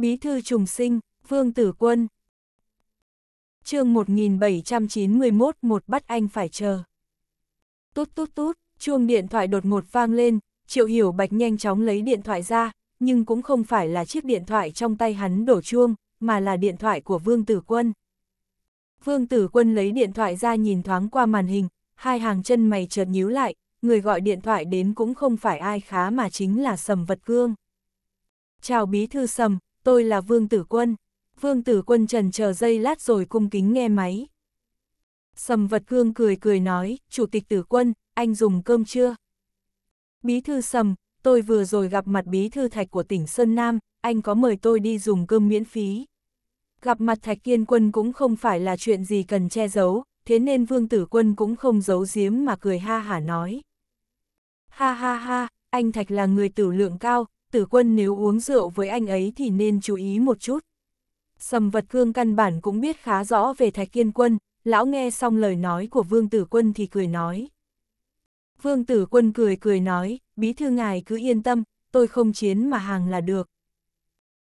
Bí thư trùng sinh, Vương Tử Quân. chương 1791 một bắt anh phải chờ. Tút tút tút, chuông điện thoại đột ngột vang lên, Triệu Hiểu Bạch nhanh chóng lấy điện thoại ra, nhưng cũng không phải là chiếc điện thoại trong tay hắn đổ chuông, mà là điện thoại của Vương Tử Quân. Vương Tử Quân lấy điện thoại ra nhìn thoáng qua màn hình, hai hàng chân mày chợt nhíu lại, người gọi điện thoại đến cũng không phải ai khá mà chính là Sầm Vật Cương. Chào Bí Thư Sầm, tôi là Vương Tử Quân. Vương Tử Quân trần chờ giây lát rồi cung kính nghe máy. Sầm vật cương cười cười nói, Chủ tịch Tử Quân, anh dùng cơm chưa? Bí thư sầm, tôi vừa rồi gặp mặt bí thư thạch của tỉnh Sơn Nam, anh có mời tôi đi dùng cơm miễn phí. Gặp mặt thạch kiên quân cũng không phải là chuyện gì cần che giấu, thế nên Vương Tử Quân cũng không giấu giếm mà cười ha hả nói. Ha ha ha, anh Thạch là người tử lượng cao, tử quân nếu uống rượu với anh ấy thì nên chú ý một chút. Sầm vật cương căn bản cũng biết khá rõ về thạch kiên quân, lão nghe xong lời nói của vương tử quân thì cười nói. Vương tử quân cười cười nói, bí thư ngài cứ yên tâm, tôi không chiến mà hàng là được.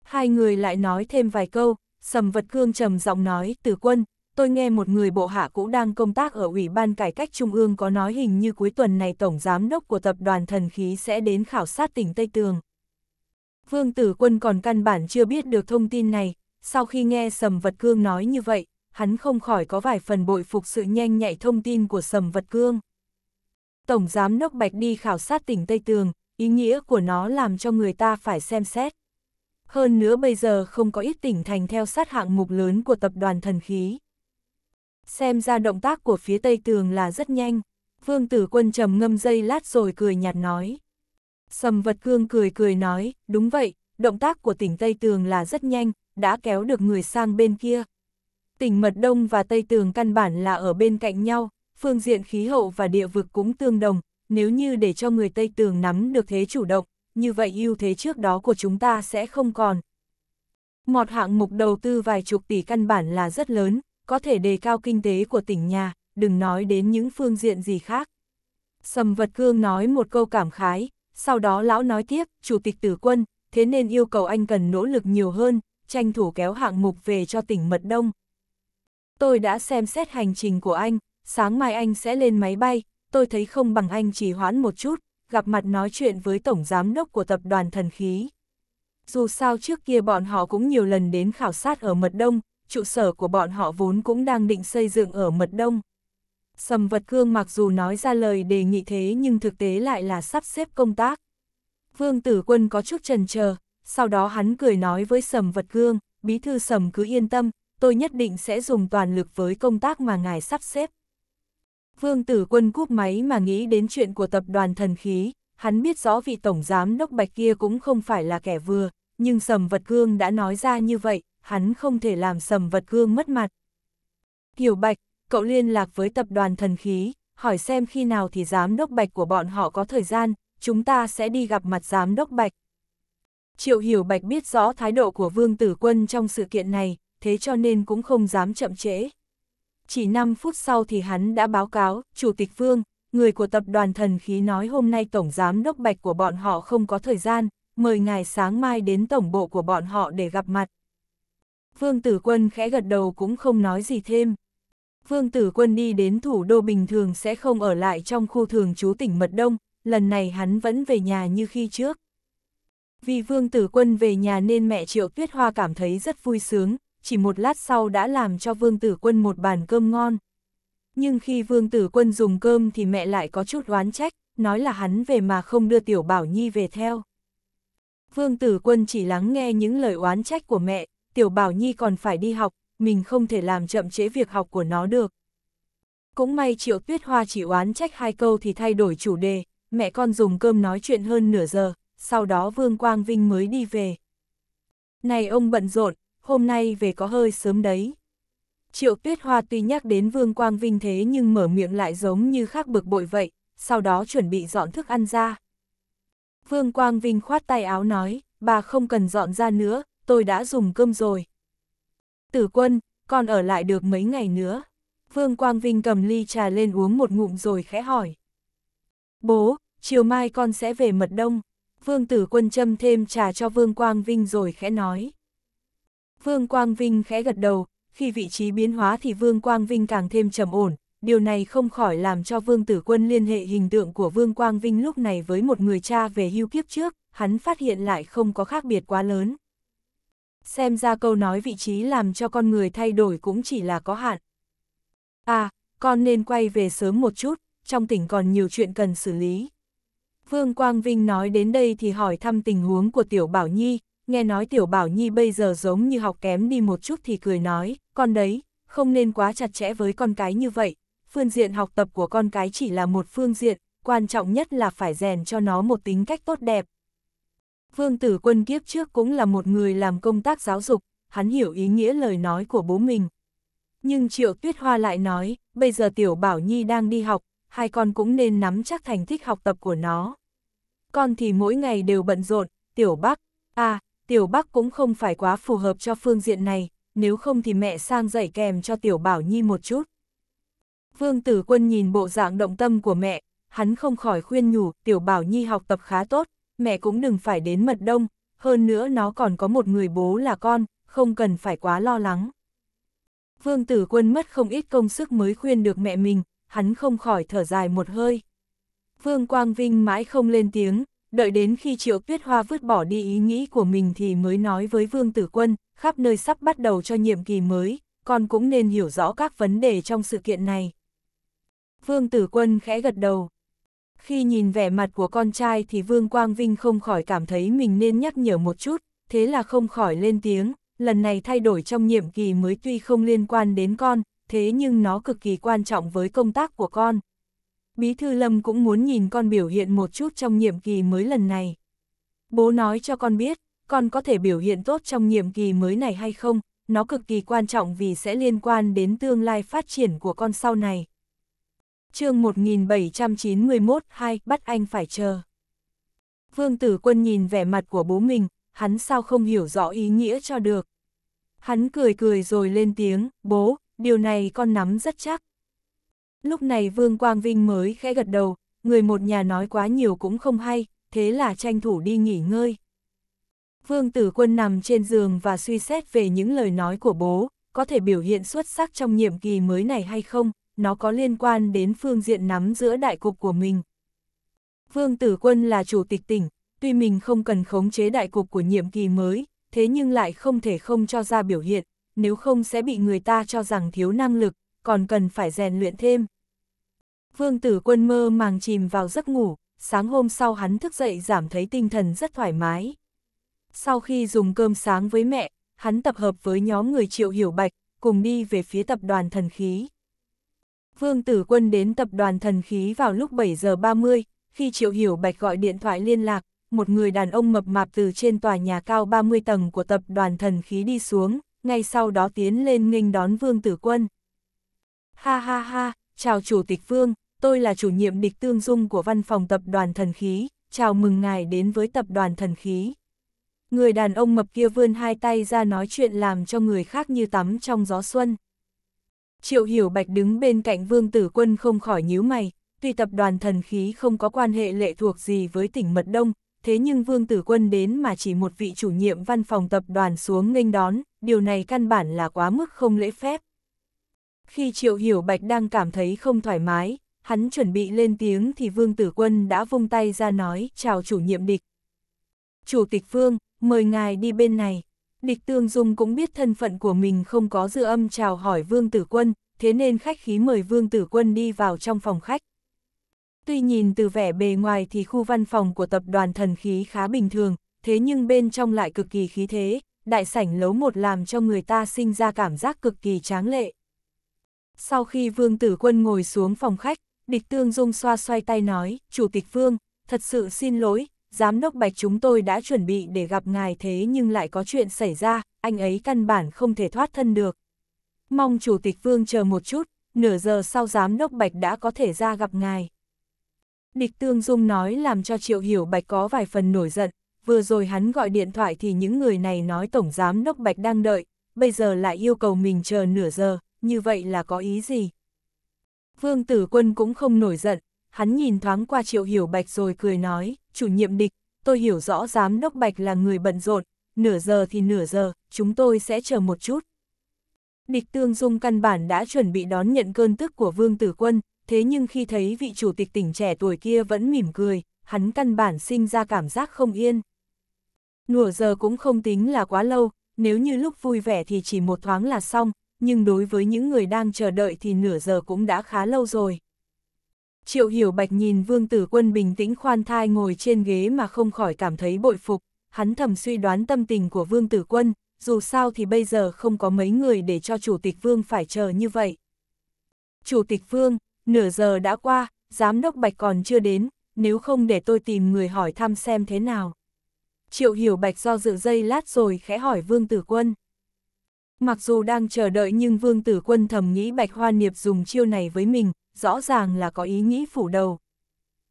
Hai người lại nói thêm vài câu, sầm vật cương trầm giọng nói, tử quân, tôi nghe một người bộ hạ cũng đang công tác ở Ủy ban Cải cách Trung ương có nói hình như cuối tuần này Tổng Giám đốc của Tập đoàn Thần Khí sẽ đến khảo sát tỉnh Tây Tường. Vương tử quân còn căn bản chưa biết được thông tin này, sau khi nghe Sầm Vật Cương nói như vậy, hắn không khỏi có vài phần bội phục sự nhanh nhạy thông tin của Sầm Vật Cương. Tổng Giám Đốc Bạch đi khảo sát tỉnh Tây Tường, ý nghĩa của nó làm cho người ta phải xem xét. Hơn nữa bây giờ không có ít tỉnh thành theo sát hạng mục lớn của tập đoàn thần khí. Xem ra động tác của phía Tây Tường là rất nhanh, Vương Tử Quân trầm ngâm dây lát rồi cười nhạt nói. Sầm vật cương cười cười nói, đúng vậy, động tác của tỉnh Tây Tường là rất nhanh, đã kéo được người sang bên kia. Tỉnh Mật Đông và Tây Tường căn bản là ở bên cạnh nhau, phương diện khí hậu và địa vực cũng tương đồng, nếu như để cho người Tây Tường nắm được thế chủ động, như vậy ưu thế trước đó của chúng ta sẽ không còn. Một hạng mục đầu tư vài chục tỷ căn bản là rất lớn, có thể đề cao kinh tế của tỉnh nhà, đừng nói đến những phương diện gì khác. Sầm Vật Cương nói một câu cảm khái, sau đó lão nói tiếp, chủ tịch tử quân, thế nên yêu cầu anh cần nỗ lực nhiều hơn, tranh thủ kéo hạng mục về cho tỉnh Mật Đông. Tôi đã xem xét hành trình của anh, sáng mai anh sẽ lên máy bay, tôi thấy không bằng anh trì hoãn một chút, gặp mặt nói chuyện với tổng giám đốc của tập đoàn thần khí. Dù sao trước kia bọn họ cũng nhiều lần đến khảo sát ở Mật Đông, trụ sở của bọn họ vốn cũng đang định xây dựng ở Mật Đông. Sầm vật cương mặc dù nói ra lời đề nghị thế nhưng thực tế lại là sắp xếp công tác. Vương tử quân có chút trần chờ sau đó hắn cười nói với sầm vật cương, bí thư sầm cứ yên tâm, tôi nhất định sẽ dùng toàn lực với công tác mà ngài sắp xếp. Vương tử quân cúp máy mà nghĩ đến chuyện của tập đoàn thần khí, hắn biết rõ vị tổng giám đốc bạch kia cũng không phải là kẻ vừa, nhưng sầm vật cương đã nói ra như vậy, hắn không thể làm sầm vật cương mất mặt. Hiểu bạch, cậu liên lạc với tập đoàn thần khí, hỏi xem khi nào thì giám đốc bạch của bọn họ có thời gian, chúng ta sẽ đi gặp mặt giám đốc bạch. Triệu Hiểu Bạch biết rõ thái độ của Vương Tử Quân trong sự kiện này, thế cho nên cũng không dám chậm trễ. Chỉ 5 phút sau thì hắn đã báo cáo, Chủ tịch Vương, người của tập đoàn thần khí nói hôm nay Tổng Giám Đốc Bạch của bọn họ không có thời gian, mời ngài sáng mai đến tổng bộ của bọn họ để gặp mặt. Vương Tử Quân khẽ gật đầu cũng không nói gì thêm. Vương Tử Quân đi đến thủ đô bình thường sẽ không ở lại trong khu thường trú tỉnh Mật Đông, lần này hắn vẫn về nhà như khi trước. Vì Vương Tử Quân về nhà nên mẹ Triệu Tuyết Hoa cảm thấy rất vui sướng, chỉ một lát sau đã làm cho Vương Tử Quân một bàn cơm ngon. Nhưng khi Vương Tử Quân dùng cơm thì mẹ lại có chút oán trách, nói là hắn về mà không đưa Tiểu Bảo Nhi về theo. Vương Tử Quân chỉ lắng nghe những lời oán trách của mẹ, Tiểu Bảo Nhi còn phải đi học, mình không thể làm chậm chế việc học của nó được. Cũng may Triệu Tuyết Hoa chỉ oán trách hai câu thì thay đổi chủ đề, mẹ con dùng cơm nói chuyện hơn nửa giờ, sau đó Vương Quang Vinh mới đi về. Này ông bận rộn, hôm nay về có hơi sớm đấy. Triệu Tuyết Hoa tuy nhắc đến Vương Quang Vinh thế nhưng mở miệng lại giống như khác bực bội vậy, sau đó chuẩn bị dọn thức ăn ra. Vương Quang Vinh khoát tay áo nói, bà không cần dọn ra nữa, tôi đã dùng cơm rồi. Tử quân, còn ở lại được mấy ngày nữa. Vương Quang Vinh cầm ly trà lên uống một ngụm rồi khẽ hỏi. Bố, chiều mai con sẽ về mật đông. Vương Tử Quân châm thêm trà cho Vương Quang Vinh rồi khẽ nói. Vương Quang Vinh khẽ gật đầu, khi vị trí biến hóa thì Vương Quang Vinh càng thêm trầm ổn, điều này không khỏi làm cho Vương Tử Quân liên hệ hình tượng của Vương Quang Vinh lúc này với một người cha về hưu kiếp trước, hắn phát hiện lại không có khác biệt quá lớn xem ra câu nói vị trí làm cho con người thay đổi cũng chỉ là có hạn. À, con nên quay về sớm một chút, trong tỉnh còn nhiều chuyện cần xử lý. Vương Quang Vinh nói đến đây thì hỏi thăm tình huống của Tiểu Bảo Nhi, nghe nói Tiểu Bảo Nhi bây giờ giống như học kém đi một chút thì cười nói, con đấy, không nên quá chặt chẽ với con cái như vậy, phương diện học tập của con cái chỉ là một phương diện, quan trọng nhất là phải rèn cho nó một tính cách tốt đẹp, Vương Tử Quân kiếp trước cũng là một người làm công tác giáo dục, hắn hiểu ý nghĩa lời nói của bố mình. Nhưng Triệu Tuyết Hoa lại nói, bây giờ Tiểu Bảo Nhi đang đi học, hai con cũng nên nắm chắc thành tích học tập của nó. Con thì mỗi ngày đều bận rộn, Tiểu Bắc, à, Tiểu Bắc cũng không phải quá phù hợp cho phương diện này, nếu không thì mẹ sang dạy kèm cho Tiểu Bảo Nhi một chút. Vương Tử Quân nhìn bộ dạng động tâm của mẹ, hắn không khỏi khuyên nhủ Tiểu Bảo Nhi học tập khá tốt, mẹ cũng đừng phải đến mật đông, hơn nữa nó còn có một người bố là con, không cần phải quá lo lắng. Vương tử quân mất không ít công sức mới khuyên được mẹ mình, hắn không khỏi thở dài một hơi. Vương Quang Vinh mãi không lên tiếng, đợi đến khi Triệu Tuyết Hoa vứt bỏ đi ý nghĩ của mình thì mới nói với Vương Tử Quân, khắp nơi sắp bắt đầu cho nhiệm kỳ mới, con cũng nên hiểu rõ các vấn đề trong sự kiện này. Vương Tử Quân khẽ gật đầu. Khi nhìn vẻ mặt của con trai thì Vương Quang Vinh không khỏi cảm thấy mình nên nhắc nhở một chút, thế là không khỏi lên tiếng, lần này thay đổi trong nhiệm kỳ mới tuy không liên quan đến con, thế nhưng nó cực kỳ quan trọng với công tác của con. Bí Thư Lâm cũng muốn nhìn con biểu hiện một chút trong nhiệm kỳ mới lần này. Bố nói cho con biết, con có thể biểu hiện tốt trong nhiệm kỳ mới này hay không, nó cực kỳ quan trọng vì sẽ liên quan đến tương lai phát triển của con sau này chương 1791 2 bắt anh phải chờ. Vương tử quân nhìn vẻ mặt của bố mình, hắn sao không hiểu rõ ý nghĩa cho được. Hắn cười cười rồi lên tiếng, bố, điều này con nắm rất chắc. Lúc này Vương Quang Vinh mới khẽ gật đầu, người một nhà nói quá nhiều cũng không hay, thế là tranh thủ đi nghỉ ngơi. Vương tử quân nằm trên giường và suy xét về những lời nói của bố, có thể biểu hiện xuất sắc trong nhiệm kỳ mới này hay không nó có liên quan đến phương diện nắm giữa đại cục của mình. Vương Tử Quân là chủ tịch tỉnh, tuy mình không cần khống chế đại cục của nhiệm kỳ mới, thế nhưng lại không thể không cho ra biểu hiện, nếu không sẽ bị người ta cho rằng thiếu năng lực, còn cần phải rèn luyện thêm. Vương Tử Quân mơ màng chìm vào giấc ngủ, sáng hôm sau hắn thức dậy giảm thấy tinh thần rất thoải mái. Sau khi dùng cơm sáng với mẹ, hắn tập hợp với nhóm người triệu hiểu bạch, cùng đi về phía tập đoàn thần khí. Vương Tử Quân đến tập đoàn thần khí vào lúc 7 giờ 30, khi Triệu Hiểu Bạch gọi điện thoại liên lạc, một người đàn ông mập mạp từ trên tòa nhà cao 30 tầng của tập đoàn thần khí đi xuống, ngay sau đó tiến lên nghênh đón Vương Tử Quân. Ha ha ha, chào Chủ tịch Vương, tôi là chủ nhiệm địch tương dung của văn phòng tập đoàn thần khí, chào mừng ngài đến với tập đoàn thần khí. Người đàn ông mập kia vươn hai tay ra nói chuyện làm cho người khác như tắm trong gió xuân. Triệu Hiểu Bạch đứng bên cạnh Vương Tử Quân không khỏi nhíu mày, tuy tập đoàn thần khí không có quan hệ lệ thuộc gì với tỉnh Mật Đông, thế nhưng Vương Tử Quân đến mà chỉ một vị chủ nhiệm văn phòng tập đoàn xuống nghênh đón, điều này căn bản là quá mức không lễ phép. Khi Triệu Hiểu Bạch đang cảm thấy không thoải mái, hắn chuẩn bị lên tiếng thì Vương Tử Quân đã vung tay ra nói chào chủ nhiệm địch. Chủ tịch Vương, mời ngài đi bên này. Địch Tương Dung cũng biết thân phận của mình không có dư âm chào hỏi Vương Tử Quân, thế nên khách khí mời Vương Tử Quân đi vào trong phòng khách. Tuy nhìn từ vẻ bề ngoài thì khu văn phòng của tập đoàn thần khí khá bình thường, thế nhưng bên trong lại cực kỳ khí thế, đại sảnh lấu một làm cho người ta sinh ra cảm giác cực kỳ tráng lệ. Sau khi Vương Tử Quân ngồi xuống phòng khách, Địch Tương Dung xoa xoay tay nói, Chủ tịch Vương, thật sự xin lỗi, giám đốc Bạch chúng tôi đã chuẩn bị để gặp ngài thế nhưng lại có chuyện xảy ra, anh ấy căn bản không thể thoát thân được. Mong Chủ tịch Vương chờ một chút, nửa giờ sau giám đốc Bạch đã có thể ra gặp ngài. Địch Tương Dung nói làm cho Triệu Hiểu Bạch có vài phần nổi giận, vừa rồi hắn gọi điện thoại thì những người này nói Tổng Giám Đốc Bạch đang đợi, bây giờ lại yêu cầu mình chờ nửa giờ, như vậy là có ý gì? Vương Tử Quân cũng không nổi giận, hắn nhìn thoáng qua triệu hiểu bạch rồi cười nói, chủ nhiệm địch, tôi hiểu rõ giám đốc bạch là người bận rộn, nửa giờ thì nửa giờ, chúng tôi sẽ chờ một chút. Địch tương dung căn bản đã chuẩn bị đón nhận cơn tức của Vương Tử Quân, thế nhưng khi thấy vị chủ tịch tỉnh trẻ tuổi kia vẫn mỉm cười, hắn căn bản sinh ra cảm giác không yên. Nửa giờ cũng không tính là quá lâu, nếu như lúc vui vẻ thì chỉ một thoáng là xong, nhưng đối với những người đang chờ đợi thì nửa giờ cũng đã khá lâu rồi. Triệu Hiểu Bạch nhìn Vương Tử Quân bình tĩnh khoan thai ngồi trên ghế mà không khỏi cảm thấy bội phục, hắn thầm suy đoán tâm tình của Vương Tử Quân, dù sao thì bây giờ không có mấy người để cho Chủ tịch Vương phải chờ như vậy. Chủ tịch Vương, nửa giờ đã qua, Giám đốc Bạch còn chưa đến, nếu không để tôi tìm người hỏi thăm xem thế nào. Triệu Hiểu Bạch do dự dây lát rồi khẽ hỏi Vương Tử Quân. Mặc dù đang chờ đợi nhưng Vương Tử Quân thầm nghĩ Bạch Hoa Niệp dùng chiêu này với mình, rõ ràng là có ý nghĩ phủ đầu.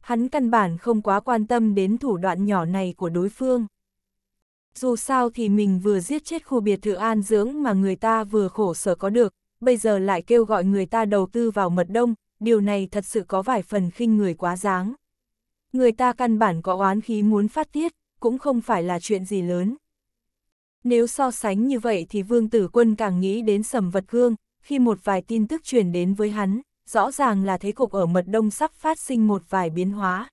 Hắn căn bản không quá quan tâm đến thủ đoạn nhỏ này của đối phương. Dù sao thì mình vừa giết chết khu biệt thự an dưỡng mà người ta vừa khổ sở có được, bây giờ lại kêu gọi người ta đầu tư vào mật đông, điều này thật sự có vài phần khinh người quá dáng. Người ta căn bản có oán khí muốn phát tiết, cũng không phải là chuyện gì lớn. Nếu so sánh như vậy thì Vương Tử Quân càng nghĩ đến Sầm Vật Gương, khi một vài tin tức truyền đến với hắn rõ ràng là thế cục ở mật đông sắp phát sinh một vài biến hóa.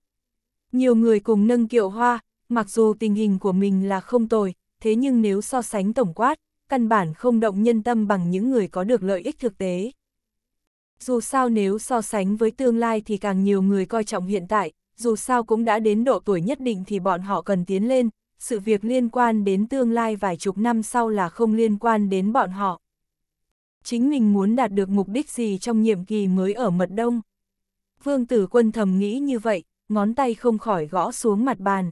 Nhiều người cùng nâng kiệu hoa, mặc dù tình hình của mình là không tồi, thế nhưng nếu so sánh tổng quát, căn bản không động nhân tâm bằng những người có được lợi ích thực tế. Dù sao nếu so sánh với tương lai thì càng nhiều người coi trọng hiện tại, dù sao cũng đã đến độ tuổi nhất định thì bọn họ cần tiến lên, sự việc liên quan đến tương lai vài chục năm sau là không liên quan đến bọn họ chính mình muốn đạt được mục đích gì trong nhiệm kỳ mới ở mật đông. Vương tử quân thầm nghĩ như vậy, ngón tay không khỏi gõ xuống mặt bàn.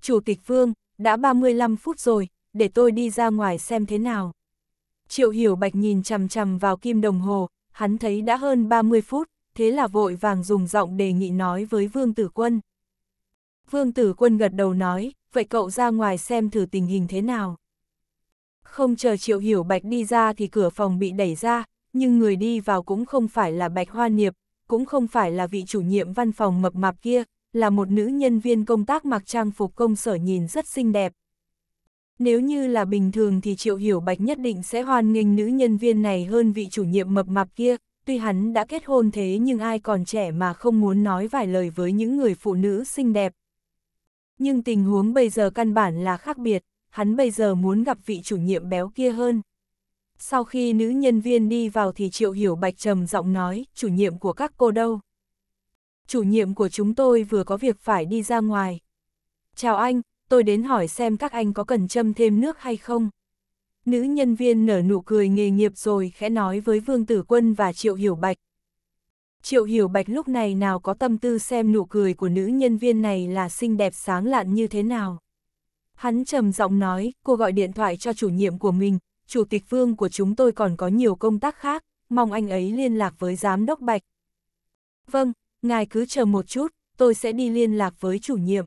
Chủ tịch Vương, đã 35 phút rồi, để tôi đi ra ngoài xem thế nào. Triệu Hiểu Bạch nhìn chằm chằm vào kim đồng hồ, hắn thấy đã hơn 30 phút, thế là vội vàng dùng giọng đề nghị nói với Vương Tử Quân. Vương Tử Quân gật đầu nói, vậy cậu ra ngoài xem thử tình hình thế nào. Không chờ Triệu Hiểu Bạch đi ra thì cửa phòng bị đẩy ra, nhưng người đi vào cũng không phải là Bạch Hoa Niệp, cũng không phải là vị chủ nhiệm văn phòng mập mạp kia, là một nữ nhân viên công tác mặc trang phục công sở nhìn rất xinh đẹp. Nếu như là bình thường thì Triệu Hiểu Bạch nhất định sẽ hoan nghênh nữ nhân viên này hơn vị chủ nhiệm mập mạp kia, tuy hắn đã kết hôn thế nhưng ai còn trẻ mà không muốn nói vài lời với những người phụ nữ xinh đẹp. Nhưng tình huống bây giờ căn bản là khác biệt hắn bây giờ muốn gặp vị chủ nhiệm béo kia hơn. Sau khi nữ nhân viên đi vào thì Triệu Hiểu Bạch trầm giọng nói, chủ nhiệm của các cô đâu? Chủ nhiệm của chúng tôi vừa có việc phải đi ra ngoài. Chào anh, tôi đến hỏi xem các anh có cần châm thêm nước hay không? Nữ nhân viên nở nụ cười nghề nghiệp rồi khẽ nói với Vương Tử Quân và Triệu Hiểu Bạch. Triệu Hiểu Bạch lúc này nào có tâm tư xem nụ cười của nữ nhân viên này là xinh đẹp sáng lạn như thế nào. Hắn trầm giọng nói, cô gọi điện thoại cho chủ nhiệm của mình, chủ tịch vương của chúng tôi còn có nhiều công tác khác, mong anh ấy liên lạc với giám đốc Bạch. Vâng, ngài cứ chờ một chút, tôi sẽ đi liên lạc với chủ nhiệm.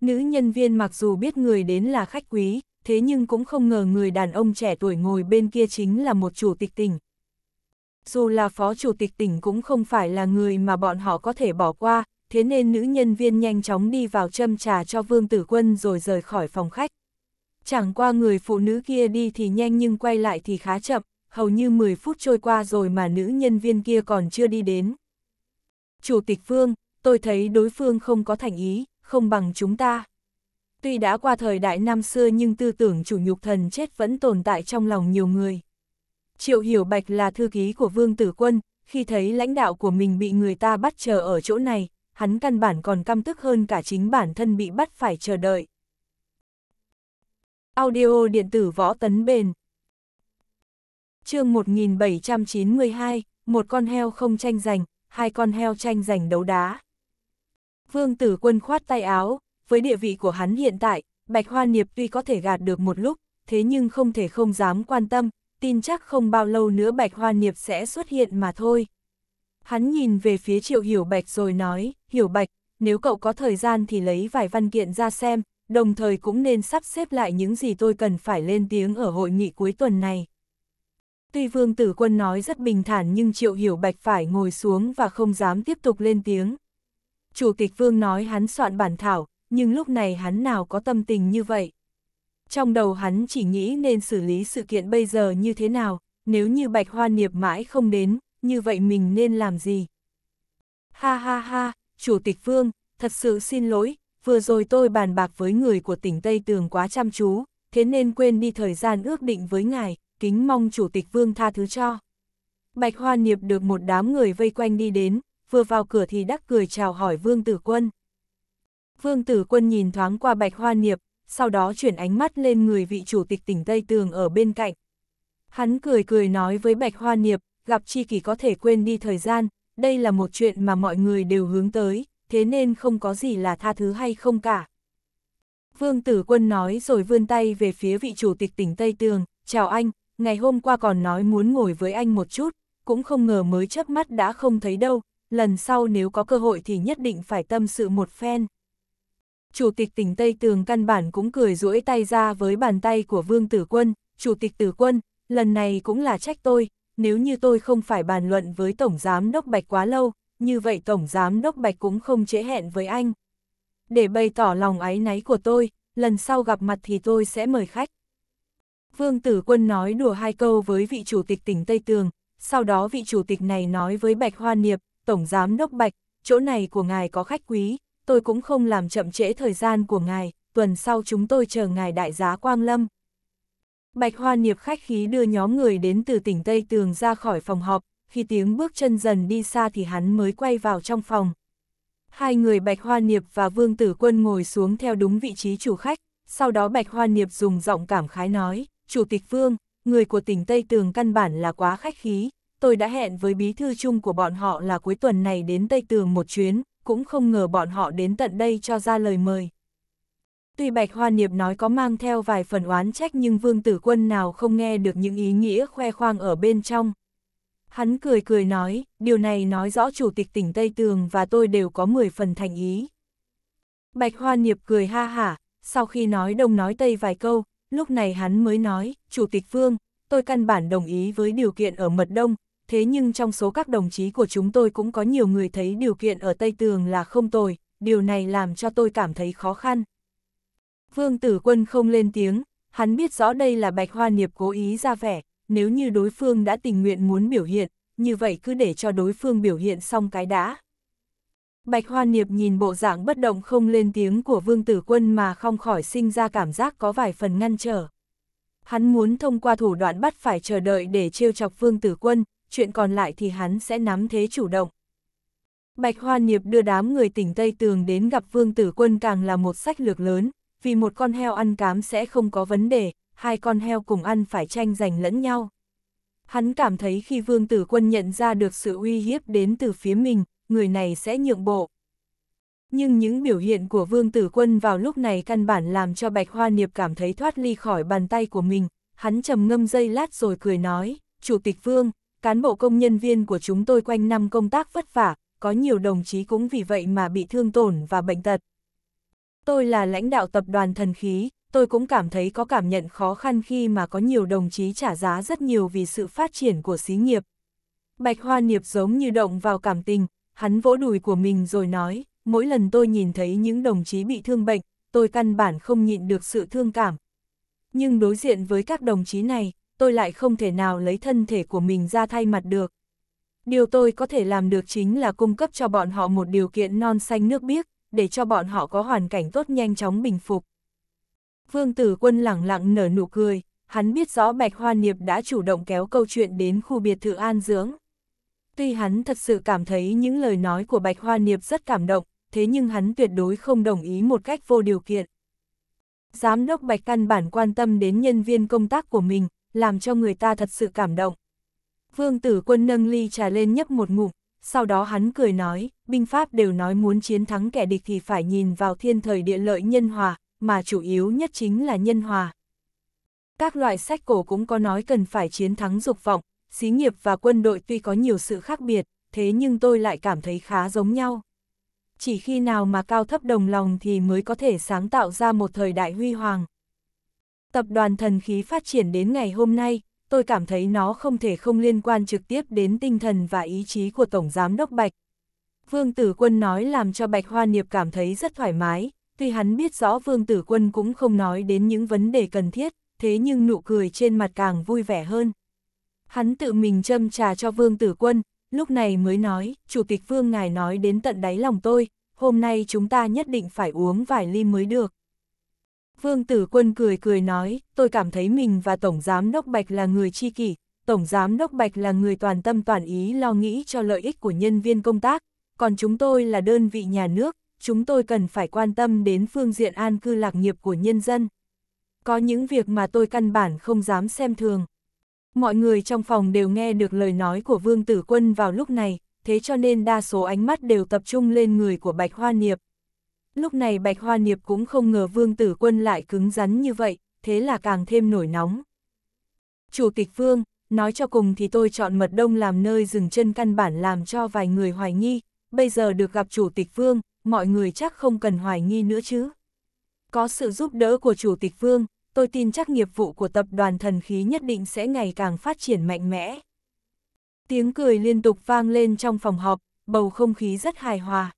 Nữ nhân viên mặc dù biết người đến là khách quý, thế nhưng cũng không ngờ người đàn ông trẻ tuổi ngồi bên kia chính là một chủ tịch tỉnh. Dù là phó chủ tịch tỉnh cũng không phải là người mà bọn họ có thể bỏ qua, thế nên nữ nhân viên nhanh chóng đi vào châm trà cho Vương Tử Quân rồi rời khỏi phòng khách. Chẳng qua người phụ nữ kia đi thì nhanh nhưng quay lại thì khá chậm, hầu như 10 phút trôi qua rồi mà nữ nhân viên kia còn chưa đi đến. Chủ tịch Vương, tôi thấy đối phương không có thành ý, không bằng chúng ta. Tuy đã qua thời đại năm xưa nhưng tư tưởng chủ nhục thần chết vẫn tồn tại trong lòng nhiều người. Triệu Hiểu Bạch là thư ký của Vương Tử Quân, khi thấy lãnh đạo của mình bị người ta bắt chờ ở chỗ này, hắn căn bản còn căm tức hơn cả chính bản thân bị bắt phải chờ đợi. Audio điện tử võ tấn bền chương 1792, một con heo không tranh giành, hai con heo tranh giành đấu đá. Vương tử quân khoát tay áo, với địa vị của hắn hiện tại, Bạch Hoa Niệp tuy có thể gạt được một lúc, thế nhưng không thể không dám quan tâm, tin chắc không bao lâu nữa Bạch Hoa Niệp sẽ xuất hiện mà thôi. Hắn nhìn về phía Triệu Hiểu Bạch rồi nói, Hiểu Bạch, nếu cậu có thời gian thì lấy vài văn kiện ra xem, đồng thời cũng nên sắp xếp lại những gì tôi cần phải lên tiếng ở hội nghị cuối tuần này. Tuy Vương Tử Quân nói rất bình thản nhưng Triệu Hiểu Bạch phải ngồi xuống và không dám tiếp tục lên tiếng. Chủ tịch Vương nói hắn soạn bản thảo, nhưng lúc này hắn nào có tâm tình như vậy. Trong đầu hắn chỉ nghĩ nên xử lý sự kiện bây giờ như thế nào, nếu như Bạch Hoa Niệp mãi không đến, như vậy mình nên làm gì? Ha ha ha, Chủ tịch Vương, thật sự xin lỗi, vừa rồi tôi bàn bạc với người của tỉnh Tây Tường quá chăm chú, thế nên quên đi thời gian ước định với ngài, kính mong Chủ tịch Vương tha thứ cho. Bạch Hoa Niệp được một đám người vây quanh đi đến, vừa vào cửa thì đắc cười chào hỏi Vương Tử Quân. Vương Tử Quân nhìn thoáng qua Bạch Hoa Niệp, sau đó chuyển ánh mắt lên người vị chủ tịch tỉnh Tây Tường ở bên cạnh. Hắn cười cười nói với Bạch Hoa Niệp, gặp chi kỷ có thể quên đi thời gian, đây là một chuyện mà mọi người đều hướng tới, thế nên không có gì là tha thứ hay không cả. Vương Tử Quân nói rồi vươn tay về phía vị chủ tịch tỉnh Tây Tường, chào anh, ngày hôm qua còn nói muốn ngồi với anh một chút, cũng không ngờ mới chớp mắt đã không thấy đâu, lần sau nếu có cơ hội thì nhất định phải tâm sự một phen. Chủ tịch tỉnh Tây Tường căn bản cũng cười duỗi tay ra với bàn tay của Vương Tử Quân, Chủ tịch Tử Quân, lần này cũng là trách tôi, nếu như tôi không phải bàn luận với Tổng Giám Đốc Bạch quá lâu, như vậy Tổng Giám Đốc Bạch cũng không trễ hẹn với anh. Để bày tỏ lòng ái náy của tôi, lần sau gặp mặt thì tôi sẽ mời khách. Vương Tử Quân nói đùa hai câu với vị chủ tịch tỉnh Tây Tường, sau đó vị chủ tịch này nói với Bạch Hoa Niệp, Tổng Giám Đốc Bạch, chỗ này của ngài có khách quý, tôi cũng không làm chậm trễ thời gian của ngài, tuần sau chúng tôi chờ ngài đại giá Quang Lâm. Bạch Hoa Niệp khách khí đưa nhóm người đến từ tỉnh Tây Tường ra khỏi phòng họp, khi tiếng bước chân dần đi xa thì hắn mới quay vào trong phòng. Hai người Bạch Hoa Niệp và Vương Tử Quân ngồi xuống theo đúng vị trí chủ khách, sau đó Bạch Hoa Niệp dùng giọng cảm khái nói, Chủ tịch Vương, người của tỉnh Tây Tường căn bản là quá khách khí, tôi đã hẹn với bí thư chung của bọn họ là cuối tuần này đến Tây Tường một chuyến, cũng không ngờ bọn họ đến tận đây cho ra lời mời. Tuy Bạch Hoa Niệp nói có mang theo vài phần oán trách nhưng Vương Tử Quân nào không nghe được những ý nghĩa khoe khoang ở bên trong. Hắn cười cười nói, điều này nói rõ Chủ tịch tỉnh Tây Tường và tôi đều có 10 phần thành ý. Bạch Hoa Niệp cười ha hả, sau khi nói đông nói tây vài câu, lúc này hắn mới nói, Chủ tịch Vương, tôi căn bản đồng ý với điều kiện ở Mật Đông, thế nhưng trong số các đồng chí của chúng tôi cũng có nhiều người thấy điều kiện ở Tây Tường là không tồi, điều này làm cho tôi cảm thấy khó khăn. Vương tử quân không lên tiếng, hắn biết rõ đây là bạch hoa niệp cố ý ra vẻ, nếu như đối phương đã tình nguyện muốn biểu hiện, như vậy cứ để cho đối phương biểu hiện xong cái đã. Bạch Hoa Niệp nhìn bộ dạng bất động không lên tiếng của Vương Tử Quân mà không khỏi sinh ra cảm giác có vài phần ngăn trở. Hắn muốn thông qua thủ đoạn bắt phải chờ đợi để trêu chọc Vương Tử Quân, chuyện còn lại thì hắn sẽ nắm thế chủ động. Bạch Hoa Niệp đưa đám người tỉnh Tây Tường đến gặp Vương Tử Quân càng là một sách lược lớn, vì một con heo ăn cám sẽ không có vấn đề, hai con heo cùng ăn phải tranh giành lẫn nhau. Hắn cảm thấy khi vương tử quân nhận ra được sự uy hiếp đến từ phía mình, người này sẽ nhượng bộ. Nhưng những biểu hiện của vương tử quân vào lúc này căn bản làm cho Bạch Hoa Niệp cảm thấy thoát ly khỏi bàn tay của mình, hắn trầm ngâm dây lát rồi cười nói, Chủ tịch vương, cán bộ công nhân viên của chúng tôi quanh năm công tác vất vả, có nhiều đồng chí cũng vì vậy mà bị thương tổn và bệnh tật. Tôi là lãnh đạo tập đoàn thần khí, tôi cũng cảm thấy có cảm nhận khó khăn khi mà có nhiều đồng chí trả giá rất nhiều vì sự phát triển của xí nghiệp. Bạch Hoa Niệp giống như động vào cảm tình, hắn vỗ đùi của mình rồi nói, mỗi lần tôi nhìn thấy những đồng chí bị thương bệnh, tôi căn bản không nhịn được sự thương cảm. Nhưng đối diện với các đồng chí này, tôi lại không thể nào lấy thân thể của mình ra thay mặt được. Điều tôi có thể làm được chính là cung cấp cho bọn họ một điều kiện non xanh nước biếc, để cho bọn họ có hoàn cảnh tốt nhanh chóng bình phục. Vương Tử Quân lẳng lặng nở nụ cười, hắn biết rõ Bạch Hoa Niệp đã chủ động kéo câu chuyện đến khu biệt thự an dưỡng. Tuy hắn thật sự cảm thấy những lời nói của Bạch Hoa Niệp rất cảm động, thế nhưng hắn tuyệt đối không đồng ý một cách vô điều kiện. Giám đốc Bạch căn bản quan tâm đến nhân viên công tác của mình, làm cho người ta thật sự cảm động. Vương Tử Quân nâng ly trà lên nhấp một ngụm, sau đó hắn cười nói, binh pháp đều nói muốn chiến thắng kẻ địch thì phải nhìn vào thiên thời địa lợi nhân hòa, mà chủ yếu nhất chính là nhân hòa. Các loại sách cổ cũng có nói cần phải chiến thắng dục vọng, xí nghiệp và quân đội tuy có nhiều sự khác biệt, thế nhưng tôi lại cảm thấy khá giống nhau. Chỉ khi nào mà cao thấp đồng lòng thì mới có thể sáng tạo ra một thời đại huy hoàng. Tập đoàn thần khí phát triển đến ngày hôm nay, tôi cảm thấy nó không thể không liên quan trực tiếp đến tinh thần và ý chí của Tổng Giám Đốc Bạch. Vương Tử Quân nói làm cho Bạch Hoa Niệp cảm thấy rất thoải mái, tuy hắn biết rõ Vương Tử Quân cũng không nói đến những vấn đề cần thiết, thế nhưng nụ cười trên mặt càng vui vẻ hơn. Hắn tự mình châm trà cho Vương Tử Quân, lúc này mới nói, Chủ tịch Vương ngài nói đến tận đáy lòng tôi, hôm nay chúng ta nhất định phải uống vài ly mới được. Vương Tử Quân cười cười nói, tôi cảm thấy mình và Tổng Giám Đốc Bạch là người tri kỷ, Tổng Giám Đốc Bạch là người toàn tâm toàn ý lo nghĩ cho lợi ích của nhân viên công tác, còn chúng tôi là đơn vị nhà nước, chúng tôi cần phải quan tâm đến phương diện an cư lạc nghiệp của nhân dân. Có những việc mà tôi căn bản không dám xem thường. Mọi người trong phòng đều nghe được lời nói của Vương Tử Quân vào lúc này, thế cho nên đa số ánh mắt đều tập trung lên người của Bạch Hoa Niệp, Lúc này Bạch Hoa Niệp cũng không ngờ Vương Tử Quân lại cứng rắn như vậy, thế là càng thêm nổi nóng. Chủ tịch Vương, nói cho cùng thì tôi chọn Mật Đông làm nơi dừng chân căn bản làm cho vài người hoài nghi, bây giờ được gặp Chủ tịch Vương, mọi người chắc không cần hoài nghi nữa chứ. Có sự giúp đỡ của Chủ tịch Vương, tôi tin chắc nghiệp vụ của tập đoàn thần khí nhất định sẽ ngày càng phát triển mạnh mẽ. Tiếng cười liên tục vang lên trong phòng họp, bầu không khí rất hài hòa.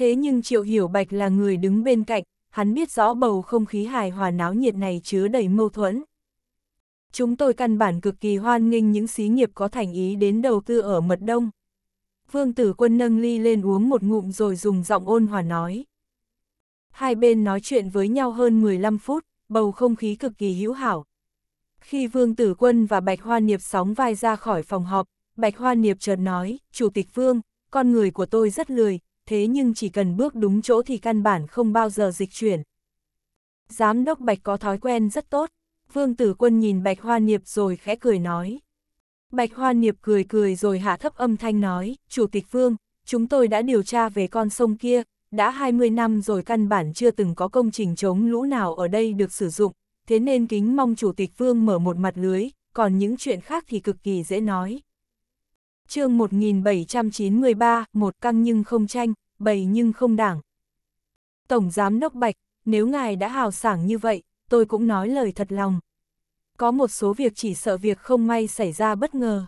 Thế nhưng Triệu Hiểu Bạch là người đứng bên cạnh, hắn biết rõ bầu không khí hài hòa náo nhiệt này chứa đầy mâu thuẫn. Chúng tôi căn bản cực kỳ hoan nghênh những xí nghiệp có thành ý đến đầu tư ở Mật Đông. Vương Tử Quân nâng ly lên uống một ngụm rồi dùng giọng ôn hòa nói. Hai bên nói chuyện với nhau hơn 15 phút, bầu không khí cực kỳ hữu hảo. Khi Vương Tử Quân và Bạch Hoa Niệp sóng vai ra khỏi phòng họp, Bạch Hoa Niệp chợt nói, Chủ tịch Vương, con người của tôi rất lười, thế nhưng chỉ cần bước đúng chỗ thì căn bản không bao giờ dịch chuyển. Giám đốc Bạch có thói quen rất tốt, Vương Tử Quân nhìn Bạch Hoa Niệp rồi khẽ cười nói. Bạch Hoa Niệp cười cười rồi hạ thấp âm thanh nói, Chủ tịch Vương, chúng tôi đã điều tra về con sông kia, đã 20 năm rồi căn bản chưa từng có công trình chống lũ nào ở đây được sử dụng, thế nên kính mong Chủ tịch Vương mở một mặt lưới, còn những chuyện khác thì cực kỳ dễ nói. chương 1793, một căng nhưng không tranh bày nhưng không đảng. Tổng Giám Đốc Bạch, nếu ngài đã hào sảng như vậy, tôi cũng nói lời thật lòng. Có một số việc chỉ sợ việc không may xảy ra bất ngờ.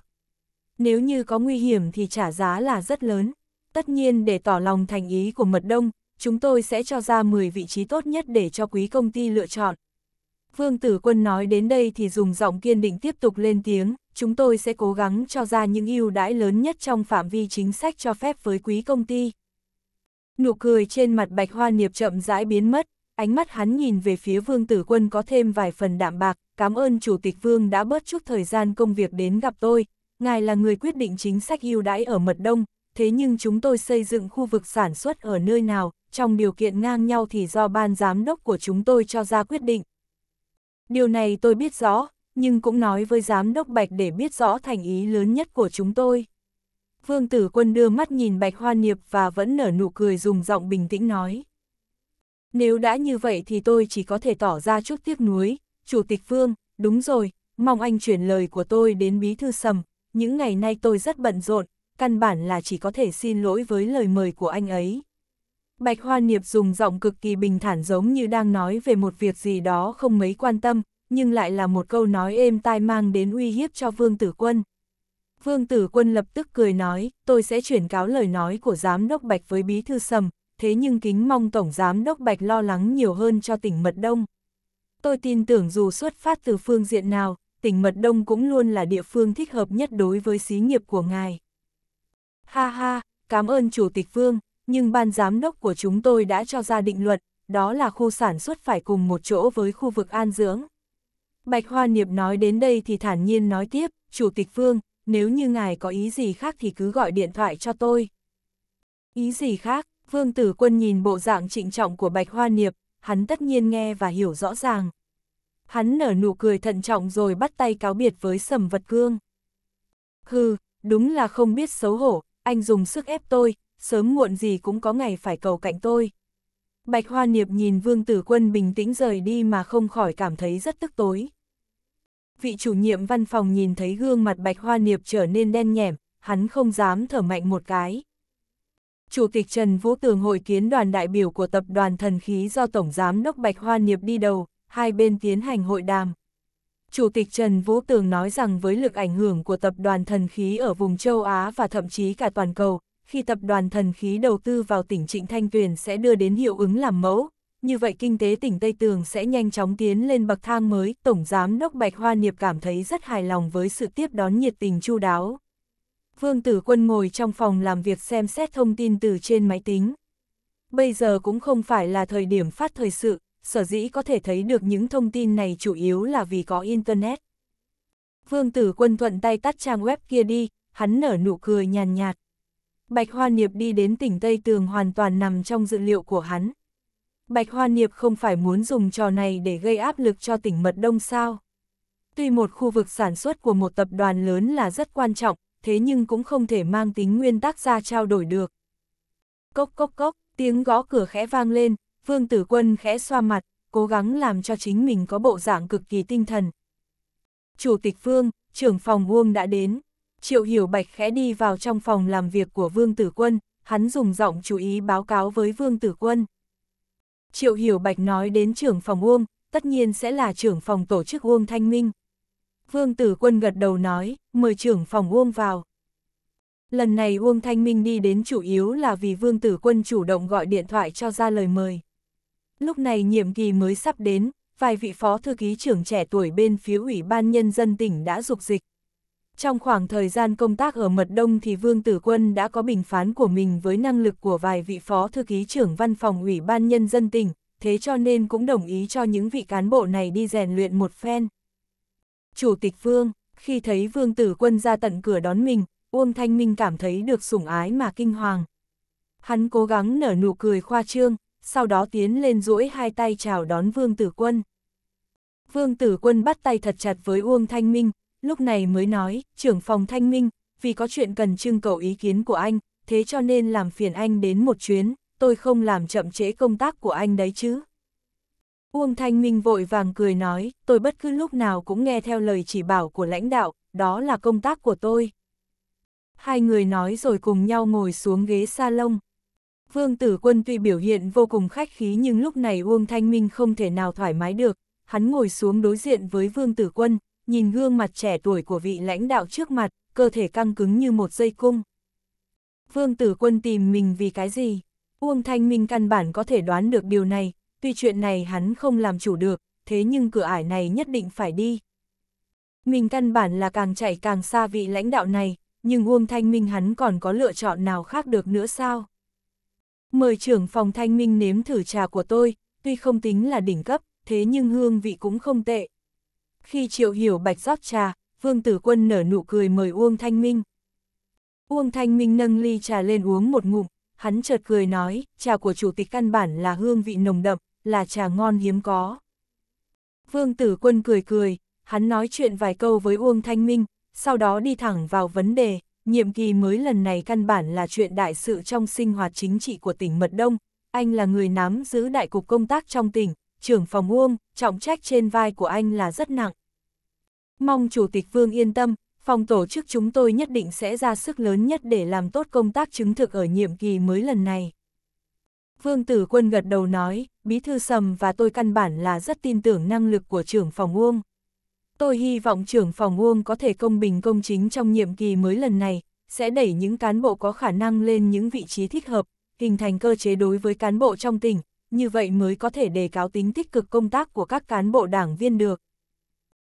Nếu như có nguy hiểm thì trả giá là rất lớn. Tất nhiên để tỏ lòng thành ý của Mật Đông, chúng tôi sẽ cho ra 10 vị trí tốt nhất để cho quý công ty lựa chọn. Vương Tử Quân nói đến đây thì dùng giọng kiên định tiếp tục lên tiếng, chúng tôi sẽ cố gắng cho ra những ưu đãi lớn nhất trong phạm vi chính sách cho phép với quý công ty. Nụ cười trên mặt bạch hoa niệp chậm rãi biến mất, ánh mắt hắn nhìn về phía vương tử quân có thêm vài phần đạm bạc, cảm ơn chủ tịch vương đã bớt chút thời gian công việc đến gặp tôi, ngài là người quyết định chính sách ưu đãi ở mật đông, thế nhưng chúng tôi xây dựng khu vực sản xuất ở nơi nào, trong điều kiện ngang nhau thì do ban giám đốc của chúng tôi cho ra quyết định. Điều này tôi biết rõ, nhưng cũng nói với giám đốc Bạch để biết rõ thành ý lớn nhất của chúng tôi. Vương tử quân đưa mắt nhìn Bạch Hoa Niệp và vẫn nở nụ cười dùng giọng bình tĩnh nói. Nếu đã như vậy thì tôi chỉ có thể tỏ ra chút tiếc nuối, Chủ tịch Vương, đúng rồi, mong anh chuyển lời của tôi đến Bí Thư Sầm, những ngày nay tôi rất bận rộn, căn bản là chỉ có thể xin lỗi với lời mời của anh ấy. Bạch Hoa Niệp dùng giọng cực kỳ bình thản giống như đang nói về một việc gì đó không mấy quan tâm, nhưng lại là một câu nói êm tai mang đến uy hiếp cho Vương Tử Quân. Vương Tử Quân lập tức cười nói, tôi sẽ chuyển cáo lời nói của Giám đốc Bạch với Bí Thư Sầm, thế nhưng kính mong Tổng Giám đốc Bạch lo lắng nhiều hơn cho tỉnh Mật Đông. Tôi tin tưởng dù xuất phát từ phương diện nào, tỉnh Mật Đông cũng luôn là địa phương thích hợp nhất đối với xí nghiệp của ngài. Ha ha, cảm ơn Chủ tịch Vương, nhưng ban giám đốc của chúng tôi đã cho ra định luật, đó là khu sản xuất phải cùng một chỗ với khu vực an dưỡng. Bạch Hoa Niệp nói đến đây thì thản nhiên nói tiếp, Chủ tịch Vương, nếu như ngài có ý gì khác thì cứ gọi điện thoại cho tôi. Ý gì khác, Vương Tử Quân nhìn bộ dạng trịnh trọng của Bạch Hoa Niệp, hắn tất nhiên nghe và hiểu rõ ràng. Hắn nở nụ cười thận trọng rồi bắt tay cáo biệt với sầm vật cương. Hừ, đúng là không biết xấu hổ, anh dùng sức ép tôi, sớm muộn gì cũng có ngày phải cầu cạnh tôi. Bạch Hoa Niệp nhìn Vương Tử Quân bình tĩnh rời đi mà không khỏi cảm thấy rất tức tối. Vị chủ nhiệm văn phòng nhìn thấy gương mặt Bạch Hoa Niệp trở nên đen nhẻm, hắn không dám thở mạnh một cái. Chủ tịch Trần Vũ Tường hội kiến đoàn đại biểu của tập đoàn thần khí do Tổng Giám đốc Bạch Hoa Niệp đi đầu, hai bên tiến hành hội đàm. Chủ tịch Trần Vũ Tường nói rằng với lực ảnh hưởng của tập đoàn thần khí ở vùng châu Á và thậm chí cả toàn cầu, khi tập đoàn thần khí đầu tư vào tỉnh Trịnh Thanh Tuyền sẽ đưa đến hiệu ứng làm mẫu, như vậy kinh tế tỉnh Tây Tường sẽ nhanh chóng tiến lên bậc thang mới. Tổng Giám Đốc Bạch Hoa Niệp cảm thấy rất hài lòng với sự tiếp đón nhiệt tình chu đáo. Vương Tử Quân ngồi trong phòng làm việc xem xét thông tin từ trên máy tính. Bây giờ cũng không phải là thời điểm phát thời sự, sở dĩ có thể thấy được những thông tin này chủ yếu là vì có Internet. Vương Tử Quân thuận tay tắt trang web kia đi, hắn nở nụ cười nhàn nhạt. Bạch Hoa Niệp đi đến tỉnh Tây Tường hoàn toàn nằm trong dự liệu của hắn. Bạch Hoa Niệp không phải muốn dùng trò này để gây áp lực cho tỉnh Mật Đông sao? Tuy một khu vực sản xuất của một tập đoàn lớn là rất quan trọng, thế nhưng cũng không thể mang tính nguyên tắc ra trao đổi được. Cốc cốc cốc, tiếng gõ cửa khẽ vang lên, Vương Tử Quân khẽ xoa mặt, cố gắng làm cho chính mình có bộ dạng cực kỳ tinh thần. Chủ tịch Vương, trưởng phòng Vuông đã đến. Triệu Hiểu Bạch khẽ đi vào trong phòng làm việc của Vương Tử Quân, hắn dùng giọng chú ý báo cáo với Vương Tử Quân. Triệu Hiểu Bạch nói đến trưởng phòng Uông, tất nhiên sẽ là trưởng phòng tổ chức Uông Thanh Minh. Vương Tử Quân gật đầu nói, mời trưởng phòng Uông vào. Lần này Uông Thanh Minh đi đến chủ yếu là vì Vương Tử Quân chủ động gọi điện thoại cho ra lời mời. Lúc này nhiệm kỳ mới sắp đến, vài vị phó thư ký trưởng trẻ tuổi bên phía Ủy ban Nhân dân tỉnh đã dục dịch. Trong khoảng thời gian công tác ở Mật Đông thì Vương Tử Quân đã có bình phán của mình với năng lực của vài vị phó thư ký trưởng văn phòng ủy ban nhân dân tỉnh, thế cho nên cũng đồng ý cho những vị cán bộ này đi rèn luyện một phen. Chủ tịch Vương, khi thấy Vương Tử Quân ra tận cửa đón mình, Uông Thanh Minh cảm thấy được sủng ái mà kinh hoàng. Hắn cố gắng nở nụ cười khoa trương, sau đó tiến lên duỗi hai tay chào đón Vương Tử Quân. Vương Tử Quân bắt tay thật chặt với Uông Thanh Minh, lúc này mới nói, trưởng phòng thanh minh, vì có chuyện cần trưng cầu ý kiến của anh, thế cho nên làm phiền anh đến một chuyến, tôi không làm chậm trễ công tác của anh đấy chứ. Uông Thanh Minh vội vàng cười nói, tôi bất cứ lúc nào cũng nghe theo lời chỉ bảo của lãnh đạo, đó là công tác của tôi. Hai người nói rồi cùng nhau ngồi xuống ghế salon. Vương Tử Quân tuy biểu hiện vô cùng khách khí nhưng lúc này Uông Thanh Minh không thể nào thoải mái được, hắn ngồi xuống đối diện với Vương Tử Quân, nhìn gương mặt trẻ tuổi của vị lãnh đạo trước mặt, cơ thể căng cứng như một dây cung. Vương tử quân tìm mình vì cái gì? Uông Thanh Minh căn bản có thể đoán được điều này, tuy chuyện này hắn không làm chủ được, thế nhưng cửa ải này nhất định phải đi. Mình căn bản là càng chạy càng xa vị lãnh đạo này, nhưng Uông Thanh Minh hắn còn có lựa chọn nào khác được nữa sao? Mời trưởng phòng Thanh Minh nếm thử trà của tôi, tuy không tính là đỉnh cấp, thế nhưng hương vị cũng không tệ, khi Triệu Hiểu Bạch rót trà, Vương Tử Quân nở nụ cười mời Uông Thanh Minh. Uông Thanh Minh nâng ly trà lên uống một ngụm, hắn chợt cười nói, trà của chủ tịch căn bản là hương vị nồng đậm, là trà ngon hiếm có. Vương Tử Quân cười cười, hắn nói chuyện vài câu với Uông Thanh Minh, sau đó đi thẳng vào vấn đề, nhiệm kỳ mới lần này căn bản là chuyện đại sự trong sinh hoạt chính trị của tỉnh Mật Đông, anh là người nắm giữ đại cục công tác trong tỉnh, trưởng phòng Uông, trọng trách trên vai của anh là rất nặng. Mong Chủ tịch Vương yên tâm, phòng tổ chức chúng tôi nhất định sẽ ra sức lớn nhất để làm tốt công tác chứng thực ở nhiệm kỳ mới lần này. Vương Tử Quân gật đầu nói, Bí Thư Sầm và tôi căn bản là rất tin tưởng năng lực của trưởng phòng Uông. Tôi hy vọng trưởng phòng Uông có thể công bình công chính trong nhiệm kỳ mới lần này, sẽ đẩy những cán bộ có khả năng lên những vị trí thích hợp, hình thành cơ chế đối với cán bộ trong tỉnh, như vậy mới có thể đề cáo tính tích cực công tác của các cán bộ đảng viên được.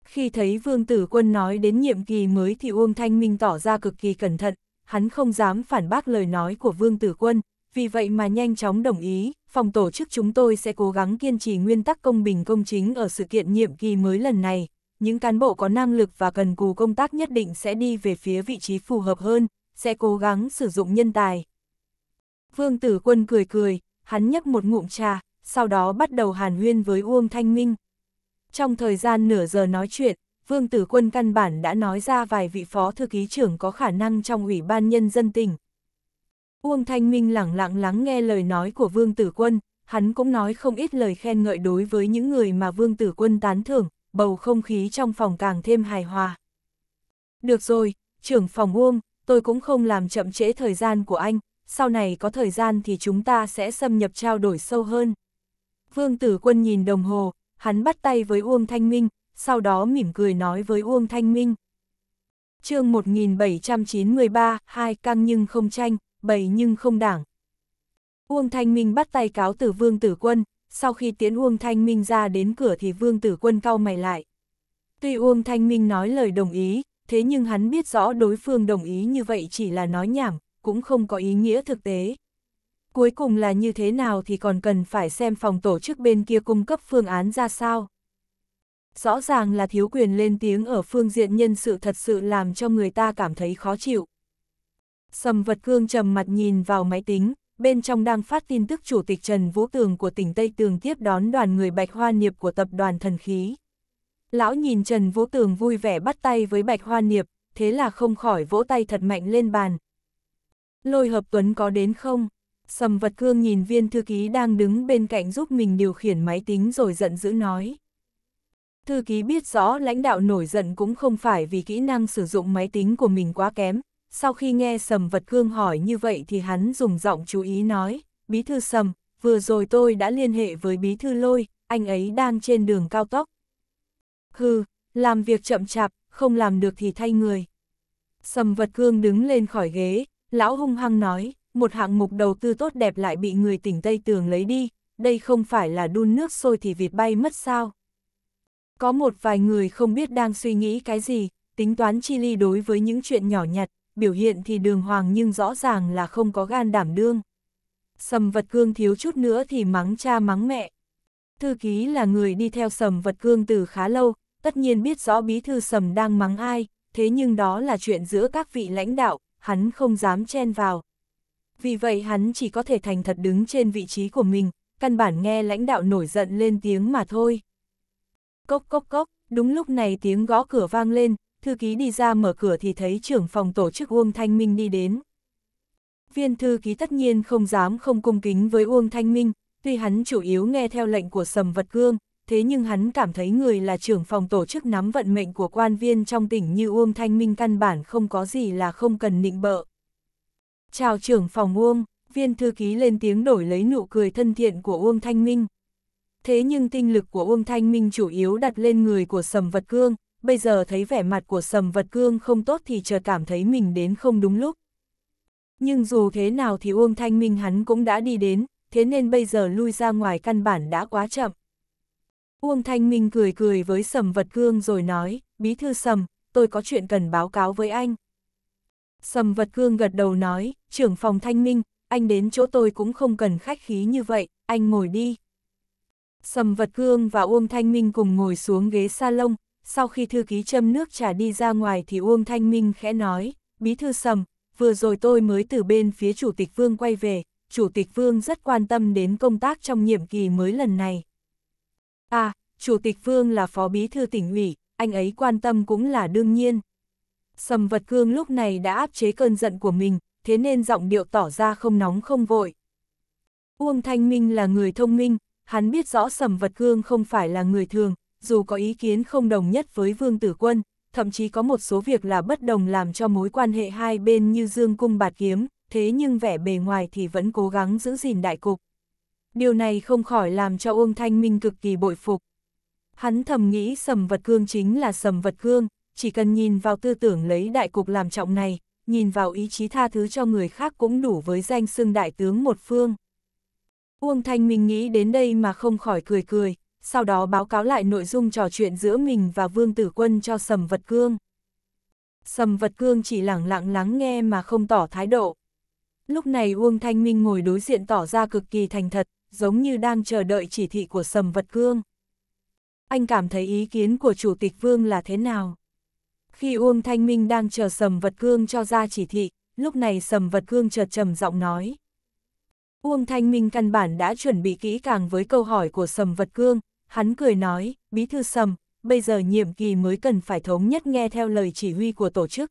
Khi thấy Vương Tử Quân nói đến nhiệm kỳ mới thì Uông Thanh Minh tỏ ra cực kỳ cẩn thận, hắn không dám phản bác lời nói của Vương Tử Quân, vì vậy mà nhanh chóng đồng ý, phòng tổ chức chúng tôi sẽ cố gắng kiên trì nguyên tắc công bình công chính ở sự kiện nhiệm kỳ mới lần này. Những cán bộ có năng lực và cần cù công tác nhất định sẽ đi về phía vị trí phù hợp hơn, sẽ cố gắng sử dụng nhân tài. Vương Tử Quân cười cười, hắn nhấp một ngụm trà, sau đó bắt đầu hàn huyên với Uông Thanh Minh. Trong thời gian nửa giờ nói chuyện, Vương Tử Quân căn bản đã nói ra vài vị phó thư ký trưởng có khả năng trong Ủy ban Nhân dân tỉnh. Uông Thanh Minh lẳng lặng lắng nghe lời nói của Vương Tử Quân, hắn cũng nói không ít lời khen ngợi đối với những người mà Vương Tử Quân tán thưởng, bầu không khí trong phòng càng thêm hài hòa. Được rồi, trưởng phòng Uông, tôi cũng không làm chậm trễ thời gian của anh, sau này có thời gian thì chúng ta sẽ xâm nhập trao đổi sâu hơn. Vương Tử Quân nhìn đồng hồ, hắn bắt tay với Uông Thanh Minh, sau đó mỉm cười nói với Uông Thanh Minh. chương 1793, hai căng nhưng không tranh, bầy nhưng không đảng. Uông Thanh Minh bắt tay cáo từ Vương Tử Quân, sau khi tiến Uông Thanh Minh ra đến cửa thì Vương Tử Quân cau mày lại. Tuy Uông Thanh Minh nói lời đồng ý, thế nhưng hắn biết rõ đối phương đồng ý như vậy chỉ là nói nhảm, cũng không có ý nghĩa thực tế. Cuối cùng là như thế nào thì còn cần phải xem phòng tổ chức bên kia cung cấp phương án ra sao. Rõ ràng là thiếu quyền lên tiếng ở phương diện nhân sự thật sự làm cho người ta cảm thấy khó chịu. Sầm vật cương trầm mặt nhìn vào máy tính, bên trong đang phát tin tức Chủ tịch Trần Vũ Tường của tỉnh Tây Tường tiếp đón đoàn người Bạch Hoa Niệp của tập đoàn Thần Khí. Lão nhìn Trần Vũ Tường vui vẻ bắt tay với Bạch Hoa Niệp, thế là không khỏi vỗ tay thật mạnh lên bàn, Lôi hợp tuấn có đến không? Sầm vật cương nhìn viên thư ký đang đứng bên cạnh giúp mình điều khiển máy tính rồi giận dữ nói. Thư ký biết rõ lãnh đạo nổi giận cũng không phải vì kỹ năng sử dụng máy tính của mình quá kém. Sau khi nghe Sầm Vật Cương hỏi như vậy thì hắn dùng giọng chú ý nói, Bí thư Sầm, vừa rồi tôi đã liên hệ với Bí thư Lôi, anh ấy đang trên đường cao tốc. Hừ, làm việc chậm chạp, không làm được thì thay người. Sầm Vật Cương đứng lên khỏi ghế, Lão hung hăng nói, một hạng mục đầu tư tốt đẹp lại bị người tỉnh Tây Tường lấy đi, đây không phải là đun nước sôi thì vịt bay mất sao. Có một vài người không biết đang suy nghĩ cái gì, tính toán chi ly đối với những chuyện nhỏ nhặt, biểu hiện thì đường hoàng nhưng rõ ràng là không có gan đảm đương. Sầm vật cương thiếu chút nữa thì mắng cha mắng mẹ. Thư ký là người đi theo sầm vật cương từ khá lâu, tất nhiên biết rõ bí thư sầm đang mắng ai, thế nhưng đó là chuyện giữa các vị lãnh đạo, hắn không dám chen vào. Vì vậy hắn chỉ có thể thành thật đứng trên vị trí của mình, căn bản nghe lãnh đạo nổi giận lên tiếng mà thôi. Cốc cốc cốc, đúng lúc này tiếng gõ cửa vang lên, thư ký đi ra mở cửa thì thấy trưởng phòng tổ chức Uông Thanh Minh đi đến. Viên thư ký tất nhiên không dám không cung kính với Uông Thanh Minh, tuy hắn chủ yếu nghe theo lệnh của Sầm Vật Cương, thế nhưng hắn cảm thấy người là trưởng phòng tổ chức nắm vận mệnh của quan viên trong tỉnh như Uông Thanh Minh căn bản không có gì là không cần nịnh bợ. Chào trưởng phòng Uông, viên thư ký lên tiếng đổi lấy nụ cười thân thiện của Uông Thanh Minh. Thế nhưng tinh lực của Uông Thanh Minh chủ yếu đặt lên người của Sầm Vật Cương, bây giờ thấy vẻ mặt của Sầm Vật Cương không tốt thì chợt cảm thấy mình đến không đúng lúc. Nhưng dù thế nào thì Uông Thanh Minh hắn cũng đã đi đến, thế nên bây giờ lui ra ngoài căn bản đã quá chậm. Uông Thanh Minh cười cười với Sầm Vật Cương rồi nói, Bí thư Sầm, tôi có chuyện cần báo cáo với anh. Sầm Vật Cương gật đầu nói, trưởng phòng Thanh Minh, anh đến chỗ tôi cũng không cần khách khí như vậy, anh ngồi đi. Sầm Vật Cương và Uông Thanh Minh cùng ngồi xuống ghế salon, sau khi thư ký châm nước trà đi ra ngoài thì Uông Thanh Minh khẽ nói, Bí thư Sầm, vừa rồi tôi mới từ bên phía Chủ tịch Vương quay về, Chủ tịch Vương rất quan tâm đến công tác trong nhiệm kỳ mới lần này. À, Chủ tịch Vương là phó bí thư tỉnh ủy, anh ấy quan tâm cũng là đương nhiên. Sầm vật cương lúc này đã áp chế cơn giận của mình, thế nên giọng điệu tỏ ra không nóng không vội. Uông Thanh Minh là người thông minh, hắn biết rõ sầm vật cương không phải là người thường, dù có ý kiến không đồng nhất với Vương Tử Quân, thậm chí có một số việc là bất đồng làm cho mối quan hệ hai bên như dương cung bạt kiếm, thế nhưng vẻ bề ngoài thì vẫn cố gắng giữ gìn đại cục điều này không khỏi làm cho Uông Thanh Minh cực kỳ bội phục. Hắn thầm nghĩ sầm vật cương chính là sầm vật cương, chỉ cần nhìn vào tư tưởng lấy đại cục làm trọng này, nhìn vào ý chí tha thứ cho người khác cũng đủ với danh xưng đại tướng một phương. Uông Thanh Minh nghĩ đến đây mà không khỏi cười cười, sau đó báo cáo lại nội dung trò chuyện giữa mình và Vương Tử Quân cho Sầm Vật Cương. Sầm Vật Cương chỉ lẳng lặng lắng nghe mà không tỏ thái độ. Lúc này Uông Thanh Minh ngồi đối diện tỏ ra cực kỳ thành thật, giống như đang chờ đợi chỉ thị của Sầm Vật Cương. Anh cảm thấy ý kiến của Chủ tịch Vương là thế nào? Khi Uông Thanh Minh đang chờ Sầm Vật Cương cho ra chỉ thị, lúc này Sầm Vật Cương chợt trầm giọng nói. Uông Thanh Minh căn bản đã chuẩn bị kỹ càng với câu hỏi của Sầm Vật Cương, hắn cười nói, Bí thư Sầm, bây giờ nhiệm kỳ mới cần phải thống nhất nghe theo lời chỉ huy của tổ chức.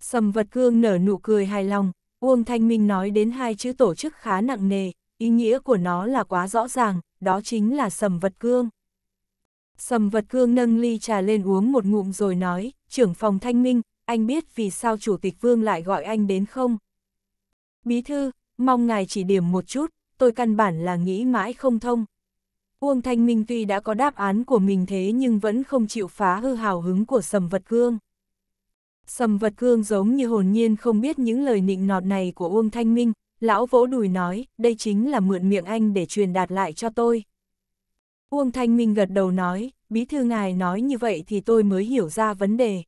Sầm Vật Cương nở nụ cười hài lòng, Uông Thanh Minh nói đến hai chữ tổ chức khá nặng nề, ý nghĩa của nó là quá rõ ràng, đó chính là sầm vật cương. Sầm vật cương nâng ly trà lên uống một ngụm rồi nói, trưởng phòng thanh minh, anh biết vì sao chủ tịch vương lại gọi anh đến không? Bí thư, mong ngài chỉ điểm một chút, tôi căn bản là nghĩ mãi không thông. Uông Thanh Minh tuy đã có đáp án của mình thế nhưng vẫn không chịu phá hư hào hứng của sầm vật cương. Sầm vật cương giống như hồn nhiên không biết những lời nịnh nọt này của Uông Thanh Minh, lão vỗ đùi nói, đây chính là mượn miệng anh để truyền đạt lại cho tôi. Uông Thanh Minh gật đầu nói, bí thư ngài nói như vậy thì tôi mới hiểu ra vấn đề.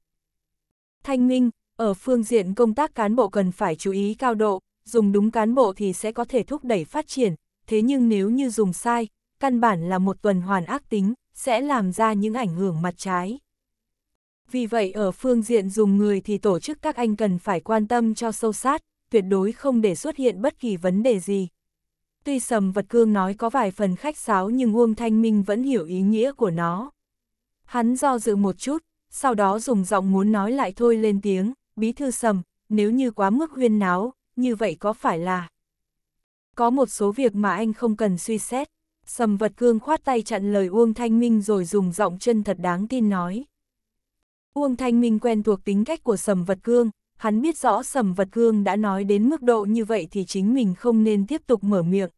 Thanh Minh, ở phương diện công tác cán bộ cần phải chú ý cao độ, dùng đúng cán bộ thì sẽ có thể thúc đẩy phát triển, thế nhưng nếu như dùng sai, căn bản là một tuần hoàn ác tính, sẽ làm ra những ảnh hưởng mặt trái. Vì vậy ở phương diện dùng người thì tổ chức các anh cần phải quan tâm cho sâu sát, tuyệt đối không để xuất hiện bất kỳ vấn đề gì. Tuy sầm vật cương nói có vài phần khách sáo nhưng Uông Thanh Minh vẫn hiểu ý nghĩa của nó. Hắn do dự một chút, sau đó dùng giọng muốn nói lại thôi lên tiếng, bí thư sầm, nếu như quá mức huyên náo, như vậy có phải là... Có một số việc mà anh không cần suy xét, sầm vật cương khoát tay chặn lời Uông Thanh Minh rồi dùng giọng chân thật đáng tin nói. Uông Thanh Minh quen thuộc tính cách của sầm vật cương, hắn biết rõ sầm vật cương đã nói đến mức độ như vậy thì chính mình không nên tiếp tục mở miệng.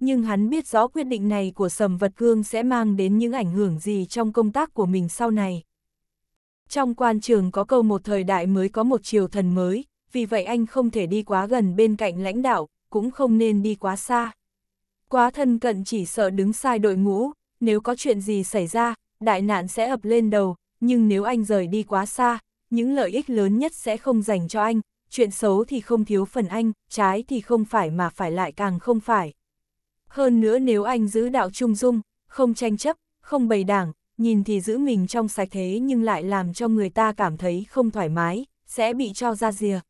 Nhưng hắn biết rõ quyết định này của sầm vật cương sẽ mang đến những ảnh hưởng gì trong công tác của mình sau này. Trong quan trường có câu một thời đại mới có một triều thần mới, vì vậy anh không thể đi quá gần bên cạnh lãnh đạo, cũng không nên đi quá xa. Quá thân cận chỉ sợ đứng sai đội ngũ, nếu có chuyện gì xảy ra, đại nạn sẽ ập lên đầu, nhưng nếu anh rời đi quá xa, những lợi ích lớn nhất sẽ không dành cho anh, chuyện xấu thì không thiếu phần anh, trái thì không phải mà phải lại càng không phải. Hơn nữa nếu anh giữ đạo trung dung, không tranh chấp, không bày đảng, nhìn thì giữ mình trong sạch thế nhưng lại làm cho người ta cảm thấy không thoải mái, sẽ bị cho ra rìa.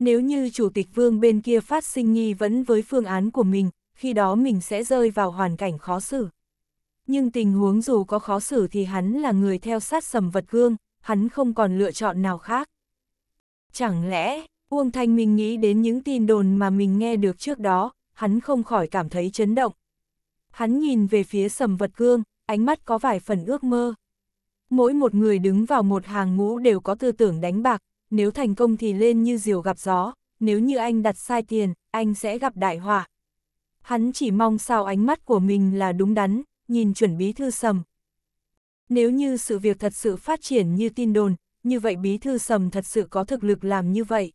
Nếu như Chủ tịch Vương bên kia phát sinh nghi vấn với phương án của mình, khi đó mình sẽ rơi vào hoàn cảnh khó xử. Nhưng tình huống dù có khó xử thì hắn là người theo sát sầm vật gương, hắn không còn lựa chọn nào khác. Chẳng lẽ, Uông Thanh Minh nghĩ đến những tin đồn mà mình nghe được trước đó, hắn không khỏi cảm thấy chấn động. Hắn nhìn về phía sầm vật cương, ánh mắt có vài phần ước mơ. Mỗi một người đứng vào một hàng ngũ đều có tư tưởng đánh bạc, nếu thành công thì lên như diều gặp gió, nếu như anh đặt sai tiền, anh sẽ gặp đại họa. Hắn chỉ mong sao ánh mắt của mình là đúng đắn, nhìn chuẩn bí thư sầm, nếu như sự việc thật sự phát triển như tin đồn, như vậy bí thư sầm thật sự có thực lực làm như vậy.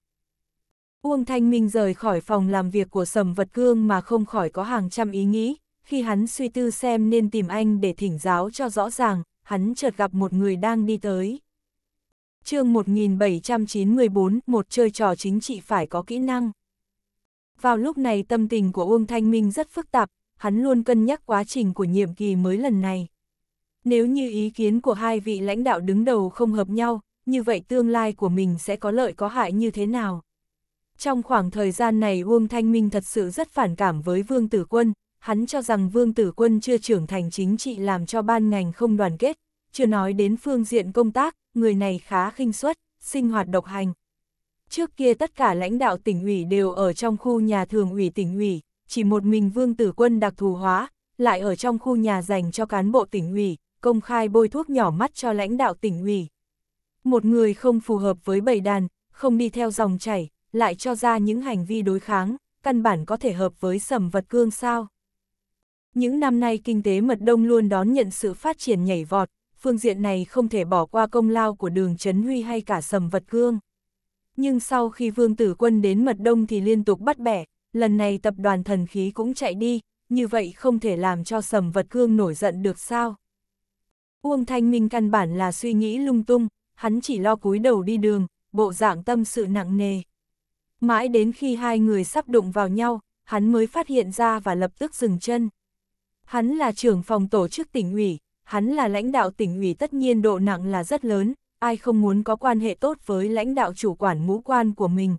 Uông Thanh Minh rời khỏi phòng làm việc của sầm vật cương mà không khỏi có hàng trăm ý nghĩ, khi hắn suy tư xem nên tìm anh để thỉnh giáo cho rõ ràng, hắn chợt gặp một người đang đi tới. chương 1794, một chơi trò chính trị phải có kỹ năng. Vào lúc này tâm tình của Uông Thanh Minh rất phức tạp, hắn luôn cân nhắc quá trình của nhiệm kỳ mới lần này. Nếu như ý kiến của hai vị lãnh đạo đứng đầu không hợp nhau, như vậy tương lai của mình sẽ có lợi có hại như thế nào? Trong khoảng thời gian này Uông Thanh Minh thật sự rất phản cảm với Vương Tử Quân, hắn cho rằng Vương Tử Quân chưa trưởng thành chính trị làm cho ban ngành không đoàn kết, chưa nói đến phương diện công tác, người này khá khinh suất, sinh hoạt độc hành. Trước kia tất cả lãnh đạo tỉnh ủy đều ở trong khu nhà thường ủy tỉnh ủy, chỉ một mình Vương Tử Quân đặc thù hóa, lại ở trong khu nhà dành cho cán bộ tỉnh ủy, công khai bôi thuốc nhỏ mắt cho lãnh đạo tỉnh ủy. Một người không phù hợp với bầy đàn, không đi theo dòng chảy, lại cho ra những hành vi đối kháng, căn bản có thể hợp với sầm vật cương sao. Những năm nay kinh tế mật đông luôn đón nhận sự phát triển nhảy vọt, phương diện này không thể bỏ qua công lao của đường Trấn Huy hay cả sầm vật cương. Nhưng sau khi vương tử quân đến mật đông thì liên tục bắt bẻ, lần này tập đoàn thần khí cũng chạy đi, như vậy không thể làm cho sầm vật cương nổi giận được sao. Uông Thanh Minh căn bản là suy nghĩ lung tung, hắn chỉ lo cúi đầu đi đường, bộ dạng tâm sự nặng nề. Mãi đến khi hai người sắp đụng vào nhau, hắn mới phát hiện ra và lập tức dừng chân. Hắn là trưởng phòng tổ chức tỉnh ủy, hắn là lãnh đạo tỉnh ủy tất nhiên độ nặng là rất lớn, ai không muốn có quan hệ tốt với lãnh đạo chủ quản ngũ quan của mình.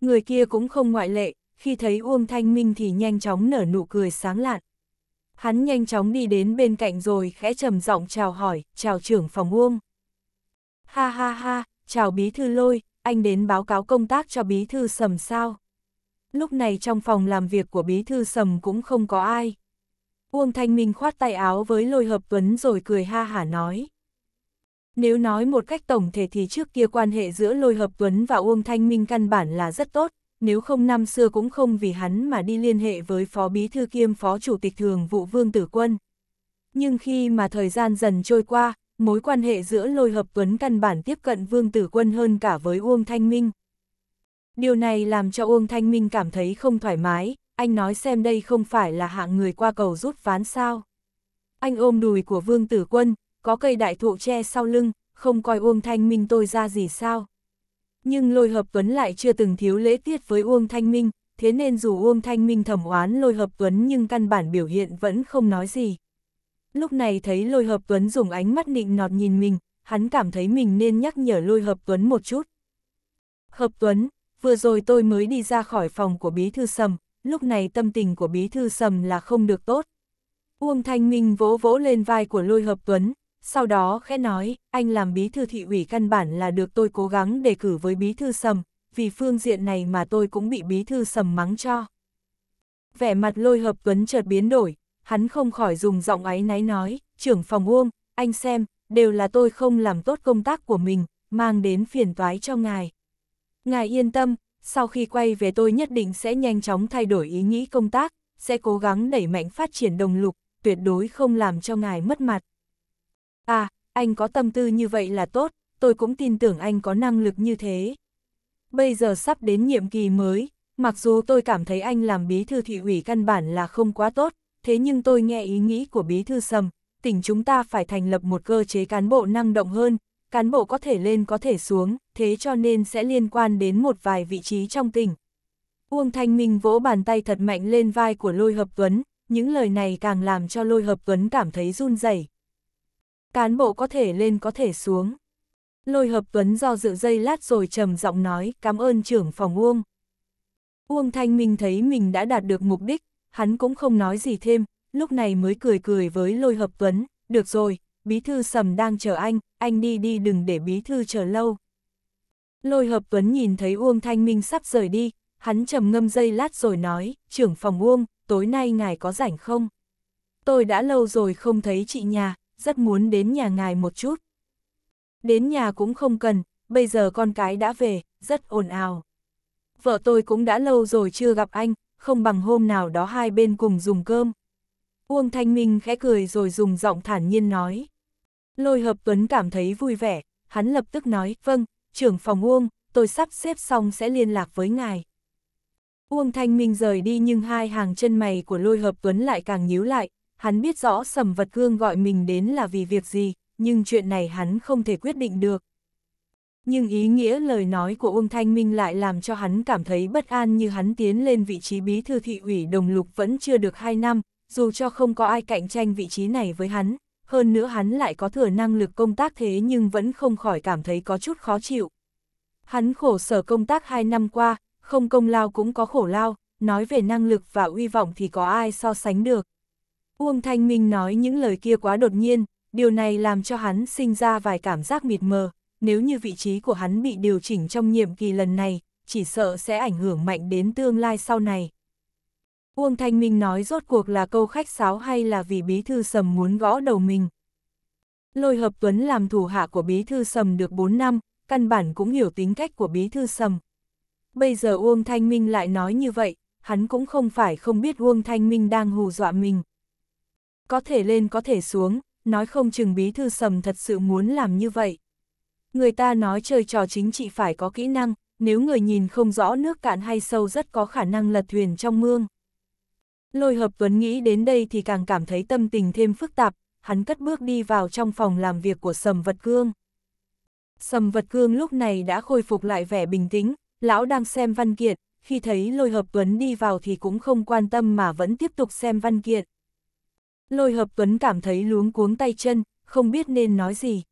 Người kia cũng không ngoại lệ, khi thấy Uông Thanh Minh thì nhanh chóng nở nụ cười sáng lạn. Hắn nhanh chóng đi đến bên cạnh rồi khẽ trầm giọng chào hỏi, chào trưởng phòng uông. Ha ha ha, chào bí thư lôi, anh đến báo cáo công tác cho bí thư sầm sao. Lúc này trong phòng làm việc của bí thư sầm cũng không có ai. Uông Thanh Minh khoát tay áo với lôi hợp tuấn rồi cười ha hả nói. Nếu nói một cách tổng thể thì trước kia quan hệ giữa Lôi Hợp Tuấn và Uông Thanh Minh căn bản là rất tốt, nếu không năm xưa cũng không vì hắn mà đi liên hệ với phó bí thư kiêm phó chủ tịch thường vụ Vương Tử Quân. Nhưng khi mà thời gian dần trôi qua, mối quan hệ giữa lôi hợp tuấn căn bản tiếp cận Vương Tử Quân hơn cả với Uông Thanh Minh. Điều này làm cho Uông Thanh Minh cảm thấy không thoải mái, anh nói xem đây không phải là hạng người qua cầu rút ván sao. Anh ôm đùi của Vương Tử Quân, có cây đại thụ che sau lưng, không coi Uông Thanh Minh tôi ra gì sao nhưng lôi hợp tuấn lại chưa từng thiếu lễ tiết với Uông Thanh Minh, thế nên dù Uông Thanh Minh thẩm oán lôi hợp tuấn nhưng căn bản biểu hiện vẫn không nói gì. Lúc này thấy lôi hợp tuấn dùng ánh mắt nịnh nọt nhìn mình, hắn cảm thấy mình nên nhắc nhở lôi hợp tuấn một chút. Hợp tuấn, vừa rồi tôi mới đi ra khỏi phòng của bí thư sầm, lúc này tâm tình của bí thư sầm là không được tốt. Uông Thanh Minh vỗ vỗ lên vai của lôi hợp tuấn, sau đó khẽ nói, anh làm bí thư thị ủy căn bản là được tôi cố gắng đề cử với bí thư sầm, vì phương diện này mà tôi cũng bị bí thư sầm mắng cho. Vẻ mặt lôi hợp tuấn chợt biến đổi, hắn không khỏi dùng giọng ấy náy nói, trưởng phòng uông, anh xem, đều là tôi không làm tốt công tác của mình, mang đến phiền toái cho ngài. Ngài yên tâm, sau khi quay về tôi nhất định sẽ nhanh chóng thay đổi ý nghĩ công tác, sẽ cố gắng đẩy mạnh phát triển đồng lục, tuyệt đối không làm cho ngài mất mặt. À, anh có tâm tư như vậy là tốt, tôi cũng tin tưởng anh có năng lực như thế. Bây giờ sắp đến nhiệm kỳ mới, mặc dù tôi cảm thấy anh làm bí thư thị ủy căn bản là không quá tốt, thế nhưng tôi nghe ý nghĩ của bí thư sầm, tỉnh chúng ta phải thành lập một cơ chế cán bộ năng động hơn, cán bộ có thể lên có thể xuống, thế cho nên sẽ liên quan đến một vài vị trí trong tỉnh. Uông Thanh Minh vỗ bàn tay thật mạnh lên vai của Lôi Hợp Tuấn, những lời này càng làm cho Lôi Hợp Tuấn cảm thấy run rẩy. Cán bộ có thể lên có thể xuống. Lôi hợp tuấn do dự dây lát rồi trầm giọng nói cảm ơn trưởng phòng Uông. Uông Thanh Minh thấy mình đã đạt được mục đích, hắn cũng không nói gì thêm, lúc này mới cười cười với lôi hợp tuấn, được rồi, bí thư sầm đang chờ anh, anh đi đi đừng để bí thư chờ lâu. Lôi hợp tuấn nhìn thấy Uông Thanh Minh sắp rời đi, hắn trầm ngâm dây lát rồi nói, trưởng phòng Uông, tối nay ngài có rảnh không? Tôi đã lâu rồi không thấy chị nhà, rất muốn đến nhà ngài một chút. Đến nhà cũng không cần, bây giờ con cái đã về, rất ồn ào. Vợ tôi cũng đã lâu rồi chưa gặp anh, không bằng hôm nào đó hai bên cùng dùng cơm. Uông Thanh Minh khẽ cười rồi dùng giọng thản nhiên nói. Lôi hợp Tuấn cảm thấy vui vẻ, hắn lập tức nói, vâng, trưởng phòng Uông, tôi sắp xếp xong sẽ liên lạc với ngài. Uông Thanh Minh rời đi nhưng hai hàng chân mày của lôi hợp Tuấn lại càng nhíu lại, hắn biết rõ sầm vật gương gọi mình đến là vì việc gì, nhưng chuyện này hắn không thể quyết định được. Nhưng ý nghĩa lời nói của Uông Thanh Minh lại làm cho hắn cảm thấy bất an như hắn tiến lên vị trí bí thư thị ủy đồng lục vẫn chưa được 2 năm, dù cho không có ai cạnh tranh vị trí này với hắn, hơn nữa hắn lại có thừa năng lực công tác thế nhưng vẫn không khỏi cảm thấy có chút khó chịu. Hắn khổ sở công tác 2 năm qua, không công lao cũng có khổ lao, nói về năng lực và uy vọng thì có ai so sánh được. Uông Thanh Minh nói những lời kia quá đột nhiên, điều này làm cho hắn sinh ra vài cảm giác mịt mờ, nếu như vị trí của hắn bị điều chỉnh trong nhiệm kỳ lần này, chỉ sợ sẽ ảnh hưởng mạnh đến tương lai sau này. Uông Thanh Minh nói rốt cuộc là câu khách sáo hay là vì bí thư sầm muốn gõ đầu mình. Lôi hợp Tuấn làm thủ hạ của bí thư sầm được 4 năm, căn bản cũng hiểu tính cách của bí thư sầm. Bây giờ Uông Thanh Minh lại nói như vậy, hắn cũng không phải không biết Uông Thanh Minh đang hù dọa mình, có thể lên có thể xuống, nói không chừng bí thư sầm thật sự muốn làm như vậy. Người ta nói chơi trò chính trị phải có kỹ năng, nếu người nhìn không rõ nước cạn hay sâu rất có khả năng lật thuyền trong mương. Lôi hợp tuấn nghĩ đến đây thì càng cảm thấy tâm tình thêm phức tạp, hắn cất bước đi vào trong phòng làm việc của sầm vật cương. Sầm vật cương lúc này đã khôi phục lại vẻ bình tĩnh, lão đang xem văn kiện, khi thấy lôi hợp tuấn đi vào thì cũng không quan tâm mà vẫn tiếp tục xem văn kiện. Lôi hợp tuấn cảm thấy luống cuống tay chân, không biết nên nói gì.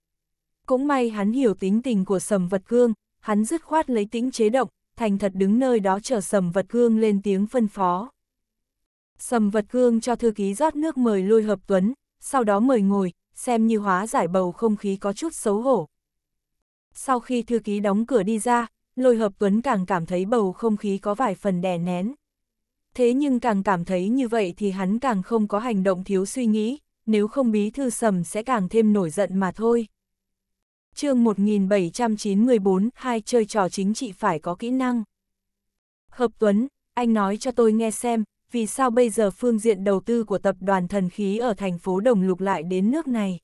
Cũng may hắn hiểu tính tình của sầm vật cương, hắn dứt khoát lấy tĩnh chế động, thành thật đứng nơi đó chờ sầm vật cương lên tiếng phân phó. Sầm vật cương cho thư ký rót nước mời lôi hợp tuấn, sau đó mời ngồi, xem như hóa giải bầu không khí có chút xấu hổ. Sau khi thư ký đóng cửa đi ra, lôi hợp tuấn càng cảm thấy bầu không khí có vài phần đè nén thế nhưng càng cảm thấy như vậy thì hắn càng không có hành động thiếu suy nghĩ, nếu không bí thư sầm sẽ càng thêm nổi giận mà thôi. chương 1794, hai chơi trò chính trị phải có kỹ năng. Hợp Tuấn, anh nói cho tôi nghe xem, vì sao bây giờ phương diện đầu tư của tập đoàn thần khí ở thành phố Đồng Lục lại đến nước này.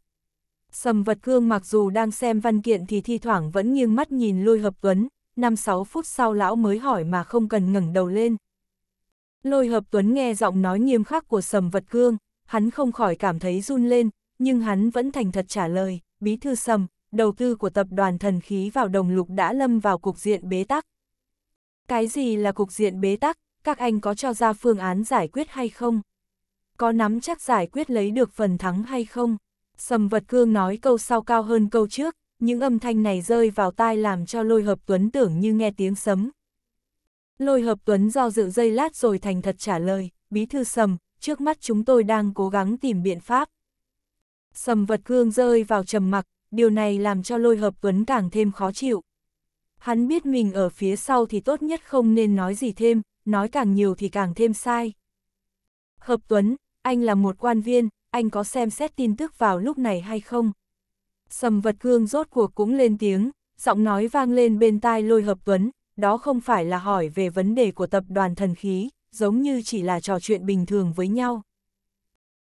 Sầm vật cương mặc dù đang xem văn kiện thì thi thoảng vẫn nghiêng mắt nhìn lôi hợp tuấn, 5-6 phút sau lão mới hỏi mà không cần ngẩng đầu lên, Lôi hợp Tuấn nghe giọng nói nghiêm khắc của Sầm Vật Cương, hắn không khỏi cảm thấy run lên, nhưng hắn vẫn thành thật trả lời, bí thư Sầm, đầu tư của tập đoàn thần khí vào đồng lục đã lâm vào cục diện bế tắc. Cái gì là cục diện bế tắc, các anh có cho ra phương án giải quyết hay không? Có nắm chắc giải quyết lấy được phần thắng hay không? Sầm Vật Cương nói câu sau cao hơn câu trước, những âm thanh này rơi vào tai làm cho lôi hợp Tuấn tưởng như nghe tiếng sấm, Lôi hợp tuấn do dự dây lát rồi thành thật trả lời, bí thư sầm, trước mắt chúng tôi đang cố gắng tìm biện pháp. Sầm vật cương rơi vào trầm mặc, điều này làm cho lôi hợp tuấn càng thêm khó chịu. Hắn biết mình ở phía sau thì tốt nhất không nên nói gì thêm, nói càng nhiều thì càng thêm sai. Hợp tuấn, anh là một quan viên, anh có xem xét tin tức vào lúc này hay không? Sầm vật cương rốt cuộc cũng lên tiếng, giọng nói vang lên bên tai lôi hợp tuấn, đó không phải là hỏi về vấn đề của tập đoàn thần khí, giống như chỉ là trò chuyện bình thường với nhau.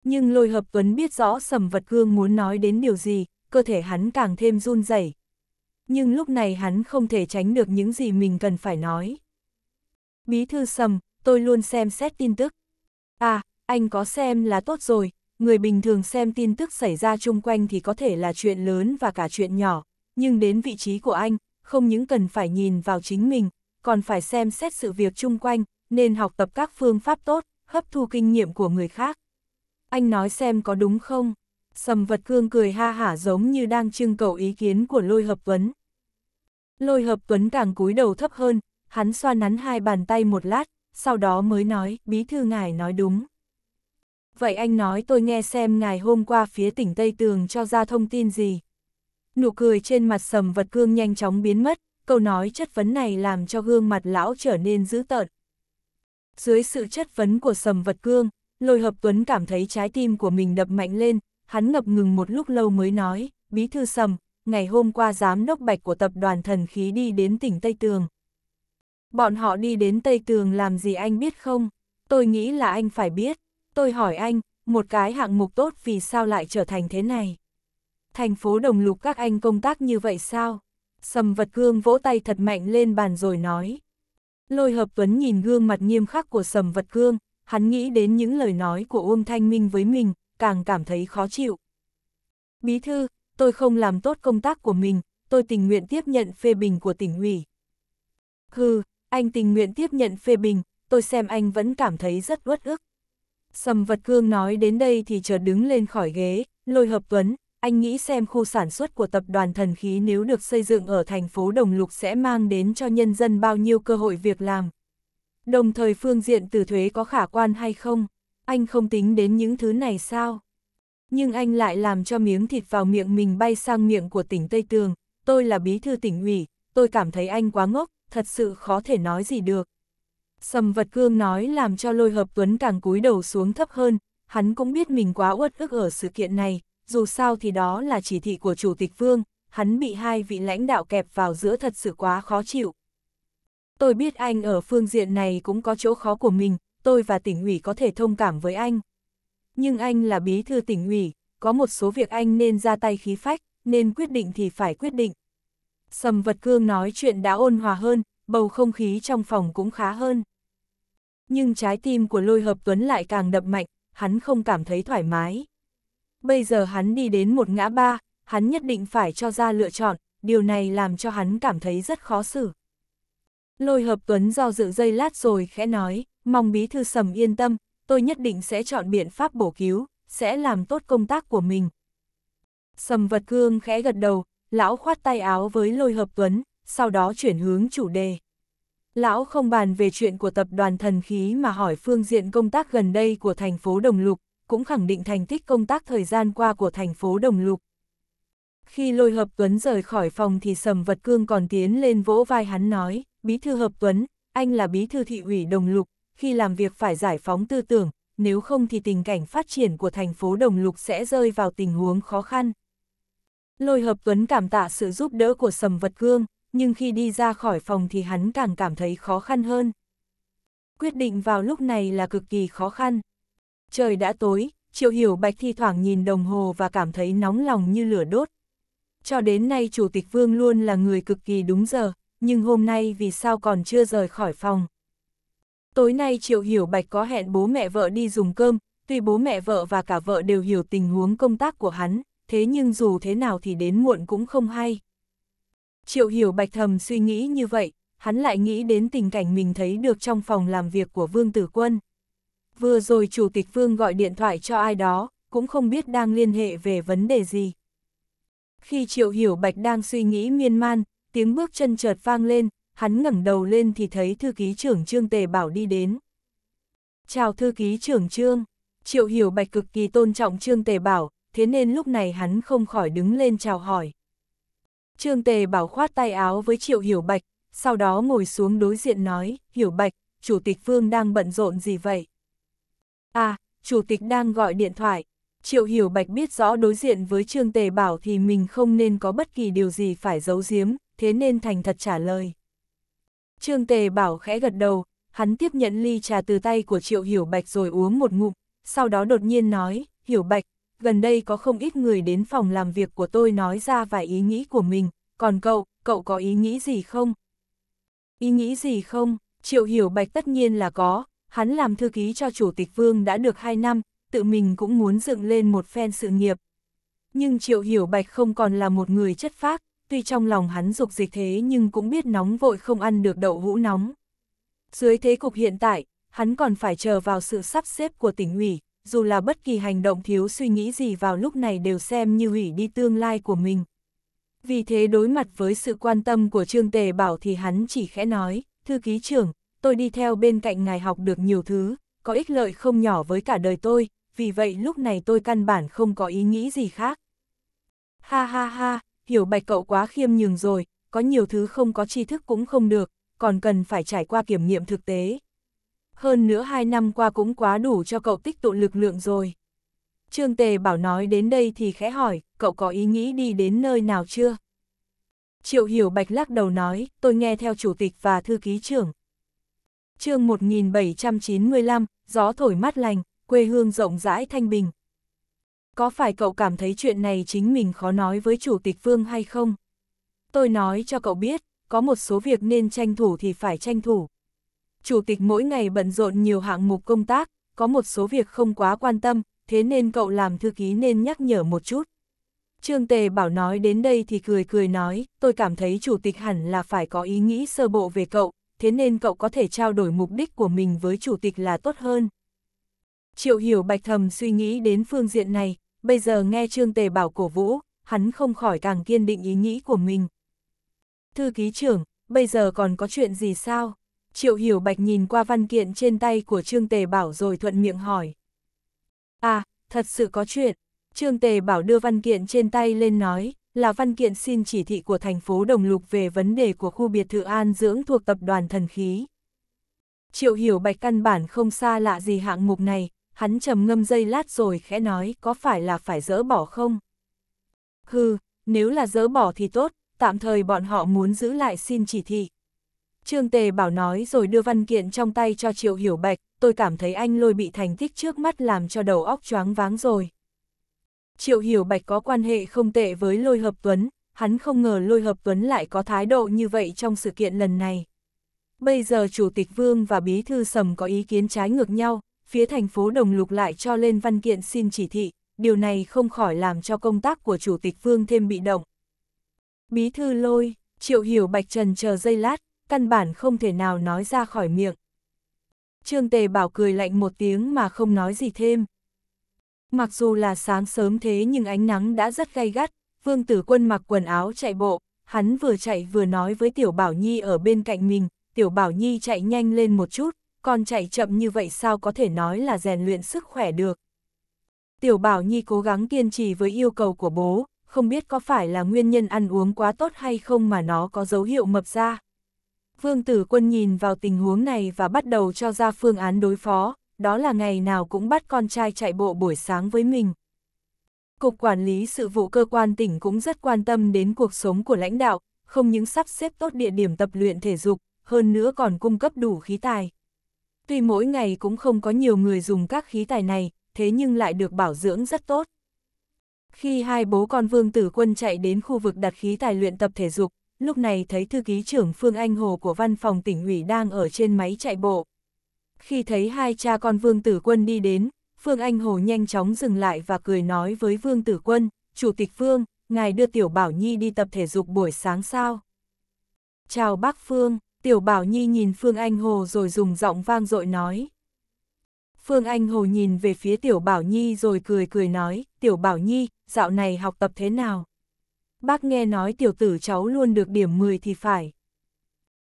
Nhưng lôi hợp tuấn biết rõ sầm vật cương muốn nói đến điều gì, cơ thể hắn càng thêm run rẩy. Nhưng lúc này hắn không thể tránh được những gì mình cần phải nói. Bí thư sầm, tôi luôn xem xét tin tức. À, anh có xem là tốt rồi, người bình thường xem tin tức xảy ra chung quanh thì có thể là chuyện lớn và cả chuyện nhỏ, nhưng đến vị trí của anh, không những cần phải nhìn vào chính mình, còn phải xem xét sự việc chung quanh, nên học tập các phương pháp tốt, hấp thu kinh nghiệm của người khác. Anh nói xem có đúng không? Sầm vật cương cười ha hả giống như đang trưng cầu ý kiến của lôi hợp tuấn. Lôi hợp tuấn càng cúi đầu thấp hơn, hắn xoa nắn hai bàn tay một lát, sau đó mới nói, bí thư ngài nói đúng. Vậy anh nói tôi nghe xem ngài hôm qua phía tỉnh Tây Tường cho ra thông tin gì nụ cười trên mặt sầm vật cương nhanh chóng biến mất, câu nói chất vấn này làm cho gương mặt lão trở nên dữ tợn. Dưới sự chất vấn của sầm vật cương, lôi hợp tuấn cảm thấy trái tim của mình đập mạnh lên, hắn ngập ngừng một lúc lâu mới nói, bí thư sầm, ngày hôm qua giám đốc bạch của tập đoàn thần khí đi đến tỉnh Tây Tường. Bọn họ đi đến Tây Tường làm gì anh biết không? Tôi nghĩ là anh phải biết. Tôi hỏi anh, một cái hạng mục tốt vì sao lại trở thành thế này? thành phố Đồng Lục các anh công tác như vậy sao? Sầm vật gương vỗ tay thật mạnh lên bàn rồi nói. Lôi hợp vấn nhìn gương mặt nghiêm khắc của sầm vật gương, hắn nghĩ đến những lời nói của Uông Thanh Minh với mình, càng cảm thấy khó chịu. Bí thư, tôi không làm tốt công tác của mình, tôi tình nguyện tiếp nhận phê bình của tỉnh ủy. Hừ, anh tình nguyện tiếp nhận phê bình, tôi xem anh vẫn cảm thấy rất uất ức. Sầm vật cương nói đến đây thì chợt đứng lên khỏi ghế, lôi hợp vấn anh nghĩ xem khu sản xuất của tập đoàn thần khí nếu được xây dựng ở thành phố Đồng Lục sẽ mang đến cho nhân dân bao nhiêu cơ hội việc làm. Đồng thời phương diện từ thuế có khả quan hay không, anh không tính đến những thứ này sao? Nhưng anh lại làm cho miếng thịt vào miệng mình bay sang miệng của tỉnh Tây Tường, tôi là bí thư tỉnh ủy, tôi cảm thấy anh quá ngốc, thật sự khó thể nói gì được. Sầm vật cương nói làm cho lôi hợp tuấn càng cúi đầu xuống thấp hơn, hắn cũng biết mình quá uất ức ở sự kiện này, dù sao thì đó là chỉ thị của Chủ tịch Vương, hắn bị hai vị lãnh đạo kẹp vào giữa thật sự quá khó chịu. Tôi biết anh ở phương diện này cũng có chỗ khó của mình, tôi và tỉnh ủy có thể thông cảm với anh. Nhưng anh là bí thư tỉnh ủy, có một số việc anh nên ra tay khí phách, nên quyết định thì phải quyết định. Sầm vật cương nói chuyện đã ôn hòa hơn, bầu không khí trong phòng cũng khá hơn. Nhưng trái tim của lôi hợp tuấn lại càng đập mạnh, hắn không cảm thấy thoải mái. Bây giờ hắn đi đến một ngã ba, hắn nhất định phải cho ra lựa chọn, điều này làm cho hắn cảm thấy rất khó xử. Lôi hợp tuấn do dự dây lát rồi khẽ nói, mong bí thư sầm yên tâm, tôi nhất định sẽ chọn biện pháp bổ cứu, sẽ làm tốt công tác của mình. Sầm vật cương khẽ gật đầu, lão khoát tay áo với lôi hợp tuấn, sau đó chuyển hướng chủ đề. Lão không bàn về chuyện của tập đoàn thần khí mà hỏi phương diện công tác gần đây của thành phố Đồng Lục, cũng khẳng định thành tích công tác thời gian qua của thành phố Đồng Lục. Khi lôi hợp Tuấn rời khỏi phòng thì Sầm Vật Cương còn tiến lên vỗ vai hắn nói, Bí thư hợp Tuấn, anh là bí thư thị ủy Đồng Lục, khi làm việc phải giải phóng tư tưởng, nếu không thì tình cảnh phát triển của thành phố Đồng Lục sẽ rơi vào tình huống khó khăn. Lôi hợp Tuấn cảm tạ sự giúp đỡ của Sầm Vật Cương, nhưng khi đi ra khỏi phòng thì hắn càng cảm thấy khó khăn hơn. Quyết định vào lúc này là cực kỳ khó khăn. Trời đã tối, Triệu Hiểu Bạch thi thoảng nhìn đồng hồ và cảm thấy nóng lòng như lửa đốt. Cho đến nay Chủ tịch Vương luôn là người cực kỳ đúng giờ, nhưng hôm nay vì sao còn chưa rời khỏi phòng. Tối nay Triệu Hiểu Bạch có hẹn bố mẹ vợ đi dùng cơm, tuy bố mẹ vợ và cả vợ đều hiểu tình huống công tác của hắn, thế nhưng dù thế nào thì đến muộn cũng không hay. Triệu Hiểu Bạch thầm suy nghĩ như vậy, hắn lại nghĩ đến tình cảnh mình thấy được trong phòng làm việc của Vương Tử Quân. Vừa rồi Chủ tịch Vương gọi điện thoại cho ai đó, cũng không biết đang liên hệ về vấn đề gì. Khi Triệu Hiểu Bạch đang suy nghĩ miên man, tiếng bước chân chợt vang lên, hắn ngẩng đầu lên thì thấy thư ký trưởng Trương Tề Bảo đi đến. Chào thư ký trưởng Trương, Triệu Hiểu Bạch cực kỳ tôn trọng Trương Tề Bảo, thế nên lúc này hắn không khỏi đứng lên chào hỏi. Trương Tề Bảo khoát tay áo với Triệu Hiểu Bạch, sau đó ngồi xuống đối diện nói, Hiểu Bạch, Chủ tịch Vương đang bận rộn gì vậy? À, chủ tịch đang gọi điện thoại. Triệu Hiểu Bạch biết rõ đối diện với Trương Tề Bảo thì mình không nên có bất kỳ điều gì phải giấu giếm, thế nên thành thật trả lời. Trương Tề Bảo khẽ gật đầu, hắn tiếp nhận ly trà từ tay của Triệu Hiểu Bạch rồi uống một ngụm, sau đó đột nhiên nói, Hiểu Bạch, gần đây có không ít người đến phòng làm việc của tôi nói ra vài ý nghĩ của mình, còn cậu, cậu có ý nghĩ gì không? Ý nghĩ gì không? Triệu Hiểu Bạch tất nhiên là có, hắn làm thư ký cho chủ tịch vương đã được 2 năm, tự mình cũng muốn dựng lên một phen sự nghiệp. Nhưng Triệu Hiểu Bạch không còn là một người chất phác, tuy trong lòng hắn dục dịch thế nhưng cũng biết nóng vội không ăn được đậu hũ nóng. Dưới thế cục hiện tại, hắn còn phải chờ vào sự sắp xếp của tỉnh ủy, dù là bất kỳ hành động thiếu suy nghĩ gì vào lúc này đều xem như hủy đi tương lai của mình. Vì thế đối mặt với sự quan tâm của Trương Tề Bảo thì hắn chỉ khẽ nói, thư ký trưởng, tôi đi theo bên cạnh ngài học được nhiều thứ, có ích lợi không nhỏ với cả đời tôi, vì vậy lúc này tôi căn bản không có ý nghĩ gì khác. Ha ha ha, hiểu bạch cậu quá khiêm nhường rồi, có nhiều thứ không có tri thức cũng không được, còn cần phải trải qua kiểm nghiệm thực tế. Hơn nữa hai năm qua cũng quá đủ cho cậu tích tụ lực lượng rồi. Trương Tề bảo nói đến đây thì khẽ hỏi, cậu có ý nghĩ đi đến nơi nào chưa? Triệu Hiểu Bạch lắc đầu nói, tôi nghe theo chủ tịch và thư ký trưởng, chương 1795, gió thổi mát lành, quê hương rộng rãi thanh bình. Có phải cậu cảm thấy chuyện này chính mình khó nói với Chủ tịch Vương hay không? Tôi nói cho cậu biết, có một số việc nên tranh thủ thì phải tranh thủ. Chủ tịch mỗi ngày bận rộn nhiều hạng mục công tác, có một số việc không quá quan tâm, thế nên cậu làm thư ký nên nhắc nhở một chút. Trương Tề bảo nói đến đây thì cười cười nói, tôi cảm thấy chủ tịch hẳn là phải có ý nghĩ sơ bộ về cậu, thế nên cậu có thể trao đổi mục đích của mình với chủ tịch là tốt hơn. Triệu hiểu bạch thầm suy nghĩ đến phương diện này, bây giờ nghe Trương Tề bảo cổ vũ, hắn không khỏi càng kiên định ý nghĩ của mình. Thư ký trưởng, bây giờ còn có chuyện gì sao? Triệu hiểu bạch nhìn qua văn kiện trên tay của Trương Tề bảo rồi thuận miệng hỏi. À, thật sự có chuyện. Trương Tề bảo đưa văn kiện trên tay lên nói, là văn kiện xin chỉ thị của thành phố Đồng Lục về vấn đề của khu biệt thự an dưỡng thuộc tập đoàn thần khí. Triệu hiểu bạch căn bản không xa lạ gì hạng mục này, hắn trầm ngâm dây lát rồi khẽ nói có phải là phải dỡ bỏ không? Hừ, nếu là dỡ bỏ thì tốt, tạm thời bọn họ muốn giữ lại xin chỉ thị. Trương Tề bảo nói rồi đưa văn kiện trong tay cho Triệu Hiểu Bạch, tôi cảm thấy anh lôi bị thành tích trước mắt làm cho đầu óc choáng váng rồi. Triệu Hiểu Bạch có quan hệ không tệ với Lôi Hợp Tuấn, hắn không ngờ Lôi Hợp Tuấn lại có thái độ như vậy trong sự kiện lần này. Bây giờ Chủ tịch Vương và Bí Thư Sầm có ý kiến trái ngược nhau, phía thành phố Đồng Lục lại cho lên văn kiện xin chỉ thị, điều này không khỏi làm cho công tác của Chủ tịch Vương thêm bị động. Bí Thư Lôi, Triệu Hiểu Bạch trần chờ giây lát, căn bản không thể nào nói ra khỏi miệng. Trương Tề Bảo cười lạnh một tiếng mà không nói gì thêm, Mặc dù là sáng sớm thế nhưng ánh nắng đã rất gay gắt, Vương Tử Quân mặc quần áo chạy bộ, hắn vừa chạy vừa nói với Tiểu Bảo Nhi ở bên cạnh mình, Tiểu Bảo Nhi chạy nhanh lên một chút, còn chạy chậm như vậy sao có thể nói là rèn luyện sức khỏe được. Tiểu Bảo Nhi cố gắng kiên trì với yêu cầu của bố, không biết có phải là nguyên nhân ăn uống quá tốt hay không mà nó có dấu hiệu mập ra. Vương Tử Quân nhìn vào tình huống này và bắt đầu cho ra phương án đối phó, đó là ngày nào cũng bắt con trai chạy bộ buổi sáng với mình. Cục Quản lý Sự vụ Cơ quan tỉnh cũng rất quan tâm đến cuộc sống của lãnh đạo, không những sắp xếp tốt địa điểm tập luyện thể dục, hơn nữa còn cung cấp đủ khí tài. Tuy mỗi ngày cũng không có nhiều người dùng các khí tài này, thế nhưng lại được bảo dưỡng rất tốt. Khi hai bố con Vương Tử Quân chạy đến khu vực đặt khí tài luyện tập thể dục, lúc này thấy thư ký trưởng Phương Anh Hồ của văn phòng tỉnh ủy đang ở trên máy chạy bộ. Khi thấy hai cha con Vương Tử Quân đi đến, Phương Anh Hồ nhanh chóng dừng lại và cười nói với Vương Tử Quân, Chủ tịch Phương, ngài đưa Tiểu Bảo Nhi đi tập thể dục buổi sáng sao? Chào bác Phương, Tiểu Bảo Nhi nhìn Phương Anh Hồ rồi dùng giọng vang dội nói. Phương Anh Hồ nhìn về phía Tiểu Bảo Nhi rồi cười cười nói, Tiểu Bảo Nhi, dạo này học tập thế nào? Bác nghe nói tiểu tử cháu luôn được điểm 10 thì phải.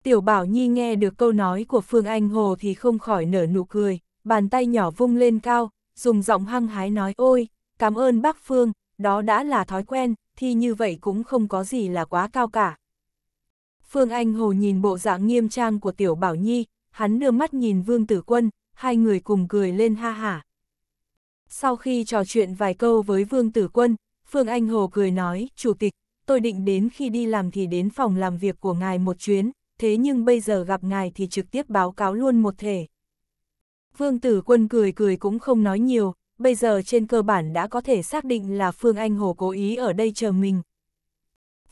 Tiểu Bảo Nhi nghe được câu nói của Phương Anh Hồ thì không khỏi nở nụ cười, bàn tay nhỏ vung lên cao, dùng giọng hăng hái nói ôi, cảm ơn bác Phương, đó đã là thói quen, thì như vậy cũng không có gì là quá cao cả. Phương Anh Hồ nhìn bộ dạng nghiêm trang của Tiểu Bảo Nhi, hắn đưa mắt nhìn Vương Tử Quân, hai người cùng cười lên ha hả. Sau khi trò chuyện vài câu với Vương Tử Quân, Phương Anh Hồ cười nói, Chủ tịch, tôi định đến khi đi làm thì đến phòng làm việc của ngài một chuyến, thế nhưng bây giờ gặp ngài thì trực tiếp báo cáo luôn một thể. Vương tử quân cười cười cũng không nói nhiều, bây giờ trên cơ bản đã có thể xác định là Phương Anh Hồ cố ý ở đây chờ mình.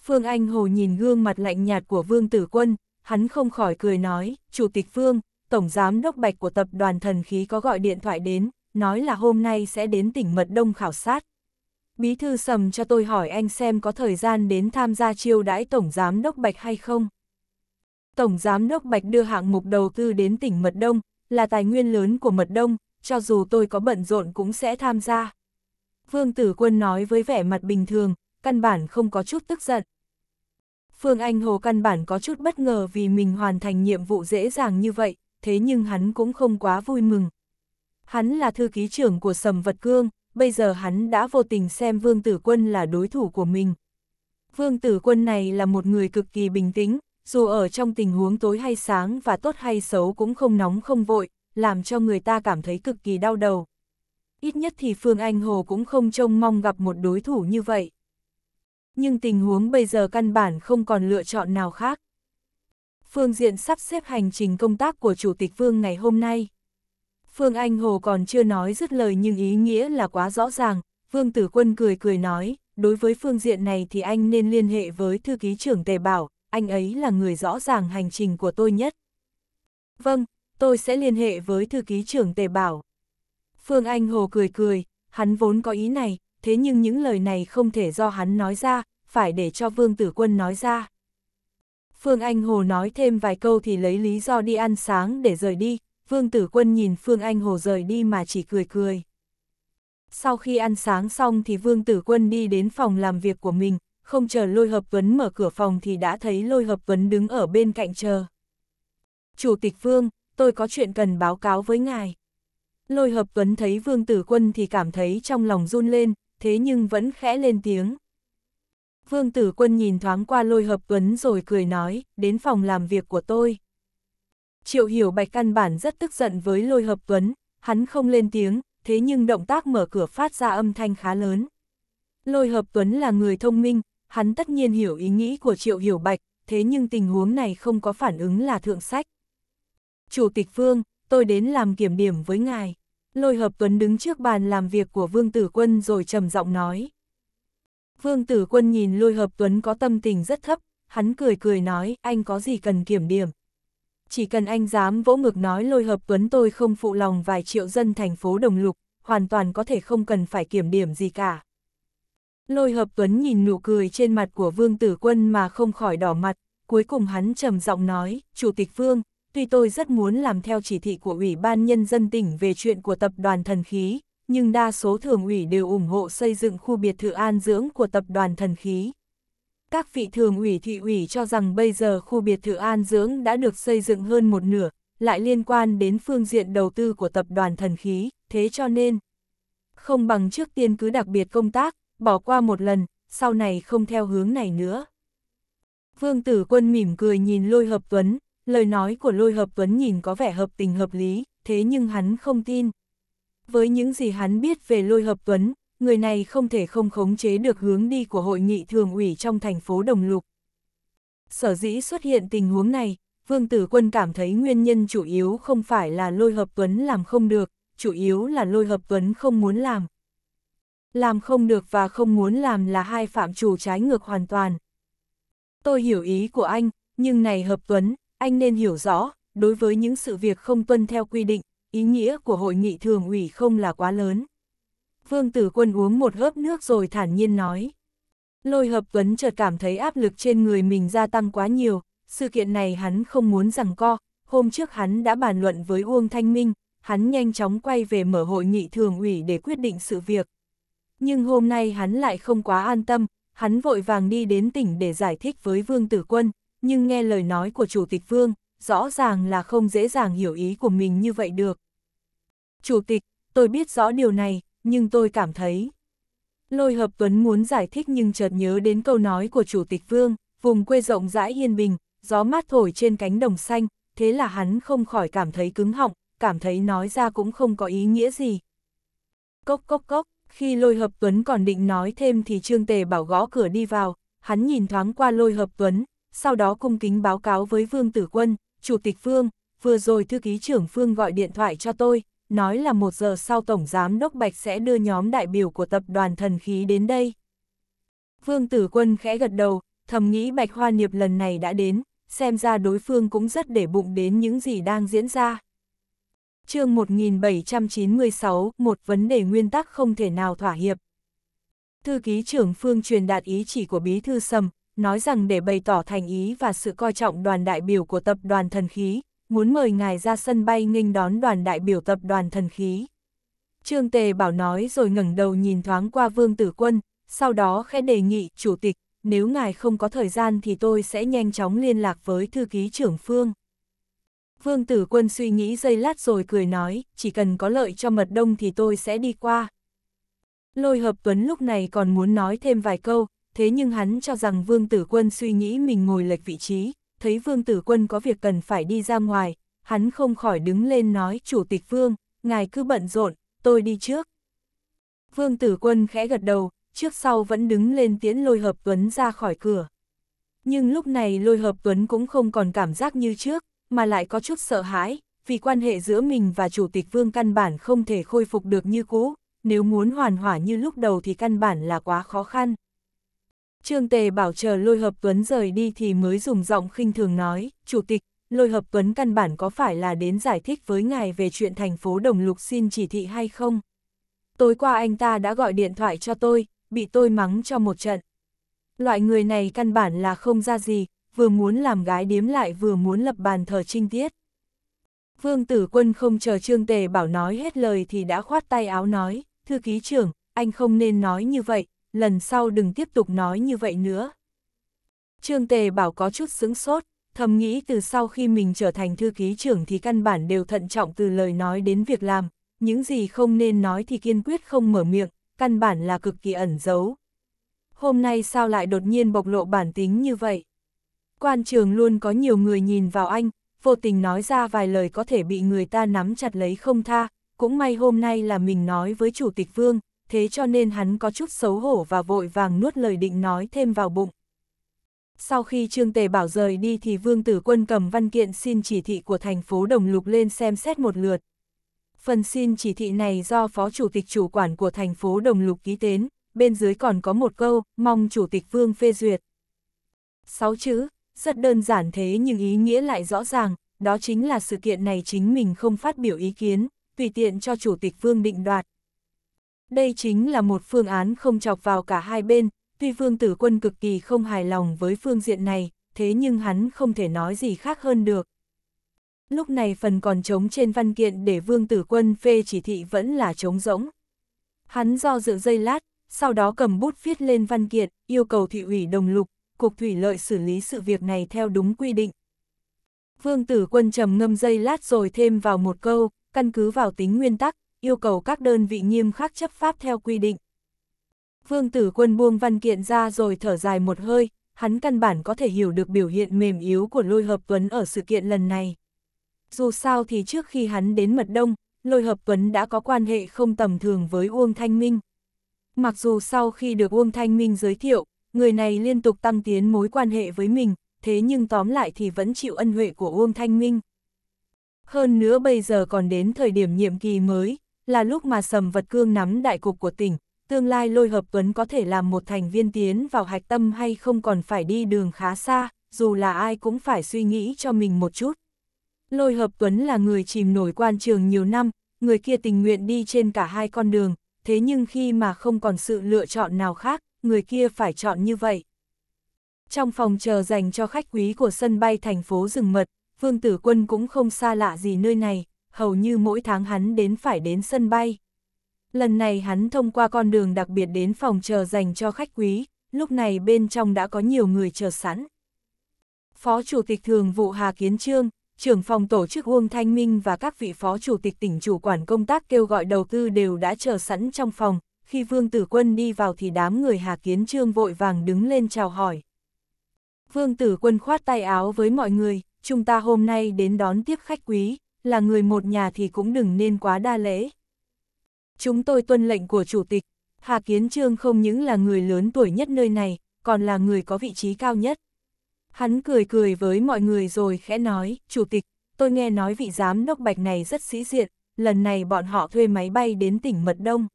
Phương Anh Hồ nhìn gương mặt lạnh nhạt của Vương Tử Quân, hắn không khỏi cười nói, Chủ tịch Phương, Tổng Giám Đốc Bạch của Tập đoàn Thần Khí có gọi điện thoại đến, nói là hôm nay sẽ đến tỉnh Mật Đông khảo sát. Bí thư sầm cho tôi hỏi anh xem có thời gian đến tham gia chiêu đãi Tổng Giám Đốc Bạch hay không? Tổng Giám đốc Bạch đưa hạng mục đầu tư đến tỉnh Mật Đông, là tài nguyên lớn của Mật Đông, cho dù tôi có bận rộn cũng sẽ tham gia. Vương Tử Quân nói với vẻ mặt bình thường, căn bản không có chút tức giận. Phương Anh Hồ căn bản có chút bất ngờ vì mình hoàn thành nhiệm vụ dễ dàng như vậy, thế nhưng hắn cũng không quá vui mừng. Hắn là thư ký trưởng của Sầm Vật Cương, bây giờ hắn đã vô tình xem Vương Tử Quân là đối thủ của mình. Vương Tử Quân này là một người cực kỳ bình tĩnh, dù ở trong tình huống tối hay sáng và tốt hay xấu cũng không nóng không vội, làm cho người ta cảm thấy cực kỳ đau đầu. Ít nhất thì Phương Anh Hồ cũng không trông mong gặp một đối thủ như vậy. Nhưng tình huống bây giờ căn bản không còn lựa chọn nào khác. Phương diện sắp xếp hành trình công tác của Chủ tịch Vương ngày hôm nay. Phương Anh Hồ còn chưa nói dứt lời nhưng ý nghĩa là quá rõ ràng, Vương Tử Quân cười cười nói, đối với phương diện này thì anh nên liên hệ với thư ký trưởng Tề Bảo, anh ấy là người rõ ràng hành trình của tôi nhất. Vâng, tôi sẽ liên hệ với thư ký trưởng Tề Bảo. Phương Anh Hồ cười cười, hắn vốn có ý này, thế nhưng những lời này không thể do hắn nói ra, phải để cho Vương Tử Quân nói ra. Phương Anh Hồ nói thêm vài câu thì lấy lý do đi ăn sáng để rời đi, Vương Tử Quân nhìn Phương Anh Hồ rời đi mà chỉ cười cười. Sau khi ăn sáng xong thì Vương Tử Quân đi đến phòng làm việc của mình, không chờ lôi hợp vấn mở cửa phòng thì đã thấy lôi hợp vấn đứng ở bên cạnh chờ. Chủ tịch Vương, tôi có chuyện cần báo cáo với ngài. Lôi hợp vấn thấy Vương Tử Quân thì cảm thấy trong lòng run lên, thế nhưng vẫn khẽ lên tiếng. Vương Tử Quân nhìn thoáng qua lôi hợp vấn rồi cười nói, đến phòng làm việc của tôi. Triệu Hiểu Bạch căn bản rất tức giận với lôi hợp vấn, hắn không lên tiếng, thế nhưng động tác mở cửa phát ra âm thanh khá lớn. Lôi hợp tuấn là người thông minh, hắn tất nhiên hiểu ý nghĩ của Triệu Hiểu Bạch, thế nhưng tình huống này không có phản ứng là thượng sách. Chủ tịch Vương, tôi đến làm kiểm điểm với ngài. Lôi hợp tuấn đứng trước bàn làm việc của Vương Tử Quân rồi trầm giọng nói. Vương Tử Quân nhìn lôi hợp tuấn có tâm tình rất thấp, hắn cười cười nói anh có gì cần kiểm điểm. Chỉ cần anh dám vỗ ngực nói lôi hợp tuấn tôi không phụ lòng vài triệu dân thành phố Đồng Lục, hoàn toàn có thể không cần phải kiểm điểm gì cả. Lôi hợp tuấn nhìn nụ cười trên mặt của vương tử quân mà không khỏi đỏ mặt, cuối cùng hắn trầm giọng nói, Chủ tịch Vương, tuy tôi rất muốn làm theo chỉ thị của Ủy ban Nhân dân tỉnh về chuyện của tập đoàn thần khí, nhưng đa số thường ủy đều ủng hộ xây dựng khu biệt thự an dưỡng của tập đoàn thần khí. Các vị thường ủy thị ủy cho rằng bây giờ khu biệt thự an dưỡng đã được xây dựng hơn một nửa, lại liên quan đến phương diện đầu tư của tập đoàn thần khí, thế cho nên không bằng trước tiên cứ đặc biệt công tác, bỏ qua một lần, sau này không theo hướng này nữa. Vương tử quân mỉm cười nhìn lôi hợp vấn lời nói của lôi hợp vấn nhìn có vẻ hợp tình hợp lý, thế nhưng hắn không tin. Với những gì hắn biết về lôi hợp vấn người này không thể không khống chế được hướng đi của hội nghị thường ủy trong thành phố Đồng Lục. Sở dĩ xuất hiện tình huống này, Vương Tử Quân cảm thấy nguyên nhân chủ yếu không phải là lôi hợp tuấn làm không được, chủ yếu là lôi hợp tuấn không muốn làm, làm không được và không muốn làm là hai phạm chủ trái ngược hoàn toàn. Tôi hiểu ý của anh, nhưng này hợp tuấn, anh nên hiểu rõ, đối với những sự việc không tuân theo quy định, ý nghĩa của hội nghị thường ủy không là quá lớn. Vương Tử Quân uống một hớp nước rồi thản nhiên nói. Lôi hợp tuấn chợt cảm thấy áp lực trên người mình gia tăng quá nhiều, sự kiện này hắn không muốn rằng co, hôm trước hắn đã bàn luận với Uông Thanh Minh, hắn nhanh chóng quay về mở hội nghị thường ủy để quyết định sự việc nhưng hôm nay hắn lại không quá an tâm, hắn vội vàng đi đến tỉnh để giải thích với Vương Tử Quân, nhưng nghe lời nói của Chủ tịch Vương, rõ ràng là không dễ dàng hiểu ý của mình như vậy được. Chủ tịch, tôi biết rõ điều này, nhưng tôi cảm thấy... Lôi Hợp Tuấn muốn giải thích nhưng chợt nhớ đến câu nói của Chủ tịch Vương, vùng quê rộng rãi yên bình, gió mát thổi trên cánh đồng xanh, thế là hắn không khỏi cảm thấy cứng họng, cảm thấy nói ra cũng không có ý nghĩa gì. Cốc cốc cốc, khi lôi hợp tuấn còn định nói thêm thì Trương Tề bảo gõ cửa đi vào, hắn nhìn thoáng qua lôi hợp tuấn, sau đó cung kính báo cáo với Vương Tử Quân, Chủ tịch Vương, vừa rồi thư ký trưởng Phương gọi điện thoại cho tôi, nói là một giờ sau Tổng Giám Đốc Bạch sẽ đưa nhóm đại biểu của tập đoàn thần khí đến đây. Vương Tử Quân khẽ gật đầu, thầm nghĩ Bạch Hoa Niệp lần này đã đến, xem ra đối phương cũng rất để bụng đến những gì đang diễn ra chương 1796, một vấn đề nguyên tắc không thể nào thỏa hiệp. Thư ký trưởng Phương truyền đạt ý chỉ của Bí Thư Sầm, nói rằng để bày tỏ thành ý và sự coi trọng đoàn đại biểu của tập đoàn thần khí, muốn mời ngài ra sân bay nghênh đón đoàn đại biểu tập đoàn thần khí. Trương Tề Bảo nói rồi ngẩng đầu nhìn thoáng qua Vương Tử Quân, sau đó khẽ đề nghị, Chủ tịch, nếu ngài không có thời gian thì tôi sẽ nhanh chóng liên lạc với thư ký trưởng Phương. Vương tử quân suy nghĩ giây lát rồi cười nói, chỉ cần có lợi cho mật đông thì tôi sẽ đi qua. Lôi hợp tuấn lúc này còn muốn nói thêm vài câu, thế nhưng hắn cho rằng vương tử quân suy nghĩ mình ngồi lệch vị trí, thấy vương tử quân có việc cần phải đi ra ngoài, hắn không khỏi đứng lên nói chủ tịch vương, ngài cứ bận rộn, tôi đi trước. Vương tử quân khẽ gật đầu, trước sau vẫn đứng lên tiễn lôi hợp tuấn ra khỏi cửa. Nhưng lúc này lôi hợp tuấn cũng không còn cảm giác như trước, mà lại có chút sợ hãi, vì quan hệ giữa mình và Chủ tịch Vương căn bản không thể khôi phục được như cũ, nếu muốn hoàn hỏa như lúc đầu thì căn bản là quá khó khăn. Trương Tề bảo chờ Lôi Hợp Tuấn rời đi thì mới dùng giọng khinh thường nói, Chủ tịch, Lôi Hợp Tuấn căn bản có phải là đến giải thích với ngài về chuyện thành phố Đồng Lục xin chỉ thị hay không? Tối qua anh ta đã gọi điện thoại cho tôi, bị tôi mắng cho một trận. Loại người này căn bản là không ra gì, vừa muốn làm gái điếm lại vừa muốn lập bàn thờ trinh tiết. Vương tử quân không chờ Trương Tề bảo nói hết lời thì đã khoát tay áo nói, thư ký trưởng, anh không nên nói như vậy, lần sau đừng tiếp tục nói như vậy nữa. Trương Tề bảo có chút sững sốt, thầm nghĩ từ sau khi mình trở thành thư ký trưởng thì căn bản đều thận trọng từ lời nói đến việc làm, những gì không nên nói thì kiên quyết không mở miệng, căn bản là cực kỳ ẩn giấu. Hôm nay sao lại đột nhiên bộc lộ bản tính như vậy? Quan trường luôn có nhiều người nhìn vào anh, vô tình nói ra vài lời có thể bị người ta nắm chặt lấy không tha, cũng may hôm nay là mình nói với Chủ tịch Vương, thế cho nên hắn có chút xấu hổ và vội vàng nuốt lời định nói thêm vào bụng. Sau khi Trương Tề Bảo rời đi thì Vương Tử Quân cầm văn kiện xin chỉ thị của thành phố Đồng Lục lên xem xét một lượt. Phần xin chỉ thị này do Phó Chủ tịch chủ quản của thành phố Đồng Lục ký tên, bên dưới còn có một câu, mong Chủ tịch Vương phê duyệt. 6 chữ, rất đơn giản thế nhưng ý nghĩa lại rõ ràng, đó chính là sự kiện này chính mình không phát biểu ý kiến, tùy tiện cho Chủ tịch Vương định đoạt. Đây chính là một phương án không chọc vào cả hai bên, tuy Vương Tử Quân cực kỳ không hài lòng với phương diện này, thế nhưng hắn không thể nói gì khác hơn được. Lúc này phần còn trống trên văn kiện để Vương Tử Quân phê chỉ thị vẫn là trống rỗng. Hắn do dự dây lát, sau đó cầm bút viết lên văn kiện, yêu cầu thị ủy đồng lục, Cục Thủy lợi xử lý sự việc này theo đúng quy định. Vương Tử Quân trầm ngâm dây lát rồi thêm vào một câu, căn cứ vào tính nguyên tắc, yêu cầu các đơn vị nghiêm khắc chấp pháp theo quy định. Vương Tử Quân buông văn kiện ra rồi thở dài một hơi, hắn căn bản có thể hiểu được biểu hiện mềm yếu của Lôi Hợp Tuấn ở sự kiện lần này. Dù sao thì trước khi hắn đến Mật Đông, Lôi Hợp Tuấn đã có quan hệ không tầm thường với Uông Thanh Minh. Mặc dù sau khi được Uông Thanh Minh giới thiệu, người này liên tục tăng tiến mối quan hệ với mình, thế nhưng tóm lại thì vẫn chịu ân huệ của Uông Thanh Minh. Hơn nữa bây giờ còn đến thời điểm nhiệm kỳ mới, là lúc mà Sầm Vật Cương nắm đại cục của tỉnh, tương lai lôi hợp tuấn có thể làm một thành viên tiến vào hạch tâm hay không còn phải đi đường khá xa, dù là ai cũng phải suy nghĩ cho mình một chút. Lôi hợp tuấn là người chìm nổi quan trường nhiều năm, người kia tình nguyện đi trên cả hai con đường, thế nhưng khi mà không còn sự lựa chọn nào khác, người kia phải chọn như vậy. Trong phòng chờ dành cho khách quý của sân bay thành phố rừng mật, Vương Tử Quân cũng không xa lạ gì nơi này, hầu như mỗi tháng hắn đến phải đến sân bay. Lần này hắn thông qua con đường đặc biệt đến phòng chờ dành cho khách quý, lúc này bên trong đã có nhiều người chờ sẵn. Phó Chủ tịch Thường vụ Hà Kiến Trương, trưởng phòng tổ chức Uông Thanh Minh và các vị Phó Chủ tịch tỉnh chủ quản công tác kêu gọi đầu tư đều đã chờ sẵn trong phòng, khi Vương Tử Quân đi vào thì đám người Hà Kiến Trương vội vàng đứng lên chào hỏi. Vương Tử Quân khoát tay áo với mọi người, chúng ta hôm nay đến đón tiếp khách quý, là người một nhà thì cũng đừng nên quá đa lễ. Chúng tôi tuân lệnh của Chủ tịch, Hà Kiến Trương không những là người lớn tuổi nhất nơi này, còn là người có vị trí cao nhất. Hắn cười cười với mọi người rồi khẽ nói, Chủ tịch, tôi nghe nói vị giám đốc bạch này rất sĩ diện, lần này bọn họ thuê máy bay đến tỉnh Mật Đông.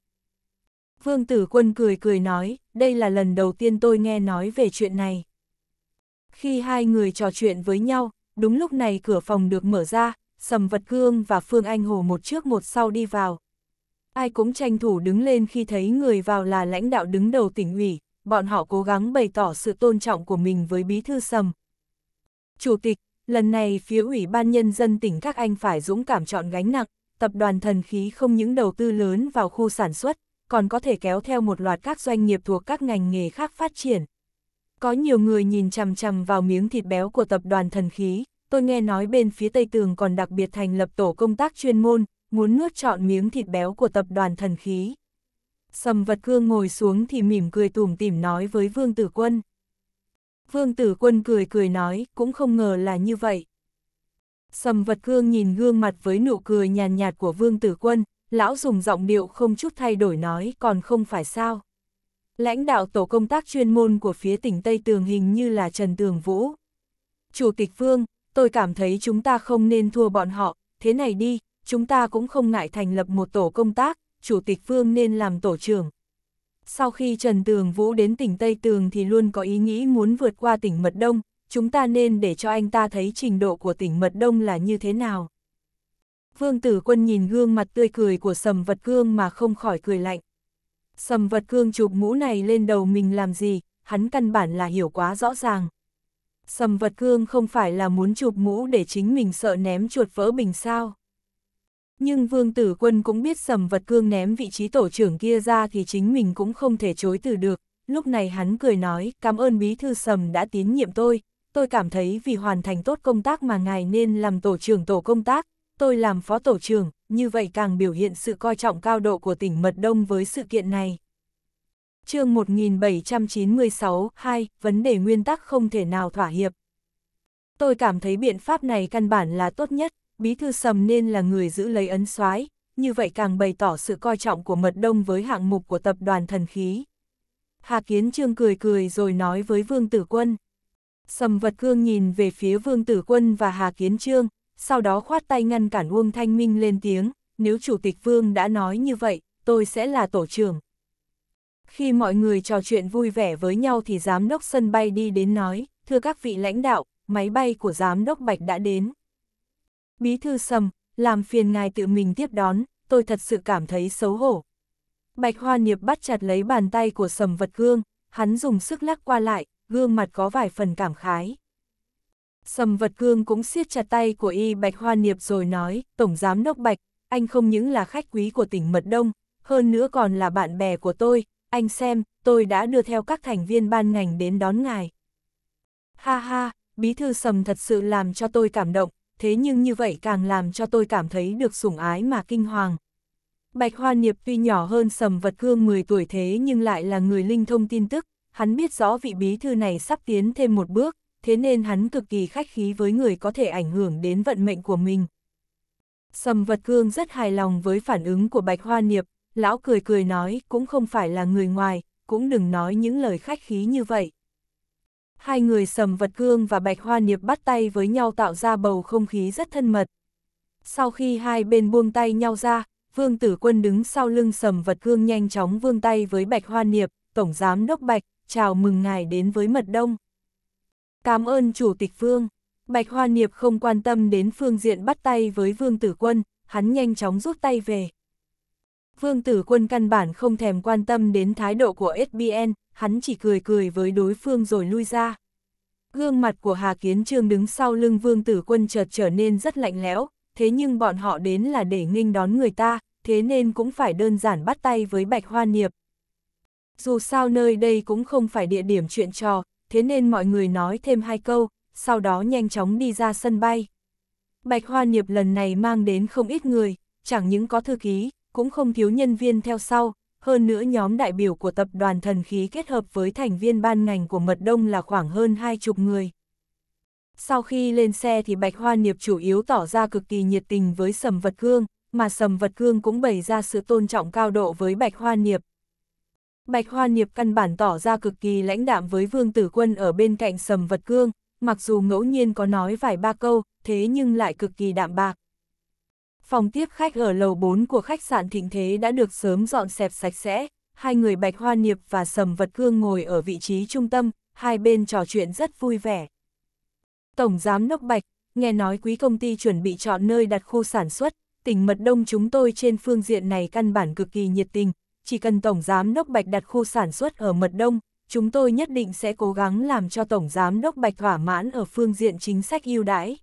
Vương Tử Quân cười cười nói, đây là lần đầu tiên tôi nghe nói về chuyện này. Khi hai người trò chuyện với nhau, đúng lúc này cửa phòng được mở ra, Sầm Vật Cương và Phương Anh Hồ một trước một sau đi vào. Ai cũng tranh thủ đứng lên khi thấy người vào là lãnh đạo đứng đầu tỉnh ủy, bọn họ cố gắng bày tỏ sự tôn trọng của mình với bí thư Sầm. Chủ tịch, lần này phía ủy ban nhân dân tỉnh các anh phải dũng cảm chọn gánh nặng, tập đoàn thần khí không những đầu tư lớn vào khu sản xuất, còn có thể kéo theo một loạt các doanh nghiệp thuộc các ngành nghề khác phát triển. Có nhiều người nhìn chằm chằm vào miếng thịt béo của tập đoàn thần khí, tôi nghe nói bên phía Tây Tường còn đặc biệt thành lập tổ công tác chuyên môn, muốn nuốt trọn miếng thịt béo của tập đoàn thần khí. Sầm vật cương ngồi xuống thì mỉm cười tủm tỉm nói với Vương Tử Quân. Vương Tử Quân cười cười nói, cũng không ngờ là như vậy. Sầm vật cương nhìn gương mặt với nụ cười nhàn nhạt của Vương Tử Quân, lão dùng giọng điệu không chút thay đổi nói còn không phải sao. Lãnh đạo tổ công tác chuyên môn của phía tỉnh Tây Tường hình như là Trần Tường Vũ. Chủ tịch Vương, tôi cảm thấy chúng ta không nên thua bọn họ, thế này đi, chúng ta cũng không ngại thành lập một tổ công tác, Chủ tịch Vương nên làm tổ trưởng. Sau khi Trần Tường Vũ đến tỉnh Tây Tường thì luôn có ý nghĩ muốn vượt qua tỉnh Mật Đông, chúng ta nên để cho anh ta thấy trình độ của tỉnh Mật Đông là như thế nào. Vương tử quân nhìn gương mặt tươi cười của sầm vật cương mà không khỏi cười lạnh. Sầm vật cương chụp mũ này lên đầu mình làm gì, hắn căn bản là hiểu quá rõ ràng. Sầm vật cương không phải là muốn chụp mũ để chính mình sợ ném chuột vỡ bình sao. Nhưng vương tử quân cũng biết sầm vật cương ném vị trí tổ trưởng kia ra thì chính mình cũng không thể chối từ được. Lúc này hắn cười nói, cảm ơn bí thư sầm đã tín nhiệm tôi, tôi cảm thấy vì hoàn thành tốt công tác mà ngài nên làm tổ trưởng tổ công tác, tôi làm phó tổ trưởng, như vậy càng biểu hiện sự coi trọng cao độ của tỉnh Mật Đông với sự kiện này. chương 1796-2, vấn đề nguyên tắc không thể nào thỏa hiệp. Tôi cảm thấy biện pháp này căn bản là tốt nhất, bí thư sầm nên là người giữ lấy ấn soái như vậy càng bày tỏ sự coi trọng của Mật Đông với hạng mục của tập đoàn thần khí. Hà Kiến Trương cười cười rồi nói với Vương Tử Quân. Sầm Vật Cương nhìn về phía Vương Tử Quân và Hà Kiến Trương, sau đó khoát tay ngăn cản Uông Thanh Minh lên tiếng, nếu Chủ tịch Vương đã nói như vậy, tôi sẽ là tổ trưởng. Khi mọi người trò chuyện vui vẻ với nhau thì giám đốc sân bay đi đến nói, thưa các vị lãnh đạo, máy bay của giám đốc Bạch đã đến. Bí thư sầm, làm phiền ngài tự mình tiếp đón, tôi thật sự cảm thấy xấu hổ. Bạch Hoa Niệp bắt chặt lấy bàn tay của sầm vật gương, hắn dùng sức lắc qua lại, gương mặt có vài phần cảm khái. Sầm vật cương cũng siết chặt tay của y Bạch Hoa Niệp rồi nói, Tổng Giám Đốc Bạch, anh không những là khách quý của tỉnh Mật Đông, hơn nữa còn là bạn bè của tôi, anh xem, tôi đã đưa theo các thành viên ban ngành đến đón ngài. Ha ha, bí thư sầm thật sự làm cho tôi cảm động, thế nhưng như vậy càng làm cho tôi cảm thấy được sủng ái mà kinh hoàng. Bạch Hoa Niệp tuy nhỏ hơn sầm vật cương 10 tuổi thế nhưng lại là người linh thông tin tức, hắn biết rõ vị bí thư này sắp tiến thêm một bước, thế nên hắn cực kỳ khách khí với người có thể ảnh hưởng đến vận mệnh của mình. Sầm vật cương rất hài lòng với phản ứng của Bạch Hoa Niệp, lão cười cười nói cũng không phải là người ngoài, cũng đừng nói những lời khách khí như vậy. Hai người sầm vật cương và Bạch Hoa Niệp bắt tay với nhau tạo ra bầu không khí rất thân mật. Sau khi hai bên buông tay nhau ra, Vương Tử Quân đứng sau lưng sầm vật cương nhanh chóng vương tay với Bạch Hoa Niệp, Tổng Giám Đốc Bạch, chào mừng ngài đến với Mật Đông. Cảm ơn Chủ tịch Vương. Bạch Hoa Niệp không quan tâm đến phương diện bắt tay với Vương Tử Quân, hắn nhanh chóng rút tay về. Vương Tử Quân căn bản không thèm quan tâm đến thái độ của SBN, hắn chỉ cười cười với đối phương rồi lui ra. Gương mặt của Hà Kiến Trương đứng sau lưng Vương Tử Quân chợt trở nên rất lạnh lẽo, thế nhưng bọn họ đến là để nghinh đón người ta, thế nên cũng phải đơn giản bắt tay với Bạch Hoa Niệp. Dù sao nơi đây cũng không phải địa điểm chuyện trò, thế nên mọi người nói thêm hai câu, sau đó nhanh chóng đi ra sân bay. Bạch Hoa Niệp lần này mang đến không ít người, chẳng những có thư ký, cũng không thiếu nhân viên theo sau, hơn nữa nhóm đại biểu của tập đoàn thần khí kết hợp với thành viên ban ngành của Mật Đông là khoảng hơn hai chục người. Sau khi lên xe thì Bạch Hoa Niệp chủ yếu tỏ ra cực kỳ nhiệt tình với Sầm Vật Cương, mà Sầm Vật Cương cũng bày ra sự tôn trọng cao độ với Bạch Hoa Niệp, Bạch Hoa Niệp căn bản tỏ ra cực kỳ lãnh đạm với Vương Tử Quân ở bên cạnh sầm vật cương, mặc dù ngẫu nhiên có nói vài ba câu, thế nhưng lại cực kỳ đạm bạc. Phòng tiếp khách ở lầu 4 của khách sạn Thịnh Thế đã được sớm dọn dẹp sạch sẽ, hai người Bạch Hoa Niệp và Sầm Vật Cương ngồi ở vị trí trung tâm, hai bên trò chuyện rất vui vẻ. Tổng Giám Đốc Bạch, nghe nói quý công ty chuẩn bị chọn nơi đặt khu sản xuất, tỉnh Mật Đông chúng tôi trên phương diện này căn bản cực kỳ nhiệt tình, chỉ cần Tổng Giám Đốc Bạch đặt khu sản xuất ở Mật Đông, chúng tôi nhất định sẽ cố gắng làm cho Tổng Giám Đốc Bạch thỏa mãn ở phương diện chính sách ưu đãi.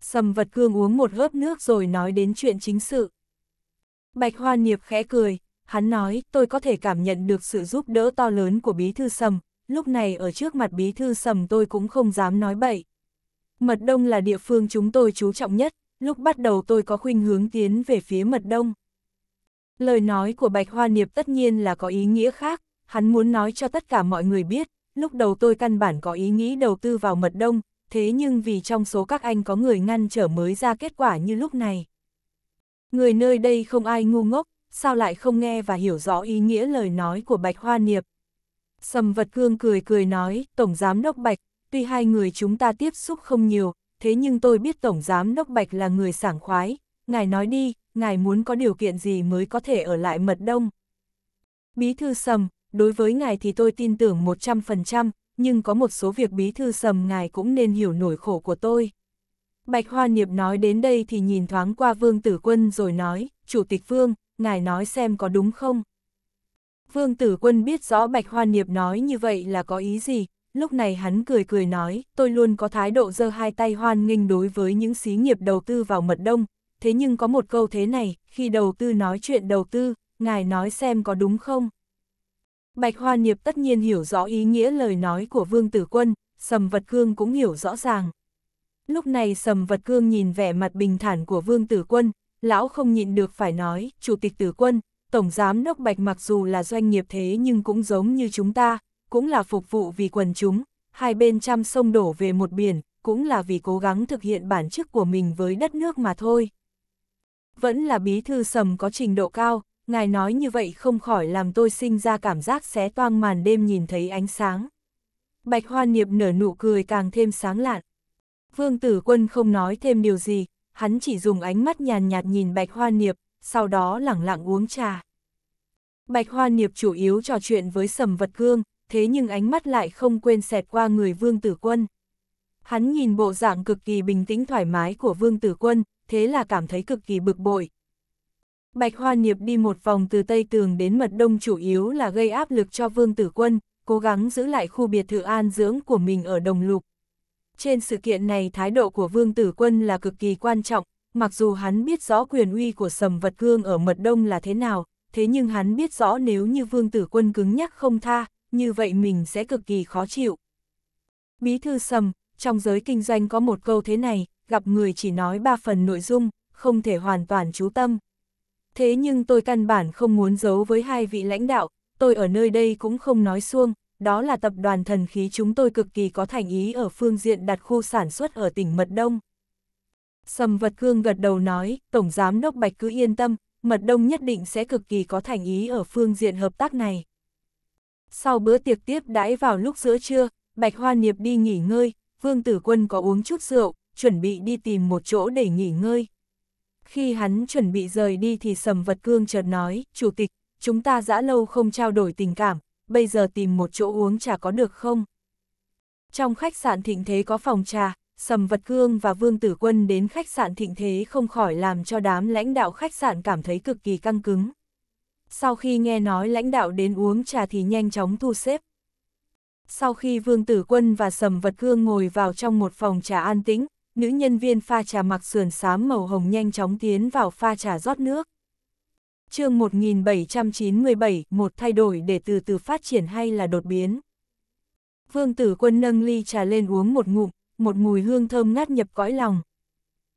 Sầm vật cương uống một gớp nước rồi nói đến chuyện chính sự. Bạch Hoa Niệp khẽ cười, hắn nói tôi có thể cảm nhận được sự giúp đỡ to lớn của Bí Thư Sầm, lúc này ở trước mặt Bí Thư Sầm tôi cũng không dám nói bậy. Mật Đông là địa phương chúng tôi chú trọng nhất, lúc bắt đầu tôi có khuynh hướng tiến về phía Mật Đông. Lời nói của Bạch Hoa Niệp tất nhiên là có ý nghĩa khác, hắn muốn nói cho tất cả mọi người biết, lúc đầu tôi căn bản có ý nghĩ đầu tư vào mật đông, thế nhưng vì trong số các anh có người ngăn trở mới ra kết quả như lúc này. Người nơi đây không ai ngu ngốc, sao lại không nghe và hiểu rõ ý nghĩa lời nói của Bạch Hoa Niệp. Sầm vật cương cười cười nói, Tổng Giám Đốc Bạch, tuy hai người chúng ta tiếp xúc không nhiều, thế nhưng tôi biết Tổng Giám Đốc Bạch là người sảng khoái, ngài nói đi, ngài muốn có điều kiện gì mới có thể ở lại mật đông. Bí thư sầm, đối với ngài thì tôi tin tưởng 100%, nhưng có một số việc bí thư sầm ngài cũng nên hiểu nổi khổ của tôi. Bạch Hoa Niệm nói đến đây thì nhìn thoáng qua Vương Tử Quân rồi nói, Chủ tịch Vương, ngài nói xem có đúng không? Vương Tử Quân biết rõ Bạch Hoa Niệm nói như vậy là có ý gì, lúc này hắn cười cười nói, tôi luôn có thái độ giơ hai tay hoan nghênh đối với những xí nghiệp đầu tư vào mật đông, thế nhưng có một câu thế này, khi đầu tư nói chuyện đầu tư, ngài nói xem có đúng không? Bạch Hoa Niệp tất nhiên hiểu rõ ý nghĩa lời nói của Vương Tử Quân, Sầm Vật Cương cũng hiểu rõ ràng. Lúc này Sầm Vật Cương nhìn vẻ mặt bình thản của Vương Tử Quân, lão không nhịn được phải nói, Chủ tịch Tử Quân, Tổng Giám Đốc Bạch mặc dù là doanh nghiệp thế nhưng cũng giống như chúng ta, cũng là phục vụ vì quần chúng, hai bên trăm sông đổ về một biển, cũng là vì cố gắng thực hiện bản chức của mình với đất nước mà thôi vẫn là bí thư sầm có trình độ cao, ngài nói như vậy không khỏi làm tôi sinh ra cảm giác xé toang màn đêm nhìn thấy ánh sáng. Bạch Hoa Niệp nở nụ cười càng thêm sáng lạn. Vương Tử Quân không nói thêm điều gì, hắn chỉ dùng ánh mắt nhàn nhạt nhìn Bạch Hoa Niệp, sau đó lẳng lặng uống trà. Bạch Hoa Niệp chủ yếu trò chuyện với Sầm Vật Cương, thế nhưng ánh mắt lại không quên xẹt qua người Vương Tử Quân. Hắn nhìn bộ dạng cực kỳ bình tĩnh thoải mái của Vương Tử Quân, thế là cảm thấy cực kỳ bực bội. Bạch Hoa Niệp đi một vòng từ Tây Tường đến Mật Đông chủ yếu là gây áp lực cho Vương Tử Quân, cố gắng giữ lại khu biệt thự an dưỡng của mình ở Đồng Lục. Trên sự kiện này thái độ của Vương Tử Quân là cực kỳ quan trọng, mặc dù hắn biết rõ quyền uy của Sầm Vật Cương ở Mật Đông là thế nào, thế nhưng hắn biết rõ nếu như Vương Tử Quân cứng nhắc không tha, như vậy mình sẽ cực kỳ khó chịu. Bí thư Sầm, trong giới kinh doanh có một câu thế này, gặp người chỉ nói ba phần nội dung, không thể hoàn toàn chú tâm. Thế nhưng tôi căn bản không muốn giấu với hai vị lãnh đạo, tôi ở nơi đây cũng không nói xuông, đó là tập đoàn thần khí chúng tôi cực kỳ có thành ý ở phương diện đặt khu sản xuất ở tỉnh Mật Đông. Sầm Vật Cương gật đầu nói, Tổng Giám Đốc Bạch cứ yên tâm, Mật Đông nhất định sẽ cực kỳ có thành ý ở phương diện hợp tác này. Sau bữa tiệc tiếp đãi vào lúc giữa trưa, Bạch Hoa Niệp đi nghỉ ngơi, Vương Tử Quân có uống chút rượu, chuẩn bị đi tìm một chỗ để nghỉ ngơi. Khi hắn chuẩn bị rời đi thì sầm vật cương chợt nói, Chủ tịch, chúng ta đã lâu không trao đổi tình cảm, bây giờ tìm một chỗ uống trà có được không? Trong khách sạn thịnh thế có phòng trà, Sầm Vật Cương và Vương Tử Quân đến khách sạn thịnh thế không khỏi làm cho đám lãnh đạo khách sạn cảm thấy cực kỳ căng cứng. Sau khi nghe nói lãnh đạo đến uống trà thì nhanh chóng thu xếp. Sau khi Vương Tử Quân và Sầm Vật Cương ngồi vào trong một phòng trà an tĩnh, nữ nhân viên pha trà mặc sườn xám màu hồng nhanh chóng tiến vào pha trà rót nước. chương 1797, một thay đổi để từ từ phát triển hay là đột biến. Vương tử quân nâng ly trà lên uống một ngụm, một mùi hương thơm ngát nhập cõi lòng.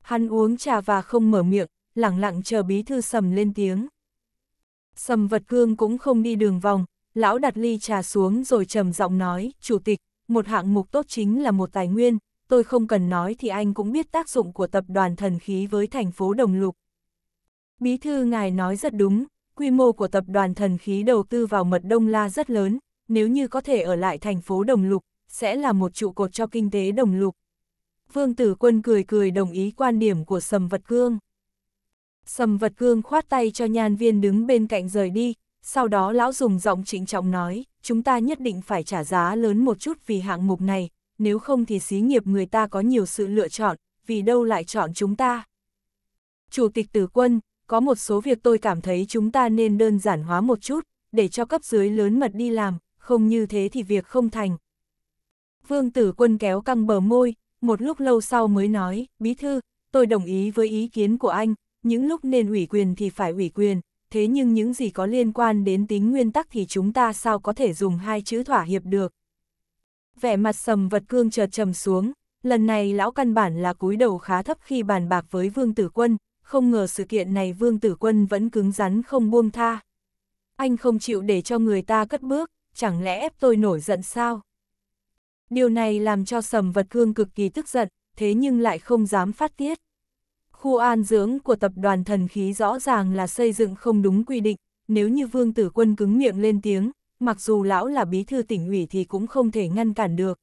Hắn uống trà và không mở miệng, lặng lặng chờ bí thư sầm lên tiếng. Sầm vật cương cũng không đi đường vòng, lão đặt ly trà xuống rồi trầm giọng nói, chủ tịch, một hạng mục tốt chính là một tài nguyên, tôi không cần nói thì anh cũng biết tác dụng của tập đoàn thần khí với thành phố Đồng Lục. Bí thư ngài nói rất đúng, quy mô của tập đoàn thần khí đầu tư vào mật Đông La rất lớn, nếu như có thể ở lại thành phố Đồng Lục, sẽ là một trụ cột cho kinh tế Đồng Lục. Vương Tử Quân cười cười đồng ý quan điểm của Sầm Vật Cương. Sầm Vật Cương khoát tay cho nhan viên đứng bên cạnh rời đi, sau đó lão dùng giọng trịnh trọng nói, chúng ta nhất định phải trả giá lớn một chút vì hạng mục này, nếu không thì xí nghiệp người ta có nhiều sự lựa chọn, vì đâu lại chọn chúng ta. Chủ tịch tử quân, có một số việc tôi cảm thấy chúng ta nên đơn giản hóa một chút, để cho cấp dưới lớn mật đi làm, không như thế thì việc không thành. Vương tử quân kéo căng bờ môi, một lúc lâu sau mới nói, bí thư, tôi đồng ý với ý kiến của anh, những lúc nên ủy quyền thì phải ủy quyền, thế nhưng những gì có liên quan đến tính nguyên tắc thì chúng ta sao có thể dùng hai chữ thỏa hiệp được vẻ mặt sầm vật cương chợt trầm xuống, lần này lão căn bản là cúi đầu khá thấp khi bàn bạc với Vương Tử Quân, không ngờ sự kiện này Vương Tử Quân vẫn cứng rắn không buông tha. Anh không chịu để cho người ta cất bước, chẳng lẽ ép tôi nổi giận sao? Điều này làm cho sầm vật cương cực kỳ tức giận, thế nhưng lại không dám phát tiết. Khu an dưỡng của tập đoàn thần khí rõ ràng là xây dựng không đúng quy định, nếu như vương tử quân cứng miệng lên tiếng, mặc dù lão là bí thư tỉnh ủy thì cũng không thể ngăn cản được.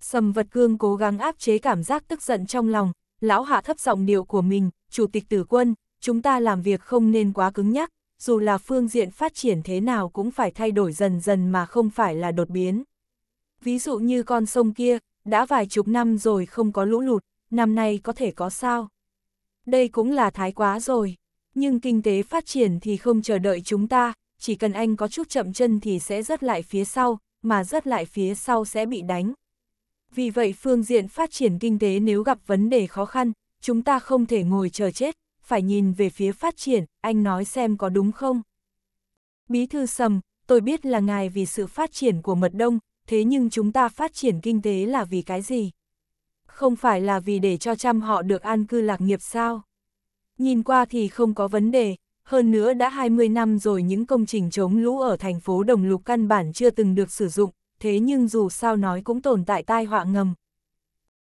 Sầm vật cương cố gắng áp chế cảm giác tức giận trong lòng, lão hạ thấp giọng điệu của mình, chủ tịch tử quân, chúng ta làm việc không nên quá cứng nhắc, dù là phương diện phát triển thế nào cũng phải thay đổi dần dần mà không phải là đột biến. Ví dụ như con sông kia, đã vài chục năm rồi không có lũ lụt, năm nay có thể có sao. Đây cũng là thái quá rồi, nhưng kinh tế phát triển thì không chờ đợi chúng ta, chỉ cần anh có chút chậm chân thì sẽ rớt lại phía sau, mà rớt lại phía sau sẽ bị đánh. Vì vậy phương diện phát triển kinh tế nếu gặp vấn đề khó khăn, chúng ta không thể ngồi chờ chết, phải nhìn về phía phát triển, anh nói xem có đúng không? Bí thư sầm, tôi biết là ngài vì sự phát triển của mật đông, thế nhưng chúng ta phát triển kinh tế là vì cái gì? Không phải là vì để cho trăm họ được an cư lạc nghiệp sao? Nhìn qua thì không có vấn đề, hơn nữa đã 20 năm rồi những công trình chống lũ ở thành phố Đồng Lục căn bản chưa từng được sử dụng, thế nhưng dù sao nói cũng tồn tại tai họa ngầm.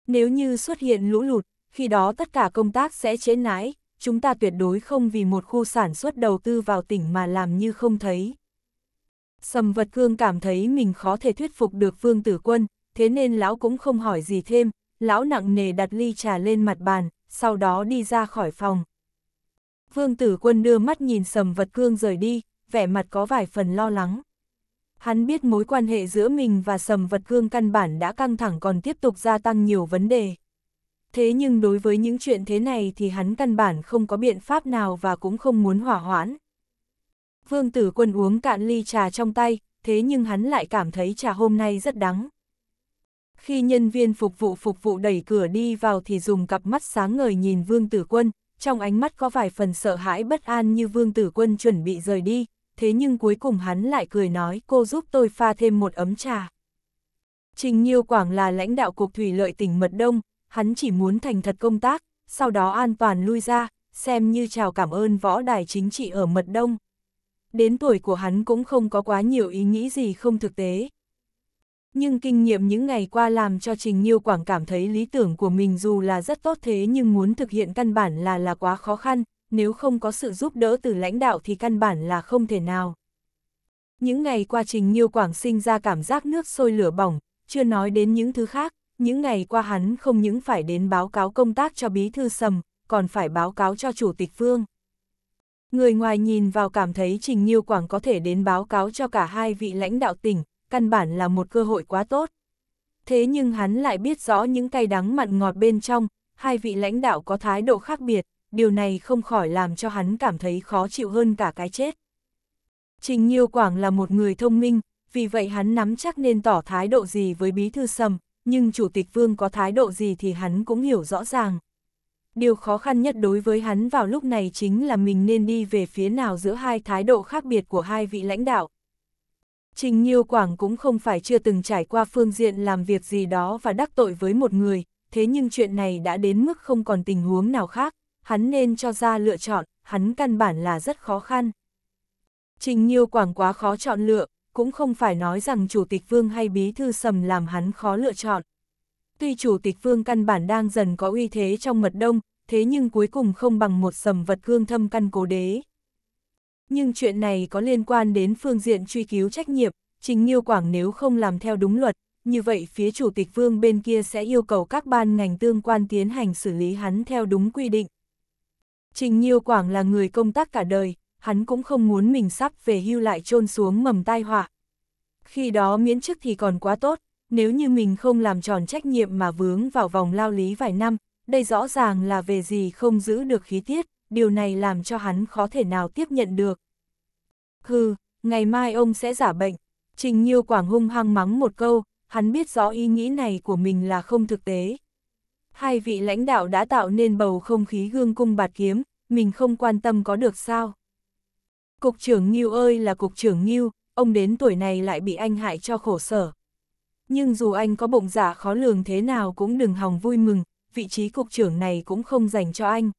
Nếu như xuất hiện lũ lụt, khi đó tất cả công tác sẽ chế nái, chúng ta tuyệt đối không vì một khu sản xuất đầu tư vào tỉnh mà làm như không thấy. Sầm vật cương cảm thấy mình khó thể thuyết phục được Vương Tử Quân, thế nên lão cũng không hỏi gì thêm, lão nặng nề đặt ly trà lên mặt bàn, sau đó đi ra khỏi phòng. Vương tử quân đưa mắt nhìn sầm vật cương rời đi, vẻ mặt có vài phần lo lắng. Hắn biết mối quan hệ giữa mình và sầm vật cương căn bản đã căng thẳng còn tiếp tục gia tăng nhiều vấn đề. Thế nhưng đối với những chuyện thế này thì hắn căn bản không có biện pháp nào và cũng không muốn hỏa hoãn. Vương tử quân uống cạn ly trà trong tay, thế nhưng hắn lại cảm thấy trà hôm nay rất đắng. Khi nhân viên phục vụ phục vụ đẩy cửa đi vào thì dùng cặp mắt sáng ngời nhìn vương tử quân, trong ánh mắt có vài phần sợ hãi bất an như vương tử quân chuẩn bị rời đi, thế nhưng cuối cùng hắn lại cười nói cô giúp tôi pha thêm một ấm trà. Trình Nhiêu Quảng là lãnh đạo Cục Thủy lợi tỉnh Mật Đông, hắn chỉ muốn thành thật công tác, sau đó an toàn lui ra, xem như chào cảm ơn võ đài chính trị ở Mật Đông. Đến tuổi của hắn cũng không có quá nhiều ý nghĩ gì không thực tế nhưng kinh nghiệm những ngày qua làm cho Trình Nhiêu Quảng cảm thấy lý tưởng của mình dù là rất tốt thế nhưng muốn thực hiện căn bản là là quá khó khăn, nếu không có sự giúp đỡ từ lãnh đạo thì căn bản là không thể nào. Những ngày qua Trình Nhiêu Quảng sinh ra cảm giác nước sôi lửa bỏng, chưa nói đến những thứ khác, những ngày qua hắn không những phải đến báo cáo công tác cho Bí Thư Sầm, còn phải báo cáo cho Chủ tịch Phương. Người ngoài nhìn vào cảm thấy Trình Nhiêu Quảng có thể đến báo cáo cho cả hai vị lãnh đạo tỉnh, căn bản là một cơ hội quá tốt. Thế nhưng hắn lại biết rõ những cay đắng mặn ngọt bên trong, hai vị lãnh đạo có thái độ khác biệt, điều này không khỏi làm cho hắn cảm thấy khó chịu hơn cả cái chết. Trình Nhiêu Quảng là một người thông minh, vì vậy hắn nắm chắc nên tỏ thái độ gì với Bí Thư Sầm, nhưng Chủ tịch Vương có thái độ gì thì hắn cũng hiểu rõ ràng. Điều khó khăn nhất đối với hắn vào lúc này chính là mình nên đi về phía nào giữa hai thái độ khác biệt của hai vị lãnh đạo, Trình Nhiêu Quảng cũng không phải chưa từng trải qua phương diện làm việc gì đó và đắc tội với một người, thế nhưng chuyện này đã đến mức không còn tình huống nào khác, hắn nên cho ra lựa chọn, hắn căn bản là rất khó khăn. Trình Nhiêu Quảng quá khó chọn lựa, cũng không phải nói rằng Chủ tịch Vương hay Bí Thư Sầm làm hắn khó lựa chọn. Tuy Chủ tịch Vương căn bản đang dần có uy thế trong mật đông, thế nhưng cuối cùng không bằng một sầm vật gương thâm căn cố đế. Nhưng chuyện này có liên quan đến phương diện truy cứu trách nhiệm, Trình Nghiêu Quảng nếu không làm theo đúng luật, như vậy phía chủ tịch vương bên kia sẽ yêu cầu các ban ngành tương quan tiến hành xử lý hắn theo đúng quy định. Trình Nhiêu Quảng là người công tác cả đời, hắn cũng không muốn mình sắp về hưu lại trôn xuống mầm tai họa. Khi đó miễn chức thì còn quá tốt, nếu như mình không làm tròn trách nhiệm mà vướng vào vòng lao lý vài năm, đây rõ ràng là về gì không giữ được khí tiết điều này làm cho hắn khó thể nào tiếp nhận được. Hừ, ngày mai ông sẽ giả bệnh. Trình Nhiêu Quảng hung hăng mắng một câu, hắn biết rõ ý nghĩ này của mình là không thực tế. Hai vị lãnh đạo đã tạo nên bầu không khí gương cung bạt kiếm, mình không quan tâm có được sao. Cục trưởng Nghiêu ơi là cục trưởng Nghiêu, ông đến tuổi này lại bị anh hại cho khổ sở. Nhưng dù anh có bụng giả dạ khó lường thế nào cũng đừng hòng vui mừng, vị trí cục trưởng này cũng không dành cho anh.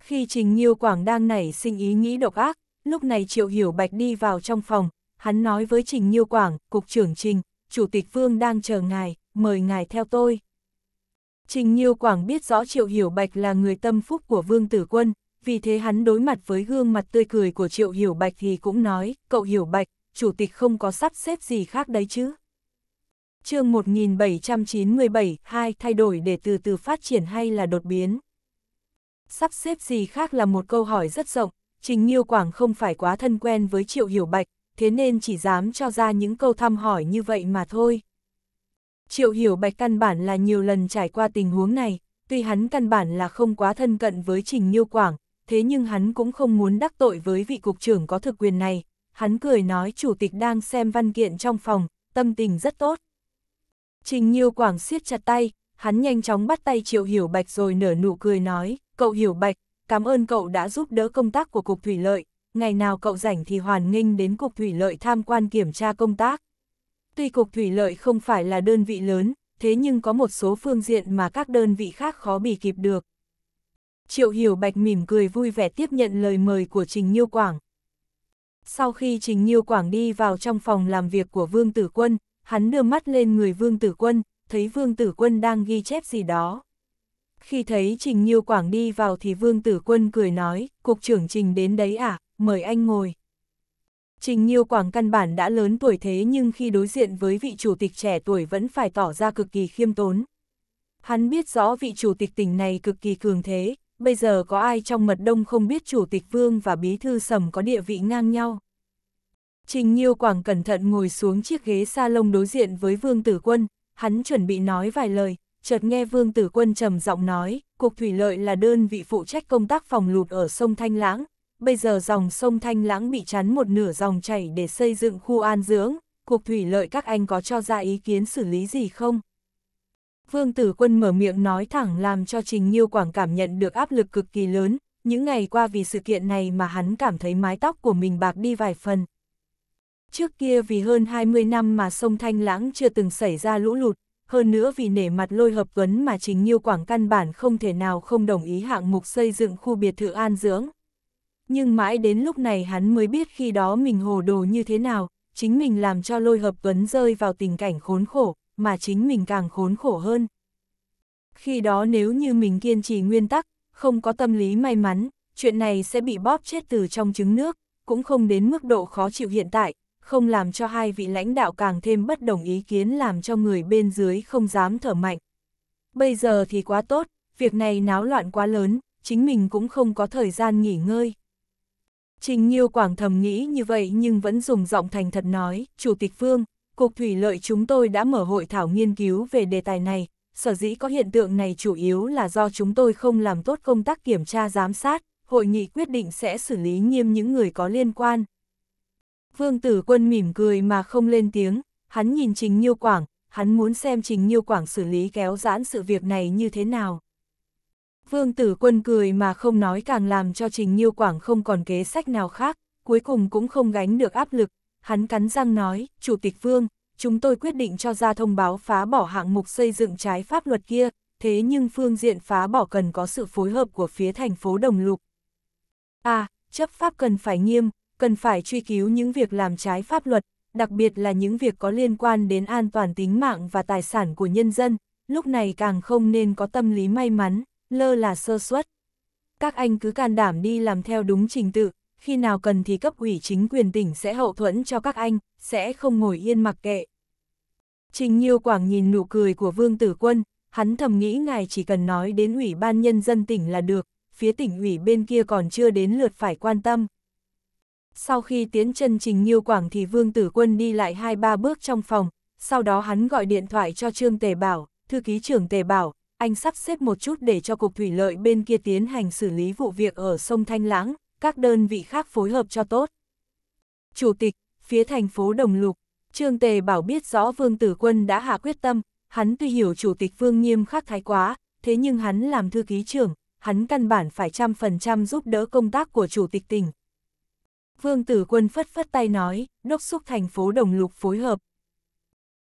Khi Trình Nhiêu Quảng đang nảy sinh ý nghĩ độc ác, lúc này Triệu Hiểu Bạch đi vào trong phòng, hắn nói với Trình Nhiêu Quảng, Cục trưởng Trình, Chủ tịch Vương đang chờ ngài, mời ngài theo tôi. Trình Nhiêu Quảng biết rõ Triệu Hiểu Bạch là người tâm phúc của Vương Tử Quân, vì thế hắn đối mặt với gương mặt tươi cười của Triệu Hiểu Bạch thì cũng nói, cậu Hiểu Bạch, chủ tịch không có sắp xếp gì khác đấy chứ. chương 1797-2 thay đổi để từ từ phát triển hay là đột biến sắp xếp gì khác là một câu hỏi rất rộng, Trình Nhiêu Quảng không phải quá thân quen với Triệu Hiểu Bạch, thế nên chỉ dám cho ra những câu thăm hỏi như vậy mà thôi. Triệu Hiểu Bạch căn bản là nhiều lần trải qua tình huống này, tuy hắn căn bản là không quá thân cận với Trình Nhiêu Quảng, thế nhưng hắn cũng không muốn đắc tội với vị cục trưởng có thực quyền này. Hắn cười nói chủ tịch đang xem văn kiện trong phòng, tâm tình rất tốt. Trình Nhiêu Quảng siết chặt tay, hắn nhanh chóng bắt tay Triệu Hiểu Bạch rồi nở nụ cười nói, Cậu hiểu bạch, cảm ơn cậu đã giúp đỡ công tác của Cục Thủy Lợi, ngày nào cậu rảnh thì hoàn nghênh đến Cục Thủy Lợi tham quan kiểm tra công tác. Tuy Cục Thủy Lợi không phải là đơn vị lớn, thế nhưng có một số phương diện mà các đơn vị khác khó bị kịp được. Triệu Hiểu Bạch mỉm cười vui vẻ tiếp nhận lời mời của Trình Nhiêu Quảng. Sau khi Trình Nhiêu Quảng đi vào trong phòng làm việc của Vương Tử Quân, hắn đưa mắt lên người Vương Tử Quân, thấy Vương Tử Quân đang ghi chép gì đó. Khi thấy Trình Nhiêu Quảng đi vào thì Vương Tử Quân cười nói, Cục trưởng Trình đến đấy à, mời anh ngồi. Trình Nhiêu Quảng căn bản đã lớn tuổi thế nhưng khi đối diện với vị chủ tịch trẻ tuổi vẫn phải tỏ ra cực kỳ khiêm tốn. Hắn biết rõ vị chủ tịch tỉnh này cực kỳ cường thế, bây giờ có ai trong mật đông không biết chủ tịch Vương và bí thư sầm có địa vị ngang nhau. Trình Nhiêu Quảng cẩn thận ngồi xuống chiếc ghế sa lông đối diện với Vương Tử Quân, hắn chuẩn bị nói vài lời, chợt nghe Vương Tử Quân trầm giọng nói, Cục Thủy Lợi là đơn vị phụ trách công tác phòng lụt ở sông Thanh Lãng, bây giờ dòng sông Thanh Lãng bị chắn một nửa dòng chảy để xây dựng khu an dưỡng, Cục Thủy Lợi các anh có cho ra ý kiến xử lý gì không? Vương Tử Quân mở miệng nói thẳng làm cho Trình Nhiêu Quảng cảm nhận được áp lực cực kỳ lớn, những ngày qua vì sự kiện này mà hắn cảm thấy mái tóc của mình bạc đi vài phần. Trước kia vì hơn 20 năm mà sông Thanh Lãng chưa từng xảy ra lũ lụt, hơn nữa vì nể mặt lôi hợp tuấn mà chính Nhiêu Quảng căn bản không thể nào không đồng ý hạng mục xây dựng khu biệt thự an dưỡng. Nhưng mãi đến lúc này hắn mới biết khi đó mình hồ đồ như thế nào, chính mình làm cho lôi hợp tuấn rơi vào tình cảnh khốn khổ, mà chính mình càng khốn khổ hơn. Khi đó nếu như mình kiên trì nguyên tắc, không có tâm lý may mắn, chuyện này sẽ bị bóp chết từ trong trứng nước, cũng không đến mức độ khó chịu hiện tại, không làm cho hai vị lãnh đạo càng thêm bất đồng ý kiến làm cho người bên dưới không dám thở mạnh. Bây giờ thì quá tốt, việc này náo loạn quá lớn, chính mình cũng không có thời gian nghỉ ngơi. Trình Nhiêu Quảng thầm nghĩ như vậy nhưng vẫn dùng giọng thành thật nói, Chủ tịch Phương, Cục Thủy Lợi chúng tôi đã mở hội thảo nghiên cứu về đề tài này, sở dĩ có hiện tượng này chủ yếu là do chúng tôi không làm tốt công tác kiểm tra giám sát, hội nghị quyết định sẽ xử lý nghiêm những người có liên quan, Vương Tử Quân mỉm cười mà không lên tiếng, hắn nhìn Trình Nhiêu Quảng, hắn muốn xem Trình Nhiêu Quảng xử lý kéo giãn sự việc này như thế nào. Vương Tử Quân cười mà không nói càng làm cho Trình Nhiêu Quảng không còn kế sách nào khác, cuối cùng cũng không gánh được áp lực, hắn cắn răng nói, Chủ tịch Vương, chúng tôi quyết định cho ra thông báo phá bỏ hạng mục xây dựng trái pháp luật kia, thế nhưng phương diện phá bỏ cần có sự phối hợp của phía thành phố Đồng Lục. À, chấp pháp cần phải nghiêm, cần phải truy cứu những việc làm trái pháp luật, đặc biệt là những việc có liên quan đến an toàn tính mạng và tài sản của nhân dân, lúc này càng không nên có tâm lý may mắn, lơ là sơ suất. Các anh cứ can đảm đi làm theo đúng trình tự, khi nào cần thì cấp ủy chính quyền tỉnh sẽ hậu thuẫn cho các anh, sẽ không ngồi yên mặc kệ. Trình Nhiêu Quảng nhìn nụ cười của Vương Tử Quân, hắn thầm nghĩ ngài chỉ cần nói đến Ủy ban Nhân dân tỉnh là được, phía tỉnh ủy bên kia còn chưa đến lượt phải quan tâm. Sau khi tiến chân Trình Nhiêu Quảng thì Vương Tử Quân đi lại hai ba bước trong phòng, sau đó hắn gọi điện thoại cho Trương Tề Bảo, thư ký trưởng Tề Bảo, anh sắp xếp một chút để cho Cục Thủy Lợi bên kia tiến hành xử lý vụ việc ở sông Thanh Lãng, các đơn vị khác phối hợp cho tốt. Chủ tịch, phía thành phố Đồng Lục, Trương Tề Bảo biết rõ Vương Tử Quân đã hạ quyết tâm, hắn tuy hiểu Chủ tịch Vương nghiêm khắc thái quá, thế nhưng hắn làm thư ký trưởng, hắn căn bản phải trăm phần trăm giúp đỡ công tác của Chủ tịch tỉnh, Vương Tử Quân phất phất tay nói, đốc xúc thành phố Đồng Lục phối hợp.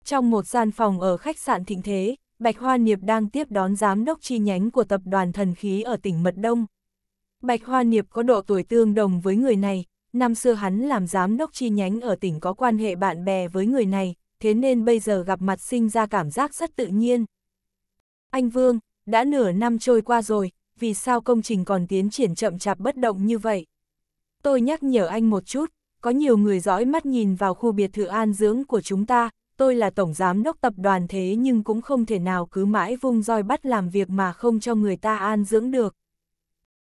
Trong một gian phòng ở khách sạn Thịnh Thế, Bạch Hoa Niệp đang tiếp đón giám đốc chi nhánh của tập đoàn thần khí ở tỉnh Mật Đông. Bạch Hoa Niệp có độ tuổi tương đồng với người này, năm xưa hắn làm giám đốc chi nhánh ở tỉnh có quan hệ bạn bè với người này, thế nên bây giờ gặp mặt sinh ra cảm giác rất tự nhiên. Anh Vương, đã nửa năm trôi qua rồi, vì sao công trình còn tiến triển chậm chạp bất động như vậy? Tôi nhắc nhở anh một chút, có nhiều người dõi mắt nhìn vào khu biệt thự an dưỡng của chúng ta, tôi là tổng giám đốc tập đoàn thế nhưng cũng không thể nào cứ mãi vung roi bắt làm việc mà không cho người ta an dưỡng được.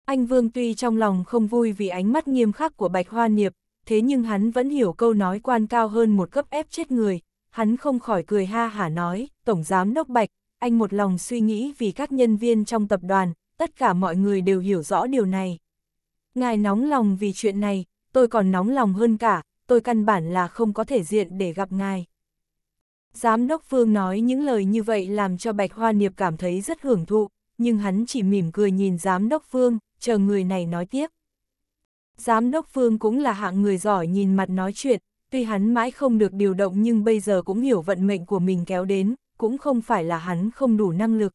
Anh Vương tuy trong lòng không vui vì ánh mắt nghiêm khắc của Bạch Hoa Niệp, thế nhưng hắn vẫn hiểu câu nói quan cao hơn một cấp ép chết người, hắn không khỏi cười ha hả nói, Tổng Giám Đốc Bạch, anh một lòng suy nghĩ vì các nhân viên trong tập đoàn, tất cả mọi người đều hiểu rõ điều này. Ngài nóng lòng vì chuyện này, tôi còn nóng lòng hơn cả, tôi căn bản là không có thể diện để gặp ngài. Giám đốc Phương nói những lời như vậy làm cho Bạch Hoa Niệp cảm thấy rất hưởng thụ, nhưng hắn chỉ mỉm cười nhìn giám đốc Phương, chờ người này nói tiếp. Giám đốc Phương cũng là hạng người giỏi nhìn mặt nói chuyện, tuy hắn mãi không được điều động nhưng bây giờ cũng hiểu vận mệnh của mình kéo đến, cũng không phải là hắn không đủ năng lực.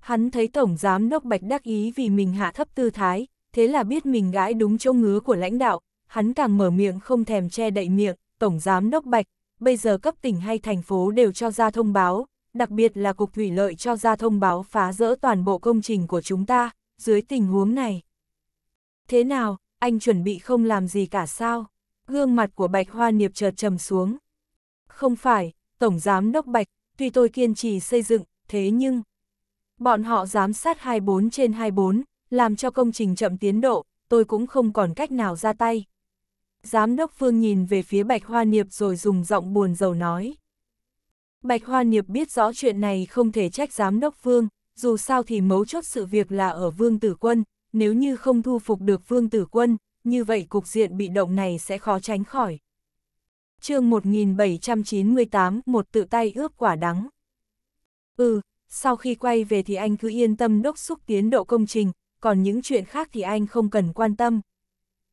Hắn thấy Tổng Giám đốc Bạch đắc ý vì mình hạ thấp tư thái, thế là biết mình gãi đúng chỗ ngứa của lãnh đạo, hắn càng mở miệng không thèm che đậy miệng, Tổng Giám Đốc Bạch, bây giờ cấp tỉnh hay thành phố đều cho ra thông báo, đặc biệt là Cục Thủy Lợi cho ra thông báo phá rỡ toàn bộ công trình của chúng ta, dưới tình huống này. Thế nào, anh chuẩn bị không làm gì cả sao? Gương mặt của Bạch Hoa Niệp chợt trầm xuống. Không phải, Tổng Giám Đốc Bạch, tuy tôi kiên trì xây dựng, thế nhưng... Bọn họ giám sát 24 trên 24, làm cho công trình chậm tiến độ, tôi cũng không còn cách nào ra tay. Giám đốc Phương nhìn về phía Bạch Hoa Niệp rồi dùng giọng buồn rầu nói. Bạch Hoa Niệp biết rõ chuyện này không thể trách giám đốc Phương, dù sao thì mấu chốt sự việc là ở Vương Tử Quân, nếu như không thu phục được Vương Tử Quân, như vậy cục diện bị động này sẽ khó tránh khỏi. chương 1798, một tự tay ướp quả đắng. Ừ, sau khi quay về thì anh cứ yên tâm đốc xúc tiến độ công trình, còn những chuyện khác thì anh không cần quan tâm.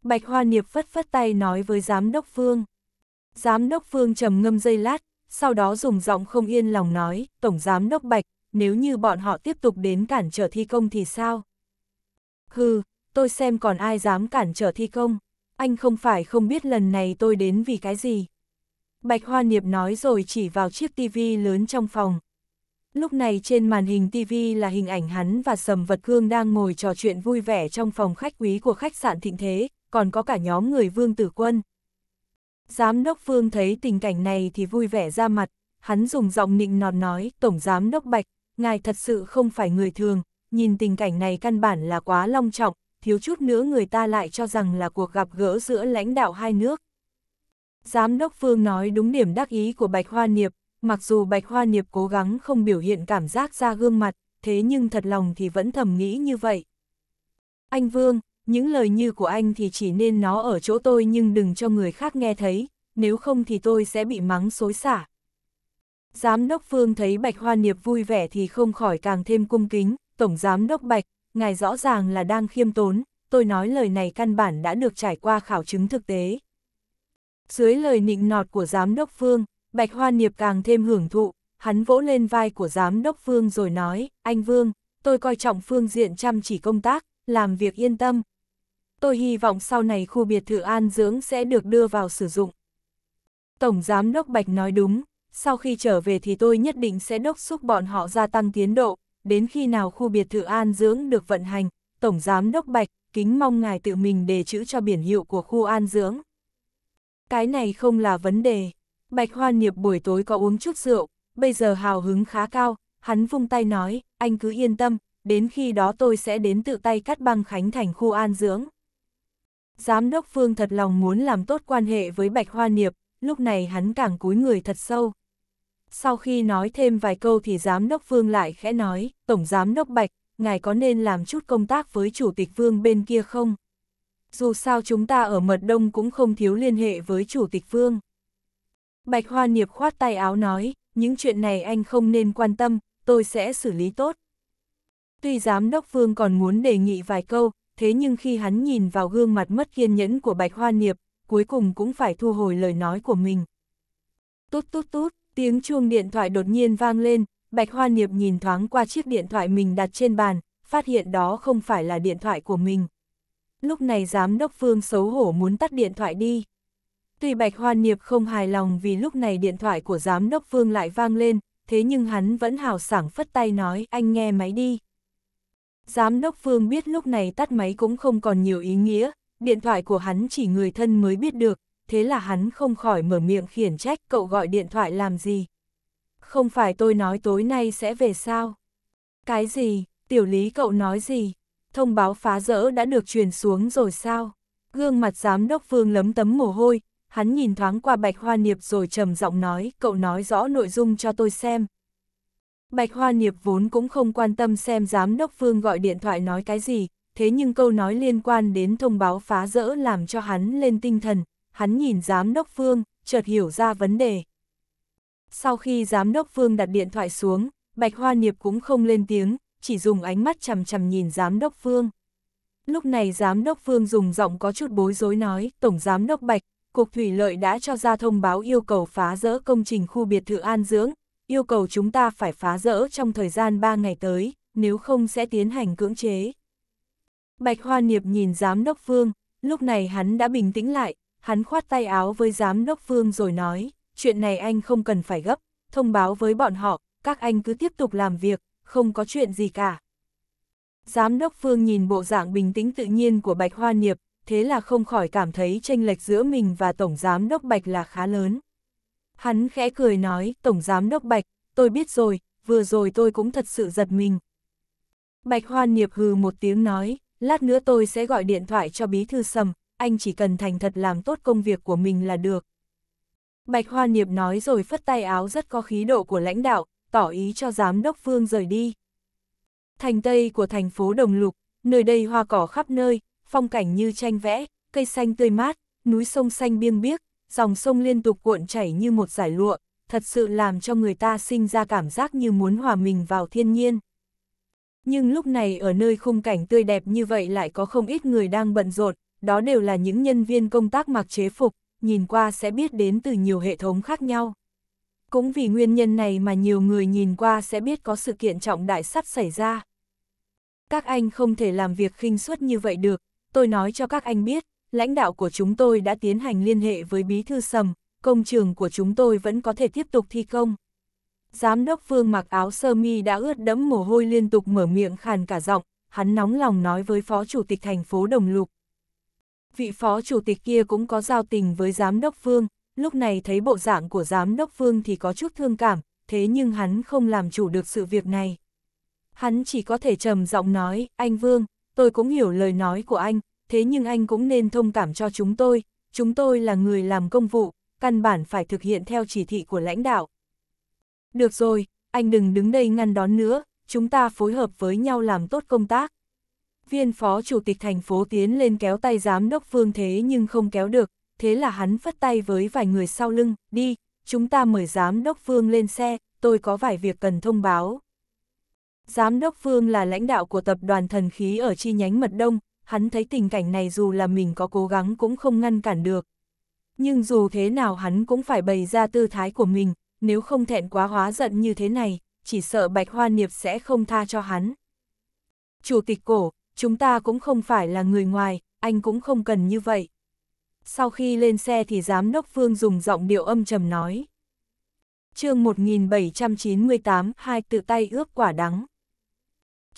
Bạch Hoa Niệp phất phất tay nói với Giám đốc Phương. Giám đốc Phương trầm ngâm dây lát, sau đó dùng giọng không yên lòng nói, Tổng Giám đốc Bạch, nếu như bọn họ tiếp tục đến cản trở thi công thì sao? Hừ, tôi xem còn ai dám cản trở thi công, anh không phải không biết lần này tôi đến vì cái gì. Bạch Hoa Niệp nói rồi chỉ vào chiếc tivi lớn trong phòng. Lúc này trên màn hình TV là hình ảnh hắn và Sầm Vật Cương đang ngồi trò chuyện vui vẻ trong phòng khách quý của khách sạn Thịnh Thế, còn có cả nhóm người Vương Tử Quân. Giám đốc Vương thấy tình cảnh này thì vui vẻ ra mặt, hắn dùng giọng nịnh nọt nói, Tổng Giám đốc Bạch, ngài thật sự không phải người thường, nhìn tình cảnh này căn bản là quá long trọng, thiếu chút nữa người ta lại cho rằng là cuộc gặp gỡ giữa lãnh đạo hai nước. Giám đốc Vương nói đúng điểm đắc ý của Bạch Hoa Niệp, mặc dù Bạch Hoa Niệp cố gắng không biểu hiện cảm giác ra gương mặt, thế nhưng thật lòng thì vẫn thầm nghĩ như vậy. Anh Vương, những lời như của anh thì chỉ nên nó ở chỗ tôi nhưng đừng cho người khác nghe thấy, nếu không thì tôi sẽ bị mắng xối xả. Giám đốc vương thấy Bạch Hoa Niệp vui vẻ thì không khỏi càng thêm cung kính, Tổng Giám đốc Bạch, ngài rõ ràng là đang khiêm tốn, tôi nói lời này căn bản đã được trải qua khảo chứng thực tế. Dưới lời nịnh nọt của Giám đốc vương. Bạch Hoa Niệp càng thêm hưởng thụ, hắn vỗ lên vai của giám đốc Vương rồi nói, anh Vương, tôi coi trọng phương diện chăm chỉ công tác, làm việc yên tâm. Tôi hy vọng sau này khu biệt thự an dưỡng sẽ được đưa vào sử dụng. Tổng giám đốc Bạch nói đúng, sau khi trở về thì tôi nhất định sẽ đốc xúc bọn họ gia tăng tiến độ, đến khi nào khu biệt thự an dưỡng được vận hành, Tổng Giám Đốc Bạch, kính mong ngài tự mình đề chữ cho biển hiệu của khu an dưỡng. Cái này không là vấn đề. Bạch Hoa Niệp buổi tối có uống chút rượu, bây giờ hào hứng khá cao, hắn vung tay nói, anh cứ yên tâm, đến khi đó tôi sẽ đến tự tay cắt băng Khánh thành khu an dưỡng. Giám đốc Phương thật lòng muốn làm tốt quan hệ với Bạch Hoa Niệp, lúc này hắn càng cúi người thật sâu. Sau khi nói thêm vài câu thì Giám đốc Phương lại khẽ nói, Tổng Giám đốc Bạch, ngài có nên làm chút công tác với Chủ tịch Vương bên kia không? Dù sao chúng ta ở Mật Đông cũng không thiếu liên hệ với Chủ tịch Vương. Bạch Hoa Niệp khoát tay áo nói, những chuyện này anh không nên quan tâm, tôi sẽ xử lý tốt. Tuy giám đốc Vương còn muốn đề nghị vài câu, thế nhưng khi hắn nhìn vào gương mặt mất kiên nhẫn của Bạch Hoa Niệp, cuối cùng cũng phải thu hồi lời nói của mình. Tút tút tút, tiếng chuông điện thoại đột nhiên vang lên, Bạch Hoa Niệp nhìn thoáng qua chiếc điện thoại mình đặt trên bàn, phát hiện đó không phải là điện thoại của mình. Lúc này giám đốc Phương xấu hổ muốn tắt điện thoại đi. Tuy Bạch Hoan Niệp không hài lòng vì lúc này điện thoại của giám đốc Vương lại vang lên, thế nhưng hắn vẫn hào sảng phất tay nói anh nghe máy đi. Giám đốc Vương biết lúc này tắt máy cũng không còn nhiều ý nghĩa, điện thoại của hắn chỉ người thân mới biết được, thế là hắn không khỏi mở miệng khiển trách cậu gọi điện thoại làm gì. Không phải tôi nói tối nay sẽ về sao? Cái gì? Tiểu lý cậu nói gì? Thông báo phá rỡ đã được truyền xuống rồi sao? Gương mặt giám đốc Vương lấm tấm mồ hôi, hắn nhìn thoáng qua Bạch Hoa Niệp rồi trầm giọng nói, cậu nói rõ nội dung cho tôi xem. Bạch Hoa Niệp vốn cũng không quan tâm xem giám đốc Phương gọi điện thoại nói cái gì, thế nhưng câu nói liên quan đến thông báo phá rỡ làm cho hắn lên tinh thần, hắn nhìn giám đốc Phương, chợt hiểu ra vấn đề. Sau khi giám đốc Phương đặt điện thoại xuống, Bạch Hoa Niệp cũng không lên tiếng, chỉ dùng ánh mắt chằm chằm nhìn giám đốc Phương. Lúc này giám đốc Phương dùng giọng có chút bối rối nói, Tổng giám đốc Bạch, Cục Thủy Lợi đã cho ra thông báo yêu cầu phá rỡ công trình khu biệt thự an dưỡng, yêu cầu chúng ta phải phá rỡ trong thời gian 3 ngày tới, nếu không sẽ tiến hành cưỡng chế. Bạch Hoa Niệp nhìn Giám Đốc Phương, lúc này hắn đã bình tĩnh lại, hắn khoát tay áo với Giám Đốc Phương rồi nói, chuyện này anh không cần phải gấp, thông báo với bọn họ, các anh cứ tiếp tục làm việc, không có chuyện gì cả. Giám Đốc Phương nhìn bộ dạng bình tĩnh tự nhiên của Bạch Hoa Niệp, thế là không khỏi cảm thấy tranh lệch giữa mình và Tổng Giám Đốc Bạch là khá lớn. Hắn khẽ cười nói, Tổng Giám Đốc Bạch, tôi biết rồi, vừa rồi tôi cũng thật sự giật mình. Bạch Hoan Niệp hừ một tiếng nói, lát nữa tôi sẽ gọi điện thoại cho Bí Thư Sầm, anh chỉ cần thành thật làm tốt công việc của mình là được. Bạch Hoan Niệp nói rồi phất tay áo rất có khí độ của lãnh đạo, tỏ ý cho Giám Đốc phương rời đi. Thành Tây của thành phố Đồng Lục, nơi đây hoa cỏ khắp nơi, phong cảnh như tranh vẽ, cây xanh tươi mát, núi sông xanh biêng biếc, dòng sông liên tục cuộn chảy như một giải lụa, thật sự làm cho người ta sinh ra cảm giác như muốn hòa mình vào thiên nhiên. Nhưng lúc này ở nơi khung cảnh tươi đẹp như vậy lại có không ít người đang bận rộn, đó đều là những nhân viên công tác mặc chế phục, nhìn qua sẽ biết đến từ nhiều hệ thống khác nhau. Cũng vì nguyên nhân này mà nhiều người nhìn qua sẽ biết có sự kiện trọng đại sắp xảy ra. Các anh không thể làm việc khinh suất như vậy được, tôi nói cho các anh biết, lãnh đạo của chúng tôi đã tiến hành liên hệ với bí thư sầm, công trường của chúng tôi vẫn có thể tiếp tục thi công. Giám đốc Vương mặc áo sơ mi đã ướt đẫm mồ hôi liên tục mở miệng khàn cả giọng, hắn nóng lòng nói với phó chủ tịch thành phố Đồng Lục. Vị phó chủ tịch kia cũng có giao tình với giám đốc Vương, lúc này thấy bộ dạng của giám đốc Vương thì có chút thương cảm, thế nhưng hắn không làm chủ được sự việc này. Hắn chỉ có thể trầm giọng nói, anh Vương, tôi cũng hiểu lời nói của anh, thế nhưng anh cũng nên thông cảm cho chúng tôi, chúng tôi là người làm công vụ, căn bản phải thực hiện theo chỉ thị của lãnh đạo. Được rồi, anh đừng đứng đây ngăn đón nữa, chúng ta phối hợp với nhau làm tốt công tác. Viên phó chủ tịch thành phố tiến lên kéo tay giám đốc Phương Thế nhưng không kéo được, thế là hắn phất tay với vài người sau lưng, đi, chúng ta mời giám đốc Phương lên xe, tôi có vài việc cần thông báo. Giám đốc Phương là lãnh đạo của tập đoàn thần khí ở chi nhánh Mật Đông, hắn thấy tình cảnh này dù là mình có cố gắng cũng không ngăn cản được. Nhưng dù thế nào hắn cũng phải bày ra tư thái của mình, nếu không thẹn quá hóa giận như thế này, chỉ sợ Bạch Hoa Niệp sẽ không tha cho hắn. Chủ tịch cổ, chúng ta cũng không phải là người ngoài, anh cũng không cần như vậy. Sau khi lên xe thì giám đốc Phương dùng giọng điệu âm trầm nói. chương 1798, hai tự tay ướp quả đắng.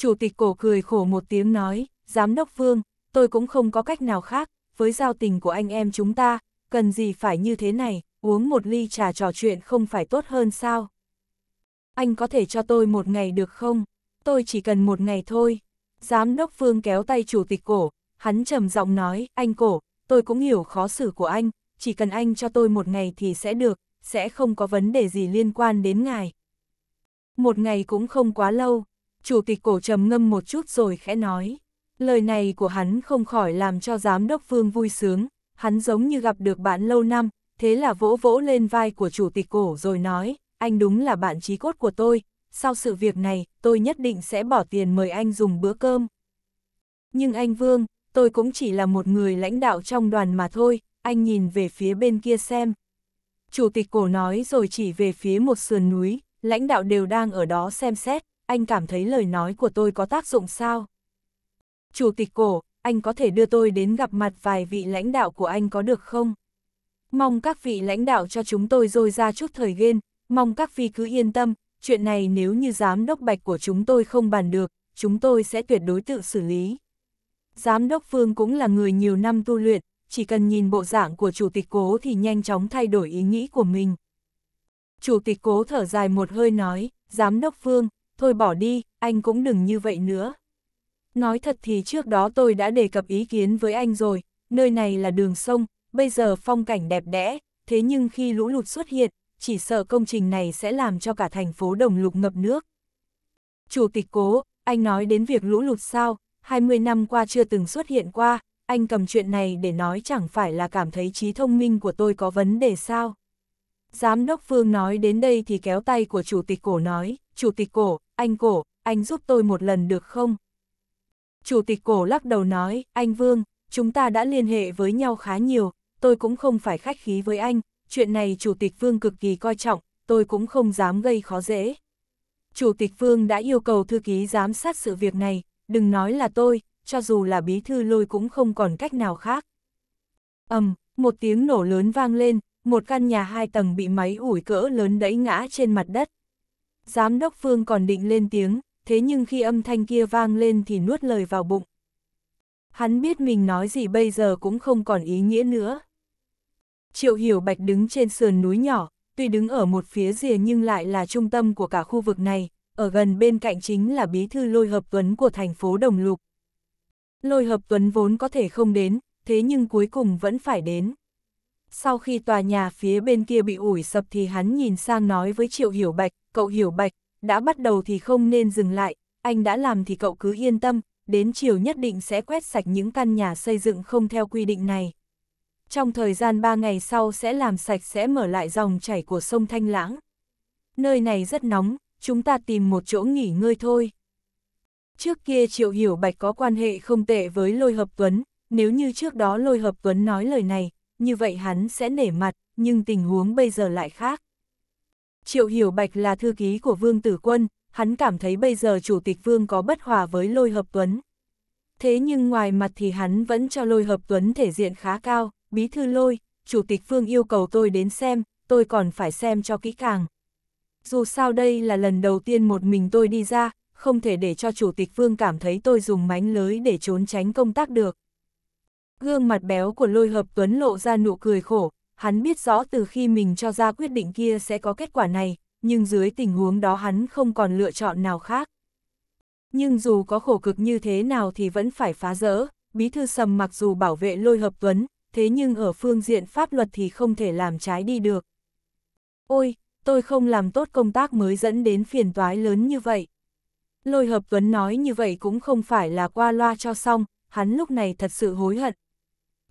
Chủ tịch cổ cười khổ một tiếng nói, Giám đốc Vương, tôi cũng không có cách nào khác, với giao tình của anh em chúng ta, cần gì phải như thế này, uống một ly trà trò chuyện không phải tốt hơn sao? Anh có thể cho tôi một ngày được không? Tôi chỉ cần một ngày thôi. Giám đốc Vương kéo tay chủ tịch cổ, hắn trầm giọng nói, anh cổ, tôi cũng hiểu khó xử của anh, chỉ cần anh cho tôi một ngày thì sẽ được, sẽ không có vấn đề gì liên quan đến ngài. Một ngày cũng không quá lâu, chủ tịch cổ trầm ngâm một chút rồi khẽ nói. Lời này của hắn không khỏi làm cho giám đốc vương vui sướng, hắn giống như gặp được bạn lâu năm, thế là vỗ vỗ lên vai của chủ tịch cổ rồi nói, anh đúng là bạn trí cốt của tôi, sau sự việc này, tôi nhất định sẽ bỏ tiền mời anh dùng bữa cơm. Nhưng anh Vương, tôi cũng chỉ là một người lãnh đạo trong đoàn mà thôi, anh nhìn về phía bên kia xem. Chủ tịch cổ nói rồi chỉ về phía một sườn núi, lãnh đạo đều đang ở đó xem xét, anh cảm thấy lời nói của tôi có tác dụng sao? Chủ tịch cổ, anh có thể đưa tôi đến gặp mặt vài vị lãnh đạo của anh có được không? Mong các vị lãnh đạo cho chúng tôi dôi ra chút thời gian, mong các vị cứ yên tâm, chuyện này nếu như giám đốc bạch của chúng tôi không bàn được, chúng tôi sẽ tuyệt đối tự xử lý. Giám đốc Phương cũng là người nhiều năm tu luyện, chỉ cần nhìn bộ dạng của chủ tịch cố thì nhanh chóng thay đổi ý nghĩ của mình. Chủ tịch cố thở dài một hơi nói, giám đốc Phương, thôi bỏ đi, anh cũng đừng như vậy nữa. Nói thật thì trước đó tôi đã đề cập ý kiến với anh rồi, nơi này là đường sông, bây giờ phong cảnh đẹp đẽ, thế nhưng khi lũ lụt xuất hiện, chỉ sợ công trình này sẽ làm cho cả thành phố Đồng Lục ngập nước. Chủ tịch cố, anh nói đến việc lũ lụt sao, 20 năm qua chưa từng xuất hiện qua, anh cầm chuyện này để nói chẳng phải là cảm thấy trí thông minh của tôi có vấn đề sao. Giám đốc Phương nói đến đây thì kéo tay của chủ tịch cổ nói, chủ tịch cổ, anh cổ, anh giúp tôi một lần được không? Chủ tịch cổ lắc đầu nói, anh Vương, chúng ta đã liên hệ với nhau khá nhiều, tôi cũng không phải khách khí với anh, chuyện này chủ tịch Vương cực kỳ coi trọng, tôi cũng không dám gây khó dễ. Chủ tịch Vương đã yêu cầu thư ký giám sát sự việc này, đừng nói là tôi, cho dù là bí thư lôi cũng không còn cách nào khác. ầm, um, một tiếng nổ lớn vang lên, một căn nhà hai tầng bị máy ủi cỡ lớn đẩy ngã trên mặt đất. Giám đốc Phương còn định lên tiếng, thế nhưng khi âm thanh kia vang lên thì nuốt lời vào bụng. Hắn biết mình nói gì bây giờ cũng không còn ý nghĩa nữa. Triệu Hiểu Bạch đứng trên sườn núi nhỏ, tuy đứng ở một phía rìa nhưng lại là trung tâm của cả khu vực này, ở gần bên cạnh chính là bí thư lôi hợp vấn của thành phố Đồng Lục. Lôi hợp tuấn vốn có thể không đến, thế nhưng cuối cùng vẫn phải đến sau khi tòa nhà phía bên kia bị ủi sập thì hắn nhìn sang nói với Triệu Hiểu Bạch, cậu Hiểu Bạch, đã bắt đầu thì không nên dừng lại, anh đã làm thì cậu cứ yên tâm, đến chiều nhất định sẽ quét sạch những căn nhà xây dựng không theo quy định này. Trong thời gian 3 ngày sau sẽ làm sạch sẽ mở lại dòng chảy của sông Thanh Lãng. Nơi này rất nóng, chúng ta tìm một chỗ nghỉ ngơi thôi. Trước kia Triệu Hiểu Bạch có quan hệ không tệ với Lôi Hợp Tuấn, nếu như trước đó Lôi Hợp Tuấn nói lời này, như vậy hắn sẽ nể mặt, nhưng tình huống bây giờ lại khác. Triệu Hiểu Bạch là thư ký của Vương Tử Quân, hắn cảm thấy bây giờ Chủ tịch Vương có bất hòa với Lôi Hợp Tuấn. Thế nhưng ngoài mặt thì hắn vẫn cho Lôi Hợp Tuấn thể diện khá cao, bí thư Lôi, Chủ tịch Vương yêu cầu tôi đến xem, tôi còn phải xem cho kỹ càng. Dù sao đây là lần đầu tiên một mình tôi đi ra, không thể để cho Chủ tịch Vương cảm thấy tôi dùng mánh lưới để trốn tránh công tác được. Gương mặt béo của lôi hợp tuấn lộ ra nụ cười khổ, hắn biết rõ từ khi mình cho ra quyết định kia sẽ có kết quả này, nhưng dưới tình huống đó hắn không còn lựa chọn nào khác. Nhưng dù có khổ cực như thế nào thì vẫn phải phá rỡ, Bí Thư Sầm mặc dù bảo vệ lôi hợp tuấn, thế nhưng ở phương diện pháp luật thì không thể làm trái đi được. Ôi, tôi không làm tốt công tác mới dẫn đến phiền toái lớn như vậy. Lôi hợp tuấn nói như vậy cũng không phải là qua loa cho xong, hắn lúc này thật sự hối hận,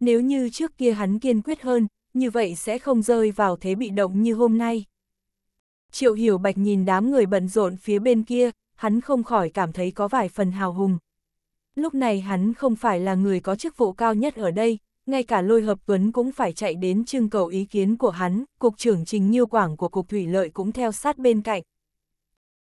nếu như trước kia hắn kiên quyết hơn, như vậy sẽ không rơi vào thế bị động như hôm nay. Triệu Hiểu Bạch nhìn đám người bận rộn phía bên kia, hắn không khỏi cảm thấy có vài phần hào hùng. Lúc này hắn không phải là người có chức vụ cao nhất ở đây, ngay cả lôi hợp tuấn cũng phải chạy đến trưng cầu ý kiến của hắn, Cục trưởng Trình Nhiêu Quảng của Cục Thủy Lợi cũng theo sát bên cạnh.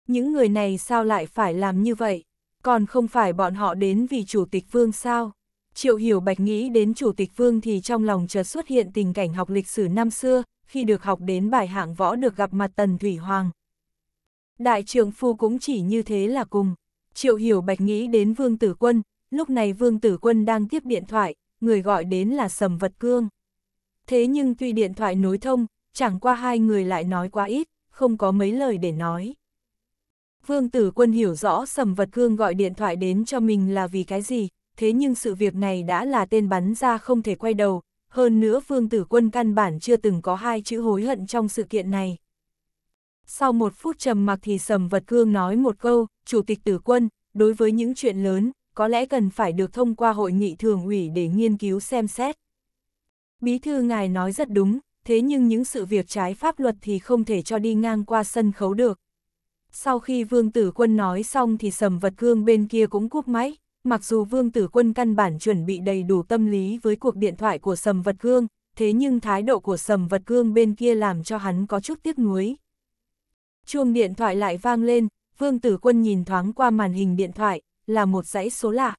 Những người này sao lại phải làm như vậy? Còn không phải bọn họ đến vì Chủ tịch Vương sao? Triệu Hiểu Bạch nghĩ đến Chủ tịch Vương thì trong lòng chợt xuất hiện tình cảnh học lịch sử năm xưa, khi được học đến bài hạng võ được gặp mặt Tần Thủy Hoàng. Đại trưởng phu cũng chỉ như thế là cùng. Triệu Hiểu Bạch nghĩ đến Vương Tử Quân, lúc này Vương Tử Quân đang tiếp điện thoại, người gọi đến là Sầm Vật Cương. Thế nhưng tuy điện thoại nối thông, chẳng qua hai người lại nói quá ít, không có mấy lời để nói. Vương Tử Quân hiểu rõ Sầm Vật Cương gọi điện thoại đến cho mình là vì cái gì, thế nhưng sự việc này đã là tên bắn ra không thể quay đầu, hơn nữa Vương Tử Quân căn bản chưa từng có hai chữ hối hận trong sự kiện này. Sau một phút trầm mặc thì Sầm Vật Cương nói một câu, Chủ tịch Tử Quân, đối với những chuyện lớn, có lẽ cần phải được thông qua hội nghị thường ủy để nghiên cứu xem xét. Bí thư ngài nói rất đúng, thế nhưng những sự việc trái pháp luật thì không thể cho đi ngang qua sân khấu được. Sau khi Vương Tử Quân nói xong thì Sầm Vật Cương bên kia cũng cúp máy mặc dù Vương Tử Quân căn bản chuẩn bị đầy đủ tâm lý với cuộc điện thoại của Sầm Vật Cương, thế nhưng thái độ của Sầm Vật Cương bên kia làm cho hắn có chút tiếc nuối. Chuông điện thoại lại vang lên, Vương Tử Quân nhìn thoáng qua màn hình điện thoại, là một dãy số lạ.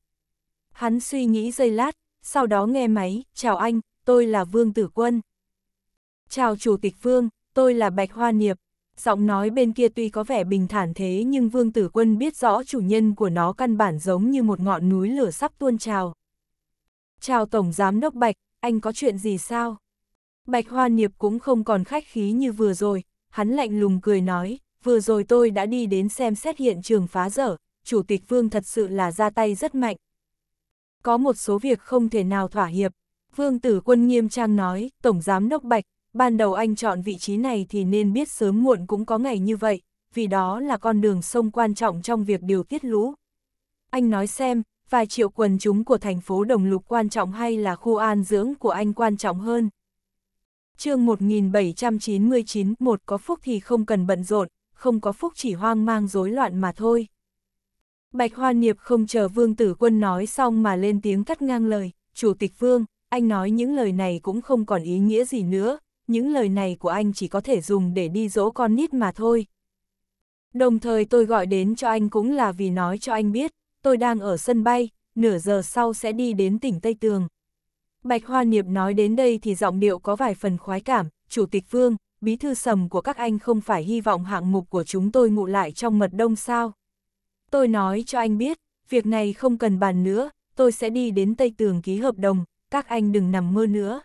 Hắn suy nghĩ giây lát, sau đó nghe máy, chào anh, tôi là Vương Tử Quân. Chào Chủ tịch Vương, tôi là Bạch Hoa Niệp giọng nói bên kia tuy có vẻ bình thản thế nhưng Vương Tử Quân biết rõ chủ nhân của nó căn bản giống như một ngọn núi lửa sắp tuôn trào. Chào Tổng Giám Đốc Bạch, anh có chuyện gì sao? Bạch Hoa Niệp cũng không còn khách khí như vừa rồi, hắn lạnh lùng cười nói, vừa rồi tôi đã đi đến xem xét hiện trường phá dở, Chủ tịch Vương thật sự là ra tay rất mạnh. Có một số việc không thể nào thỏa hiệp, Vương Tử Quân nghiêm trang nói, Tổng Giám Đốc Bạch, ban đầu anh chọn vị trí này thì nên biết sớm muộn cũng có ngày như vậy, vì đó là con đường sông quan trọng trong việc điều tiết lũ. Anh nói xem, vài triệu quần chúng của thành phố Đồng Lục quan trọng hay là khu an dưỡng của anh quan trọng hơn? chương 1799 một có phúc thì không cần bận rộn, không có phúc chỉ hoang mang rối loạn mà thôi. Bạch Hoa Niệp không chờ Vương Tử Quân nói xong mà lên tiếng cắt ngang lời, Chủ tịch Vương, anh nói những lời này cũng không còn ý nghĩa gì nữa, những lời này của anh chỉ có thể dùng để đi dỗ con nít mà thôi. Đồng thời tôi gọi đến cho anh cũng là vì nói cho anh biết, tôi đang ở sân bay, nửa giờ sau sẽ đi đến tỉnh Tây Tường. Bạch Hoa Niệm nói đến đây thì giọng điệu có vài phần khoái cảm, Chủ tịch Vương, bí thư sầm của các anh không phải hy vọng hạng mục của chúng tôi ngụ lại trong mật đông sao. Tôi nói cho anh biết, việc này không cần bàn nữa, tôi sẽ đi đến Tây Tường ký hợp đồng, các anh đừng nằm mơ nữa.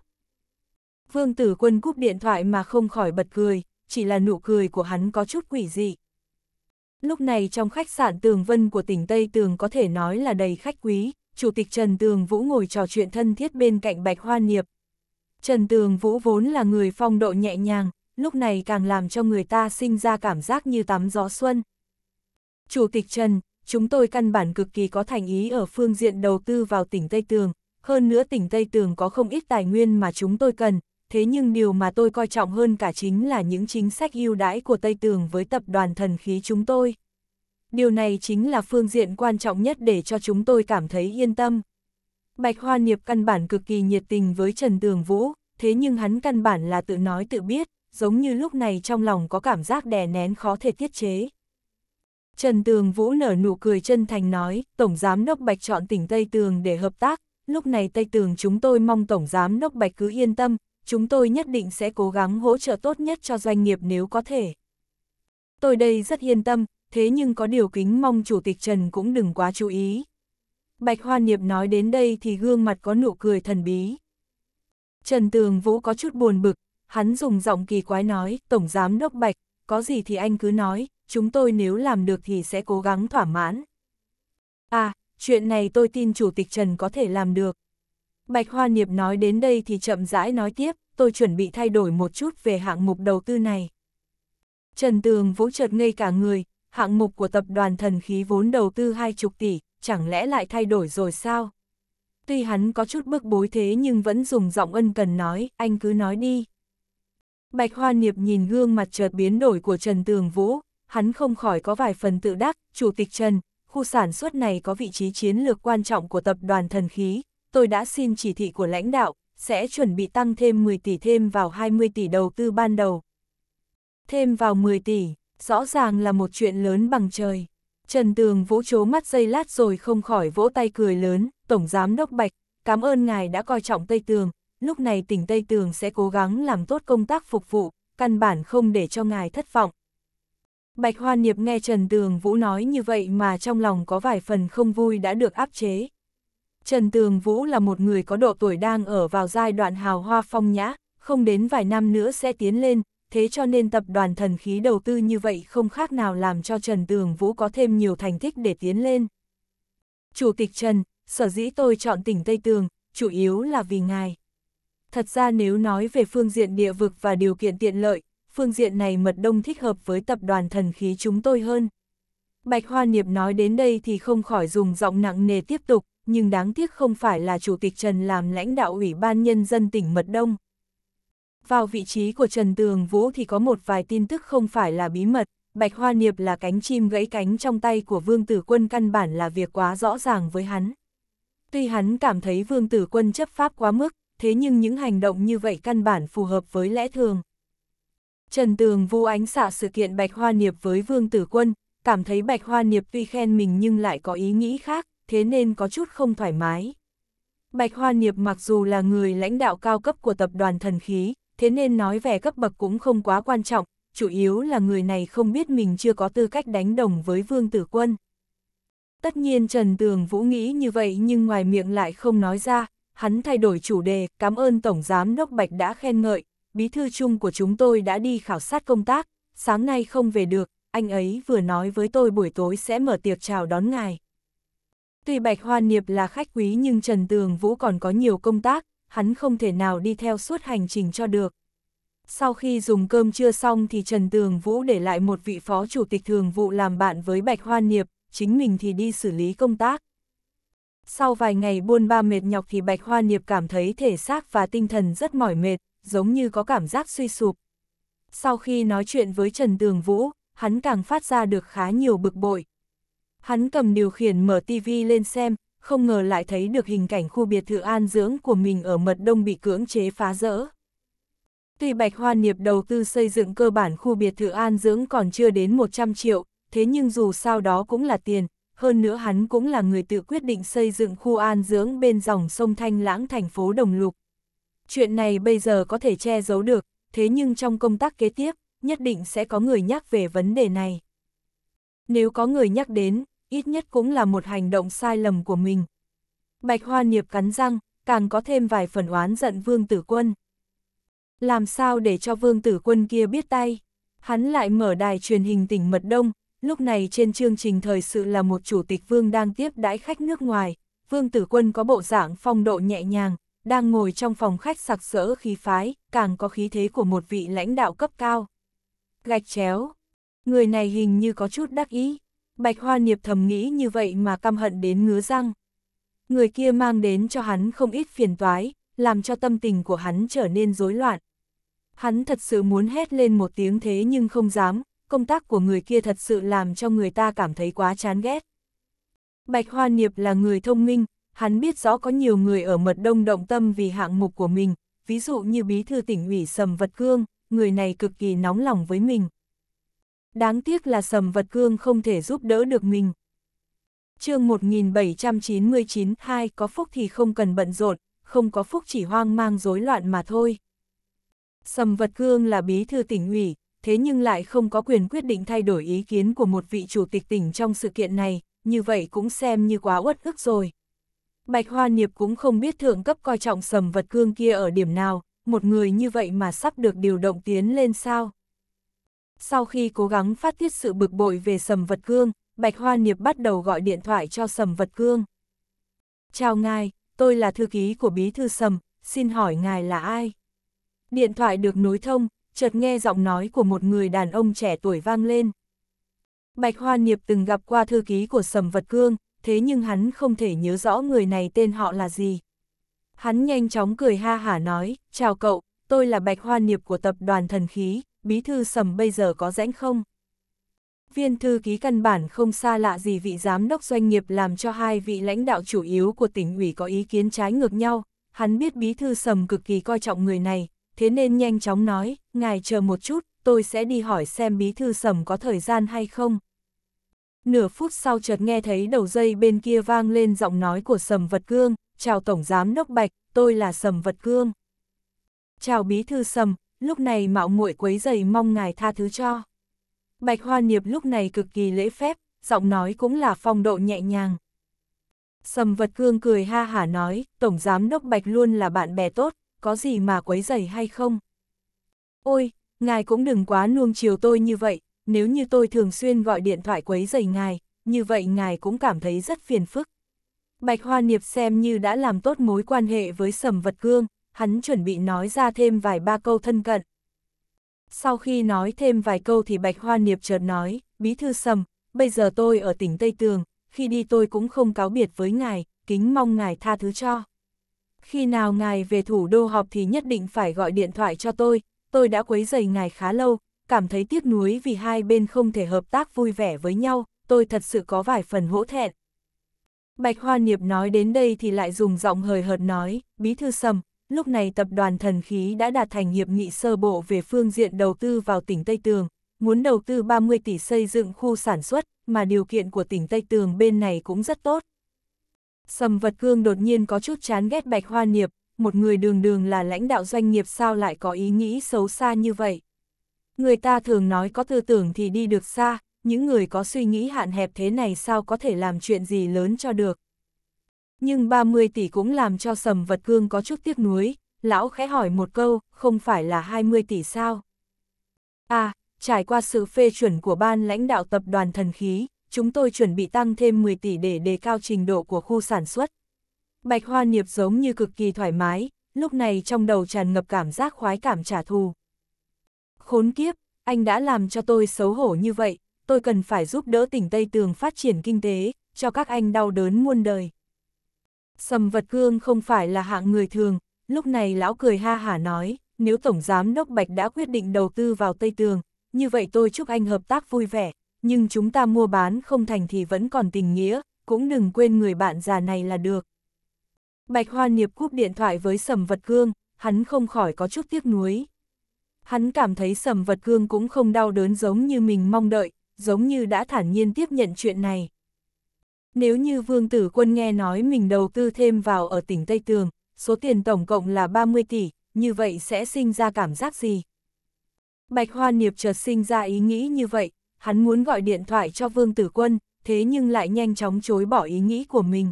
Vương Tử Quân cúp điện thoại mà không khỏi bật cười, chỉ là nụ cười của hắn có chút quỷ dị. Lúc này trong khách sạn Tường Vân của tỉnh Tây Tường có thể nói là đầy khách quý, Chủ tịch Trần Tường Vũ ngồi trò chuyện thân thiết bên cạnh Bạch Hoa Niệp. Trần Tường Vũ vốn là người phong độ nhẹ nhàng, lúc này càng làm cho người ta sinh ra cảm giác như tắm gió xuân. Chủ tịch Trần, chúng tôi căn bản cực kỳ có thành ý ở phương diện đầu tư vào tỉnh Tây Tường, hơn nữa tỉnh Tây Tường có không ít tài nguyên mà chúng tôi cần, thế nhưng điều mà tôi coi trọng hơn cả chính là những chính sách ưu đãi của Tây Tường với tập đoàn thần khí chúng tôi. Điều này chính là phương diện quan trọng nhất để cho chúng tôi cảm thấy yên tâm. Bạch Hoa Niệp căn bản cực kỳ nhiệt tình với Trần Tường Vũ, thế nhưng hắn căn bản là tự nói tự biết, giống như lúc này trong lòng có cảm giác đè nén khó thể tiết chế. Trần Tường Vũ nở nụ cười chân thành nói, Tổng Giám Đốc Bạch chọn tỉnh Tây Tường để hợp tác, lúc này Tây Tường chúng tôi mong Tổng Giám Đốc Bạch cứ yên tâm, chúng tôi nhất định sẽ cố gắng hỗ trợ tốt nhất cho doanh nghiệp nếu có thể. Tôi đây rất yên tâm, thế nhưng có điều kính mong Chủ tịch Trần cũng đừng quá chú ý. Bạch Hoa niệm nói đến đây thì gương mặt có nụ cười thần bí. Trần Tường Vũ có chút buồn bực, hắn dùng giọng kỳ quái nói, Tổng Giám Đốc Bạch, có gì thì anh cứ nói, chúng tôi nếu làm được thì sẽ cố gắng thỏa mãn. À, chuyện này tôi tin Chủ tịch Trần có thể làm được. Bạch Hoa Niệp nói đến đây thì chậm rãi nói tiếp, tôi chuẩn bị thay đổi một chút về hạng mục đầu tư này. Trần Tường Vũ chợt ngây cả người, hạng mục của tập đoàn thần khí vốn đầu tư 20 tỷ, chẳng lẽ lại thay đổi rồi sao? Tuy hắn có chút bức bối thế nhưng vẫn dùng giọng ân cần nói, anh cứ nói đi. Bạch Hoa Niệp nhìn gương mặt chợt biến đổi của Trần Tường Vũ, hắn không khỏi có vài phần tự đắc, Chủ tịch Trần, khu sản xuất này có vị trí chiến lược quan trọng của tập đoàn thần khí, tôi đã xin chỉ thị của lãnh đạo, sẽ chuẩn bị tăng thêm 10 tỷ thêm vào 20 tỷ đầu tư ban đầu. Thêm vào 10 tỷ, rõ ràng là một chuyện lớn bằng trời. Trần Tường Vũ chố mắt dây lát rồi không khỏi vỗ tay cười lớn, Tổng Giám Đốc Bạch, cảm ơn ngài đã coi trọng Tây Tường, lúc này tỉnh Tây Tường sẽ cố gắng làm tốt công tác phục vụ, căn bản không để cho ngài thất vọng. Bạch Hoa Niệp nghe Trần Tường Vũ nói như vậy mà trong lòng có vài phần không vui đã được áp chế, Trần Tường Vũ là một người có độ tuổi đang ở vào giai đoạn hào hoa phong nhã, không đến vài năm nữa sẽ tiến lên, thế cho nên tập đoàn thần khí đầu tư như vậy không khác nào làm cho Trần Tường Vũ có thêm nhiều thành tích để tiến lên. Chủ tịch Trần, sở dĩ tôi chọn tỉnh Tây Tường, chủ yếu là vì ngài. Thật ra nếu nói về phương diện địa vực và điều kiện tiện lợi, phương diện này mật đông thích hợp với tập đoàn thần khí chúng tôi hơn. Bạch Hoa Niệp nói đến đây thì không khỏi dùng giọng nặng nề tiếp tục, nhưng đáng tiếc không phải là Chủ tịch Trần làm lãnh đạo Ủy ban Nhân dân tỉnh Mật Đông. Vào vị trí của Trần Tường Vũ thì có một vài tin tức không phải là bí mật, Bạch Hoa Niệp là cánh chim gãy cánh trong tay của Vương Tử Quân căn bản là việc quá rõ ràng với hắn. Tuy hắn cảm thấy Vương Tử Quân chấp pháp quá mức, thế nhưng những hành động như vậy căn bản phù hợp với lẽ thường. Trần Tường Vũ ánh xạ sự kiện Bạch Hoa Niệp với Vương Tử Quân, cảm thấy Bạch Hoa Niệp tuy khen mình nhưng lại có ý nghĩ khác, thế nên có chút không thoải mái. Bạch Hoa Niệp mặc dù là người lãnh đạo cao cấp của tập đoàn thần khí, thế nên nói vẻ cấp bậc cũng không quá quan trọng, chủ yếu là người này không biết mình chưa có tư cách đánh đồng với Vương Tử Quân. Tất nhiên Trần Tường Vũ nghĩ như vậy nhưng ngoài miệng lại không nói ra, hắn thay đổi chủ đề, cảm ơn Tổng Giám Đốc Bạch đã khen ngợi, bí thư chung của chúng tôi đã đi khảo sát công tác, sáng nay không về được, anh ấy vừa nói với tôi buổi tối sẽ mở tiệc chào đón ngài. Tuy Bạch Hoa Niệp là khách quý nhưng Trần Tường Vũ còn có nhiều công tác, hắn không thể nào đi theo suốt hành trình cho được. Sau khi dùng cơm trưa xong thì Trần Tường Vũ để lại một vị phó chủ tịch thường vụ làm bạn với Bạch Hoa Niệp, chính mình thì đi xử lý công tác. Sau vài ngày buôn ba mệt nhọc thì Bạch Hoa Niệp cảm thấy thể xác và tinh thần rất mỏi mệt, giống như có cảm giác suy sụp. Sau khi nói chuyện với Trần Tường Vũ, hắn càng phát ra được khá nhiều bực bội, Hắn cầm điều khiển mở tivi lên xem, không ngờ lại thấy được hình cảnh khu biệt thự an dưỡng của mình ở mật đông bị cưỡng chế phá rỡ. Tuy Bạch Hoa Niệp đầu tư xây dựng cơ bản khu biệt thự an dưỡng còn chưa đến 100 triệu, thế nhưng dù sao đó cũng là tiền, hơn nữa hắn cũng là người tự quyết định xây dựng khu an dưỡng bên dòng sông Thanh Lãng thành phố Đồng Lục. Chuyện này bây giờ có thể che giấu được, thế nhưng trong công tác kế tiếp, nhất định sẽ có người nhắc về vấn đề này. Nếu có người nhắc đến, ít nhất cũng là một hành động sai lầm của mình. Bạch Hoa Niệp cắn răng, càng có thêm vài phần oán giận Vương Tử Quân. Làm sao để cho Vương Tử Quân kia biết tay? Hắn lại mở đài truyền hình tỉnh Mật Đông, lúc này trên chương trình thời sự là một chủ tịch Vương đang tiếp đãi khách nước ngoài. Vương Tử Quân có bộ dạng phong độ nhẹ nhàng, đang ngồi trong phòng khách sặc sỡ khí phái, càng có khí thế của một vị lãnh đạo cấp cao. Gạch chéo. Người này hình như có chút đắc ý. Bạch Hoa Niệp thầm nghĩ như vậy mà căm hận đến ngứa răng. Người kia mang đến cho hắn không ít phiền toái, làm cho tâm tình của hắn trở nên rối loạn. Hắn thật sự muốn hét lên một tiếng thế nhưng không dám, công tác của người kia thật sự làm cho người ta cảm thấy quá chán ghét. Bạch Hoa Niệp là người thông minh, hắn biết rõ có nhiều người ở mật đông động tâm vì hạng mục của mình, ví dụ như bí thư tỉnh ủy Sầm Vật Cương, người này cực kỳ nóng lòng với mình đáng tiếc là sầm vật cương không thể giúp đỡ được mình. chương 1799 hai có phúc thì không cần bận rộn, không có phúc chỉ hoang mang rối loạn mà thôi. Sầm vật cương là bí thư tỉnh ủy, thế nhưng lại không có quyền quyết định thay đổi ý kiến của một vị chủ tịch tỉnh trong sự kiện này, như vậy cũng xem như quá uất ức rồi. Bạch Hoa Niệp cũng không biết thượng cấp coi trọng sầm vật cương kia ở điểm nào, một người như vậy mà sắp được điều động tiến lên sao sau khi cố gắng phát tiết sự bực bội về Sầm Vật Cương, Bạch Hoa Niệp bắt đầu gọi điện thoại cho Sầm Vật Cương. Chào ngài, tôi là thư ký của Bí Thư Sầm, xin hỏi ngài là ai? Điện thoại được nối thông, chợt nghe giọng nói của một người đàn ông trẻ tuổi vang lên. Bạch Hoa Niệp từng gặp qua thư ký của Sầm Vật Cương, thế nhưng hắn không thể nhớ rõ người này tên họ là gì. Hắn nhanh chóng cười ha hả nói, chào cậu, tôi là Bạch Hoa Niệp của tập đoàn thần khí, bí thư sầm bây giờ có rãnh không? Viên thư ký căn bản không xa lạ gì vị giám đốc doanh nghiệp làm cho hai vị lãnh đạo chủ yếu của tỉnh ủy có ý kiến trái ngược nhau, hắn biết bí thư sầm cực kỳ coi trọng người này, thế nên nhanh chóng nói, ngài chờ một chút, tôi sẽ đi hỏi xem bí thư sầm có thời gian hay không. Nửa phút sau chợt nghe thấy đầu dây bên kia vang lên giọng nói của sầm vật cương, chào tổng giám đốc bạch, tôi là sầm vật cương. Chào bí thư sầm, lúc này mạo muội quấy dày mong ngài tha thứ cho. Bạch Hoa Niệp lúc này cực kỳ lễ phép, giọng nói cũng là phong độ nhẹ nhàng. Sầm vật cương cười ha hả nói, Tổng Giám Đốc Bạch luôn là bạn bè tốt, có gì mà quấy dày hay không? Ôi, ngài cũng đừng quá nuông chiều tôi như vậy, nếu như tôi thường xuyên gọi điện thoại quấy dày ngài, như vậy ngài cũng cảm thấy rất phiền phức. Bạch Hoa Niệp xem như đã làm tốt mối quan hệ với Sầm Vật Cương, hắn chuẩn bị nói ra thêm vài ba câu thân cận. Sau khi nói thêm vài câu thì Bạch Hoa Niệp chợt nói, Bí Thư Sầm, bây giờ tôi ở tỉnh Tây Tường, khi đi tôi cũng không cáo biệt với ngài, kính mong ngài tha thứ cho. Khi nào ngài về thủ đô họp thì nhất định phải gọi điện thoại cho tôi, tôi đã quấy rầy ngài khá lâu, cảm thấy tiếc nuối vì hai bên không thể hợp tác vui vẻ với nhau, tôi thật sự có vài phần hỗ thẹn. Bạch Hoa Niệp nói đến đây thì lại dùng giọng hời hợt nói, Bí Thư Sầm, lúc này tập đoàn thần khí đã đạt thành hiệp nghị sơ bộ về phương diện đầu tư vào tỉnh Tây Tường, muốn đầu tư 30 tỷ xây dựng khu sản xuất, mà điều kiện của tỉnh Tây Tường bên này cũng rất tốt. Sầm Vật Cương đột nhiên có chút chán ghét Bạch Hoa Niệp, một người đường đường là lãnh đạo doanh nghiệp sao lại có ý nghĩ xấu xa như vậy. Người ta thường nói có tư tưởng thì đi được xa, những người có suy nghĩ hạn hẹp thế này sao có thể làm chuyện gì lớn cho được nhưng 30 tỷ cũng làm cho sầm vật cương có chút tiếc nuối, lão khẽ hỏi một câu, không phải là 20 tỷ sao? À, trải qua sự phê chuẩn của ban lãnh đạo tập đoàn thần khí, chúng tôi chuẩn bị tăng thêm 10 tỷ để đề cao trình độ của khu sản xuất. Bạch Hoa Niệp giống như cực kỳ thoải mái, lúc này trong đầu tràn ngập cảm giác khoái cảm trả thù. Khốn kiếp, anh đã làm cho tôi xấu hổ như vậy, tôi cần phải giúp đỡ tỉnh Tây Tường phát triển kinh tế, cho các anh đau đớn muôn đời. Sầm vật cương không phải là hạng người thường, lúc này lão cười ha hả nói, nếu Tổng Giám Đốc Bạch đã quyết định đầu tư vào Tây Tường, như vậy tôi chúc anh hợp tác vui vẻ, nhưng chúng ta mua bán không thành thì vẫn còn tình nghĩa, cũng đừng quên người bạn già này là được. Bạch Hoa Niệp cúp điện thoại với Sầm Vật Cương, hắn không khỏi có chút tiếc nuối. Hắn cảm thấy Sầm Vật Cương cũng không đau đớn giống như mình mong đợi, giống như đã thản nhiên tiếp nhận chuyện này. Nếu như Vương Tử Quân nghe nói mình đầu tư thêm vào ở tỉnh Tây Tường, số tiền tổng cộng là 30 tỷ, như vậy sẽ sinh ra cảm giác gì? Bạch Hoa Niệp chợt sinh ra ý nghĩ như vậy, hắn muốn gọi điện thoại cho Vương Tử Quân, thế nhưng lại nhanh chóng chối bỏ ý nghĩ của mình.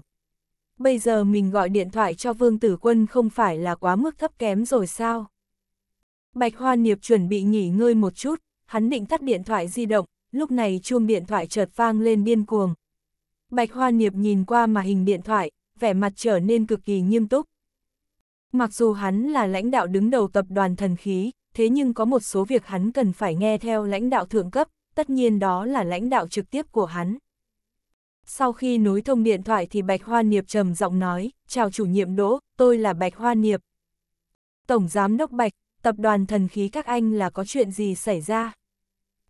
Bây giờ mình gọi điện thoại cho Vương Tử Quân không phải là quá mức thấp kém rồi sao? Bạch Hoa Niệp chuẩn bị nghỉ ngơi một chút, hắn định tắt điện thoại di động, lúc này chuông điện thoại chợt vang lên điên cuồng, Bạch Hoa Niệp nhìn qua mà hình điện thoại, vẻ mặt trở nên cực kỳ nghiêm túc. Mặc dù hắn là lãnh đạo đứng đầu tập đoàn thần khí, thế nhưng có một số việc hắn cần phải nghe theo lãnh đạo thượng cấp, tất nhiên đó là lãnh đạo trực tiếp của hắn. Sau khi nối thông điện thoại thì Bạch Hoa Niệp trầm giọng nói, chào chủ nhiệm đỗ, tôi là Bạch Hoa Niệp. Tổng Giám Đốc Bạch, tập đoàn thần khí các anh là có chuyện gì xảy ra?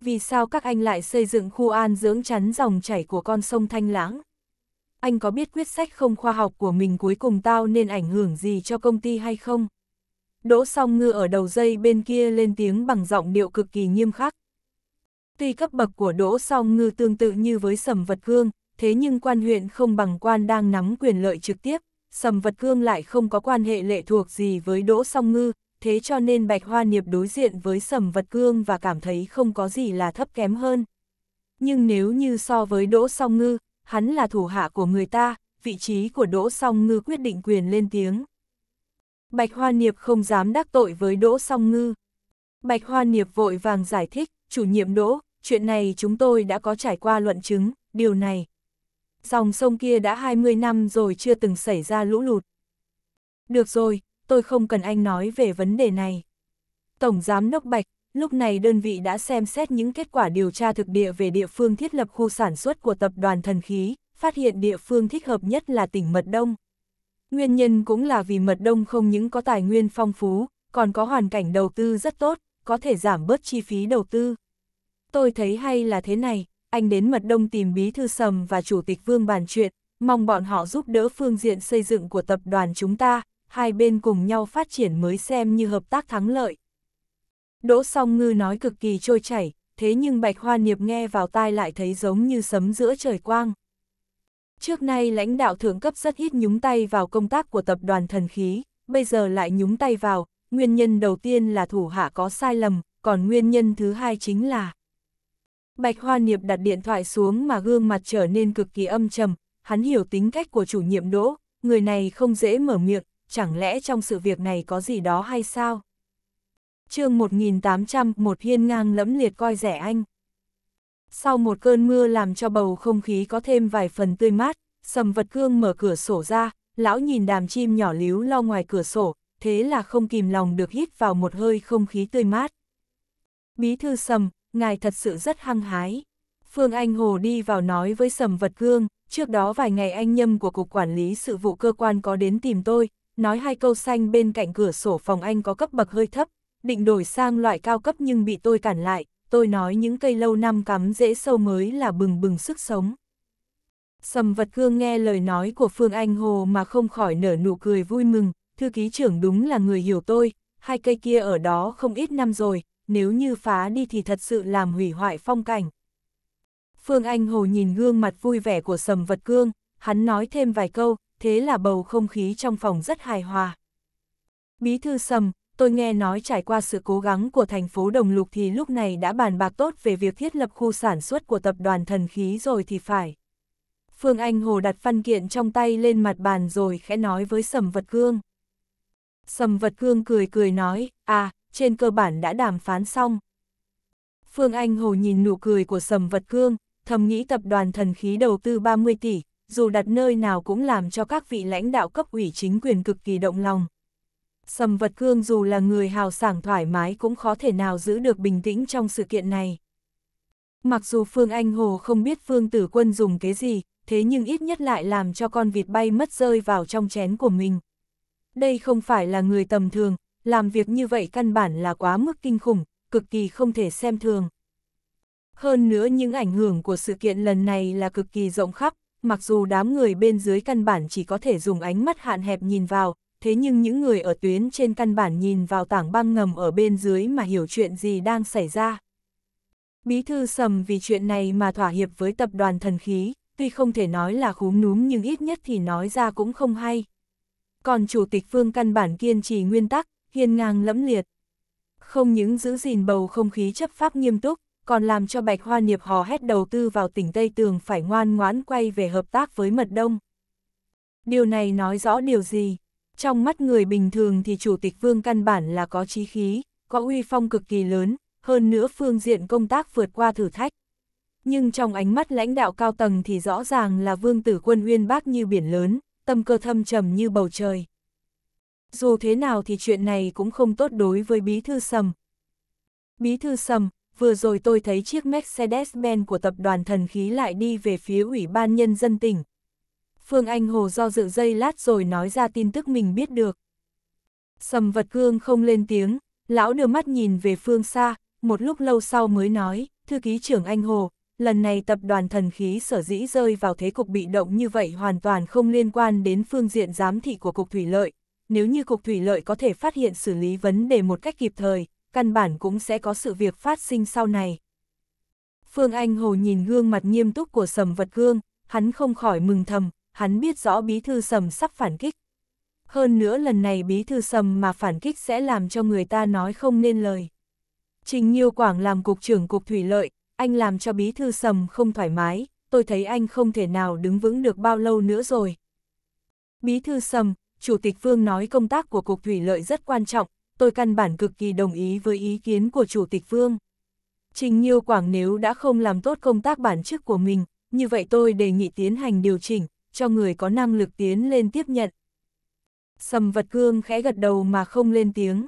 vì sao các anh lại xây dựng khu an dưỡng chắn dòng chảy của con sông Thanh Lãng? Anh có biết quyết sách không khoa học của mình cuối cùng tao nên ảnh hưởng gì cho công ty hay không? Đỗ song ngư ở đầu dây bên kia lên tiếng bằng giọng điệu cực kỳ nghiêm khắc. Tuy cấp bậc của đỗ song ngư tương tự như với sầm vật cương, thế nhưng quan huyện không bằng quan đang nắm quyền lợi trực tiếp, sầm vật cương lại không có quan hệ lệ thuộc gì với đỗ song ngư, thế cho nên Bạch Hoa Niệp đối diện với Sầm Vật Cương và cảm thấy không có gì là thấp kém hơn. Nhưng nếu như so với Đỗ Song Ngư, hắn là thủ hạ của người ta, vị trí của Đỗ Song Ngư quyết định quyền lên tiếng. Bạch Hoa Niệp không dám đắc tội với Đỗ Song Ngư. Bạch Hoa Niệp vội vàng giải thích, chủ nhiệm Đỗ, chuyện này chúng tôi đã có trải qua luận chứng, điều này. Dòng sông kia đã 20 năm rồi chưa từng xảy ra lũ lụt. Được rồi, tôi không cần anh nói về vấn đề này. Tổng Giám Đốc Bạch, lúc này đơn vị đã xem xét những kết quả điều tra thực địa về địa phương thiết lập khu sản xuất của tập đoàn thần khí, phát hiện địa phương thích hợp nhất là tỉnh Mật Đông. Nguyên nhân cũng là vì Mật Đông không những có tài nguyên phong phú, còn có hoàn cảnh đầu tư rất tốt, có thể giảm bớt chi phí đầu tư. Tôi thấy hay là thế này, anh đến Mật Đông tìm Bí Thư Sầm và Chủ tịch Vương bàn chuyện, mong bọn họ giúp đỡ phương diện xây dựng của tập đoàn chúng ta, hai bên cùng nhau phát triển mới xem như hợp tác thắng lợi. Đỗ song ngư nói cực kỳ trôi chảy, thế nhưng Bạch Hoa Niệm nghe vào tai lại thấy giống như sấm giữa trời quang. Trước nay lãnh đạo thượng cấp rất ít nhúng tay vào công tác của tập đoàn thần khí, bây giờ lại nhúng tay vào, nguyên nhân đầu tiên là thủ hạ có sai lầm, còn nguyên nhân thứ hai chính là Bạch Hoa Niệp đặt điện thoại xuống mà gương mặt trở nên cực kỳ âm trầm, hắn hiểu tính cách của chủ nhiệm đỗ, người này không dễ mở miệng, chẳng lẽ trong sự việc này có gì đó hay sao? chương một hiên ngang lẫm liệt coi rẻ anh. Sau một cơn mưa làm cho bầu không khí có thêm vài phần tươi mát, sầm vật cương mở cửa sổ ra, lão nhìn đàm chim nhỏ líu lo ngoài cửa sổ, thế là không kìm lòng được hít vào một hơi không khí tươi mát. Bí thư sầm, ngài thật sự rất hăng hái. Phương Anh Hồ đi vào nói với sầm vật cương, trước đó vài ngày anh nhâm của Cục Quản lý Sự vụ Cơ quan có đến tìm tôi, nói hai câu xanh bên cạnh cửa sổ phòng anh có cấp bậc hơi thấp, định đổi sang loại cao cấp nhưng bị tôi cản lại, tôi nói những cây lâu năm cắm dễ sâu mới là bừng bừng sức sống. Sầm vật cương nghe lời nói của Phương Anh Hồ mà không khỏi nở nụ cười vui mừng, thư ký trưởng đúng là người hiểu tôi, hai cây kia ở đó không ít năm rồi, nếu như phá đi thì thật sự làm hủy hoại phong cảnh. Phương Anh Hồ nhìn gương mặt vui vẻ của sầm vật cương, hắn nói thêm vài câu, thế là bầu không khí trong phòng rất hài hòa. Bí thư sầm, tôi nghe nói trải qua sự cố gắng của thành phố Đồng Lục thì lúc này đã bàn bạc tốt về việc thiết lập khu sản xuất của tập đoàn thần khí rồi thì phải. Phương Anh Hồ đặt văn kiện trong tay lên mặt bàn rồi khẽ nói với Sầm Vật Cương. Sầm Vật Cương cười cười nói, à, trên cơ bản đã đàm phán xong. Phương Anh Hồ nhìn nụ cười của Sầm Vật Cương, thầm nghĩ tập đoàn thần khí đầu tư 30 tỷ, dù đặt nơi nào cũng làm cho các vị lãnh đạo cấp ủy chính quyền cực kỳ động lòng. Sầm vật cương dù là người hào sảng thoải mái cũng khó thể nào giữ được bình tĩnh trong sự kiện này. Mặc dù Phương Anh Hồ không biết Phương Tử Quân dùng cái gì, thế nhưng ít nhất lại làm cho con vịt bay mất rơi vào trong chén của mình. Đây không phải là người tầm thường, làm việc như vậy căn bản là quá mức kinh khủng, cực kỳ không thể xem thường. Hơn nữa những ảnh hưởng của sự kiện lần này là cực kỳ rộng khắp, mặc dù đám người bên dưới căn bản chỉ có thể dùng ánh mắt hạn hẹp nhìn vào, thế nhưng những người ở tuyến trên căn bản nhìn vào tảng băng ngầm ở bên dưới mà hiểu chuyện gì đang xảy ra. Bí thư sầm vì chuyện này mà thỏa hiệp với tập đoàn thần khí, tuy không thể nói là khúm núm nhưng ít nhất thì nói ra cũng không hay. Còn chủ tịch phương căn bản kiên trì nguyên tắc, hiên ngang lẫm liệt. Không những giữ gìn bầu không khí chấp pháp nghiêm túc, còn làm cho Bạch Hoa Niệp hò hét đầu tư vào tỉnh Tây Tường phải ngoan ngoãn quay về hợp tác với Mật Đông. Điều này nói rõ điều gì? Trong mắt người bình thường thì Chủ tịch Vương căn bản là có trí khí, có uy phong cực kỳ lớn, hơn nữa phương diện công tác vượt qua thử thách. Nhưng trong ánh mắt lãnh đạo cao tầng thì rõ ràng là Vương tử quân uyên bác như biển lớn, tâm cơ thâm trầm như bầu trời. Dù thế nào thì chuyện này cũng không tốt đối với Bí Thư Sầm. Bí Thư Sầm, vừa rồi tôi thấy chiếc Mercedes-Benz của tập đoàn thần khí lại đi về phía Ủy ban Nhân dân tỉnh. Phương Anh Hồ do dự dây lát rồi nói ra tin tức mình biết được. Sầm vật cương không lên tiếng, lão đưa mắt nhìn về phương xa, một lúc lâu sau mới nói, thư ký trưởng Anh Hồ, lần này tập đoàn thần khí sở dĩ rơi vào thế cục bị động như vậy hoàn toàn không liên quan đến phương diện giám thị của Cục Thủy Lợi. Nếu như Cục Thủy Lợi có thể phát hiện xử lý vấn đề một cách kịp thời, căn bản cũng sẽ có sự việc phát sinh sau này. Phương Anh Hồ nhìn gương mặt nghiêm túc của sầm vật gương, hắn không khỏi mừng thầm, hắn biết rõ bí thư sầm sắp phản kích. Hơn nữa lần này bí thư sầm mà phản kích sẽ làm cho người ta nói không nên lời. Trình Nhiêu Quảng làm cục trưởng cục thủy lợi, anh làm cho bí thư sầm không thoải mái, tôi thấy anh không thể nào đứng vững được bao lâu nữa rồi. Bí thư sầm, Chủ tịch Phương nói công tác của cục thủy lợi rất quan trọng, tôi căn bản cực kỳ đồng ý với ý kiến của Chủ tịch Vương. Trình Nhiêu Quảng nếu đã không làm tốt công tác bản chức của mình, như vậy tôi đề nghị tiến hành điều chỉnh, cho người có năng lực tiến lên tiếp nhận. Sầm vật cương khẽ gật đầu mà không lên tiếng.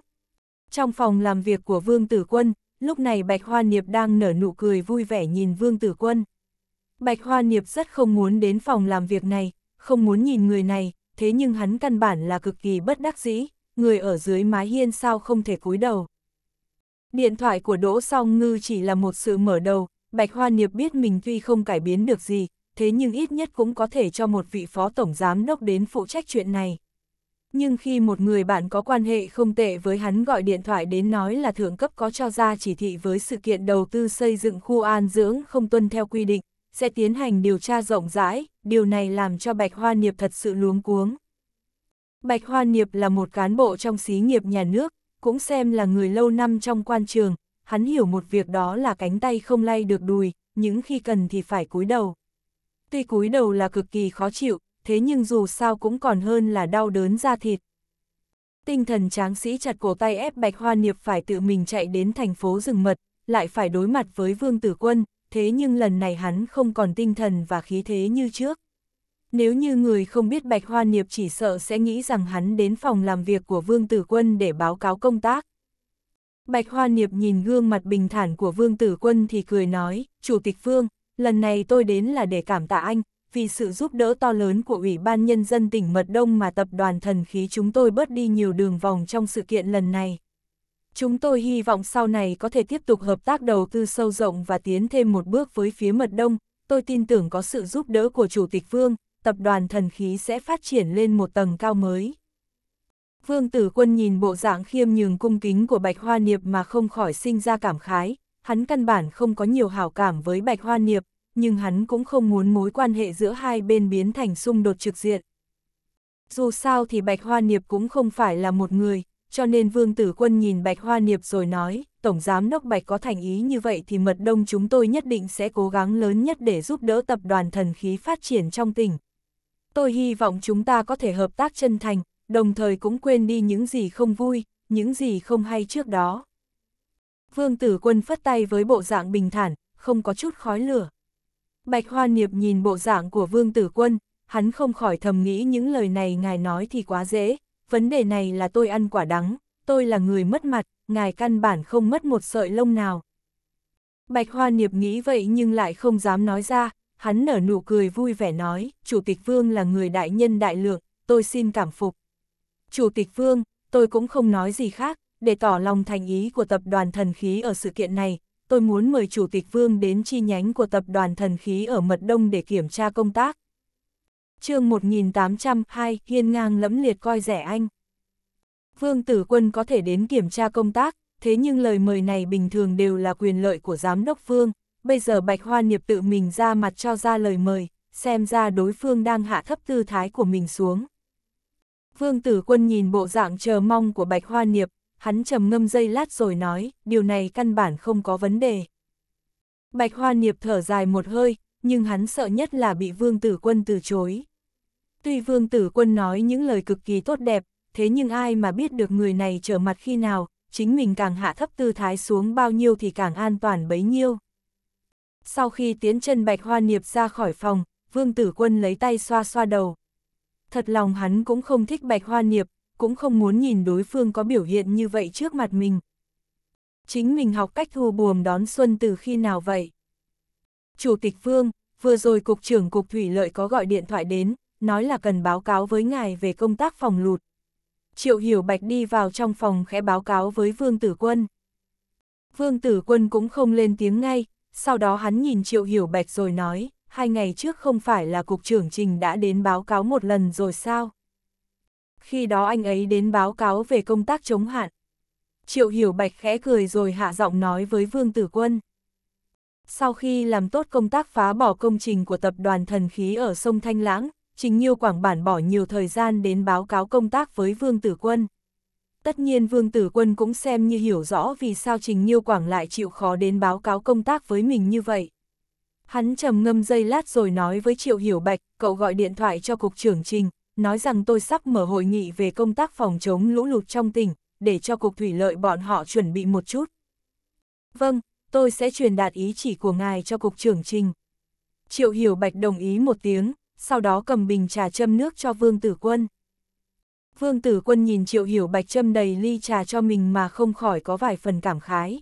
Trong phòng làm việc của Vương Tử Quân, lúc này Bạch Hoa Niệp đang nở nụ cười vui vẻ nhìn Vương Tử Quân. Bạch Hoa Niệp rất không muốn đến phòng làm việc này, không muốn nhìn người này, thế nhưng hắn căn bản là cực kỳ bất đắc dĩ, người ở dưới mái hiên sao không thể cúi đầu. Điện thoại của Đỗ Song Ngư chỉ là một sự mở đầu, Bạch Hoa Niệp biết mình tuy không cải biến được gì, thế nhưng ít nhất cũng có thể cho một vị phó tổng giám đốc đến phụ trách chuyện này. Nhưng khi một người bạn có quan hệ không tệ với hắn gọi điện thoại đến nói là thượng cấp có cho ra chỉ thị với sự kiện đầu tư xây dựng khu an dưỡng không tuân theo quy định, sẽ tiến hành điều tra rộng rãi, điều này làm cho Bạch Hoa Niệp thật sự luống cuống. Bạch Hoa Niệp là một cán bộ trong xí nghiệp nhà nước, cũng xem là người lâu năm trong quan trường, hắn hiểu một việc đó là cánh tay không lay được đùi, những khi cần thì phải cúi đầu. Tuy cúi đầu là cực kỳ khó chịu, thế nhưng dù sao cũng còn hơn là đau đớn da thịt. Tinh thần tráng sĩ chặt cổ tay ép Bạch Hoa Niệp phải tự mình chạy đến thành phố rừng mật, lại phải đối mặt với Vương Tử Quân, thế nhưng lần này hắn không còn tinh thần và khí thế như trước. Nếu như người không biết Bạch Hoa Niệp chỉ sợ sẽ nghĩ rằng hắn đến phòng làm việc của Vương Tử Quân để báo cáo công tác. Bạch Hoa Niệp nhìn gương mặt bình thản của Vương Tử Quân thì cười nói, Chủ tịch Vương, lần này tôi đến là để cảm tạ anh, vì sự giúp đỡ to lớn của Ủy ban Nhân dân tỉnh Mật Đông mà tập đoàn thần khí chúng tôi bớt đi nhiều đường vòng trong sự kiện lần này. Chúng tôi hy vọng sau này có thể tiếp tục hợp tác đầu tư sâu rộng và tiến thêm một bước với phía Mật Đông, tôi tin tưởng có sự giúp đỡ của Chủ tịch Vương, tập đoàn thần khí sẽ phát triển lên một tầng cao mới. Vương tử quân nhìn bộ dạng khiêm nhường cung kính của Bạch Hoa Niệp mà không khỏi sinh ra cảm khái, hắn căn bản không có nhiều hảo cảm với Bạch Hoa Niệp, nhưng hắn cũng không muốn mối quan hệ giữa hai bên biến thành xung đột trực diện. Dù sao thì Bạch Hoa Niệp cũng không phải là một người, cho nên Vương Tử Quân nhìn Bạch Hoa Niệp rồi nói, Tổng Giám Đốc Bạch có thành ý như vậy thì mật đông chúng tôi nhất định sẽ cố gắng lớn nhất để giúp đỡ tập đoàn thần khí phát triển trong tỉnh. Tôi hy vọng chúng ta có thể hợp tác chân thành, đồng thời cũng quên đi những gì không vui, những gì không hay trước đó. Vương tử quân phất tay với bộ dạng bình thản, không có chút khói lửa. Bạch hoa Niệp nhìn bộ dạng của Vương Tử Quân, hắn không khỏi thầm nghĩ những lời này ngài nói thì quá dễ, vấn đề này là tôi ăn quả đắng, tôi là người mất mặt, ngài căn bản không mất một sợi lông nào. Bạch hoa Niệp nghĩ vậy nhưng lại không dám nói ra, hắn nở nụ cười vui vẻ nói, Chủ tịch Vương là người đại nhân đại lượng, tôi xin cảm phục. Chủ tịch Vương, tôi cũng không nói gì khác, để tỏ lòng thành ý của tập đoàn thần khí ở sự kiện này, tôi muốn mời Chủ tịch Vương đến chi nhánh của tập đoàn thần khí ở Mật Đông để kiểm tra công tác. chương 1802, hiên ngang lẫm liệt coi rẻ anh. Vương Tử Quân có thể đến kiểm tra công tác, thế nhưng lời mời này bình thường đều là quyền lợi của Giám đốc Vương bây giờ Bạch Hoa Niệp tự mình ra mặt cho ra lời mời, xem ra đối phương đang hạ thấp tư thái của mình xuống. Vương Tử Quân nhìn bộ dạng chờ mong của Bạch Hoa Niệp, hắn trầm ngâm dây lát rồi nói, điều này căn bản không có vấn đề. Bạch Hoa Niệp thở dài một hơi, nhưng hắn sợ nhất là bị Vương Tử Quân từ chối. Tuy Vương Tử Quân nói những lời cực kỳ tốt đẹp, thế nhưng ai mà biết được người này trở mặt khi nào, chính mình càng hạ thấp tư thái xuống bao nhiêu thì càng an toàn bấy nhiêu. Sau khi tiến chân bạch hoa niệp ra khỏi phòng, vương tử quân lấy tay xoa xoa đầu. Thật lòng hắn cũng không thích bạch hoa niệp, cũng không muốn nhìn đối phương có biểu hiện như vậy trước mặt mình. Chính mình học cách thu buồm đón xuân từ khi nào vậy? Chủ tịch Vương, vừa rồi Cục trưởng Cục Thủy Lợi có gọi điện thoại đến, nói là cần báo cáo với ngài về công tác phòng lụt. Triệu Hiểu Bạch đi vào trong phòng khẽ báo cáo với Vương Tử Quân. Vương Tử Quân cũng không lên tiếng ngay, sau đó hắn nhìn Triệu Hiểu Bạch rồi nói, hai ngày trước không phải là Cục trưởng Trình đã đến báo cáo một lần rồi sao? Khi đó anh ấy đến báo cáo về công tác chống hạn. Triệu Hiểu Bạch khẽ cười rồi hạ giọng nói với Vương Tử Quân. Sau khi làm tốt công tác phá bỏ công trình của tập đoàn thần khí ở sông Thanh Lãng, Trình Nhiêu Quảng Bản bỏ nhiều thời gian đến báo cáo công tác với Vương Tử Quân. Tất nhiên Vương Tử Quân cũng xem như hiểu rõ vì sao Trình Nhiêu Quảng lại chịu khó đến báo cáo công tác với mình như vậy. Hắn trầm ngâm giây lát rồi nói với Triệu Hiểu Bạch, cậu gọi điện thoại cho Cục trưởng Trình, nói rằng tôi sắp mở hội nghị về công tác phòng chống lũ lụt trong tỉnh, để cho Cục Thủy Lợi bọn họ chuẩn bị một chút. Vâng, tôi sẽ truyền đạt ý chỉ của ngài cho Cục trưởng Trình. Triệu Hiểu Bạch đồng ý một tiếng, sau đó cầm bình trà châm nước cho Vương Tử Quân. Vương tử quân nhìn triệu hiểu bạch châm đầy ly trà cho mình mà không khỏi có vài phần cảm khái.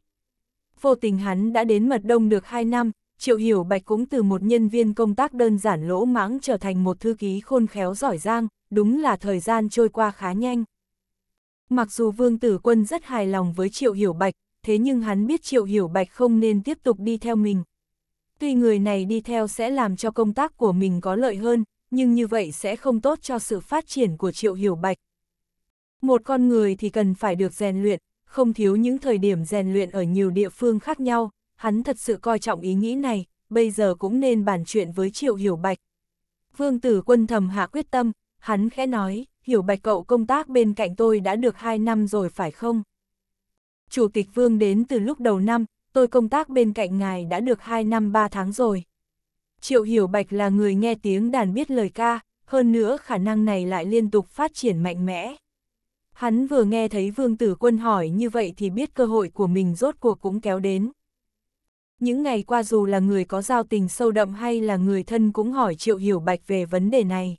Vô tình hắn đã đến mật đông được 2 năm, triệu hiểu bạch cũng từ một nhân viên công tác đơn giản lỗ mãng trở thành một thư ký khôn khéo giỏi giang, đúng là thời gian trôi qua khá nhanh. Mặc dù vương tử quân rất hài lòng với triệu hiểu bạch, thế nhưng hắn biết triệu hiểu bạch không nên tiếp tục đi theo mình. Tuy người này đi theo sẽ làm cho công tác của mình có lợi hơn, nhưng như vậy sẽ không tốt cho sự phát triển của Triệu Hiểu Bạch. Một con người thì cần phải được rèn luyện, không thiếu những thời điểm rèn luyện ở nhiều địa phương khác nhau, hắn thật sự coi trọng ý nghĩ này, bây giờ cũng nên bàn chuyện với Triệu Hiểu Bạch. Vương tử quân thầm hạ quyết tâm, hắn khẽ nói, Hiểu Bạch cậu công tác bên cạnh tôi đã được 2 năm rồi phải không? Chủ tịch Vương đến từ lúc đầu năm, tôi công tác bên cạnh ngài đã được 2 năm 3 tháng rồi. Triệu Hiểu Bạch là người nghe tiếng đàn biết lời ca, hơn nữa khả năng này lại liên tục phát triển mạnh mẽ. Hắn vừa nghe thấy Vương Tử Quân hỏi như vậy thì biết cơ hội của mình rốt cuộc cũng kéo đến. Những ngày qua dù là người có giao tình sâu đậm hay là người thân cũng hỏi Triệu Hiểu Bạch về vấn đề này.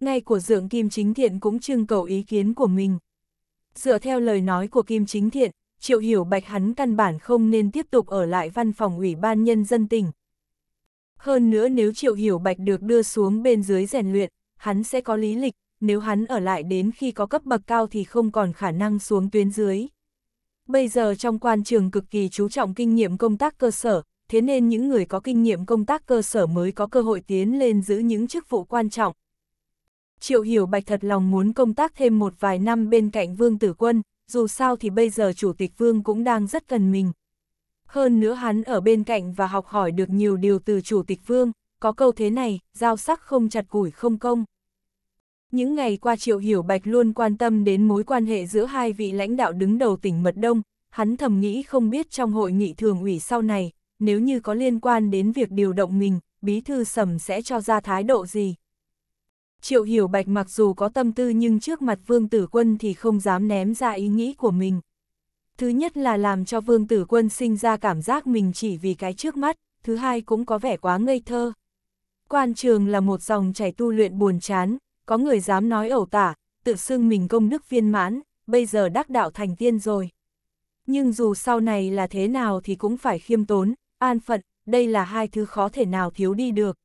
Ngay của Dượng Kim Chính Thiện cũng trưng cầu ý kiến của mình. Dựa theo lời nói của Kim Chính Thiện, Triệu Hiểu Bạch hắn căn bản không nên tiếp tục ở lại văn phòng Ủy ban Nhân dân tỉnh, hơn nữa nếu Triệu Hiểu Bạch được đưa xuống bên dưới rèn luyện, hắn sẽ có lý lịch, nếu hắn ở lại đến khi có cấp bậc cao thì không còn khả năng xuống tuyến dưới. Bây giờ trong quan trường cực kỳ chú trọng kinh nghiệm công tác cơ sở, thế nên những người có kinh nghiệm công tác cơ sở mới có cơ hội tiến lên giữ những chức vụ quan trọng. Triệu Hiểu Bạch thật lòng muốn công tác thêm một vài năm bên cạnh Vương Tử Quân, dù sao thì bây giờ Chủ tịch Vương cũng đang rất cần mình. Hơn nữa hắn ở bên cạnh và học hỏi được nhiều điều từ chủ tịch vương, có câu thế này, giao sắc không chặt củi không công. Những ngày qua Triệu Hiểu Bạch luôn quan tâm đến mối quan hệ giữa hai vị lãnh đạo đứng đầu tỉnh Mật Đông, hắn thầm nghĩ không biết trong hội nghị thường ủy sau này, nếu như có liên quan đến việc điều động mình, bí thư sầm sẽ cho ra thái độ gì. Triệu Hiểu Bạch mặc dù có tâm tư nhưng trước mặt Vương Tử Quân thì không dám ném ra ý nghĩ của mình. Thứ nhất là làm cho vương tử quân sinh ra cảm giác mình chỉ vì cái trước mắt, thứ hai cũng có vẻ quá ngây thơ. Quan trường là một dòng chảy tu luyện buồn chán, có người dám nói ẩu tả, tự xưng mình công đức viên mãn, bây giờ đắc đạo thành tiên rồi. Nhưng dù sau này là thế nào thì cũng phải khiêm tốn, an phận, đây là hai thứ khó thể nào thiếu đi được.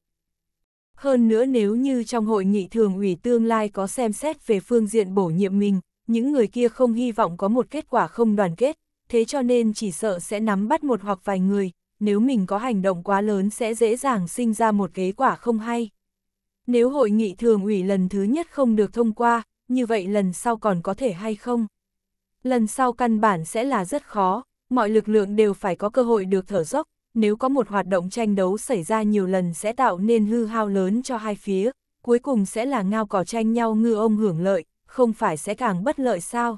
Hơn nữa nếu như trong hội nghị thường ủy tương lai có xem xét về phương diện bổ nhiệm mình, những người kia không hy vọng có một kết quả không đoàn kết, thế cho nên chỉ sợ sẽ nắm bắt một hoặc vài người, nếu mình có hành động quá lớn sẽ dễ dàng sinh ra một kế quả không hay. Nếu hội nghị thường ủy lần thứ nhất không được thông qua, như vậy lần sau còn có thể hay không? Lần sau căn bản sẽ là rất khó, mọi lực lượng đều phải có cơ hội được thở dốc, nếu có một hoạt động tranh đấu xảy ra nhiều lần sẽ tạo nên hư hao lớn cho hai phía, cuối cùng sẽ là ngao cỏ tranh nhau ngư ông hưởng lợi, không phải sẽ càng bất lợi sao?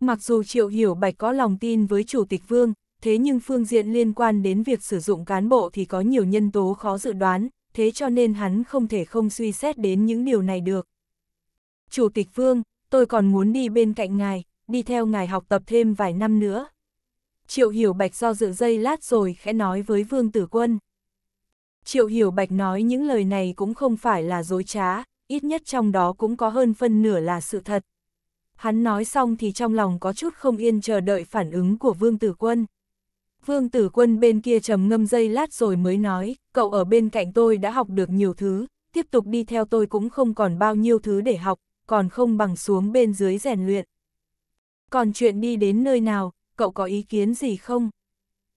Mặc dù Triệu Hiểu Bạch có lòng tin với Chủ tịch Vương, thế nhưng phương diện liên quan đến việc sử dụng cán bộ thì có nhiều nhân tố khó dự đoán, thế cho nên hắn không thể không suy xét đến những điều này được. Chủ tịch Vương, tôi còn muốn đi bên cạnh ngài, đi theo ngài học tập thêm vài năm nữa. Triệu Hiểu Bạch do dự dây lát rồi khẽ nói với Vương Tử Quân. Triệu Hiểu Bạch nói những lời này cũng không phải là dối trá, ít nhất trong đó cũng có hơn phân nửa là sự thật. Hắn nói xong thì trong lòng có chút không yên chờ đợi phản ứng của Vương Tử Quân. Vương Tử Quân bên kia trầm ngâm dây lát rồi mới nói, cậu ở bên cạnh tôi đã học được nhiều thứ, tiếp tục đi theo tôi cũng không còn bao nhiêu thứ để học, còn không bằng xuống bên dưới rèn luyện. Còn chuyện đi đến nơi nào, cậu có ý kiến gì không?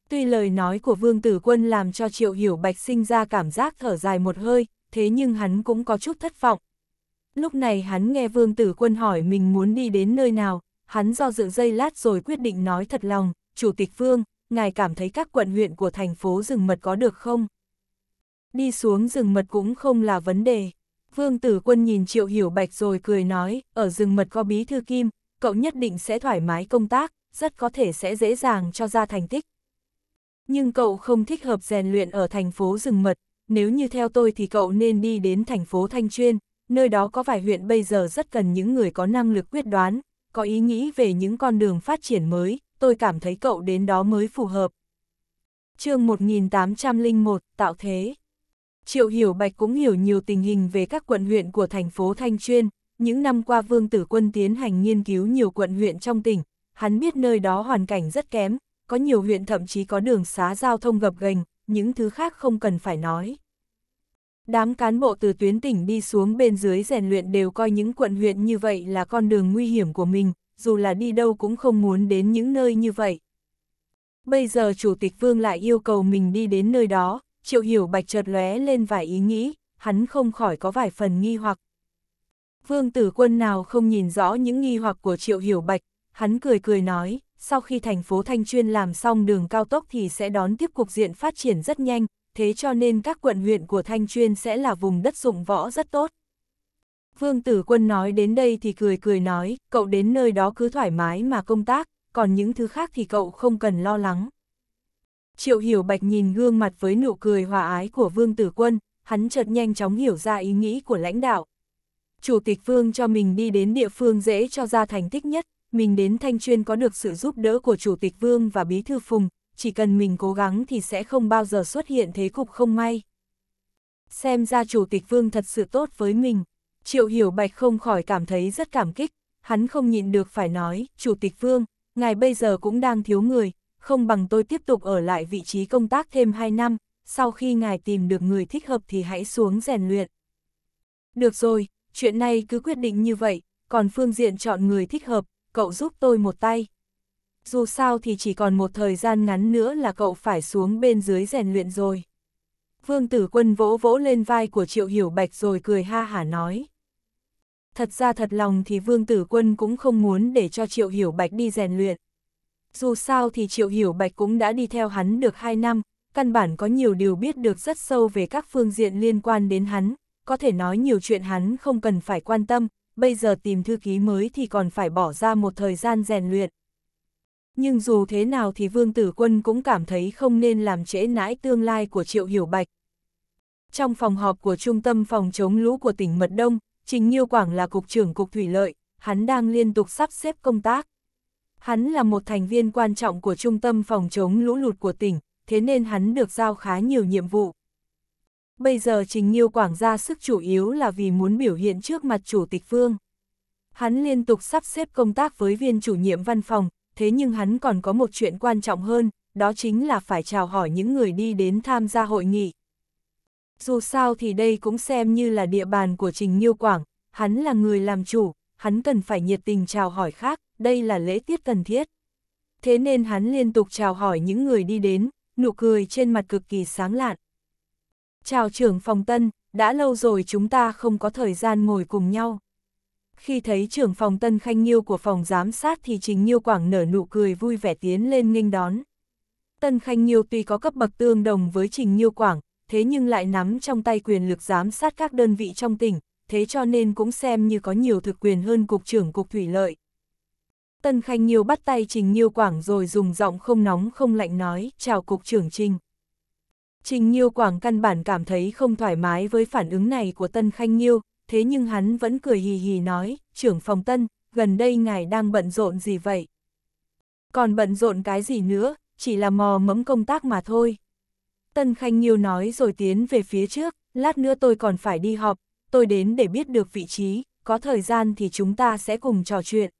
Tuy lời nói của Vương Tử Quân làm cho Triệu Hiểu Bạch sinh ra cảm giác thở dài một hơi, thế nhưng hắn cũng có chút thất vọng. Lúc này hắn nghe Vương Tử Quân hỏi mình muốn đi đến nơi nào, hắn do dự dây lát rồi quyết định nói thật lòng, Chủ tịch Vương, ngài cảm thấy các quận huyện của thành phố rừng mật có được không? Đi xuống rừng mật cũng không là vấn đề. Vương Tử Quân nhìn Triệu Hiểu Bạch rồi cười nói, ở rừng mật có bí thư kim, cậu nhất định sẽ thoải mái công tác, rất có thể sẽ dễ dàng cho ra thành tích. Nhưng cậu không thích hợp rèn luyện ở thành phố rừng mật, nếu như theo tôi thì cậu nên đi đến thành phố Thanh Chuyên, nơi đó có vài huyện bây giờ rất cần những người có năng lực quyết đoán, có ý nghĩ về những con đường phát triển mới, tôi cảm thấy cậu đến đó mới phù hợp. chương 1801, Tạo Thế Triệu Hiểu Bạch cũng hiểu nhiều tình hình về các quận huyện của thành phố Thanh Chuyên, những năm qua Vương Tử Quân tiến hành nghiên cứu nhiều quận huyện trong tỉnh, hắn biết nơi đó hoàn cảnh rất kém, có nhiều huyện thậm chí có đường xá giao thông gập ghềnh, những thứ khác không cần phải nói. Đám cán bộ từ tuyến tỉnh đi xuống bên dưới rèn luyện đều coi những quận huyện như vậy là con đường nguy hiểm của mình, dù là đi đâu cũng không muốn đến những nơi như vậy. Bây giờ Chủ tịch Vương lại yêu cầu mình đi đến nơi đó, Triệu Hiểu Bạch chợt lóe lên vài ý nghĩ, hắn không khỏi có vài phần nghi hoặc. Vương tử quân nào không nhìn rõ những nghi hoặc của Triệu Hiểu Bạch, hắn cười cười nói, sau khi thành phố Thanh Chuyên làm xong đường cao tốc thì sẽ đón tiếp cục diện phát triển rất nhanh, thế cho nên các quận huyện của Thanh Chuyên sẽ là vùng đất dụng võ rất tốt. Vương Tử Quân nói đến đây thì cười cười nói, cậu đến nơi đó cứ thoải mái mà công tác, còn những thứ khác thì cậu không cần lo lắng. Triệu Hiểu Bạch nhìn gương mặt với nụ cười hòa ái của Vương Tử Quân, hắn chợt nhanh chóng hiểu ra ý nghĩ của lãnh đạo. Chủ tịch Vương cho mình đi đến địa phương dễ cho ra thành tích nhất, mình đến Thanh Chuyên có được sự giúp đỡ của Chủ tịch Vương và Bí Thư Phùng, chỉ cần mình cố gắng thì sẽ không bao giờ xuất hiện thế cục không may. Xem ra Chủ tịch Vương thật sự tốt với mình, Triệu Hiểu Bạch không khỏi cảm thấy rất cảm kích, hắn không nhịn được phải nói, Chủ tịch Vương, ngài bây giờ cũng đang thiếu người, không bằng tôi tiếp tục ở lại vị trí công tác thêm 2 năm, sau khi ngài tìm được người thích hợp thì hãy xuống rèn luyện. Được rồi, chuyện này cứ quyết định như vậy, còn phương diện chọn người thích hợp, cậu giúp tôi một tay. Dù sao thì chỉ còn một thời gian ngắn nữa là cậu phải xuống bên dưới rèn luyện rồi. Vương tử quân vỗ vỗ lên vai của Triệu Hiểu Bạch rồi cười ha hả nói. Thật ra thật lòng thì Vương tử quân cũng không muốn để cho Triệu Hiểu Bạch đi rèn luyện. Dù sao thì Triệu Hiểu Bạch cũng đã đi theo hắn được 2 năm, căn bản có nhiều điều biết được rất sâu về các phương diện liên quan đến hắn, có thể nói nhiều chuyện hắn không cần phải quan tâm, bây giờ tìm thư ký mới thì còn phải bỏ ra một thời gian rèn luyện. Nhưng dù thế nào thì Vương Tử Quân cũng cảm thấy không nên làm trễ nãi tương lai của Triệu Hiểu Bạch. Trong phòng họp của Trung tâm Phòng chống lũ của tỉnh Mật Đông, Trình Nhiêu Quảng là Cục trưởng Cục Thủy Lợi, hắn đang liên tục sắp xếp công tác. Hắn là một thành viên quan trọng của Trung tâm Phòng chống lũ lụt của tỉnh, thế nên hắn được giao khá nhiều nhiệm vụ bây giờ Trình Nhiêu Quảng ra sức chủ yếu là vì muốn biểu hiện trước mặt Chủ tịch Vương. Hắn liên tục sắp xếp công tác với viên chủ nhiệm văn phòng, thế nhưng hắn còn có một chuyện quan trọng hơn, đó chính là phải chào hỏi những người đi đến tham gia hội nghị. Dù sao thì đây cũng xem như là địa bàn của Trình Nhiêu Quảng, hắn là người làm chủ, hắn cần phải nhiệt tình chào hỏi khác, đây là lễ tiết cần thiết. Thế nên hắn liên tục chào hỏi những người đi đến, nụ cười trên mặt cực kỳ sáng lạn. Chào trưởng phòng tân, đã lâu rồi chúng ta không có thời gian ngồi cùng nhau. Khi thấy trưởng phòng tân khanh nhiêu của phòng giám sát thì Trình Nhiêu Quảng nở nụ cười vui vẻ tiến lên nghênh đón. Tân Khanh Nhiêu tuy có cấp bậc tương đồng với Trình Nhiêu Quảng, thế nhưng lại nắm trong tay quyền lực giám sát các đơn vị trong tỉnh, thế cho nên cũng xem như có nhiều thực quyền hơn Cục trưởng Cục Thủy Lợi. Tân Khanh Nhiêu bắt tay Trình Nhiêu Quảng rồi dùng giọng không nóng không lạnh nói, chào Cục trưởng Trình. Trình Nhiêu Quảng căn bản cảm thấy không thoải mái với phản ứng này của Tân Khanh Nhiêu, thế nhưng hắn vẫn cười hì hì nói, trưởng phòng Tân, gần đây ngài đang bận rộn gì vậy? Còn bận rộn cái gì nữa, chỉ là mò mẫm công tác mà thôi. Tân Khanh Nhiêu nói rồi tiến về phía trước, lát nữa tôi còn phải đi họp, tôi đến để biết được vị trí, có thời gian thì chúng ta sẽ cùng trò chuyện.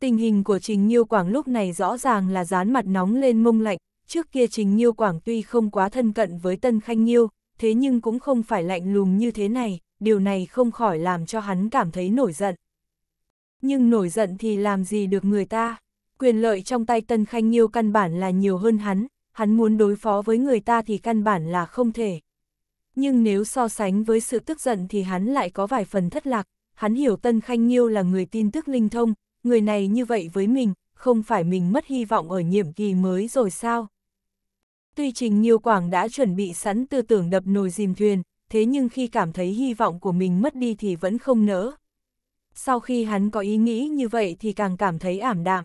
Tình hình của Trình Nhiêu Quảng lúc này rõ ràng là dán mặt nóng lên mông lạnh, trước kia Trình Nhiêu Quảng tuy không quá thân cận với Tân Khanh Nhiêu, thế nhưng cũng không phải lạnh lùng như thế này, điều này không khỏi làm cho hắn cảm thấy nổi giận. Nhưng nổi giận thì làm gì được người ta, quyền lợi trong tay Tân Khanh Nhiêu căn bản là nhiều hơn hắn, hắn muốn đối phó với người ta thì căn bản là không thể. Nhưng nếu so sánh với sự tức giận thì hắn lại có vài phần thất lạc, hắn hiểu Tân Khanh Nhiêu là người tin tức linh thông, người này như vậy với mình, không phải mình mất hy vọng ở nhiệm kỳ mới rồi sao? Tuy Trình Nhiêu Quảng đã chuẩn bị sẵn tư tưởng đập nồi dìm thuyền, thế nhưng khi cảm thấy hy vọng của mình mất đi thì vẫn không nỡ. Sau khi hắn có ý nghĩ như vậy thì càng cảm thấy ảm đạm.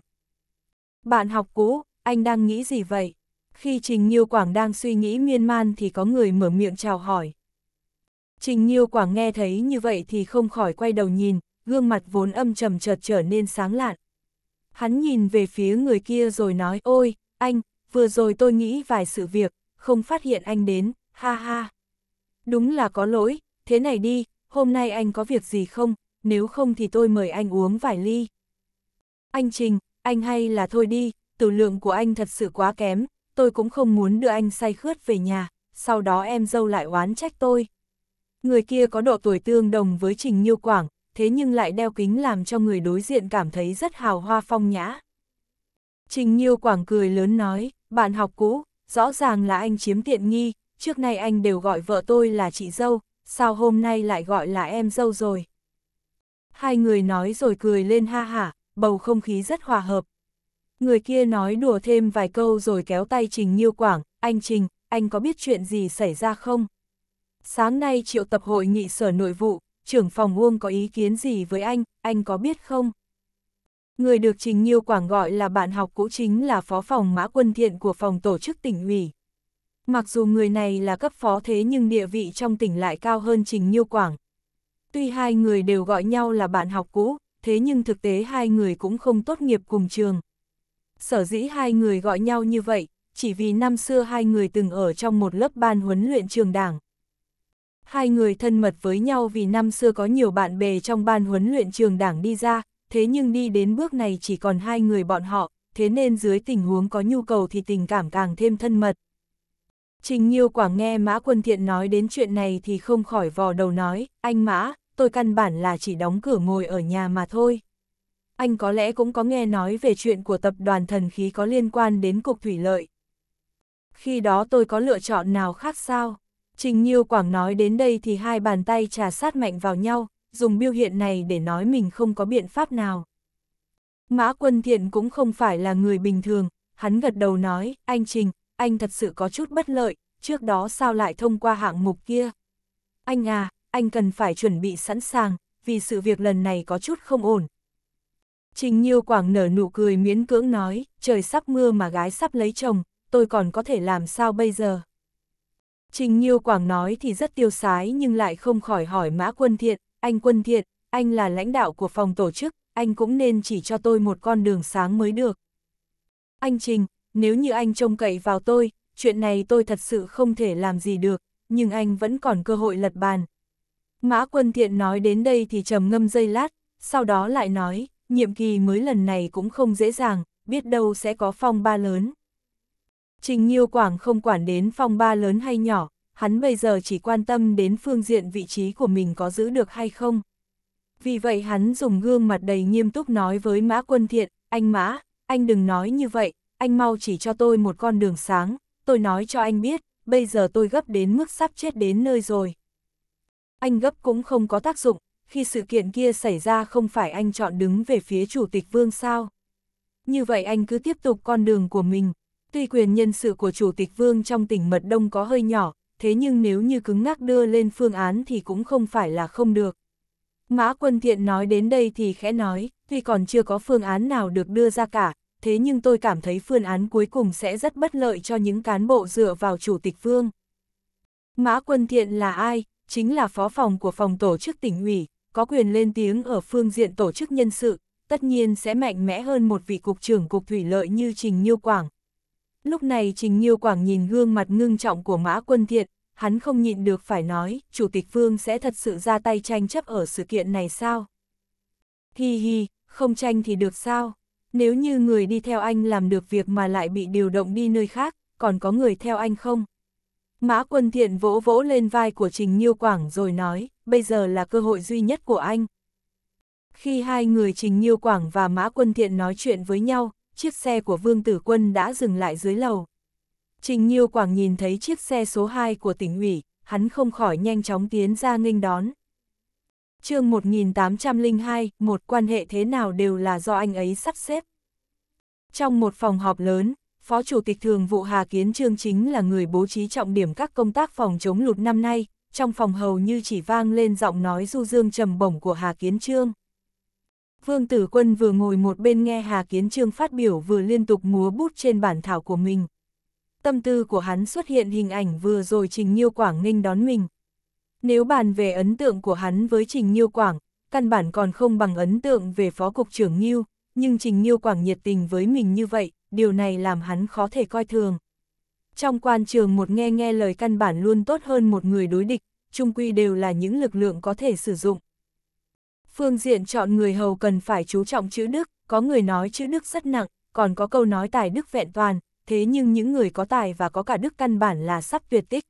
Bạn học cũ, anh đang nghĩ gì vậy? Khi Trình Nhiêu Quảng đang suy nghĩ miên man thì có người mở miệng chào hỏi. Trình Nhiêu Quảng nghe thấy như vậy thì không khỏi quay đầu nhìn, gương mặt vốn âm trầm chợt trở nên sáng lạn. Hắn nhìn về phía người kia rồi nói, ôi, anh, vừa rồi tôi nghĩ vài sự việc, không phát hiện anh đến, ha ha. Đúng là có lỗi, thế này đi, hôm nay anh có việc gì không, nếu không thì tôi mời anh uống vài ly. Anh Trình, anh hay là thôi đi, tử lượng của anh thật sự quá kém, tôi cũng không muốn đưa anh say khướt về nhà, sau đó em dâu lại oán trách tôi. Người kia có độ tuổi tương đồng với Trình Nhiêu Quảng, thế nhưng lại đeo kính làm cho người đối diện cảm thấy rất hào hoa phong nhã. Trình Nhiêu Quảng cười lớn nói, bạn học cũ, rõ ràng là anh chiếm tiện nghi, trước nay anh đều gọi vợ tôi là chị dâu, sao hôm nay lại gọi là em dâu rồi. Hai người nói rồi cười lên ha hả, bầu không khí rất hòa hợp. Người kia nói đùa thêm vài câu rồi kéo tay Trình Nhiêu Quảng, anh Trình, anh có biết chuyện gì xảy ra không? Sáng nay triệu tập hội nghị sở nội vụ, trưởng phòng Uông có ý kiến gì với anh, anh có biết không? Người được Trình Nhiêu Quảng gọi là bạn học cũ chính là phó phòng mã quân thiện của phòng tổ chức tỉnh ủy. Mặc dù người này là cấp phó thế nhưng địa vị trong tỉnh lại cao hơn Trình Nhiêu Quảng. Tuy hai người đều gọi nhau là bạn học cũ, thế nhưng thực tế hai người cũng không tốt nghiệp cùng trường. Sở dĩ hai người gọi nhau như vậy, chỉ vì năm xưa hai người từng ở trong một lớp ban huấn luyện trường đảng hai người thân mật với nhau vì năm xưa có nhiều bạn bè trong ban huấn luyện trường đảng đi ra, thế nhưng đi đến bước này chỉ còn hai người bọn họ, thế nên dưới tình huống có nhu cầu thì tình cảm càng thêm thân mật. Trình Nhiêu Quảng nghe Mã Quân Thiện nói đến chuyện này thì không khỏi vò đầu nói, anh Mã, tôi căn bản là chỉ đóng cửa ngồi ở nhà mà thôi. Anh có lẽ cũng có nghe nói về chuyện của tập đoàn thần khí có liên quan đến cục thủy lợi. Khi đó tôi có lựa chọn nào khác sao? Trình Nhiêu Quảng nói đến đây thì hai bàn tay trà sát mạnh vào nhau, dùng biểu hiện này để nói mình không có biện pháp nào. Mã Quân Thiện cũng không phải là người bình thường, hắn gật đầu nói, anh Trình, anh thật sự có chút bất lợi, trước đó sao lại thông qua hạng mục kia. Anh à, anh cần phải chuẩn bị sẵn sàng, vì sự việc lần này có chút không ổn. Trình Nhiêu Quảng nở nụ cười miễn cưỡng nói, trời sắp mưa mà gái sắp lấy chồng, tôi còn có thể làm sao bây giờ. Trình Nhiêu Quảng nói thì rất tiêu sái nhưng lại không khỏi hỏi Mã Quân Thiện, anh Quân Thiện, anh là lãnh đạo của phòng tổ chức, anh cũng nên chỉ cho tôi một con đường sáng mới được. Anh Trình, nếu như anh trông cậy vào tôi, chuyện này tôi thật sự không thể làm gì được, nhưng anh vẫn còn cơ hội lật bàn. Mã Quân Thiện nói đến đây thì trầm ngâm dây lát, sau đó lại nói, nhiệm kỳ mới lần này cũng không dễ dàng, biết đâu sẽ có phong ba lớn. Trình Nhiêu Quảng không quản đến phong ba lớn hay nhỏ, hắn bây giờ chỉ quan tâm đến phương diện vị trí của mình có giữ được hay không. Vì vậy hắn dùng gương mặt đầy nghiêm túc nói với Mã Quân Thiện, anh Mã, anh đừng nói như vậy, anh mau chỉ cho tôi một con đường sáng, tôi nói cho anh biết, bây giờ tôi gấp đến mức sắp chết đến nơi rồi. Anh gấp cũng không có tác dụng, khi sự kiện kia xảy ra không phải anh chọn đứng về phía chủ tịch vương sao. Như vậy anh cứ tiếp tục con đường của mình, Tuy quyền nhân sự của Chủ tịch Vương trong tỉnh Mật Đông có hơi nhỏ, thế nhưng nếu như cứng ngắc đưa lên phương án thì cũng không phải là không được. Mã Quân Thiện nói đến đây thì khẽ nói, tuy còn chưa có phương án nào được đưa ra cả, thế nhưng tôi cảm thấy phương án cuối cùng sẽ rất bất lợi cho những cán bộ dựa vào Chủ tịch Vương. Mã Quân Thiện là ai? Chính là phó phòng của phòng tổ chức tỉnh ủy, có quyền lên tiếng ở phương diện tổ chức nhân sự, tất nhiên sẽ mạnh mẽ hơn một vị cục trưởng cục thủy lợi như Trình Như Quảng, Lúc này Trình Nhiêu Quảng nhìn gương mặt ngưng trọng của Mã Quân Thiện, hắn không nhịn được phải nói, Chủ tịch Vương sẽ thật sự ra tay tranh chấp ở sự kiện này sao? Hi hi, không tranh thì được sao? Nếu như người đi theo anh làm được việc mà lại bị điều động đi nơi khác, còn có người theo anh không? Mã Quân Thiện vỗ vỗ lên vai của Trình Nhiêu Quảng rồi nói, bây giờ là cơ hội duy nhất của anh. Khi hai người Trình Nhiêu Quảng và Mã Quân Thiện nói chuyện với nhau, chiếc xe của Vương Tử Quân đã dừng lại dưới lầu. Trình Nhiêu Quảng nhìn thấy chiếc xe số 2 của tỉnh ủy, hắn không khỏi nhanh chóng tiến ra nghênh đón. chương 1802, một quan hệ thế nào đều là do anh ấy sắp xếp. Trong một phòng họp lớn, Phó Chủ tịch Thường vụ Hà Kiến Trương chính là người bố trí trọng điểm các công tác phòng chống lụt năm nay, trong phòng hầu như chỉ vang lên giọng nói du dương trầm bổng của Hà Kiến Trương. Vương Tử Quân vừa ngồi một bên nghe Hà Kiến Trương phát biểu vừa liên tục múa bút trên bản thảo của mình. Tâm tư của hắn xuất hiện hình ảnh vừa rồi Trình Nhiêu Quảng nghênh đón mình. Nếu bàn về ấn tượng của hắn với Trình Nhiêu Quảng, căn bản còn không bằng ấn tượng về Phó Cục trưởng Nhiêu, nhưng Trình Nhiêu Quảng nhiệt tình với mình như vậy, điều này làm hắn khó thể coi thường. Trong quan trường một nghe nghe lời căn bản luôn tốt hơn một người đối địch, chung quy đều là những lực lượng có thể sử dụng. Phương diện chọn người hầu cần phải chú trọng chữ đức, có người nói chữ đức rất nặng, còn có câu nói tài đức vẹn toàn, thế nhưng những người có tài và có cả đức căn bản là sắp tuyệt tích.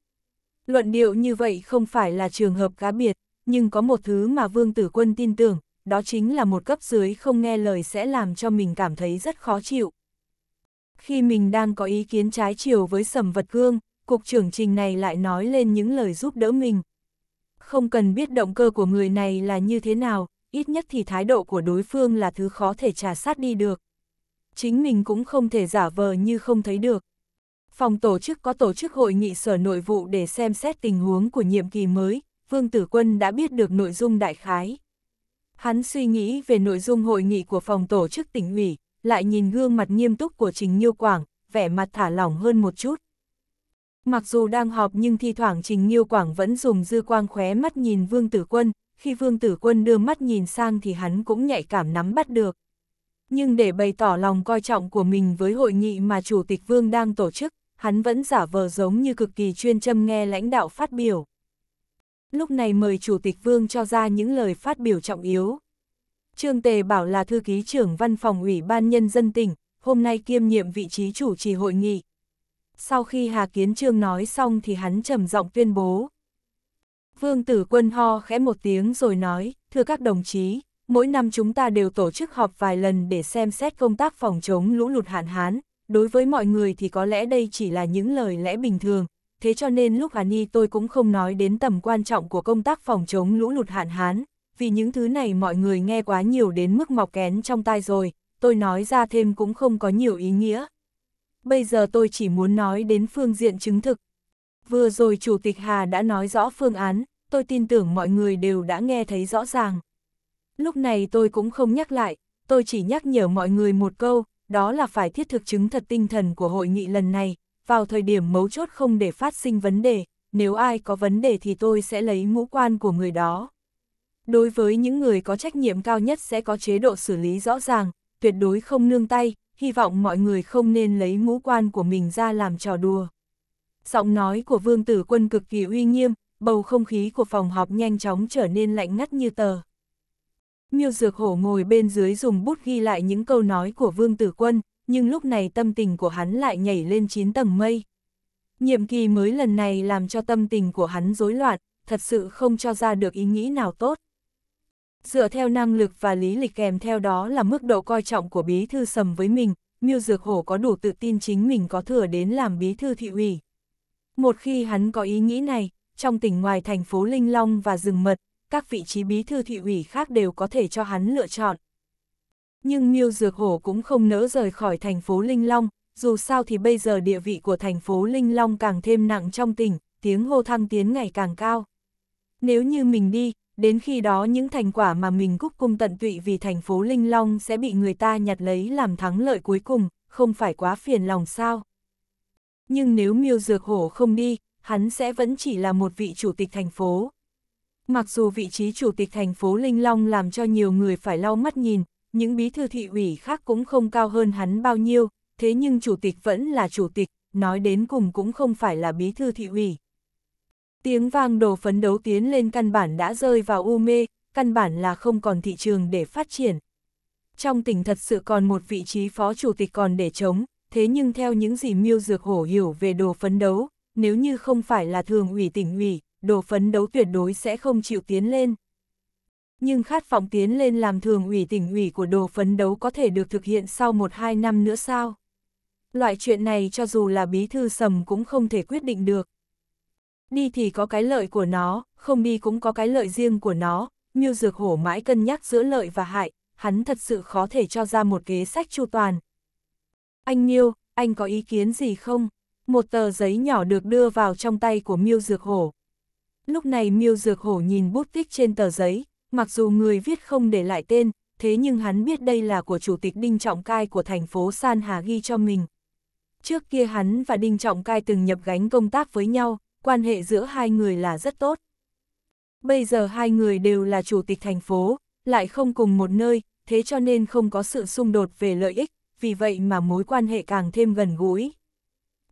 Luận điệu như vậy không phải là trường hợp cá biệt, nhưng có một thứ mà Vương Tử Quân tin tưởng, đó chính là một cấp dưới không nghe lời sẽ làm cho mình cảm thấy rất khó chịu. Khi mình đang có ý kiến trái chiều với Sầm Vật Cương, cục trưởng trình này lại nói lên những lời giúp đỡ mình. Không cần biết động cơ của người này là như thế nào, ít nhất thì thái độ của đối phương là thứ khó thể trà sát đi được. Chính mình cũng không thể giả vờ như không thấy được. Phòng tổ chức có tổ chức hội nghị sở nội vụ để xem xét tình huống của nhiệm kỳ mới, Vương Tử Quân đã biết được nội dung đại khái. Hắn suy nghĩ về nội dung hội nghị của phòng tổ chức tỉnh ủy, lại nhìn gương mặt nghiêm túc của Trình Nhiêu Quảng, vẻ mặt thả lỏng hơn một chút. Mặc dù đang họp nhưng thi thoảng Trình Nhiêu Quảng vẫn dùng dư quang khóe mắt nhìn Vương Tử Quân, khi Vương Tử Quân đưa mắt nhìn sang thì hắn cũng nhạy cảm nắm bắt được. Nhưng để bày tỏ lòng coi trọng của mình với hội nghị mà Chủ tịch Vương đang tổ chức, hắn vẫn giả vờ giống như cực kỳ chuyên châm nghe lãnh đạo phát biểu. Lúc này mời Chủ tịch Vương cho ra những lời phát biểu trọng yếu. Trương Tề Bảo là thư ký trưởng văn phòng Ủy ban Nhân dân tỉnh, hôm nay kiêm nhiệm vị trí chủ trì hội nghị. Sau khi Hà Kiến Trương nói xong thì hắn trầm giọng tuyên bố. Vương tử quân ho khẽ một tiếng rồi nói, thưa các đồng chí, mỗi năm chúng ta đều tổ chức họp vài lần để xem xét công tác phòng chống lũ lụt hạn hán. Đối với mọi người thì có lẽ đây chỉ là những lời lẽ bình thường, thế cho nên lúc Hà Ni tôi cũng không nói đến tầm quan trọng của công tác phòng chống lũ lụt hạn hán, vì những thứ này mọi người nghe quá nhiều đến mức mọc kén trong tai rồi, tôi nói ra thêm cũng không có nhiều ý nghĩa. Bây giờ tôi chỉ muốn nói đến phương diện chứng thực, Vừa rồi Chủ tịch Hà đã nói rõ phương án, tôi tin tưởng mọi người đều đã nghe thấy rõ ràng. Lúc này tôi cũng không nhắc lại, tôi chỉ nhắc nhở mọi người một câu, đó là phải thiết thực chứng thật tinh thần của hội nghị lần này, vào thời điểm mấu chốt không để phát sinh vấn đề, nếu ai có vấn đề thì tôi sẽ lấy ngũ quan của người đó. Đối với những người có trách nhiệm cao nhất sẽ có chế độ xử lý rõ ràng, tuyệt đối không nương tay, hy vọng mọi người không nên lấy ngũ quan của mình ra làm trò đùa. Giọng nói của Vương Tử Quân cực kỳ uy nghiêm, bầu không khí của phòng họp nhanh chóng trở nên lạnh ngắt như tờ. Miêu Dược Hổ ngồi bên dưới dùng bút ghi lại những câu nói của Vương Tử Quân, nhưng lúc này tâm tình của hắn lại nhảy lên chín tầng mây. Nhiệm kỳ mới lần này làm cho tâm tình của hắn rối loạn, thật sự không cho ra được ý nghĩ nào tốt. Dựa theo năng lực và lý lịch kèm theo đó là mức độ coi trọng của bí thư sầm với mình, Miêu Dược Hổ có đủ tự tin chính mình có thừa đến làm bí thư thị ủy. Một khi hắn có ý nghĩ này, trong tỉnh ngoài thành phố Linh Long và rừng mật, các vị trí bí thư thị ủy khác đều có thể cho hắn lựa chọn. Nhưng Miêu Dược Hổ cũng không nỡ rời khỏi thành phố Linh Long, dù sao thì bây giờ địa vị của thành phố Linh Long càng thêm nặng trong tỉnh, tiếng hô thăng tiến ngày càng cao. Nếu như mình đi, đến khi đó những thành quả mà mình cúc cung tận tụy vì thành phố Linh Long sẽ bị người ta nhặt lấy làm thắng lợi cuối cùng, không phải quá phiền lòng sao nhưng nếu miêu dược hổ không đi, hắn sẽ vẫn chỉ là một vị chủ tịch thành phố. Mặc dù vị trí chủ tịch thành phố Linh Long làm cho nhiều người phải lau mắt nhìn, những bí thư thị ủy khác cũng không cao hơn hắn bao nhiêu, thế nhưng chủ tịch vẫn là chủ tịch, nói đến cùng cũng không phải là bí thư thị ủy. Tiếng vang đồ phấn đấu tiến lên căn bản đã rơi vào u mê, căn bản là không còn thị trường để phát triển. Trong tỉnh thật sự còn một vị trí phó chủ tịch còn để chống, thế nhưng theo những gì miêu dược hổ hiểu về đồ phấn đấu, nếu như không phải là thường ủy tỉnh ủy, đồ phấn đấu tuyệt đối sẽ không chịu tiến lên. Nhưng khát vọng tiến lên làm thường ủy tỉnh ủy của đồ phấn đấu có thể được thực hiện sau 1-2 năm nữa sao? Loại chuyện này cho dù là bí thư sầm cũng không thể quyết định được. Đi thì có cái lợi của nó, không đi cũng có cái lợi riêng của nó, miêu dược hổ mãi cân nhắc giữa lợi và hại, hắn thật sự khó thể cho ra một kế sách chu toàn, anh Miêu, anh có ý kiến gì không? Một tờ giấy nhỏ được đưa vào trong tay của Miêu Dược Hổ. Lúc này Miêu Dược Hổ nhìn bút tích trên tờ giấy, mặc dù người viết không để lại tên, thế nhưng hắn biết đây là của Chủ tịch Đinh Trọng Cai của thành phố San Hà ghi cho mình. Trước kia hắn và Đinh Trọng Cai từng nhập gánh công tác với nhau, quan hệ giữa hai người là rất tốt. Bây giờ hai người đều là chủ tịch thành phố, lại không cùng một nơi, thế cho nên không có sự xung đột về lợi ích, vì vậy mà mối quan hệ càng thêm gần gũi.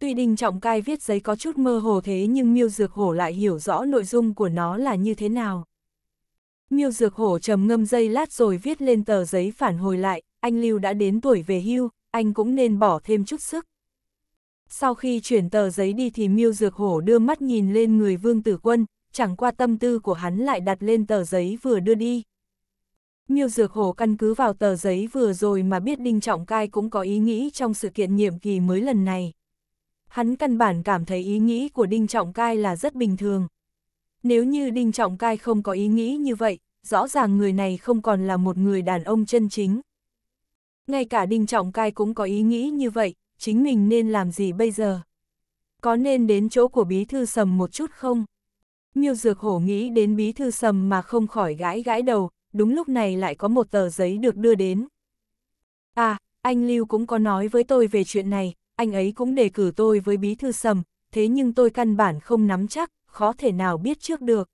Tuy Đinh Trọng Cai viết giấy có chút mơ hồ thế nhưng Miêu Dược Hổ lại hiểu rõ nội dung của nó là như thế nào. Miêu Dược Hổ trầm ngâm giây lát rồi viết lên tờ giấy phản hồi lại, anh Lưu đã đến tuổi về hưu, anh cũng nên bỏ thêm chút sức. Sau khi chuyển tờ giấy đi thì Miêu Dược Hổ đưa mắt nhìn lên người Vương Tử Quân, chẳng qua tâm tư của hắn lại đặt lên tờ giấy vừa đưa đi. Miêu Dược Hổ căn cứ vào tờ giấy vừa rồi mà biết Đinh Trọng Cai cũng có ý nghĩ trong sự kiện nhiệm kỳ mới lần này. Hắn căn bản cảm thấy ý nghĩ của Đinh Trọng Cai là rất bình thường. Nếu như Đinh Trọng Cai không có ý nghĩ như vậy, rõ ràng người này không còn là một người đàn ông chân chính. Ngay cả Đinh Trọng Cai cũng có ý nghĩ như vậy, chính mình nên làm gì bây giờ? Có nên đến chỗ của Bí Thư Sầm một chút không? Miêu Dược Hổ nghĩ đến Bí Thư Sầm mà không khỏi gãi gãi đầu, đúng lúc này lại có một tờ giấy được đưa đến. À, anh Lưu cũng có nói với tôi về chuyện này, anh ấy cũng đề cử tôi với bí thư sầm, thế nhưng tôi căn bản không nắm chắc, khó thể nào biết trước được.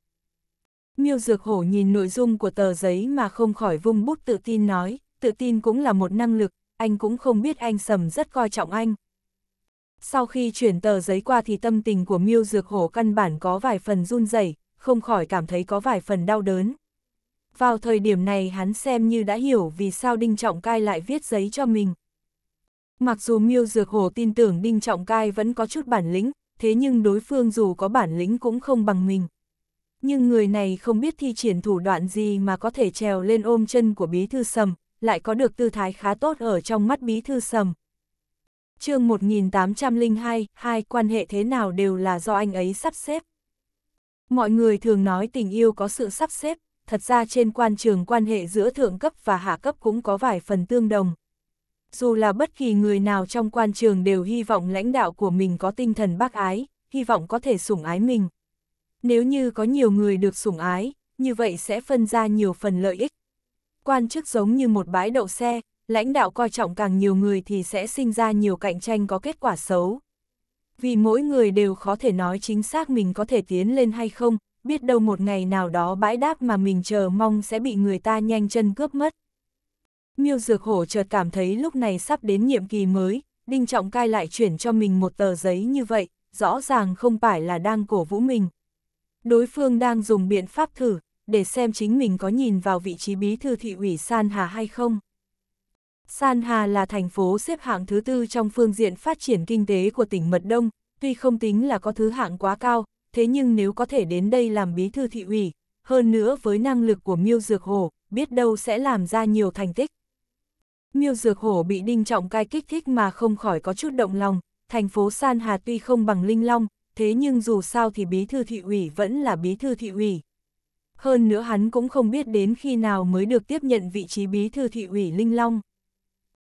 Miêu Dược Hổ nhìn nội dung của tờ giấy mà không khỏi vung bút tự tin nói, tự tin cũng là một năng lực, anh cũng không biết anh sầm rất coi trọng anh. Sau khi chuyển tờ giấy qua thì tâm tình của Miêu Dược Hổ căn bản có vài phần run rẩy, không khỏi cảm thấy có vài phần đau đớn vào thời điểm này hắn xem như đã hiểu vì sao Đinh Trọng Cai lại viết giấy cho mình. Mặc dù Miêu Dược Hồ tin tưởng Đinh Trọng Cai vẫn có chút bản lĩnh, thế nhưng đối phương dù có bản lĩnh cũng không bằng mình. Nhưng người này không biết thi triển thủ đoạn gì mà có thể trèo lên ôm chân của Bí Thư Sầm, lại có được tư thái khá tốt ở trong mắt Bí Thư Sầm. chương 1802, hai quan hệ thế nào đều là do anh ấy sắp xếp. Mọi người thường nói tình yêu có sự sắp xếp, thật ra trên quan trường quan hệ giữa thượng cấp và hạ cấp cũng có vài phần tương đồng. Dù là bất kỳ người nào trong quan trường đều hy vọng lãnh đạo của mình có tinh thần bác ái, hy vọng có thể sủng ái mình. Nếu như có nhiều người được sủng ái, như vậy sẽ phân ra nhiều phần lợi ích. Quan chức giống như một bãi đậu xe, lãnh đạo coi trọng càng nhiều người thì sẽ sinh ra nhiều cạnh tranh có kết quả xấu. Vì mỗi người đều khó thể nói chính xác mình có thể tiến lên hay không, biết đâu một ngày nào đó bãi đáp mà mình chờ mong sẽ bị người ta nhanh chân cướp mất. Miêu Dược Hổ chợt cảm thấy lúc này sắp đến nhiệm kỳ mới, Đinh Trọng Cai lại chuyển cho mình một tờ giấy như vậy, rõ ràng không phải là đang cổ vũ mình. Đối phương đang dùng biện pháp thử, để xem chính mình có nhìn vào vị trí bí thư thị ủy San Hà hay không. San Hà là thành phố xếp hạng thứ tư trong phương diện phát triển kinh tế của tỉnh Mật Đông, tuy không tính là có thứ hạng quá cao, thế nhưng nếu có thể đến đây làm bí thư thị ủy, hơn nữa với năng lực của Miêu Dược Hổ, biết đâu sẽ làm ra nhiều thành tích. Miêu Dược Hổ bị đinh trọng cai kích thích mà không khỏi có chút động lòng, thành phố San Hà tuy không bằng Linh Long, thế nhưng dù sao thì bí thư thị ủy vẫn là bí thư thị ủy. Hơn nữa hắn cũng không biết đến khi nào mới được tiếp nhận vị trí bí thư thị ủy Linh Long.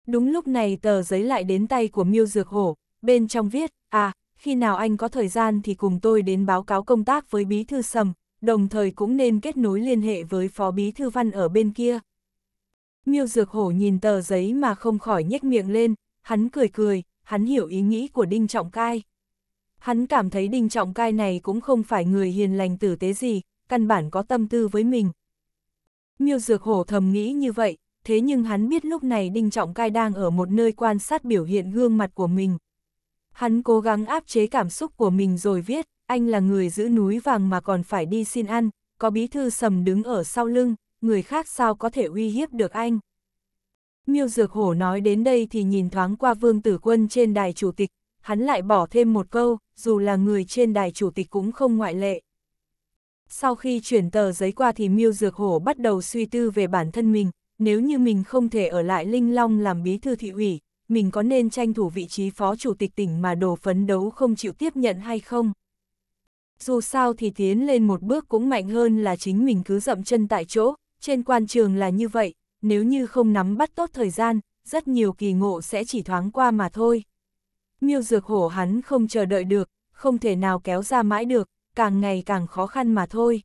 Đúng lúc này tờ giấy lại đến tay của Miêu Dược Hổ, bên trong viết, à, khi nào anh có thời gian thì cùng tôi đến báo cáo công tác với Bí Thư Sầm, đồng thời cũng nên kết nối liên hệ với Phó Bí Thư Văn ở bên kia. Miêu Dược Hổ nhìn tờ giấy mà không khỏi nhếch miệng lên, hắn cười cười, hắn hiểu ý nghĩ của Đinh Trọng Cai. Hắn cảm thấy Đinh Trọng Cai này cũng không phải người hiền lành tử tế gì, căn bản có tâm tư với mình. Miêu Dược Hổ thầm nghĩ như vậy, thế nhưng hắn biết lúc này Đinh Trọng Cai đang ở một nơi quan sát biểu hiện gương mặt của mình. Hắn cố gắng áp chế cảm xúc của mình rồi viết, anh là người giữ núi vàng mà còn phải đi xin ăn, có bí thư sầm đứng ở sau lưng, người khác sao có thể uy hiếp được anh. Miêu Dược Hổ nói đến đây thì nhìn thoáng qua Vương Tử Quân trên đài chủ tịch, hắn lại bỏ thêm một câu, dù là người trên đài chủ tịch cũng không ngoại lệ. Sau khi chuyển tờ giấy qua thì Miêu Dược Hổ bắt đầu suy tư về bản thân mình, nếu như mình không thể ở lại Linh Long làm bí thư thị ủy, mình có nên tranh thủ vị trí phó chủ tịch tỉnh mà đồ phấn đấu không chịu tiếp nhận hay không? Dù sao thì tiến lên một bước cũng mạnh hơn là chính mình cứ dậm chân tại chỗ, trên quan trường là như vậy, nếu như không nắm bắt tốt thời gian, rất nhiều kỳ ngộ sẽ chỉ thoáng qua mà thôi. Miêu dược hổ hắn không chờ đợi được, không thể nào kéo ra mãi được, càng ngày càng khó khăn mà thôi.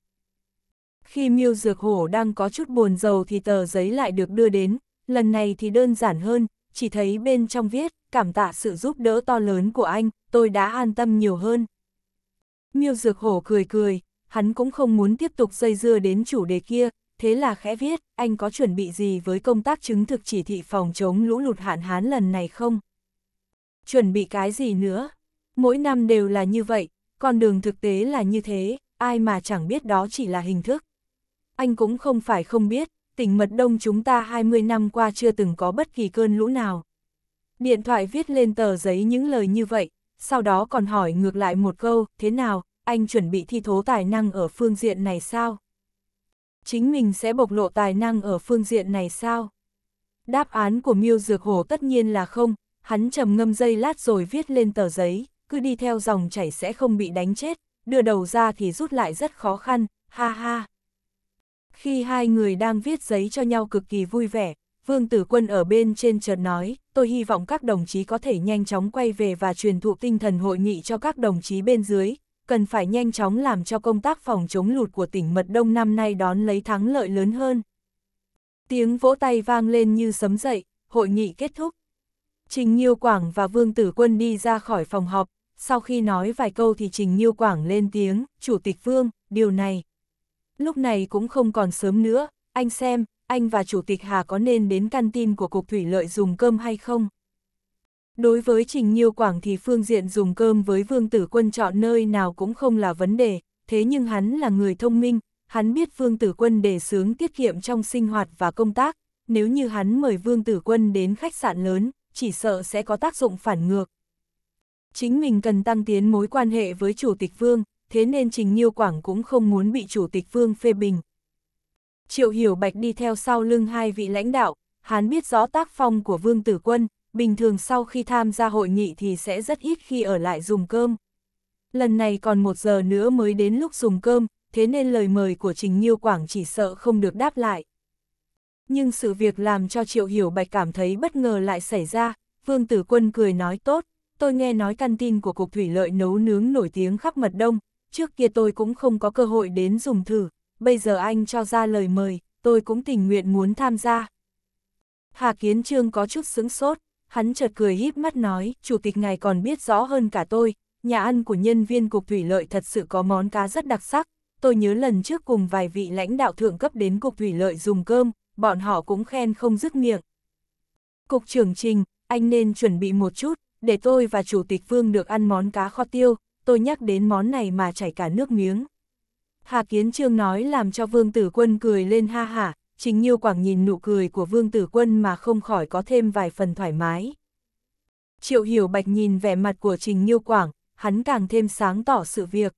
Khi miêu dược hổ đang có chút buồn giàu thì tờ giấy lại được đưa đến, lần này thì đơn giản hơn, chỉ thấy bên trong viết, cảm tạ sự giúp đỡ to lớn của anh, tôi đã an tâm nhiều hơn. Miêu Dược Hổ cười cười, hắn cũng không muốn tiếp tục dây dưa đến chủ đề kia, thế là khẽ viết, anh có chuẩn bị gì với công tác chứng thực chỉ thị phòng chống lũ lụt hạn hán lần này không? Chuẩn bị cái gì nữa? Mỗi năm đều là như vậy, con đường thực tế là như thế, ai mà chẳng biết đó chỉ là hình thức. Anh cũng không phải không biết, tỉnh Mật Đông chúng ta 20 năm qua chưa từng có bất kỳ cơn lũ nào. Điện thoại viết lên tờ giấy những lời như vậy, sau đó còn hỏi ngược lại một câu, thế nào, anh chuẩn bị thi thố tài năng ở phương diện này sao? Chính mình sẽ bộc lộ tài năng ở phương diện này sao? Đáp án của Miêu Dược Hồ tất nhiên là không, hắn trầm ngâm dây lát rồi viết lên tờ giấy, cứ đi theo dòng chảy sẽ không bị đánh chết, đưa đầu ra thì rút lại rất khó khăn, ha ha. Khi hai người đang viết giấy cho nhau cực kỳ vui vẻ, Vương Tử Quân ở bên trên chợt nói, tôi hy vọng các đồng chí có thể nhanh chóng quay về và truyền thụ tinh thần hội nghị cho các đồng chí bên dưới, cần phải nhanh chóng làm cho công tác phòng chống lụt của tỉnh Mật Đông năm nay đón lấy thắng lợi lớn hơn. Tiếng vỗ tay vang lên như sấm dậy, hội nghị kết thúc. Trình Nhiêu Quảng và Vương Tử Quân đi ra khỏi phòng họp, sau khi nói vài câu thì Trình Nhiêu Quảng lên tiếng, Chủ tịch Vương, điều này lúc này cũng không còn sớm nữa, anh xem, anh và Chủ tịch Hà có nên đến căn tin của Cục Thủy Lợi dùng cơm hay không? Đối với Trình Nhiêu Quảng thì phương diện dùng cơm với Vương Tử Quân chọn nơi nào cũng không là vấn đề, thế nhưng hắn là người thông minh, hắn biết Vương Tử Quân đề sướng tiết kiệm trong sinh hoạt và công tác, nếu như hắn mời Vương Tử Quân đến khách sạn lớn, chỉ sợ sẽ có tác dụng phản ngược. Chính mình cần tăng tiến mối quan hệ với Chủ tịch Vương, thế nên Trình Nhiêu Quảng cũng không muốn bị Chủ tịch Vương phê bình. Triệu Hiểu Bạch đi theo sau lưng hai vị lãnh đạo, hắn biết rõ tác phong của Vương Tử Quân, bình thường sau khi tham gia hội nghị thì sẽ rất ít khi ở lại dùng cơm. Lần này còn một giờ nữa mới đến lúc dùng cơm, thế nên lời mời của Trình Nhiêu Quảng chỉ sợ không được đáp lại. Nhưng sự việc làm cho Triệu Hiểu Bạch cảm thấy bất ngờ lại xảy ra, Vương Tử Quân cười nói tốt, tôi nghe nói căn tin của Cục Thủy Lợi nấu nướng nổi tiếng khắp mật đông, trước kia tôi cũng không có cơ hội đến dùng thử, bây giờ anh cho ra lời mời, tôi cũng tình nguyện muốn tham gia. Hà Kiến Trương có chút sững sốt, hắn chợt cười híp mắt nói, chủ tịch ngài còn biết rõ hơn cả tôi, nhà ăn của nhân viên cục thủy lợi thật sự có món cá rất đặc sắc, tôi nhớ lần trước cùng vài vị lãnh đạo thượng cấp đến cục thủy lợi dùng cơm, bọn họ cũng khen không dứt miệng. Cục trưởng Trình, anh nên chuẩn bị một chút, để tôi và chủ tịch Vương được ăn món cá kho tiêu, tôi nhắc đến món này mà chảy cả nước miếng. Hà Kiến Trương nói làm cho Vương Tử Quân cười lên ha hả, chính Nhiêu Quảng nhìn nụ cười của Vương Tử Quân mà không khỏi có thêm vài phần thoải mái. Triệu Hiểu Bạch nhìn vẻ mặt của Trình Nhiêu Quảng, hắn càng thêm sáng tỏ sự việc.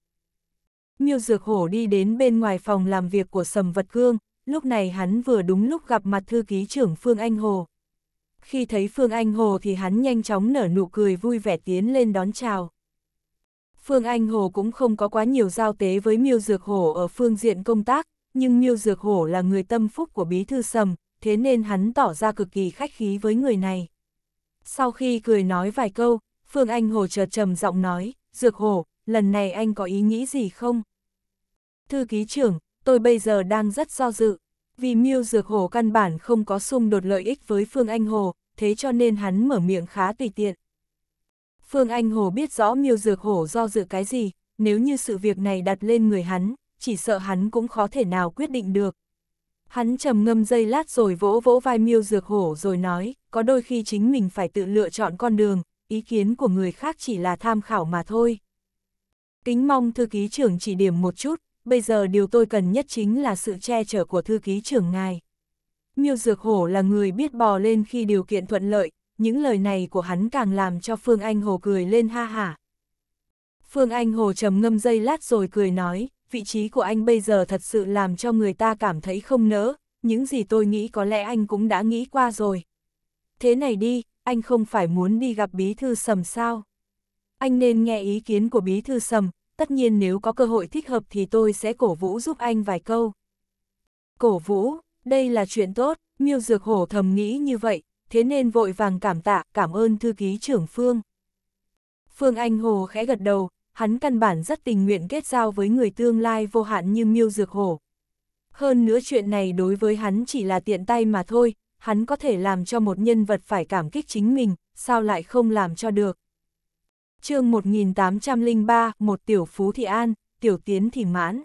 Miêu Dược Hổ đi đến bên ngoài phòng làm việc của Sầm Vật Cương, lúc này hắn vừa đúng lúc gặp mặt thư ký trưởng Phương Anh Hồ. Khi thấy Phương Anh Hồ thì hắn nhanh chóng nở nụ cười vui vẻ tiến lên đón chào. Phương Anh Hồ cũng không có quá nhiều giao tế với Miêu Dược Hổ ở phương diện công tác, nhưng Miêu Dược Hổ là người tâm phúc của Bí Thư Sầm, thế nên hắn tỏ ra cực kỳ khách khí với người này. Sau khi cười nói vài câu, Phương Anh Hồ chợt trầm giọng nói, Dược Hổ, lần này anh có ý nghĩ gì không? Thư ký trưởng, tôi bây giờ đang rất do dự, vì Miêu Dược Hổ căn bản không có xung đột lợi ích với Phương Anh Hồ, thế cho nên hắn mở miệng khá tùy tiện. Phương Anh Hồ biết rõ miêu dược hổ do dự cái gì, nếu như sự việc này đặt lên người hắn, chỉ sợ hắn cũng khó thể nào quyết định được. Hắn trầm ngâm dây lát rồi vỗ vỗ vai miêu dược hổ rồi nói, có đôi khi chính mình phải tự lựa chọn con đường, ý kiến của người khác chỉ là tham khảo mà thôi. Kính mong thư ký trưởng chỉ điểm một chút, bây giờ điều tôi cần nhất chính là sự che chở của thư ký trưởng ngài. Miêu Dược Hổ là người biết bò lên khi điều kiện thuận lợi, những lời này của hắn càng làm cho Phương Anh Hồ cười lên ha hả. Phương Anh Hồ trầm ngâm dây lát rồi cười nói, vị trí của anh bây giờ thật sự làm cho người ta cảm thấy không nỡ, những gì tôi nghĩ có lẽ anh cũng đã nghĩ qua rồi. Thế này đi, anh không phải muốn đi gặp Bí Thư Sầm sao? Anh nên nghe ý kiến của Bí Thư Sầm, tất nhiên nếu có cơ hội thích hợp thì tôi sẽ cổ vũ giúp anh vài câu. Cổ vũ, đây là chuyện tốt, miêu dược hổ thầm nghĩ như vậy, thế nên vội vàng cảm tạ, cảm ơn thư ký trưởng Phương. Phương Anh Hồ khẽ gật đầu, hắn căn bản rất tình nguyện kết giao với người tương lai vô hạn như Miêu Dược Hổ. Hơn nữa chuyện này đối với hắn chỉ là tiện tay mà thôi, hắn có thể làm cho một nhân vật phải cảm kích chính mình, sao lại không làm cho được. chương 1803, một tiểu phú thì an, tiểu tiến thì mãn.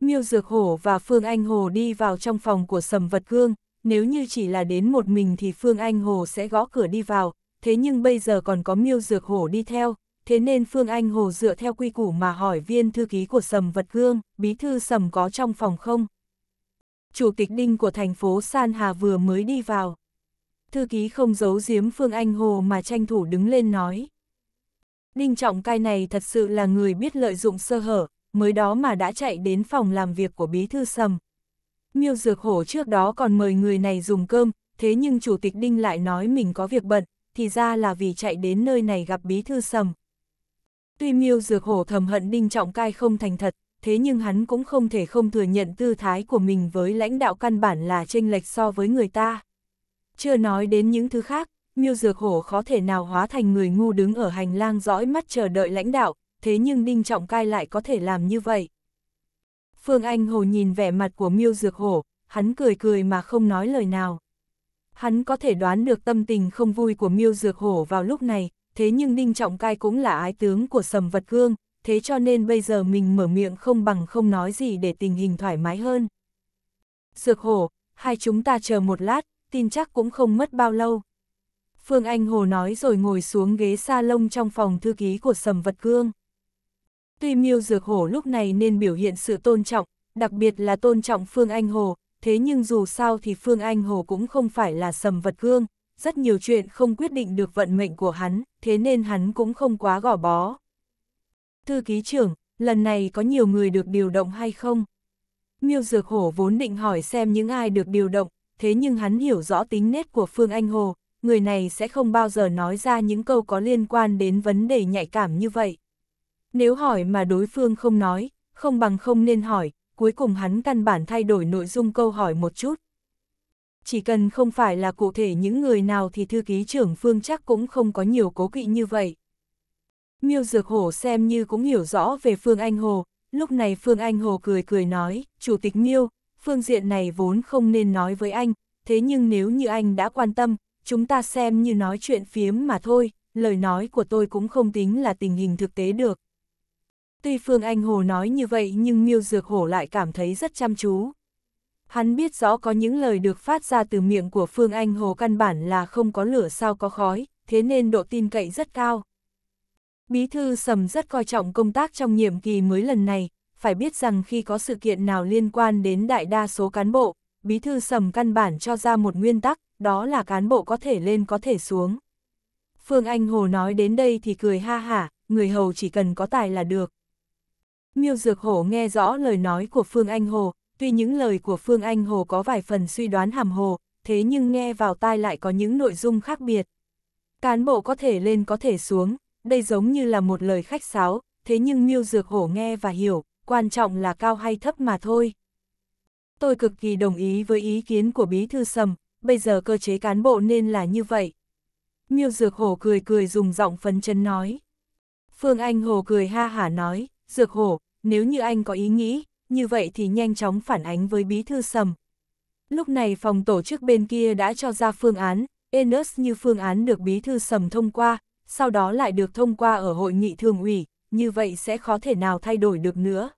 Miêu Dược Hổ và Phương Anh Hồ đi vào trong phòng của Sầm Vật Cương, nếu như chỉ là đến một mình thì Phương Anh Hồ sẽ gõ cửa đi vào, thế nhưng bây giờ còn có miêu dược hổ đi theo, thế nên Phương Anh Hồ dựa theo quy củ mà hỏi viên thư ký của Sầm Vật Gương, bí thư Sầm có trong phòng không? Chủ tịch đinh của thành phố San Hà vừa mới đi vào. Thư ký không giấu giếm Phương Anh Hồ mà tranh thủ đứng lên nói. Đinh trọng cai này thật sự là người biết lợi dụng sơ hở, mới đó mà đã chạy đến phòng làm việc của bí thư Sầm, miêu dược hổ trước đó còn mời người này dùng cơm, thế nhưng chủ tịch Đinh lại nói mình có việc bận, thì ra là vì chạy đến nơi này gặp bí thư sầm. Tuy miêu dược hổ thầm hận Đinh trọng cai không thành thật, thế nhưng hắn cũng không thể không thừa nhận tư thái của mình với lãnh đạo căn bản là chênh lệch so với người ta. Chưa nói đến những thứ khác, miêu dược hổ khó thể nào hóa thành người ngu đứng ở hành lang dõi mắt chờ đợi lãnh đạo, thế nhưng Đinh Trọng Cai lại có thể làm như vậy. Phương Anh Hồ nhìn vẻ mặt của Miêu Dược Hổ, hắn cười cười mà không nói lời nào. Hắn có thể đoán được tâm tình không vui của Miêu Dược Hổ vào lúc này, thế nhưng Đinh Trọng Cai cũng là ái tướng của Sầm Vật Cương, thế cho nên bây giờ mình mở miệng không bằng không nói gì để tình hình thoải mái hơn. Dược Hổ, hai chúng ta chờ một lát, tin chắc cũng không mất bao lâu. Phương Anh Hồ nói rồi ngồi xuống ghế sa lông trong phòng thư ký của Sầm Vật Cương. Tuy miêu dược hổ lúc này nên biểu hiện sự tôn trọng, đặc biệt là tôn trọng Phương Anh Hồ, thế nhưng dù sao thì Phương Anh Hồ cũng không phải là sầm vật gương, rất nhiều chuyện không quyết định được vận mệnh của hắn, thế nên hắn cũng không quá gò bó. Thư ký trưởng, lần này có nhiều người được điều động hay không? Miêu Dược Hổ vốn định hỏi xem những ai được điều động, thế nhưng hắn hiểu rõ tính nét của Phương Anh Hồ, người này sẽ không bao giờ nói ra những câu có liên quan đến vấn đề nhạy cảm như vậy. Nếu hỏi mà đối phương không nói, không bằng không nên hỏi, cuối cùng hắn căn bản thay đổi nội dung câu hỏi một chút. Chỉ cần không phải là cụ thể những người nào thì thư ký trưởng phương chắc cũng không có nhiều cố kỵ như vậy. Miêu Dược Hổ xem như cũng hiểu rõ về Phương Anh Hồ, lúc này Phương Anh Hồ cười cười nói, Chủ tịch Miêu, phương diện này vốn không nên nói với anh, thế nhưng nếu như anh đã quan tâm, chúng ta xem như nói chuyện phiếm mà thôi, lời nói của tôi cũng không tính là tình hình thực tế được. Tuy Phương Anh Hồ nói như vậy nhưng Miêu Dược Hổ lại cảm thấy rất chăm chú. Hắn biết rõ có những lời được phát ra từ miệng của Phương Anh Hồ căn bản là không có lửa sao có khói, thế nên độ tin cậy rất cao. Bí thư Sầm rất coi trọng công tác trong nhiệm kỳ mới lần này, phải biết rằng khi có sự kiện nào liên quan đến đại đa số cán bộ, Bí thư Sầm căn bản cho ra một nguyên tắc, đó là cán bộ có thể lên có thể xuống. Phương Anh Hồ nói đến đây thì cười ha hả, người hầu chỉ cần có tài là được. Miêu Dược Hổ nghe rõ lời nói của Phương Anh Hồ, tuy những lời của Phương Anh Hồ có vài phần suy đoán hàm hồ, thế nhưng nghe vào tai lại có những nội dung khác biệt. Cán bộ có thể lên có thể xuống, đây giống như là một lời khách sáo, thế nhưng Miêu Dược Hổ nghe và hiểu, quan trọng là cao hay thấp mà thôi. Tôi cực kỳ đồng ý với ý kiến của Bí Thư Sầm, bây giờ cơ chế cán bộ nên là như vậy. Miêu Dược Hổ cười cười dùng giọng phấn chân nói. Phương Anh Hồ cười ha hả nói, Dược hổ, nếu như anh có ý nghĩ, như vậy thì nhanh chóng phản ánh với bí thư sầm. Lúc này phòng tổ chức bên kia đã cho ra phương án, Enos như phương án được bí thư sầm thông qua, sau đó lại được thông qua ở hội nghị thường ủy, như vậy sẽ khó thể nào thay đổi được nữa.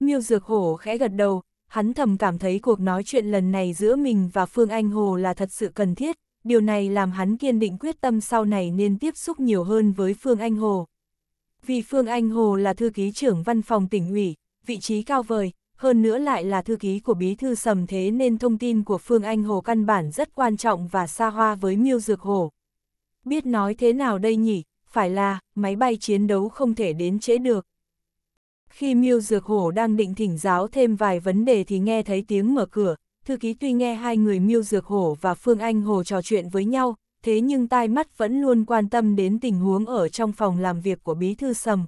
Miêu Dược Hổ khẽ gật đầu, hắn thầm cảm thấy cuộc nói chuyện lần này giữa mình và Phương Anh Hồ là thật sự cần thiết, điều này làm hắn kiên định quyết tâm sau này nên tiếp xúc nhiều hơn với Phương Anh Hồ. Vì Phương Anh Hồ là thư ký trưởng văn phòng tỉnh ủy, vị trí cao vời, hơn nữa lại là thư ký của bí thư sầm thế nên thông tin của Phương Anh Hồ căn bản rất quan trọng và xa hoa với Miêu Dược Hồ. Biết nói thế nào đây nhỉ, phải là, máy bay chiến đấu không thể đến trễ được. Khi Miêu Dược hồ đang định thỉnh giáo thêm vài vấn đề thì nghe thấy tiếng mở cửa, thư ký tuy nghe hai người Miêu Dược hồ và Phương Anh Hồ trò chuyện với nhau, thế nhưng tai mắt vẫn luôn quan tâm đến tình huống ở trong phòng làm việc của bí thư sầm.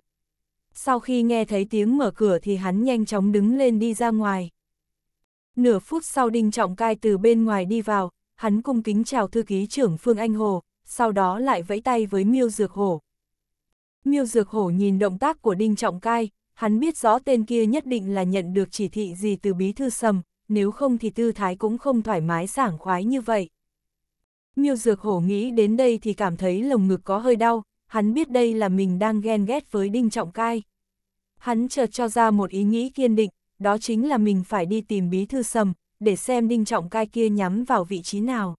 Sau khi nghe thấy tiếng mở cửa thì hắn nhanh chóng đứng lên đi ra ngoài. Nửa phút sau Đinh Trọng Cai từ bên ngoài đi vào, hắn cung kính chào thư ký trưởng Phương Anh Hồ, sau đó lại vẫy tay với Miêu Dược Hổ. Miêu Dược Hổ nhìn động tác của Đinh Trọng Cai, hắn biết rõ tên kia nhất định là nhận được chỉ thị gì từ bí thư sầm, nếu không thì tư thái cũng không thoải mái sảng khoái như vậy. Miêu Dược Hổ nghĩ đến đây thì cảm thấy lồng ngực có hơi đau, hắn biết đây là mình đang ghen ghét với Đinh Trọng Cai. Hắn chợt cho ra một ý nghĩ kiên định, đó chính là mình phải đi tìm bí thư sầm, để xem Đinh Trọng Cai kia nhắm vào vị trí nào.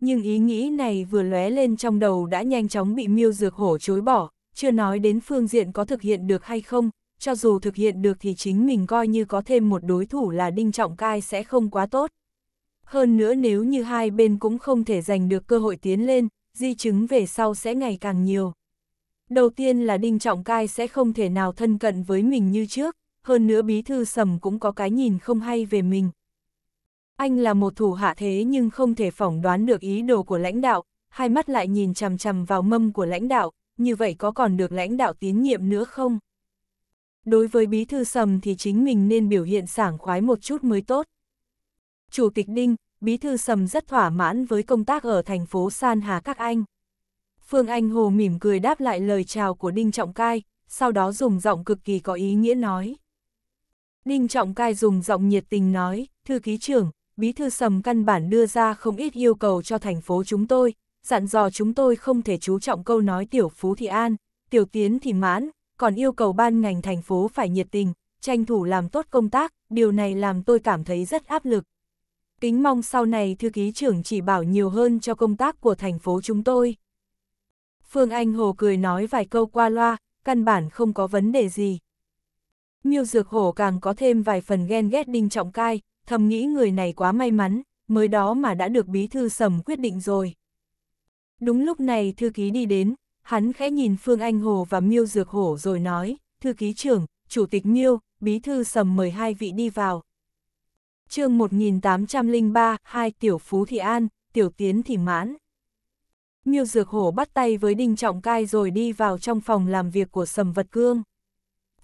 Nhưng ý nghĩ này vừa lóe lên trong đầu đã nhanh chóng bị Miêu Dược Hổ chối bỏ, chưa nói đến phương diện có thực hiện được hay không, cho dù thực hiện được thì chính mình coi như có thêm một đối thủ là Đinh Trọng Cai sẽ không quá tốt hơn nữa nếu như hai bên cũng không thể giành được cơ hội tiến lên, di chứng về sau sẽ ngày càng nhiều. Đầu tiên là Đinh Trọng Cai sẽ không thể nào thân cận với mình như trước, hơn nữa bí thư sầm cũng có cái nhìn không hay về mình. Anh là một thủ hạ thế nhưng không thể phỏng đoán được ý đồ của lãnh đạo, hai mắt lại nhìn chằm chằm vào mâm của lãnh đạo, như vậy có còn được lãnh đạo tín nhiệm nữa không? Đối với bí thư sầm thì chính mình nên biểu hiện sảng khoái một chút mới tốt. Chủ tịch Ninh, Bí thư Sầm rất thỏa mãn với công tác ở thành phố San Hà các anh. Phương Anh Hồ mỉm cười đáp lại lời chào của Đinh Trọng Cai, sau đó dùng giọng cực kỳ có ý nghĩa nói. Đinh Trọng Cai dùng giọng nhiệt tình nói, thư ký trưởng, Bí thư Sầm căn bản đưa ra không ít yêu cầu cho thành phố chúng tôi, dặn dò chúng tôi không thể chú trọng câu nói tiểu phú thì an, tiểu tiến thì mãn, còn yêu cầu ban ngành thành phố phải nhiệt tình, tranh thủ làm tốt công tác, điều này làm tôi cảm thấy rất áp lực kính mong sau này thư ký trưởng chỉ bảo nhiều hơn cho công tác của thành phố chúng tôi. Phương Anh Hồ cười nói vài câu qua loa, căn bản không có vấn đề gì. Miêu Dược Hổ càng có thêm vài phần ghen ghét Đinh Trọng Cai, thầm nghĩ người này quá may mắn, mới đó mà đã được bí thư sầm quyết định rồi. Đúng lúc này thư ký đi đến, hắn khẽ nhìn Phương Anh Hồ và Miêu Dược Hổ rồi nói, thư ký trưởng, chủ tịch Miêu, bí thư sầm mời hai vị đi vào chương 1803, hai tiểu phú thì an, tiểu tiến thì mãn. Miêu Dược Hổ bắt tay với Đinh Trọng Cai rồi đi vào trong phòng làm việc của Sầm Vật Cương.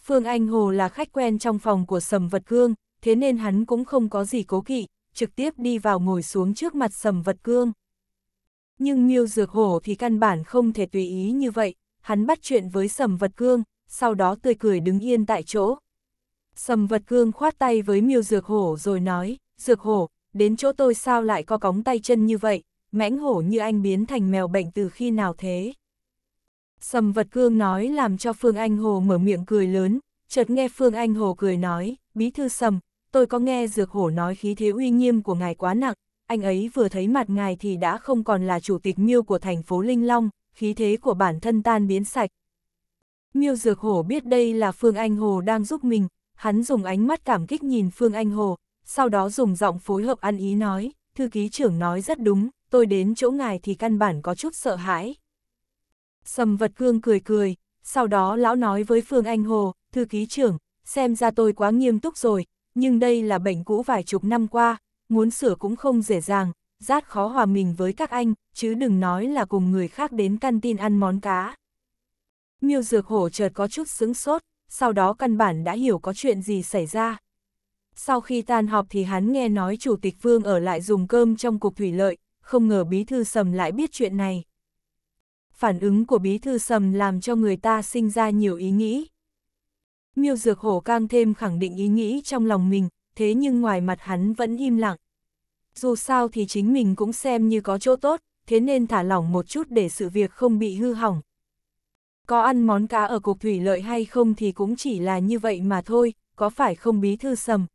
Phương Anh Hồ là khách quen trong phòng của Sầm Vật Cương, thế nên hắn cũng không có gì cố kỵ, trực tiếp đi vào ngồi xuống trước mặt Sầm Vật Cương. Nhưng Miêu Dược Hổ thì căn bản không thể tùy ý như vậy, hắn bắt chuyện với Sầm Vật Cương, sau đó tươi cười đứng yên tại chỗ, Sầm vật cương khoát tay với miêu dược hổ rồi nói, dược hổ, đến chỗ tôi sao lại có cóng tay chân như vậy, mãnh hổ như anh biến thành mèo bệnh từ khi nào thế. Sầm vật cương nói làm cho Phương Anh Hồ mở miệng cười lớn, chợt nghe Phương Anh Hồ cười nói, bí thư sầm, tôi có nghe dược hổ nói khí thế uy nghiêm của ngài quá nặng, anh ấy vừa thấy mặt ngài thì đã không còn là chủ tịch miêu của thành phố Linh Long, khí thế của bản thân tan biến sạch. Miêu dược hổ biết đây là Phương Anh Hồ đang giúp mình, hắn dùng ánh mắt cảm kích nhìn Phương Anh Hồ, sau đó dùng giọng phối hợp ăn ý nói, thư ký trưởng nói rất đúng, tôi đến chỗ ngài thì căn bản có chút sợ hãi. Sầm vật cương cười cười, sau đó lão nói với Phương Anh Hồ, thư ký trưởng, xem ra tôi quá nghiêm túc rồi, nhưng đây là bệnh cũ vài chục năm qua, muốn sửa cũng không dễ dàng, rát khó hòa mình với các anh, chứ đừng nói là cùng người khác đến căn tin ăn món cá. Miêu dược hổ chợt có chút sững sốt, sau đó căn bản đã hiểu có chuyện gì xảy ra. Sau khi tan họp thì hắn nghe nói Chủ tịch Vương ở lại dùng cơm trong cục thủy lợi, không ngờ Bí Thư Sầm lại biết chuyện này. Phản ứng của Bí Thư Sầm làm cho người ta sinh ra nhiều ý nghĩ. Miêu Dược Hổ càng thêm khẳng định ý nghĩ trong lòng mình, thế nhưng ngoài mặt hắn vẫn im lặng. Dù sao thì chính mình cũng xem như có chỗ tốt, thế nên thả lỏng một chút để sự việc không bị hư hỏng, có ăn món cá ở cục thủy lợi hay không thì cũng chỉ là như vậy mà thôi, có phải không bí thư sầm?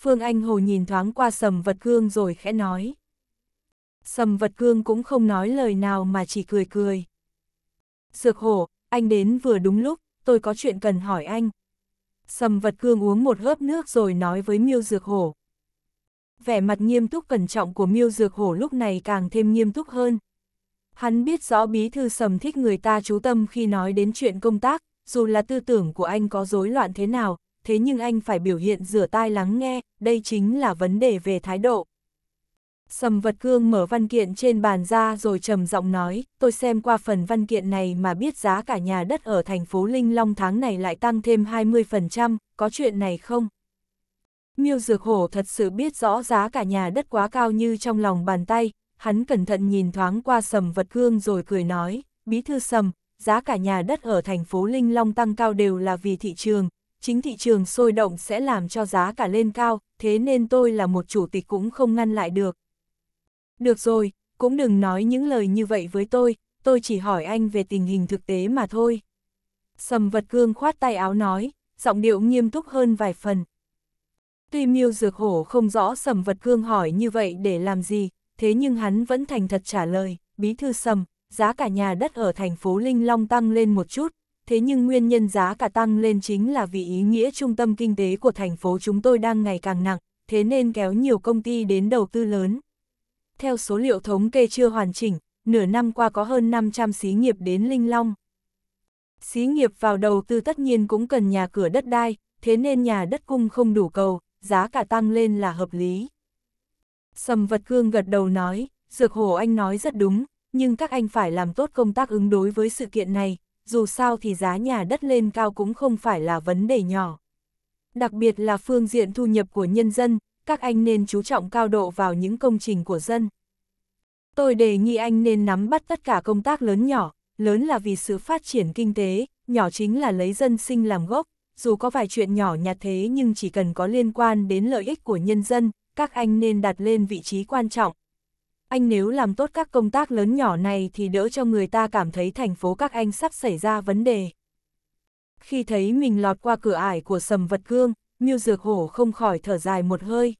Phương Anh Hồ nhìn thoáng qua sầm vật cương rồi khẽ nói. Sầm vật cương cũng không nói lời nào mà chỉ cười cười. Dược hổ, anh đến vừa đúng lúc, tôi có chuyện cần hỏi anh. Sầm vật cương uống một hớp nước rồi nói với miêu dược hổ. Vẻ mặt nghiêm túc cẩn trọng của miêu dược hổ lúc này càng thêm nghiêm túc hơn, Hắn biết rõ bí thư sầm thích người ta chú tâm khi nói đến chuyện công tác, dù là tư tưởng của anh có rối loạn thế nào, thế nhưng anh phải biểu hiện rửa tai lắng nghe, đây chính là vấn đề về thái độ. Sầm vật cương mở văn kiện trên bàn ra rồi trầm giọng nói, tôi xem qua phần văn kiện này mà biết giá cả nhà đất ở thành phố Linh Long tháng này lại tăng thêm 20%, có chuyện này không? Miêu Dược Hổ thật sự biết rõ giá cả nhà đất quá cao như trong lòng bàn tay, hắn cẩn thận nhìn thoáng qua sầm vật gương rồi cười nói, bí thư sầm, giá cả nhà đất ở thành phố Linh Long tăng cao đều là vì thị trường, chính thị trường sôi động sẽ làm cho giá cả lên cao, thế nên tôi là một chủ tịch cũng không ngăn lại được. Được rồi, cũng đừng nói những lời như vậy với tôi, tôi chỉ hỏi anh về tình hình thực tế mà thôi. Sầm vật gương khoát tay áo nói, giọng điệu nghiêm túc hơn vài phần. Tuy miêu dược hổ không rõ sầm vật gương hỏi như vậy để làm gì, thế nhưng hắn vẫn thành thật trả lời, bí thư sầm, giá cả nhà đất ở thành phố Linh Long tăng lên một chút, thế nhưng nguyên nhân giá cả tăng lên chính là vì ý nghĩa trung tâm kinh tế của thành phố chúng tôi đang ngày càng nặng, thế nên kéo nhiều công ty đến đầu tư lớn. Theo số liệu thống kê chưa hoàn chỉnh, nửa năm qua có hơn 500 xí nghiệp đến Linh Long. Xí nghiệp vào đầu tư tất nhiên cũng cần nhà cửa đất đai, thế nên nhà đất cung không đủ cầu, giá cả tăng lên là hợp lý. Sầm vật cương gật đầu nói, Dược Hồ Anh nói rất đúng, nhưng các anh phải làm tốt công tác ứng đối với sự kiện này, dù sao thì giá nhà đất lên cao cũng không phải là vấn đề nhỏ. Đặc biệt là phương diện thu nhập của nhân dân, các anh nên chú trọng cao độ vào những công trình của dân. Tôi đề nghị anh nên nắm bắt tất cả công tác lớn nhỏ, lớn là vì sự phát triển kinh tế, nhỏ chính là lấy dân sinh làm gốc, dù có vài chuyện nhỏ nhặt thế nhưng chỉ cần có liên quan đến lợi ích của nhân dân, các anh nên đặt lên vị trí quan trọng. Anh nếu làm tốt các công tác lớn nhỏ này thì đỡ cho người ta cảm thấy thành phố các anh sắp xảy ra vấn đề. Khi thấy mình lọt qua cửa ải của sầm vật cương, miêu dược hổ không khỏi thở dài một hơi.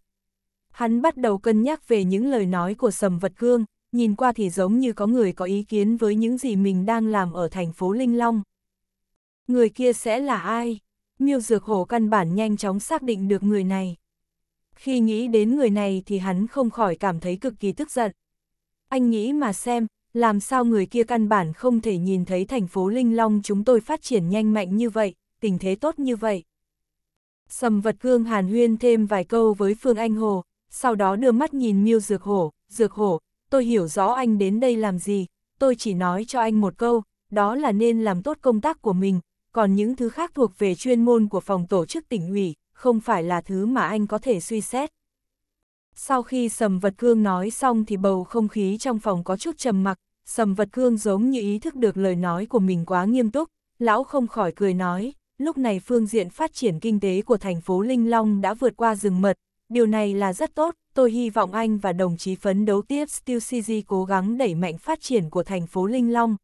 Hắn bắt đầu cân nhắc về những lời nói của sầm vật cương, nhìn qua thì giống như có người có ý kiến với những gì mình đang làm ở thành phố Linh Long. Người kia sẽ là ai? Miêu Dược Hổ căn bản nhanh chóng xác định được người này khi nghĩ đến người này thì hắn không khỏi cảm thấy cực kỳ tức giận. Anh nghĩ mà xem, làm sao người kia căn bản không thể nhìn thấy thành phố Linh Long chúng tôi phát triển nhanh mạnh như vậy, tình thế tốt như vậy. Sầm vật cương hàn huyên thêm vài câu với Phương Anh Hồ, sau đó đưa mắt nhìn miêu Dược Hổ, Dược Hổ, tôi hiểu rõ anh đến đây làm gì, tôi chỉ nói cho anh một câu, đó là nên làm tốt công tác của mình, còn những thứ khác thuộc về chuyên môn của phòng tổ chức tỉnh ủy, không phải là thứ mà anh có thể suy xét. Sau khi Sầm Vật Cương nói xong thì bầu không khí trong phòng có chút trầm mặc, Sầm Vật Cương giống như ý thức được lời nói của mình quá nghiêm túc, lão không khỏi cười nói, lúc này phương diện phát triển kinh tế của thành phố Linh Long đã vượt qua rừng mật, điều này là rất tốt, tôi hy vọng anh và đồng chí phấn đấu tiếp Steel City cố gắng đẩy mạnh phát triển của thành phố Linh Long.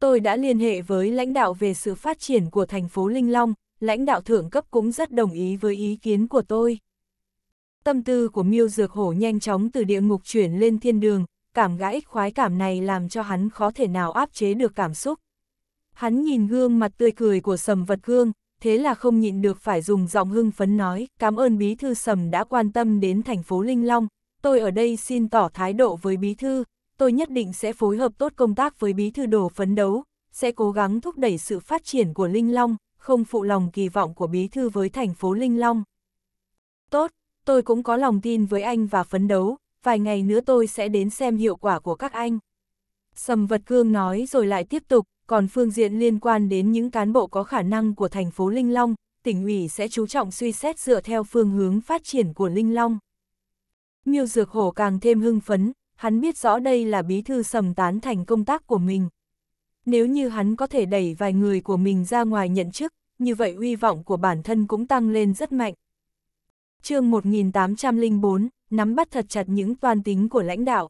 Tôi đã liên hệ với lãnh đạo về sự phát triển của thành phố Linh Long, lãnh đạo thưởng cấp cũng rất đồng ý với ý kiến của tôi. Tâm tư của miêu dược hổ nhanh chóng từ địa ngục chuyển lên thiên đường, cảm gãi khoái cảm này làm cho hắn khó thể nào áp chế được cảm xúc. Hắn nhìn gương mặt tươi cười của sầm vật gương, thế là không nhịn được phải dùng giọng hưng phấn nói, cảm ơn bí thư sầm đã quan tâm đến thành phố Linh Long, tôi ở đây xin tỏ thái độ với bí thư, tôi nhất định sẽ phối hợp tốt công tác với bí thư đồ phấn đấu, sẽ cố gắng thúc đẩy sự phát triển của Linh Long, không phụ lòng kỳ vọng của bí thư với thành phố Linh Long. Tốt, tôi cũng có lòng tin với anh và phấn đấu, vài ngày nữa tôi sẽ đến xem hiệu quả của các anh. Sầm Vật Cương nói rồi lại tiếp tục, còn phương diện liên quan đến những cán bộ có khả năng của thành phố Linh Long, tỉnh ủy sẽ chú trọng suy xét dựa theo phương hướng phát triển của Linh Long. Miêu Dược Hổ càng thêm hưng phấn, hắn biết rõ đây là bí thư sầm tán thành công tác của mình. Nếu như hắn có thể đẩy vài người của mình ra ngoài nhận chức, như vậy uy vọng của bản thân cũng tăng lên rất mạnh. chương 1804, nắm bắt thật chặt những toan tính của lãnh đạo.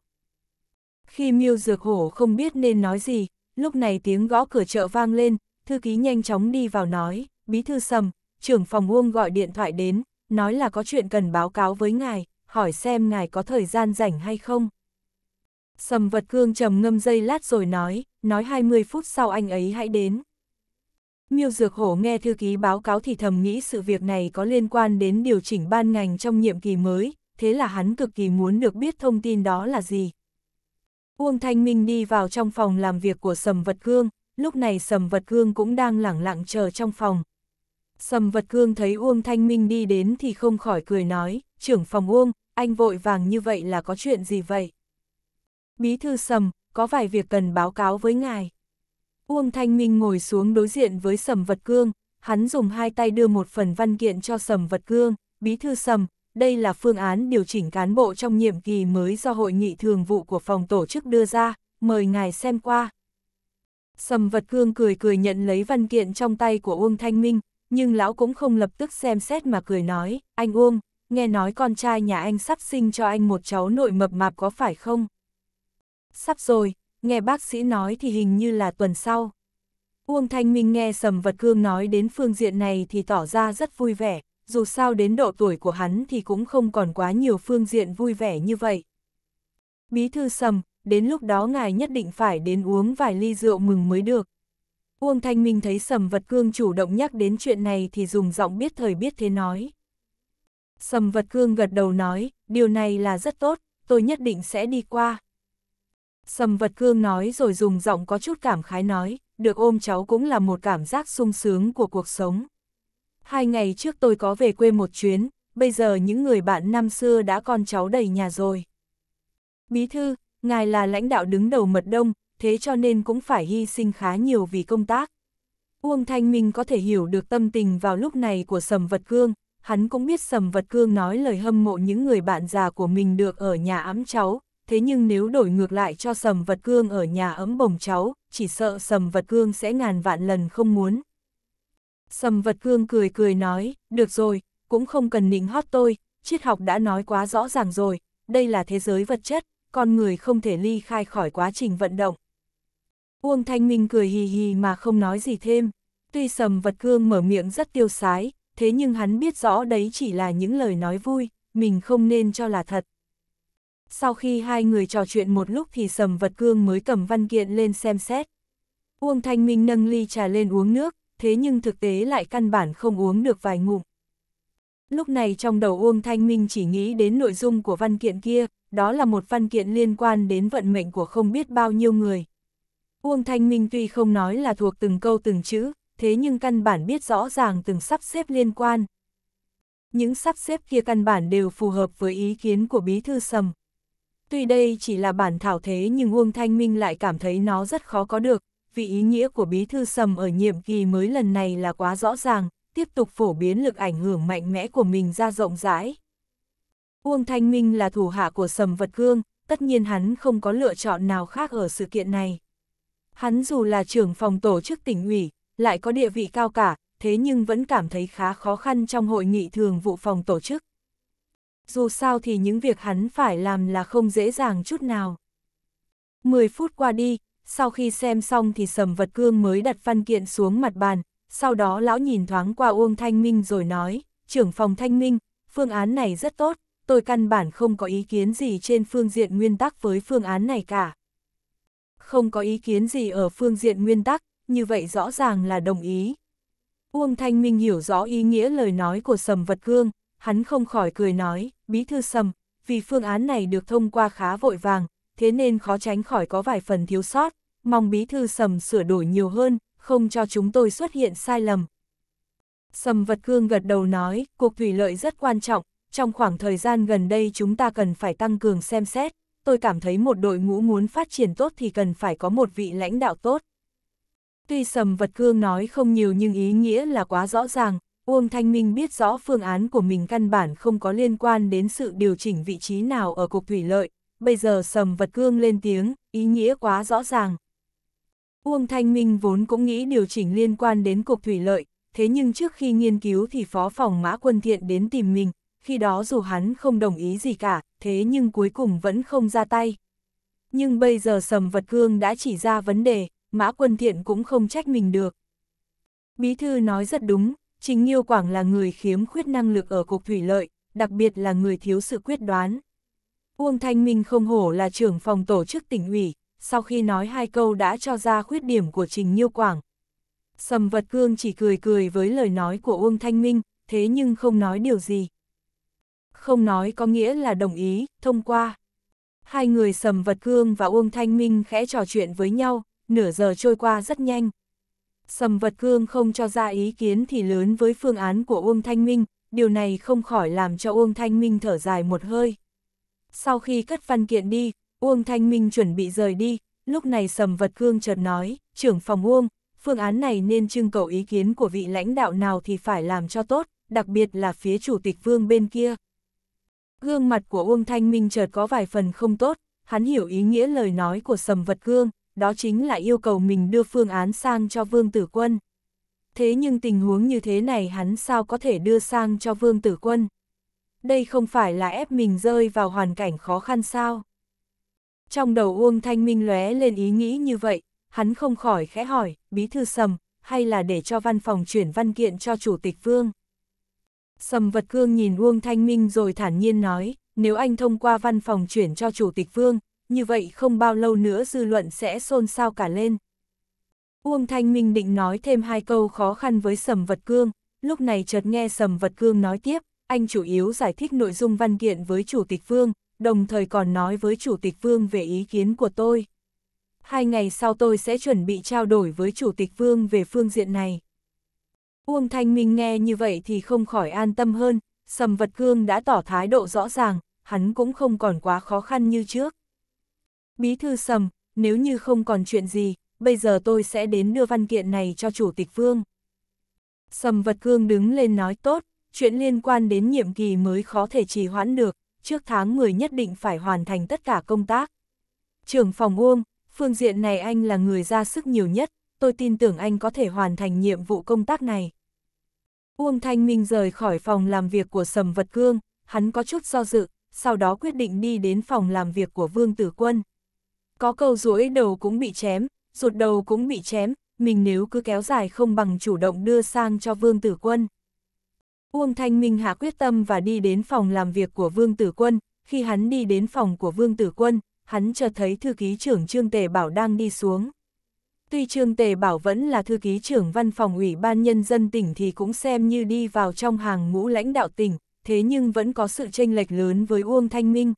Khi miêu dược hổ không biết nên nói gì, lúc này tiếng gõ cửa chợ vang lên, thư ký nhanh chóng đi vào nói, bí thư sầm, trưởng phòng uông gọi điện thoại đến, nói là có chuyện cần báo cáo với ngài, hỏi xem ngài có thời gian rảnh hay không. Sầm vật cương trầm ngâm dây lát rồi nói, nói 20 phút sau anh ấy hãy đến. Miêu Dược Hổ nghe thư ký báo cáo thì thầm nghĩ sự việc này có liên quan đến điều chỉnh ban ngành trong nhiệm kỳ mới, thế là hắn cực kỳ muốn được biết thông tin đó là gì. Uông Thanh Minh đi vào trong phòng làm việc của Sầm Vật Cương, lúc này Sầm Vật Cương cũng đang lẳng lặng chờ trong phòng. Sầm Vật Cương thấy Uông Thanh Minh đi đến thì không khỏi cười nói, trưởng phòng Uông, anh vội vàng như vậy là có chuyện gì vậy? Bí thư Sầm, có vài việc cần báo cáo với ngài. Uông Thanh Minh ngồi xuống đối diện với Sầm Vật Cương, hắn dùng hai tay đưa một phần văn kiện cho Sầm Vật Cương, Bí thư Sầm, đây là phương án điều chỉnh cán bộ trong nhiệm kỳ mới do hội nghị thường vụ của phòng tổ chức đưa ra, mời ngài xem qua. Sầm Vật Cương cười cười nhận lấy văn kiện trong tay của Uông Thanh Minh, nhưng lão cũng không lập tức xem xét mà cười nói, anh Uông, nghe nói con trai nhà anh sắp sinh cho anh một cháu nội mập mạp có phải không? Sắp rồi, nghe bác sĩ nói thì hình như là tuần sau. Uông Thanh Minh nghe Sầm Vật Cương nói đến phương diện này thì tỏ ra rất vui vẻ, dù sao đến độ tuổi của hắn thì cũng không còn quá nhiều phương diện vui vẻ như vậy. Bí thư Sầm, đến lúc đó ngài nhất định phải đến uống vài ly rượu mừng mới được. Uông Thanh Minh thấy Sầm Vật Cương chủ động nhắc đến chuyện này thì dùng giọng biết thời biết thế nói. Sầm Vật Cương gật đầu nói, điều này là rất tốt, tôi nhất định sẽ đi qua. Sầm vật cương nói rồi dùng giọng có chút cảm khái nói, được ôm cháu cũng là một cảm giác sung sướng của cuộc sống. Hai ngày trước tôi có về quê một chuyến, bây giờ những người bạn năm xưa đã con cháu đầy nhà rồi. Bí thư, ngài là lãnh đạo đứng đầu mật đông, thế cho nên cũng phải hy sinh khá nhiều vì công tác. Uông Thanh Minh có thể hiểu được tâm tình vào lúc này của Sầm Vật Cương, hắn cũng biết Sầm Vật Cương nói lời hâm mộ những người bạn già của mình được ở nhà ấm cháu, thế nhưng nếu đổi ngược lại cho sầm vật cương ở nhà ấm bồng cháu, chỉ sợ sầm vật cương sẽ ngàn vạn lần không muốn. Sầm vật cương cười cười nói, được rồi, cũng không cần nịnh hót tôi, triết học đã nói quá rõ ràng rồi, đây là thế giới vật chất, con người không thể ly khai khỏi quá trình vận động. Uông Thanh Minh cười hì hì mà không nói gì thêm, tuy sầm vật cương mở miệng rất tiêu sái, thế nhưng hắn biết rõ đấy chỉ là những lời nói vui, mình không nên cho là thật sau khi hai người trò chuyện một lúc thì Sầm Vật Cương mới cầm văn kiện lên xem xét. Uông Thanh Minh nâng ly trà lên uống nước, thế nhưng thực tế lại căn bản không uống được vài ngụm. Lúc này trong đầu Uông Thanh Minh chỉ nghĩ đến nội dung của văn kiện kia, đó là một văn kiện liên quan đến vận mệnh của không biết bao nhiêu người. Uông Thanh Minh tuy không nói là thuộc từng câu từng chữ, thế nhưng căn bản biết rõ ràng từng sắp xếp liên quan. Những sắp xếp kia căn bản đều phù hợp với ý kiến của bí thư sầm. Tuy đây chỉ là bản thảo thế nhưng Uông Thanh Minh lại cảm thấy nó rất khó có được, vì ý nghĩa của bí thư sầm ở nhiệm kỳ mới lần này là quá rõ ràng, tiếp tục phổ biến lực ảnh hưởng mạnh mẽ của mình ra rộng rãi. Uông Thanh Minh là thủ hạ của sầm vật cương, tất nhiên hắn không có lựa chọn nào khác ở sự kiện này. Hắn dù là trưởng phòng tổ chức tỉnh ủy, lại có địa vị cao cả, thế nhưng vẫn cảm thấy khá khó khăn trong hội nghị thường vụ phòng tổ chức dù sao thì những việc hắn phải làm là không dễ dàng chút nào. mười phút qua đi, sau khi xem xong thì sầm vật cương mới đặt văn kiện xuống mặt bàn, sau đó lão nhìn thoáng qua Uông Thanh Minh rồi nói, trưởng phòng Thanh Minh, phương án này rất tốt, tôi căn bản không có ý kiến gì trên phương diện nguyên tắc với phương án này cả. Không có ý kiến gì ở phương diện nguyên tắc, như vậy rõ ràng là đồng ý. Uông Thanh Minh hiểu rõ ý nghĩa lời nói của sầm vật cương, hắn không khỏi cười nói, Bí thư Sầm, vì phương án này được thông qua khá vội vàng, thế nên khó tránh khỏi có vài phần thiếu sót, mong bí thư Sầm sửa đổi nhiều hơn, không cho chúng tôi xuất hiện sai lầm. Sầm Vật Cương gật đầu nói, cuộc thủy lợi rất quan trọng, trong khoảng thời gian gần đây chúng ta cần phải tăng cường xem xét, tôi cảm thấy một đội ngũ muốn phát triển tốt thì cần phải có một vị lãnh đạo tốt. Tuy Sầm Vật Cương nói không nhiều nhưng ý nghĩa là quá rõ ràng, Uông Thanh Minh biết rõ phương án của mình căn bản không có liên quan đến sự điều chỉnh vị trí nào ở cục thủy lợi, bây giờ sầm vật cương lên tiếng, ý nghĩa quá rõ ràng. Uông Thanh Minh vốn cũng nghĩ điều chỉnh liên quan đến cục thủy lợi, thế nhưng trước khi nghiên cứu thì phó phòng mã quân thiện đến tìm mình, khi đó dù hắn không đồng ý gì cả, thế nhưng cuối cùng vẫn không ra tay. Nhưng bây giờ sầm vật cương đã chỉ ra vấn đề, mã quân thiện cũng không trách mình được. Bí thư nói rất đúng, Trình Nhiêu Quảng là người khiếm khuyết năng lực ở cục thủy lợi, đặc biệt là người thiếu sự quyết đoán. Uông Thanh Minh không hổ là trưởng phòng tổ chức tỉnh ủy, sau khi nói hai câu đã cho ra khuyết điểm của Trình Nhiêu Quảng. Sầm Vật Cương chỉ cười cười với lời nói của Uông Thanh Minh, thế nhưng không nói điều gì. Không nói có nghĩa là đồng ý, thông qua. Hai người Sầm Vật Cương và Uông Thanh Minh khẽ trò chuyện với nhau, nửa giờ trôi qua rất nhanh. Sầm vật cương không cho ra ý kiến thì lớn với phương án của Uông Thanh Minh, điều này không khỏi làm cho Uông Thanh Minh thở dài một hơi. Sau khi cất văn kiện đi, Uông Thanh Minh chuẩn bị rời đi, lúc này sầm vật cương chợt nói, trưởng phòng Uông, phương án này nên trưng cầu ý kiến của vị lãnh đạo nào thì phải làm cho tốt, đặc biệt là phía chủ tịch vương bên kia. Gương mặt của Uông Thanh Minh chợt có vài phần không tốt, hắn hiểu ý nghĩa lời nói của sầm vật cương, đó chính là yêu cầu mình đưa phương án sang cho Vương Tử Quân. Thế nhưng tình huống như thế này hắn sao có thể đưa sang cho Vương Tử Quân? Đây không phải là ép mình rơi vào hoàn cảnh khó khăn sao? Trong đầu Uông Thanh Minh lóe lên ý nghĩ như vậy, hắn không khỏi khẽ hỏi, bí thư sầm, hay là để cho văn phòng chuyển văn kiện cho Chủ tịch Vương? Sầm vật cương nhìn Uông Thanh Minh rồi thản nhiên nói, nếu anh thông qua văn phòng chuyển cho Chủ tịch Vương, như vậy không bao lâu nữa dư luận sẽ xôn xao cả lên. Uông Thanh Minh định nói thêm hai câu khó khăn với Sầm Vật Cương, lúc này chợt nghe Sầm Vật Cương nói tiếp, anh chủ yếu giải thích nội dung văn kiện với Chủ tịch Vương, đồng thời còn nói với Chủ tịch Vương về ý kiến của tôi. Hai ngày sau tôi sẽ chuẩn bị trao đổi với Chủ tịch Vương về phương diện này. Uông Thanh Minh nghe như vậy thì không khỏi an tâm hơn, Sầm Vật Cương đã tỏ thái độ rõ ràng, hắn cũng không còn quá khó khăn như trước. Bí thư sầm, nếu như không còn chuyện gì, bây giờ tôi sẽ đến đưa văn kiện này cho Chủ tịch Vương. Sầm vật cương đứng lên nói tốt, chuyện liên quan đến nhiệm kỳ mới khó thể trì hoãn được, trước tháng 10 nhất định phải hoàn thành tất cả công tác. Trưởng phòng Uông, phương diện này anh là người ra sức nhiều nhất, tôi tin tưởng anh có thể hoàn thành nhiệm vụ công tác này. Uông Thanh Minh rời khỏi phòng làm việc của Sầm Vật Cương, hắn có chút do dự, sau đó quyết định đi đến phòng làm việc của Vương Tử Quân. Có câu rối đầu cũng bị chém, ruột đầu cũng bị chém, mình nếu cứ kéo dài không bằng chủ động đưa sang cho Vương Tử Quân. Uông Thanh Minh hạ quyết tâm và đi đến phòng làm việc của Vương Tử Quân, khi hắn đi đến phòng của Vương Tử Quân, hắn chợt thấy thư ký trưởng Trương Tề Bảo đang đi xuống. Tuy Trương Tề Bảo vẫn là thư ký trưởng văn phòng ủy ban nhân dân tỉnh thì cũng xem như đi vào trong hàng ngũ lãnh đạo tỉnh, thế nhưng vẫn có sự tranh lệch lớn với Uông Thanh Minh,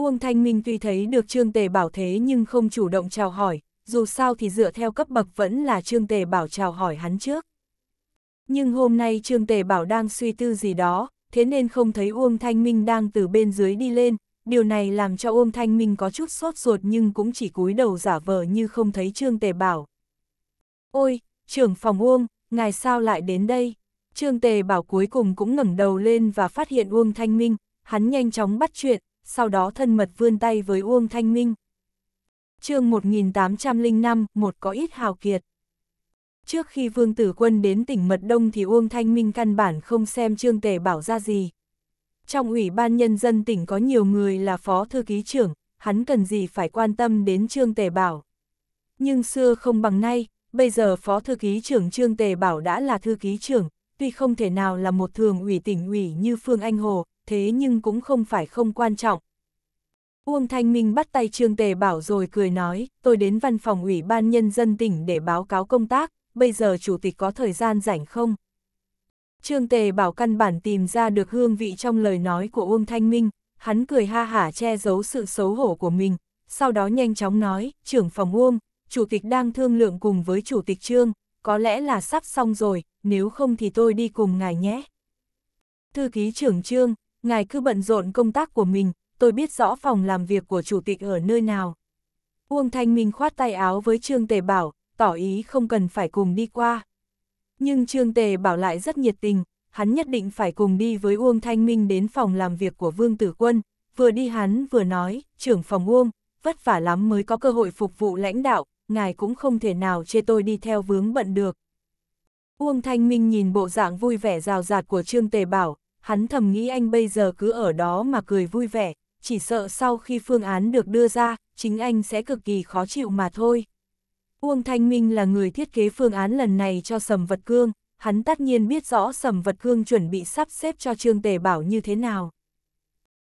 Uông Thanh Minh tuy thấy được Trương Tề Bảo thế nhưng không chủ động chào hỏi, dù sao thì dựa theo cấp bậc vẫn là Trương Tề Bảo chào hỏi hắn trước. Nhưng hôm nay Trương Tề Bảo đang suy tư gì đó, thế nên không thấy Uông Thanh Minh đang từ bên dưới đi lên, điều này làm cho Uông Thanh Minh có chút sốt ruột nhưng cũng chỉ cúi đầu giả vờ như không thấy Trương Tề Bảo. Ôi, trưởng phòng Uông, ngài sao lại đến đây? Trương Tề Bảo cuối cùng cũng ngẩng đầu lên và phát hiện Uông Thanh Minh, hắn nhanh chóng bắt chuyện, sau đó thân mật vươn tay với Uông Thanh Minh. chương 1805, một có ít hào kiệt. Trước khi Vương Tử Quân đến tỉnh Mật Đông thì Uông Thanh Minh căn bản không xem Trương Tề Bảo ra gì. Trong Ủy ban Nhân dân tỉnh có nhiều người là Phó Thư Ký trưởng, hắn cần gì phải quan tâm đến Trương Tề Bảo. Nhưng xưa không bằng nay, bây giờ Phó Thư Ký trưởng Trương Tề Bảo đã là Thư Ký trưởng, tuy không thể nào là một thường ủy tỉnh ủy như Phương Anh Hồ, thế nhưng cũng không phải không quan trọng. Uông Thanh Minh bắt tay Trương Tề Bảo rồi cười nói, tôi đến văn phòng ủy ban nhân dân tỉnh để báo cáo công tác, bây giờ chủ tịch có thời gian rảnh không? Trương Tề Bảo căn bản tìm ra được hương vị trong lời nói của Uông Thanh Minh, hắn cười ha hả che giấu sự xấu hổ của mình, sau đó nhanh chóng nói, trưởng phòng Uông, chủ tịch đang thương lượng cùng với chủ tịch Trương, có lẽ là sắp xong rồi, nếu không thì tôi đi cùng ngài nhé. Thư ký trưởng Trương, ngài cứ bận rộn công tác của mình, tôi biết rõ phòng làm việc của chủ tịch ở nơi nào. Uông Thanh Minh khoát tay áo với Trương Tề Bảo, tỏ ý không cần phải cùng đi qua. Nhưng Trương Tề Bảo lại rất nhiệt tình, hắn nhất định phải cùng đi với Uông Thanh Minh đến phòng làm việc của Vương Tử Quân, vừa đi hắn vừa nói, trưởng phòng Uông, vất vả lắm mới có cơ hội phục vụ lãnh đạo, ngài cũng không thể nào chê tôi đi theo vướng bận được. Uông Thanh Minh nhìn bộ dạng vui vẻ rào rạt của Trương Tề Bảo, hắn thầm nghĩ anh bây giờ cứ ở đó mà cười vui vẻ, chỉ sợ sau khi phương án được đưa ra, chính anh sẽ cực kỳ khó chịu mà thôi. Uông Thanh Minh là người thiết kế phương án lần này cho Sầm Vật Cương, hắn tất nhiên biết rõ Sầm Vật Cương chuẩn bị sắp xếp cho Trương Tề Bảo như thế nào.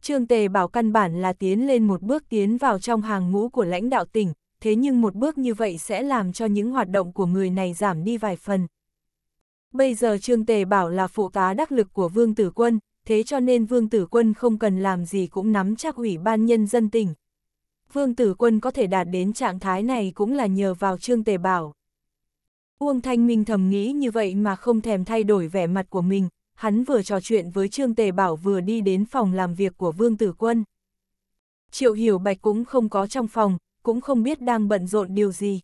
Trương Tề Bảo căn bản là tiến lên một bước tiến vào trong hàng ngũ của lãnh đạo tỉnh, thế nhưng một bước như vậy sẽ làm cho những hoạt động của người này giảm đi vài phần. Bây giờ Trương Tề bảo là phụ tá đắc lực của Vương Tử Quân, thế cho nên Vương Tử Quân không cần làm gì cũng nắm chắc ủy ban nhân dân tỉnh. Vương Tử Quân có thể đạt đến trạng thái này cũng là nhờ vào Trương Tề bảo. Uông Thanh Minh thầm nghĩ như vậy mà không thèm thay đổi vẻ mặt của mình, hắn vừa trò chuyện với Trương Tề Bảo vừa đi đến phòng làm việc của Vương Tử Quân. Triệu Hiểu Bạch cũng không có trong phòng, cũng không biết đang bận rộn điều gì.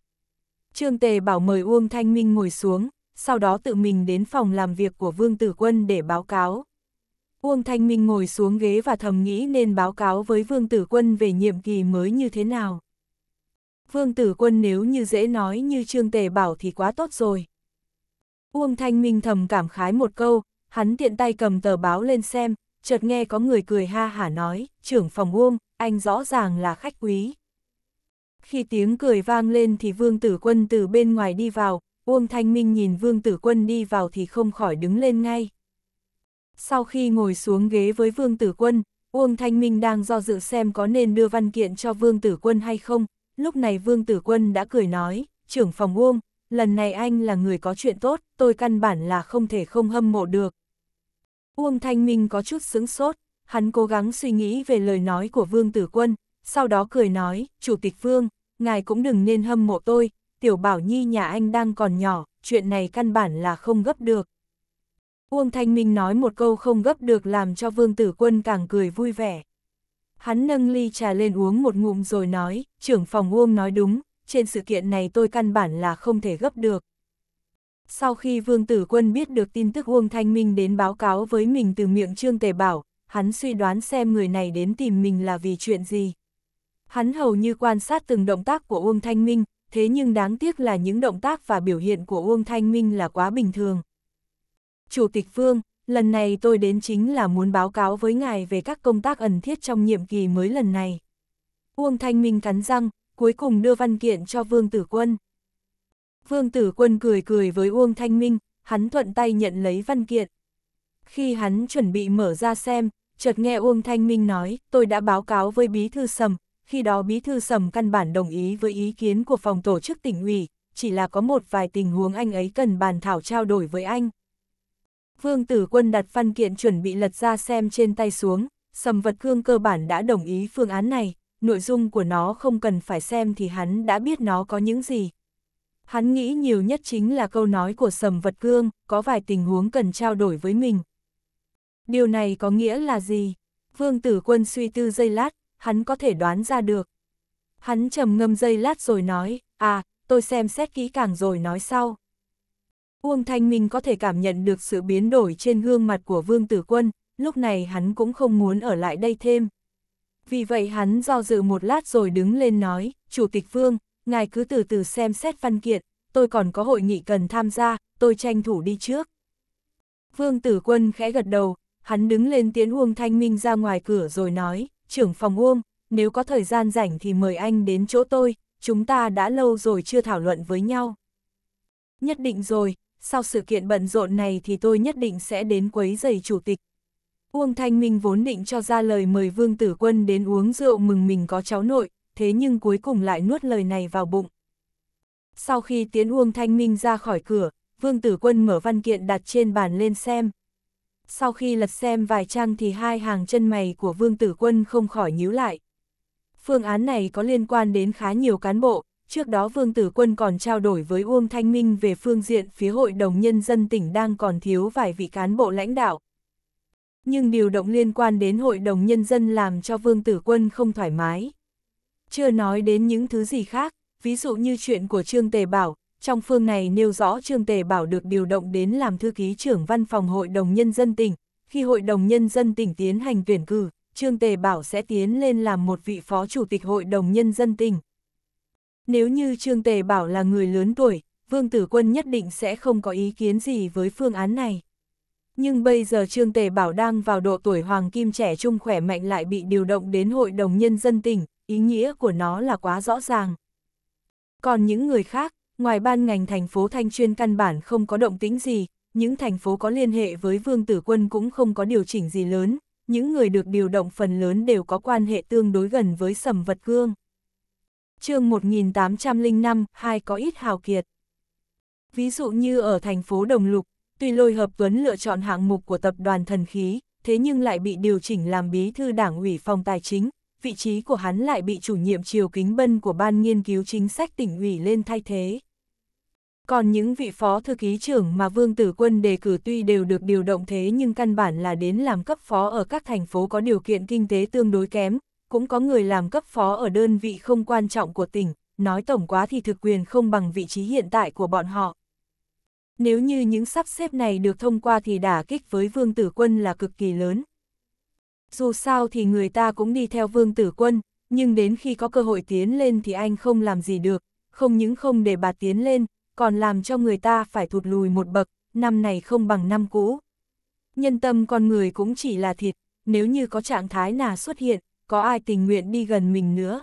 Trương Tề Bảo mời Uông Thanh Minh ngồi xuống, sau đó tự mình đến phòng làm việc của Vương Tử Quân để báo cáo. Uông Thanh Minh ngồi xuống ghế và thầm nghĩ nên báo cáo với Vương Tử Quân về nhiệm kỳ mới như thế nào. Vương Tử Quân nếu như dễ nói như Trương Tề bảo thì quá tốt rồi. Uông Thanh Minh thầm cảm khái một câu, hắn tiện tay cầm tờ báo lên xem, chợt nghe có người cười ha hả nói, trưởng phòng Uông, anh rõ ràng là khách quý. Khi tiếng cười vang lên thì Vương Tử Quân từ bên ngoài đi vào, Uông Thanh Minh nhìn Vương Tử Quân đi vào thì không khỏi đứng lên ngay. Sau khi ngồi xuống ghế với Vương Tử Quân, Uông Thanh Minh đang do dự xem có nên đưa văn kiện cho Vương Tử Quân hay không, lúc này Vương Tử Quân đã cười nói, trưởng phòng Uông, lần này anh là người có chuyện tốt, tôi căn bản là không thể không hâm mộ được. Uông Thanh Minh có chút sững sốt, hắn cố gắng suy nghĩ về lời nói của Vương Tử Quân, sau đó cười nói, Chủ tịch Vương, ngài cũng đừng nên hâm mộ tôi, tiểu bảo nhi nhà anh đang còn nhỏ, chuyện này căn bản là không gấp được. Uông Thanh Minh nói một câu không gấp được làm cho Vương Tử Quân càng cười vui vẻ. Hắn nâng ly trà lên uống một ngụm rồi nói, trưởng phòng Uông nói đúng, trên sự kiện này tôi căn bản là không thể gấp được. Sau khi Vương Tử Quân biết được tin tức Uông Thanh Minh đến báo cáo với mình từ miệng Trương Tề Bảo, hắn suy đoán xem người này đến tìm mình là vì chuyện gì. Hắn hầu như quan sát từng động tác của Uông Thanh Minh, thế nhưng đáng tiếc là những động tác và biểu hiện của Uông Thanh Minh là quá bình thường. Chủ tịch Vương, lần này tôi đến chính là muốn báo cáo với ngài về các công tác ẩn thiết trong nhiệm kỳ mới lần này. Uông Thanh Minh cắn răng, cuối cùng đưa văn kiện cho Vương Tử Quân. Vương Tử Quân cười cười với Uông Thanh Minh, hắn thuận tay nhận lấy văn kiện. Khi hắn chuẩn bị mở ra xem, chợt nghe Uông Thanh Minh nói, tôi đã báo cáo với Bí Thư Sầm, khi đó Bí Thư Sầm căn bản đồng ý với ý kiến của phòng tổ chức tỉnh ủy, chỉ là có một vài tình huống anh ấy cần bàn thảo trao đổi với anh. Vương Tử Quân đặt văn kiện chuẩn bị lật ra xem trên tay xuống, Sầm Vật Cương cơ bản đã đồng ý phương án này, nội dung của nó không cần phải xem thì hắn đã biết nó có những gì. Hắn nghĩ nhiều nhất chính là câu nói của Sầm Vật Cương, có vài tình huống cần trao đổi với mình. Điều này có nghĩa là gì? Vương Tử Quân suy tư giây lát, hắn có thể đoán ra được. Hắn trầm ngâm dây lát rồi nói, à, tôi xem xét kỹ càng rồi nói sau. Uông Thanh Minh có thể cảm nhận được sự biến đổi trên gương mặt của Vương Tử Quân, lúc này hắn cũng không muốn ở lại đây thêm. Vì vậy hắn do dự một lát rồi đứng lên nói, Chủ tịch Vương, ngài cứ từ từ xem xét văn kiện, tôi còn có hội nghị cần tham gia, tôi tranh thủ đi trước. Vương Tử Quân khẽ gật đầu, hắn đứng lên tiến Uông Thanh Minh ra ngoài cửa rồi nói, trưởng phòng Uông, nếu có thời gian rảnh thì mời anh đến chỗ tôi, chúng ta đã lâu rồi chưa thảo luận với nhau. Nhất định rồi, sau sự kiện bận rộn này thì tôi nhất định sẽ đến quấy giày chủ tịch. Uông Thanh Minh vốn định cho ra lời mời Vương Tử Quân đến uống rượu mừng mình có cháu nội, thế nhưng cuối cùng lại nuốt lời này vào bụng. Sau khi tiến Uông Thanh Minh ra khỏi cửa, Vương Tử Quân mở văn kiện đặt trên bàn lên xem sau khi lật xem vài trang thì hai hàng chân mày của Vương Tử Quân không khỏi nhíu lại. Phương án này có liên quan đến khá nhiều cán bộ, trước đó Vương Tử Quân còn trao đổi với Uông Thanh Minh về phương diện phía hội đồng nhân dân tỉnh đang còn thiếu vài vị cán bộ lãnh đạo. Nhưng điều động liên quan đến hội đồng nhân dân làm cho Vương Tử Quân không thoải mái. Chưa nói đến những thứ gì khác, ví dụ như chuyện của Trương Tề Bảo, trong phương này nêu rõ Trương Tề Bảo được điều động đến làm thư ký trưởng văn phòng Hội đồng Nhân dân tỉnh. Khi Hội đồng Nhân dân tỉnh tiến hành tuyển cử, Trương Tề Bảo sẽ tiến lên làm một vị phó chủ tịch Hội đồng Nhân dân tỉnh. Nếu như Trương Tề Bảo là người lớn tuổi, Vương Tử Quân nhất định sẽ không có ý kiến gì với phương án này. Nhưng bây giờ Trương Tề Bảo đang vào độ tuổi hoàng kim trẻ trung khỏe mạnh lại bị điều động đến Hội đồng Nhân dân tỉnh, ý nghĩa của nó là quá rõ ràng. Còn những người khác, ngoài ban ngành thành phố Thanh Chuyên căn bản không có động tĩnh gì, những thành phố có liên hệ với Vương Tử Quân cũng không có điều chỉnh gì lớn, những người được điều động phần lớn đều có quan hệ tương đối gần với Sầm Vật gương chương 1805, hai có ít hào kiệt. Ví dụ như ở thành phố Đồng Lục, tuy Lôi Hợp Tuấn lựa chọn hạng mục của tập đoàn thần khí, thế nhưng lại bị điều chỉnh làm bí thư đảng ủy phòng tài chính, vị trí của hắn lại bị chủ nhiệm triều kính bân của ban nghiên cứu chính sách tỉnh ủy lên thay thế còn những vị phó thư ký trưởng mà Vương Tử Quân đề cử tuy đều được điều động thế nhưng căn bản là đến làm cấp phó ở các thành phố có điều kiện kinh tế tương đối kém, cũng có người làm cấp phó ở đơn vị không quan trọng của tỉnh, nói tổng quá thì thực quyền không bằng vị trí hiện tại của bọn họ. Nếu như những sắp xếp này được thông qua thì đả kích với Vương Tử Quân là cực kỳ lớn. Dù sao thì người ta cũng đi theo Vương Tử Quân, nhưng đến khi có cơ hội tiến lên thì anh không làm gì được, không những không để bà tiến lên, còn làm cho người ta phải thụt lùi một bậc, năm này không bằng năm cũ. Nhân tâm con người cũng chỉ là thịt, nếu như có trạng thái nào xuất hiện, có ai tình nguyện đi gần mình nữa.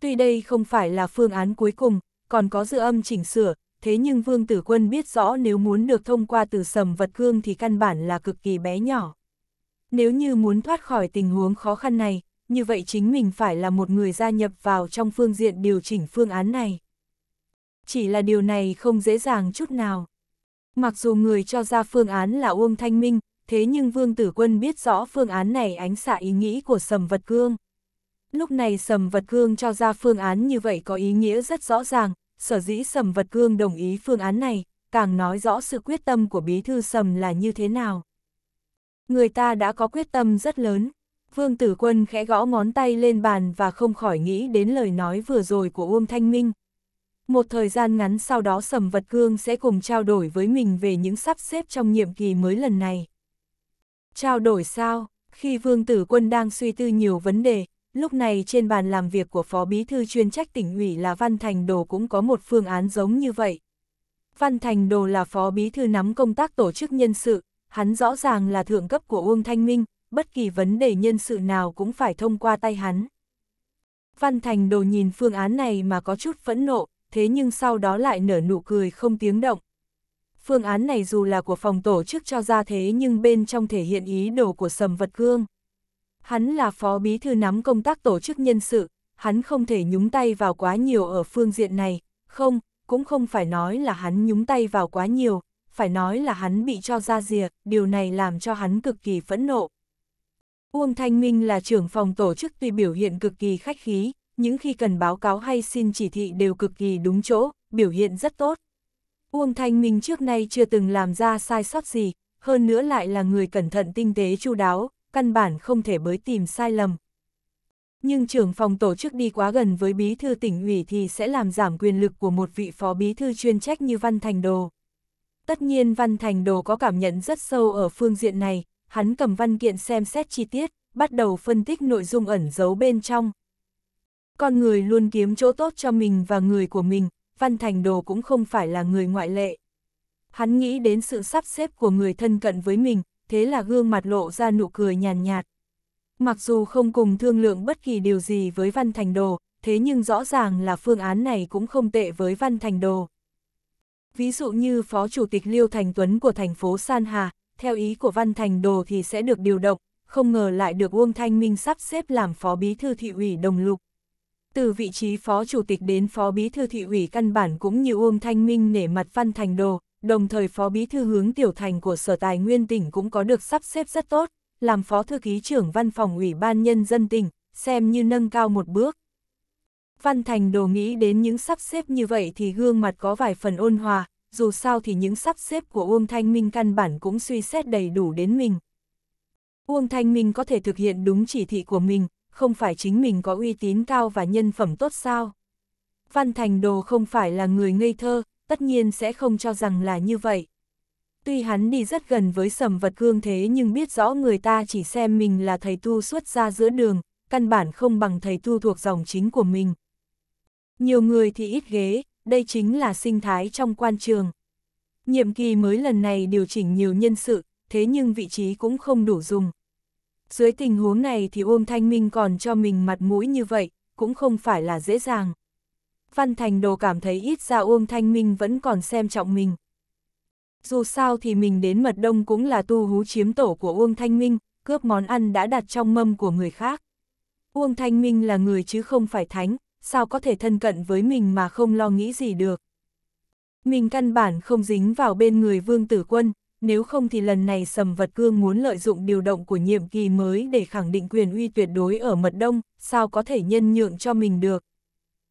Tuy đây không phải là phương án cuối cùng, còn có dự âm chỉnh sửa, thế nhưng Vương Tử Quân biết rõ nếu muốn được thông qua từ sầm vật cương thì căn bản là cực kỳ bé nhỏ. Nếu như muốn thoát khỏi tình huống khó khăn này, như vậy chính mình phải là một người gia nhập vào trong phương diện điều chỉnh phương án này chỉ là điều này không dễ dàng chút nào. Mặc dù người cho ra phương án là Uông Thanh Minh, thế nhưng Vương Tử Quân biết rõ phương án này ánh xạ ý nghĩ của Sầm Vật Cương. Lúc này Sầm Vật Cương cho ra phương án như vậy có ý nghĩa rất rõ ràng, sở dĩ Sầm Vật Cương đồng ý phương án này, càng nói rõ sự quyết tâm của Bí Thư Sầm là như thế nào. Người ta đã có quyết tâm rất lớn, Vương Tử Quân khẽ gõ ngón tay lên bàn và không khỏi nghĩ đến lời nói vừa rồi của Uông Thanh Minh một thời gian ngắn sau đó Sầm Vật Cương sẽ cùng trao đổi với mình về những sắp xếp trong nhiệm kỳ mới lần này. Trao đổi sao? Khi Vương Tử Quân đang suy tư nhiều vấn đề, lúc này trên bàn làm việc của Phó Bí Thư chuyên trách tỉnh ủy là Văn Thành Đồ cũng có một phương án giống như vậy. Văn Thành Đồ là Phó Bí Thư nắm công tác tổ chức nhân sự, hắn rõ ràng là thượng cấp của Uông Thanh Minh, bất kỳ vấn đề nhân sự nào cũng phải thông qua tay hắn. Văn Thành Đồ nhìn phương án này mà có chút phẫn nộ, thế nhưng sau đó lại nở nụ cười không tiếng động. Phương án này dù là của phòng tổ chức cho ra thế nhưng bên trong thể hiện ý đồ của Sầm Vật Cương. Hắn là phó bí thư nắm công tác tổ chức nhân sự, hắn không thể nhúng tay vào quá nhiều ở phương diện này, không, cũng không phải nói là hắn nhúng tay vào quá nhiều, phải nói là hắn bị cho ra rìa, điều này làm cho hắn cực kỳ phẫn nộ. Uông Thanh Minh là trưởng phòng tổ chức tuy biểu hiện cực kỳ khách khí, những khi cần báo cáo hay xin chỉ thị đều cực kỳ đúng chỗ, biểu hiện rất tốt. Uông Thanh Minh trước nay chưa từng làm ra sai sót gì, hơn nữa lại là người cẩn thận tinh tế chu đáo, căn bản không thể bới tìm sai lầm. Nhưng trưởng phòng tổ chức đi quá gần với bí thư tỉnh ủy thì sẽ làm giảm quyền lực của một vị phó bí thư chuyên trách như Văn Thành Đồ. Tất nhiên Văn Thành Đồ có cảm nhận rất sâu ở phương diện này, hắn cầm văn kiện xem xét chi tiết, bắt đầu phân tích nội dung ẩn giấu bên trong, con người luôn kiếm chỗ tốt cho mình và người của mình, Văn Thành Đồ cũng không phải là người ngoại lệ. Hắn nghĩ đến sự sắp xếp của người thân cận với mình, thế là gương mặt lộ ra nụ cười nhàn nhạt, nhạt. Mặc dù không cùng thương lượng bất kỳ điều gì với Văn Thành Đồ, thế nhưng rõ ràng là phương án này cũng không tệ với Văn Thành Đồ. Ví dụ như Phó Chủ tịch Liêu Thành Tuấn của thành phố San Hà, theo ý của Văn Thành Đồ thì sẽ được điều động, không ngờ lại được Uông Thanh Minh sắp xếp làm Phó Bí Thư Thị ủy Đồng Lục. Từ vị trí phó chủ tịch đến phó bí thư thị ủy căn bản cũng như Uông Thanh Minh nể mặt Văn Thành Đồ, đồng thời phó bí thư hướng tiểu thành của sở tài nguyên tỉnh cũng có được sắp xếp rất tốt, làm phó thư ký trưởng văn phòng ủy ban nhân dân tỉnh, xem như nâng cao một bước. Văn Thành Đồ nghĩ đến những sắp xếp như vậy thì gương mặt có vài phần ôn hòa, dù sao thì những sắp xếp của Uông Thanh Minh căn bản cũng suy xét đầy đủ đến mình. Uông Thanh Minh có thể thực hiện đúng chỉ thị của mình, không phải chính mình có uy tín cao và nhân phẩm tốt sao. Văn Thành Đồ không phải là người ngây thơ, tất nhiên sẽ không cho rằng là như vậy. Tuy hắn đi rất gần với sầm vật cương thế nhưng biết rõ người ta chỉ xem mình là thầy tu xuất ra giữa đường, căn bản không bằng thầy tu thuộc dòng chính của mình. Nhiều người thì ít ghế, đây chính là sinh thái trong quan trường. Nhiệm kỳ mới lần này điều chỉnh nhiều nhân sự, thế nhưng vị trí cũng không đủ dùng. Dưới tình huống này thì Uông Thanh Minh còn cho mình mặt mũi như vậy, cũng không phải là dễ dàng. Văn Thành Đồ cảm thấy ít ra Uông Thanh Minh vẫn còn xem trọng mình. Dù sao thì mình đến Mật Đông cũng là tu hú chiếm tổ của Uông Thanh Minh, cướp món ăn đã đặt trong mâm của người khác. Uông Thanh Minh là người chứ không phải thánh, sao có thể thân cận với mình mà không lo nghĩ gì được. Mình căn bản không dính vào bên người Vương Tử Quân, nếu không thì lần này Sầm Vật Cương muốn lợi dụng điều động của nhiệm kỳ mới để khẳng định quyền uy tuyệt đối ở Mật Đông, sao có thể nhân nhượng cho mình được.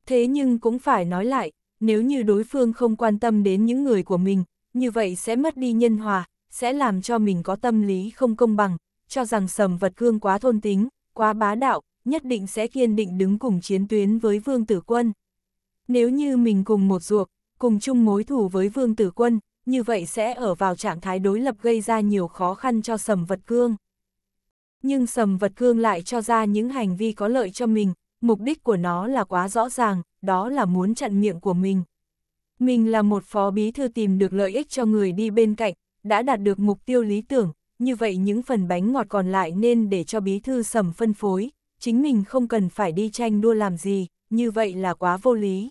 Thế nhưng cũng phải nói lại, nếu như đối phương không quan tâm đến những người của mình, như vậy sẽ mất đi nhân hòa, sẽ làm cho mình có tâm lý không công bằng, cho rằng Sầm Vật Cương quá thôn tính, quá bá đạo, nhất định sẽ kiên định đứng cùng chiến tuyến với Vương Tử Quân. Nếu như mình cùng một ruột, cùng chung mối thù với Vương Tử Quân, như vậy sẽ ở vào trạng thái đối lập gây ra nhiều khó khăn cho sầm vật cương. Nhưng sầm vật cương lại cho ra những hành vi có lợi cho mình, mục đích của nó là quá rõ ràng, đó là muốn chặn miệng của mình. Mình là một phó bí thư tìm được lợi ích cho người đi bên cạnh, đã đạt được mục tiêu lý tưởng, như vậy những phần bánh ngọt còn lại nên để cho bí thư sầm phân phối, chính mình không cần phải đi tranh đua làm gì, như vậy là quá vô lý.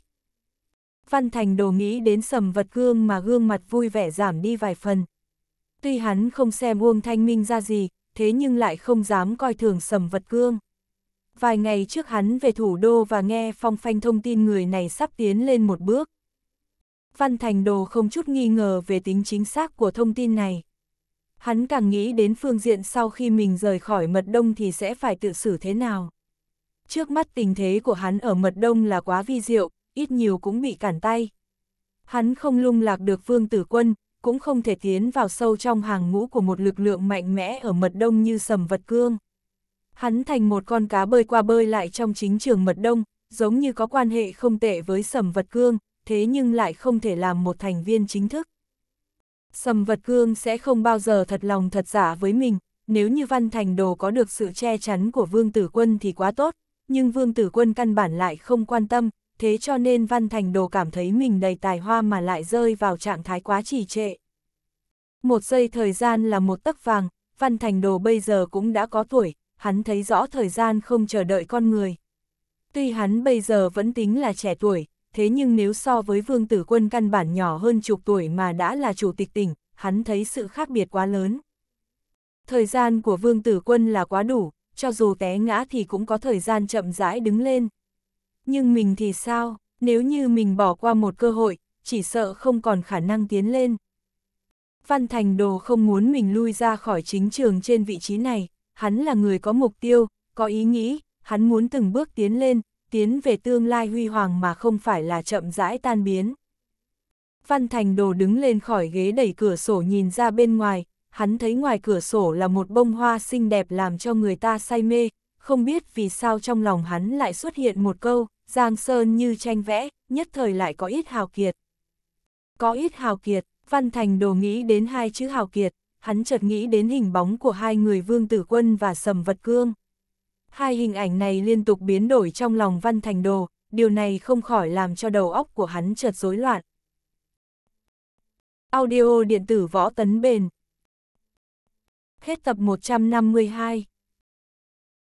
Văn Thành đồ nghĩ đến sầm vật gương mà gương mặt vui vẻ giảm đi vài phần. Tuy hắn không xem Uông Thanh Minh ra gì, thế nhưng lại không dám coi thường sầm vật gương. Vài ngày trước hắn về thủ đô và nghe phong phanh thông tin người này sắp tiến lên một bước. Văn Thành Đồ không chút nghi ngờ về tính chính xác của thông tin này. Hắn càng nghĩ đến phương diện sau khi mình rời khỏi mật đông thì sẽ phải tự xử thế nào. Trước mắt tình thế của hắn ở mật đông là quá vi diệu, ít nhiều cũng bị cản tay. Hắn không lung lạc được vương tử quân, cũng không thể tiến vào sâu trong hàng ngũ của một lực lượng mạnh mẽ ở mật đông như sầm vật cương. Hắn thành một con cá bơi qua bơi lại trong chính trường mật đông, giống như có quan hệ không tệ với sầm vật cương, thế nhưng lại không thể làm một thành viên chính thức. Sầm vật cương sẽ không bao giờ thật lòng thật giả với mình, nếu như văn thành đồ có được sự che chắn của vương tử quân thì quá tốt, nhưng vương tử quân căn bản lại không quan tâm, thế cho nên Văn Thành Đồ cảm thấy mình đầy tài hoa mà lại rơi vào trạng thái quá trì trệ. Một giây thời gian là một tấc vàng, Văn Thành Đồ bây giờ cũng đã có tuổi, hắn thấy rõ thời gian không chờ đợi con người. Tuy hắn bây giờ vẫn tính là trẻ tuổi, thế nhưng nếu so với Vương Tử Quân căn bản nhỏ hơn chục tuổi mà đã là chủ tịch tỉnh, hắn thấy sự khác biệt quá lớn. Thời gian của Vương Tử Quân là quá đủ, cho dù té ngã thì cũng có thời gian chậm rãi đứng lên. Nhưng mình thì sao, nếu như mình bỏ qua một cơ hội, chỉ sợ không còn khả năng tiến lên. Văn Thành Đồ không muốn mình lui ra khỏi chính trường trên vị trí này, hắn là người có mục tiêu, có ý nghĩ, hắn muốn từng bước tiến lên, tiến về tương lai huy hoàng mà không phải là chậm rãi tan biến. Văn Thành Đồ đứng lên khỏi ghế đẩy cửa sổ nhìn ra bên ngoài, hắn thấy ngoài cửa sổ là một bông hoa xinh đẹp làm cho người ta say mê, không biết vì sao trong lòng hắn lại xuất hiện một câu, Giang Sơn như tranh vẽ, nhất thời lại có ít hào kiệt. Có ít hào kiệt, Văn Thành đồ nghĩ đến hai chữ hào kiệt, hắn chợt nghĩ đến hình bóng của hai người Vương Tử Quân và Sầm Vật Cương. Hai hình ảnh này liên tục biến đổi trong lòng Văn Thành đồ, điều này không khỏi làm cho đầu óc của hắn chợt rối loạn. Audio điện tử võ tấn bền Hết tập 152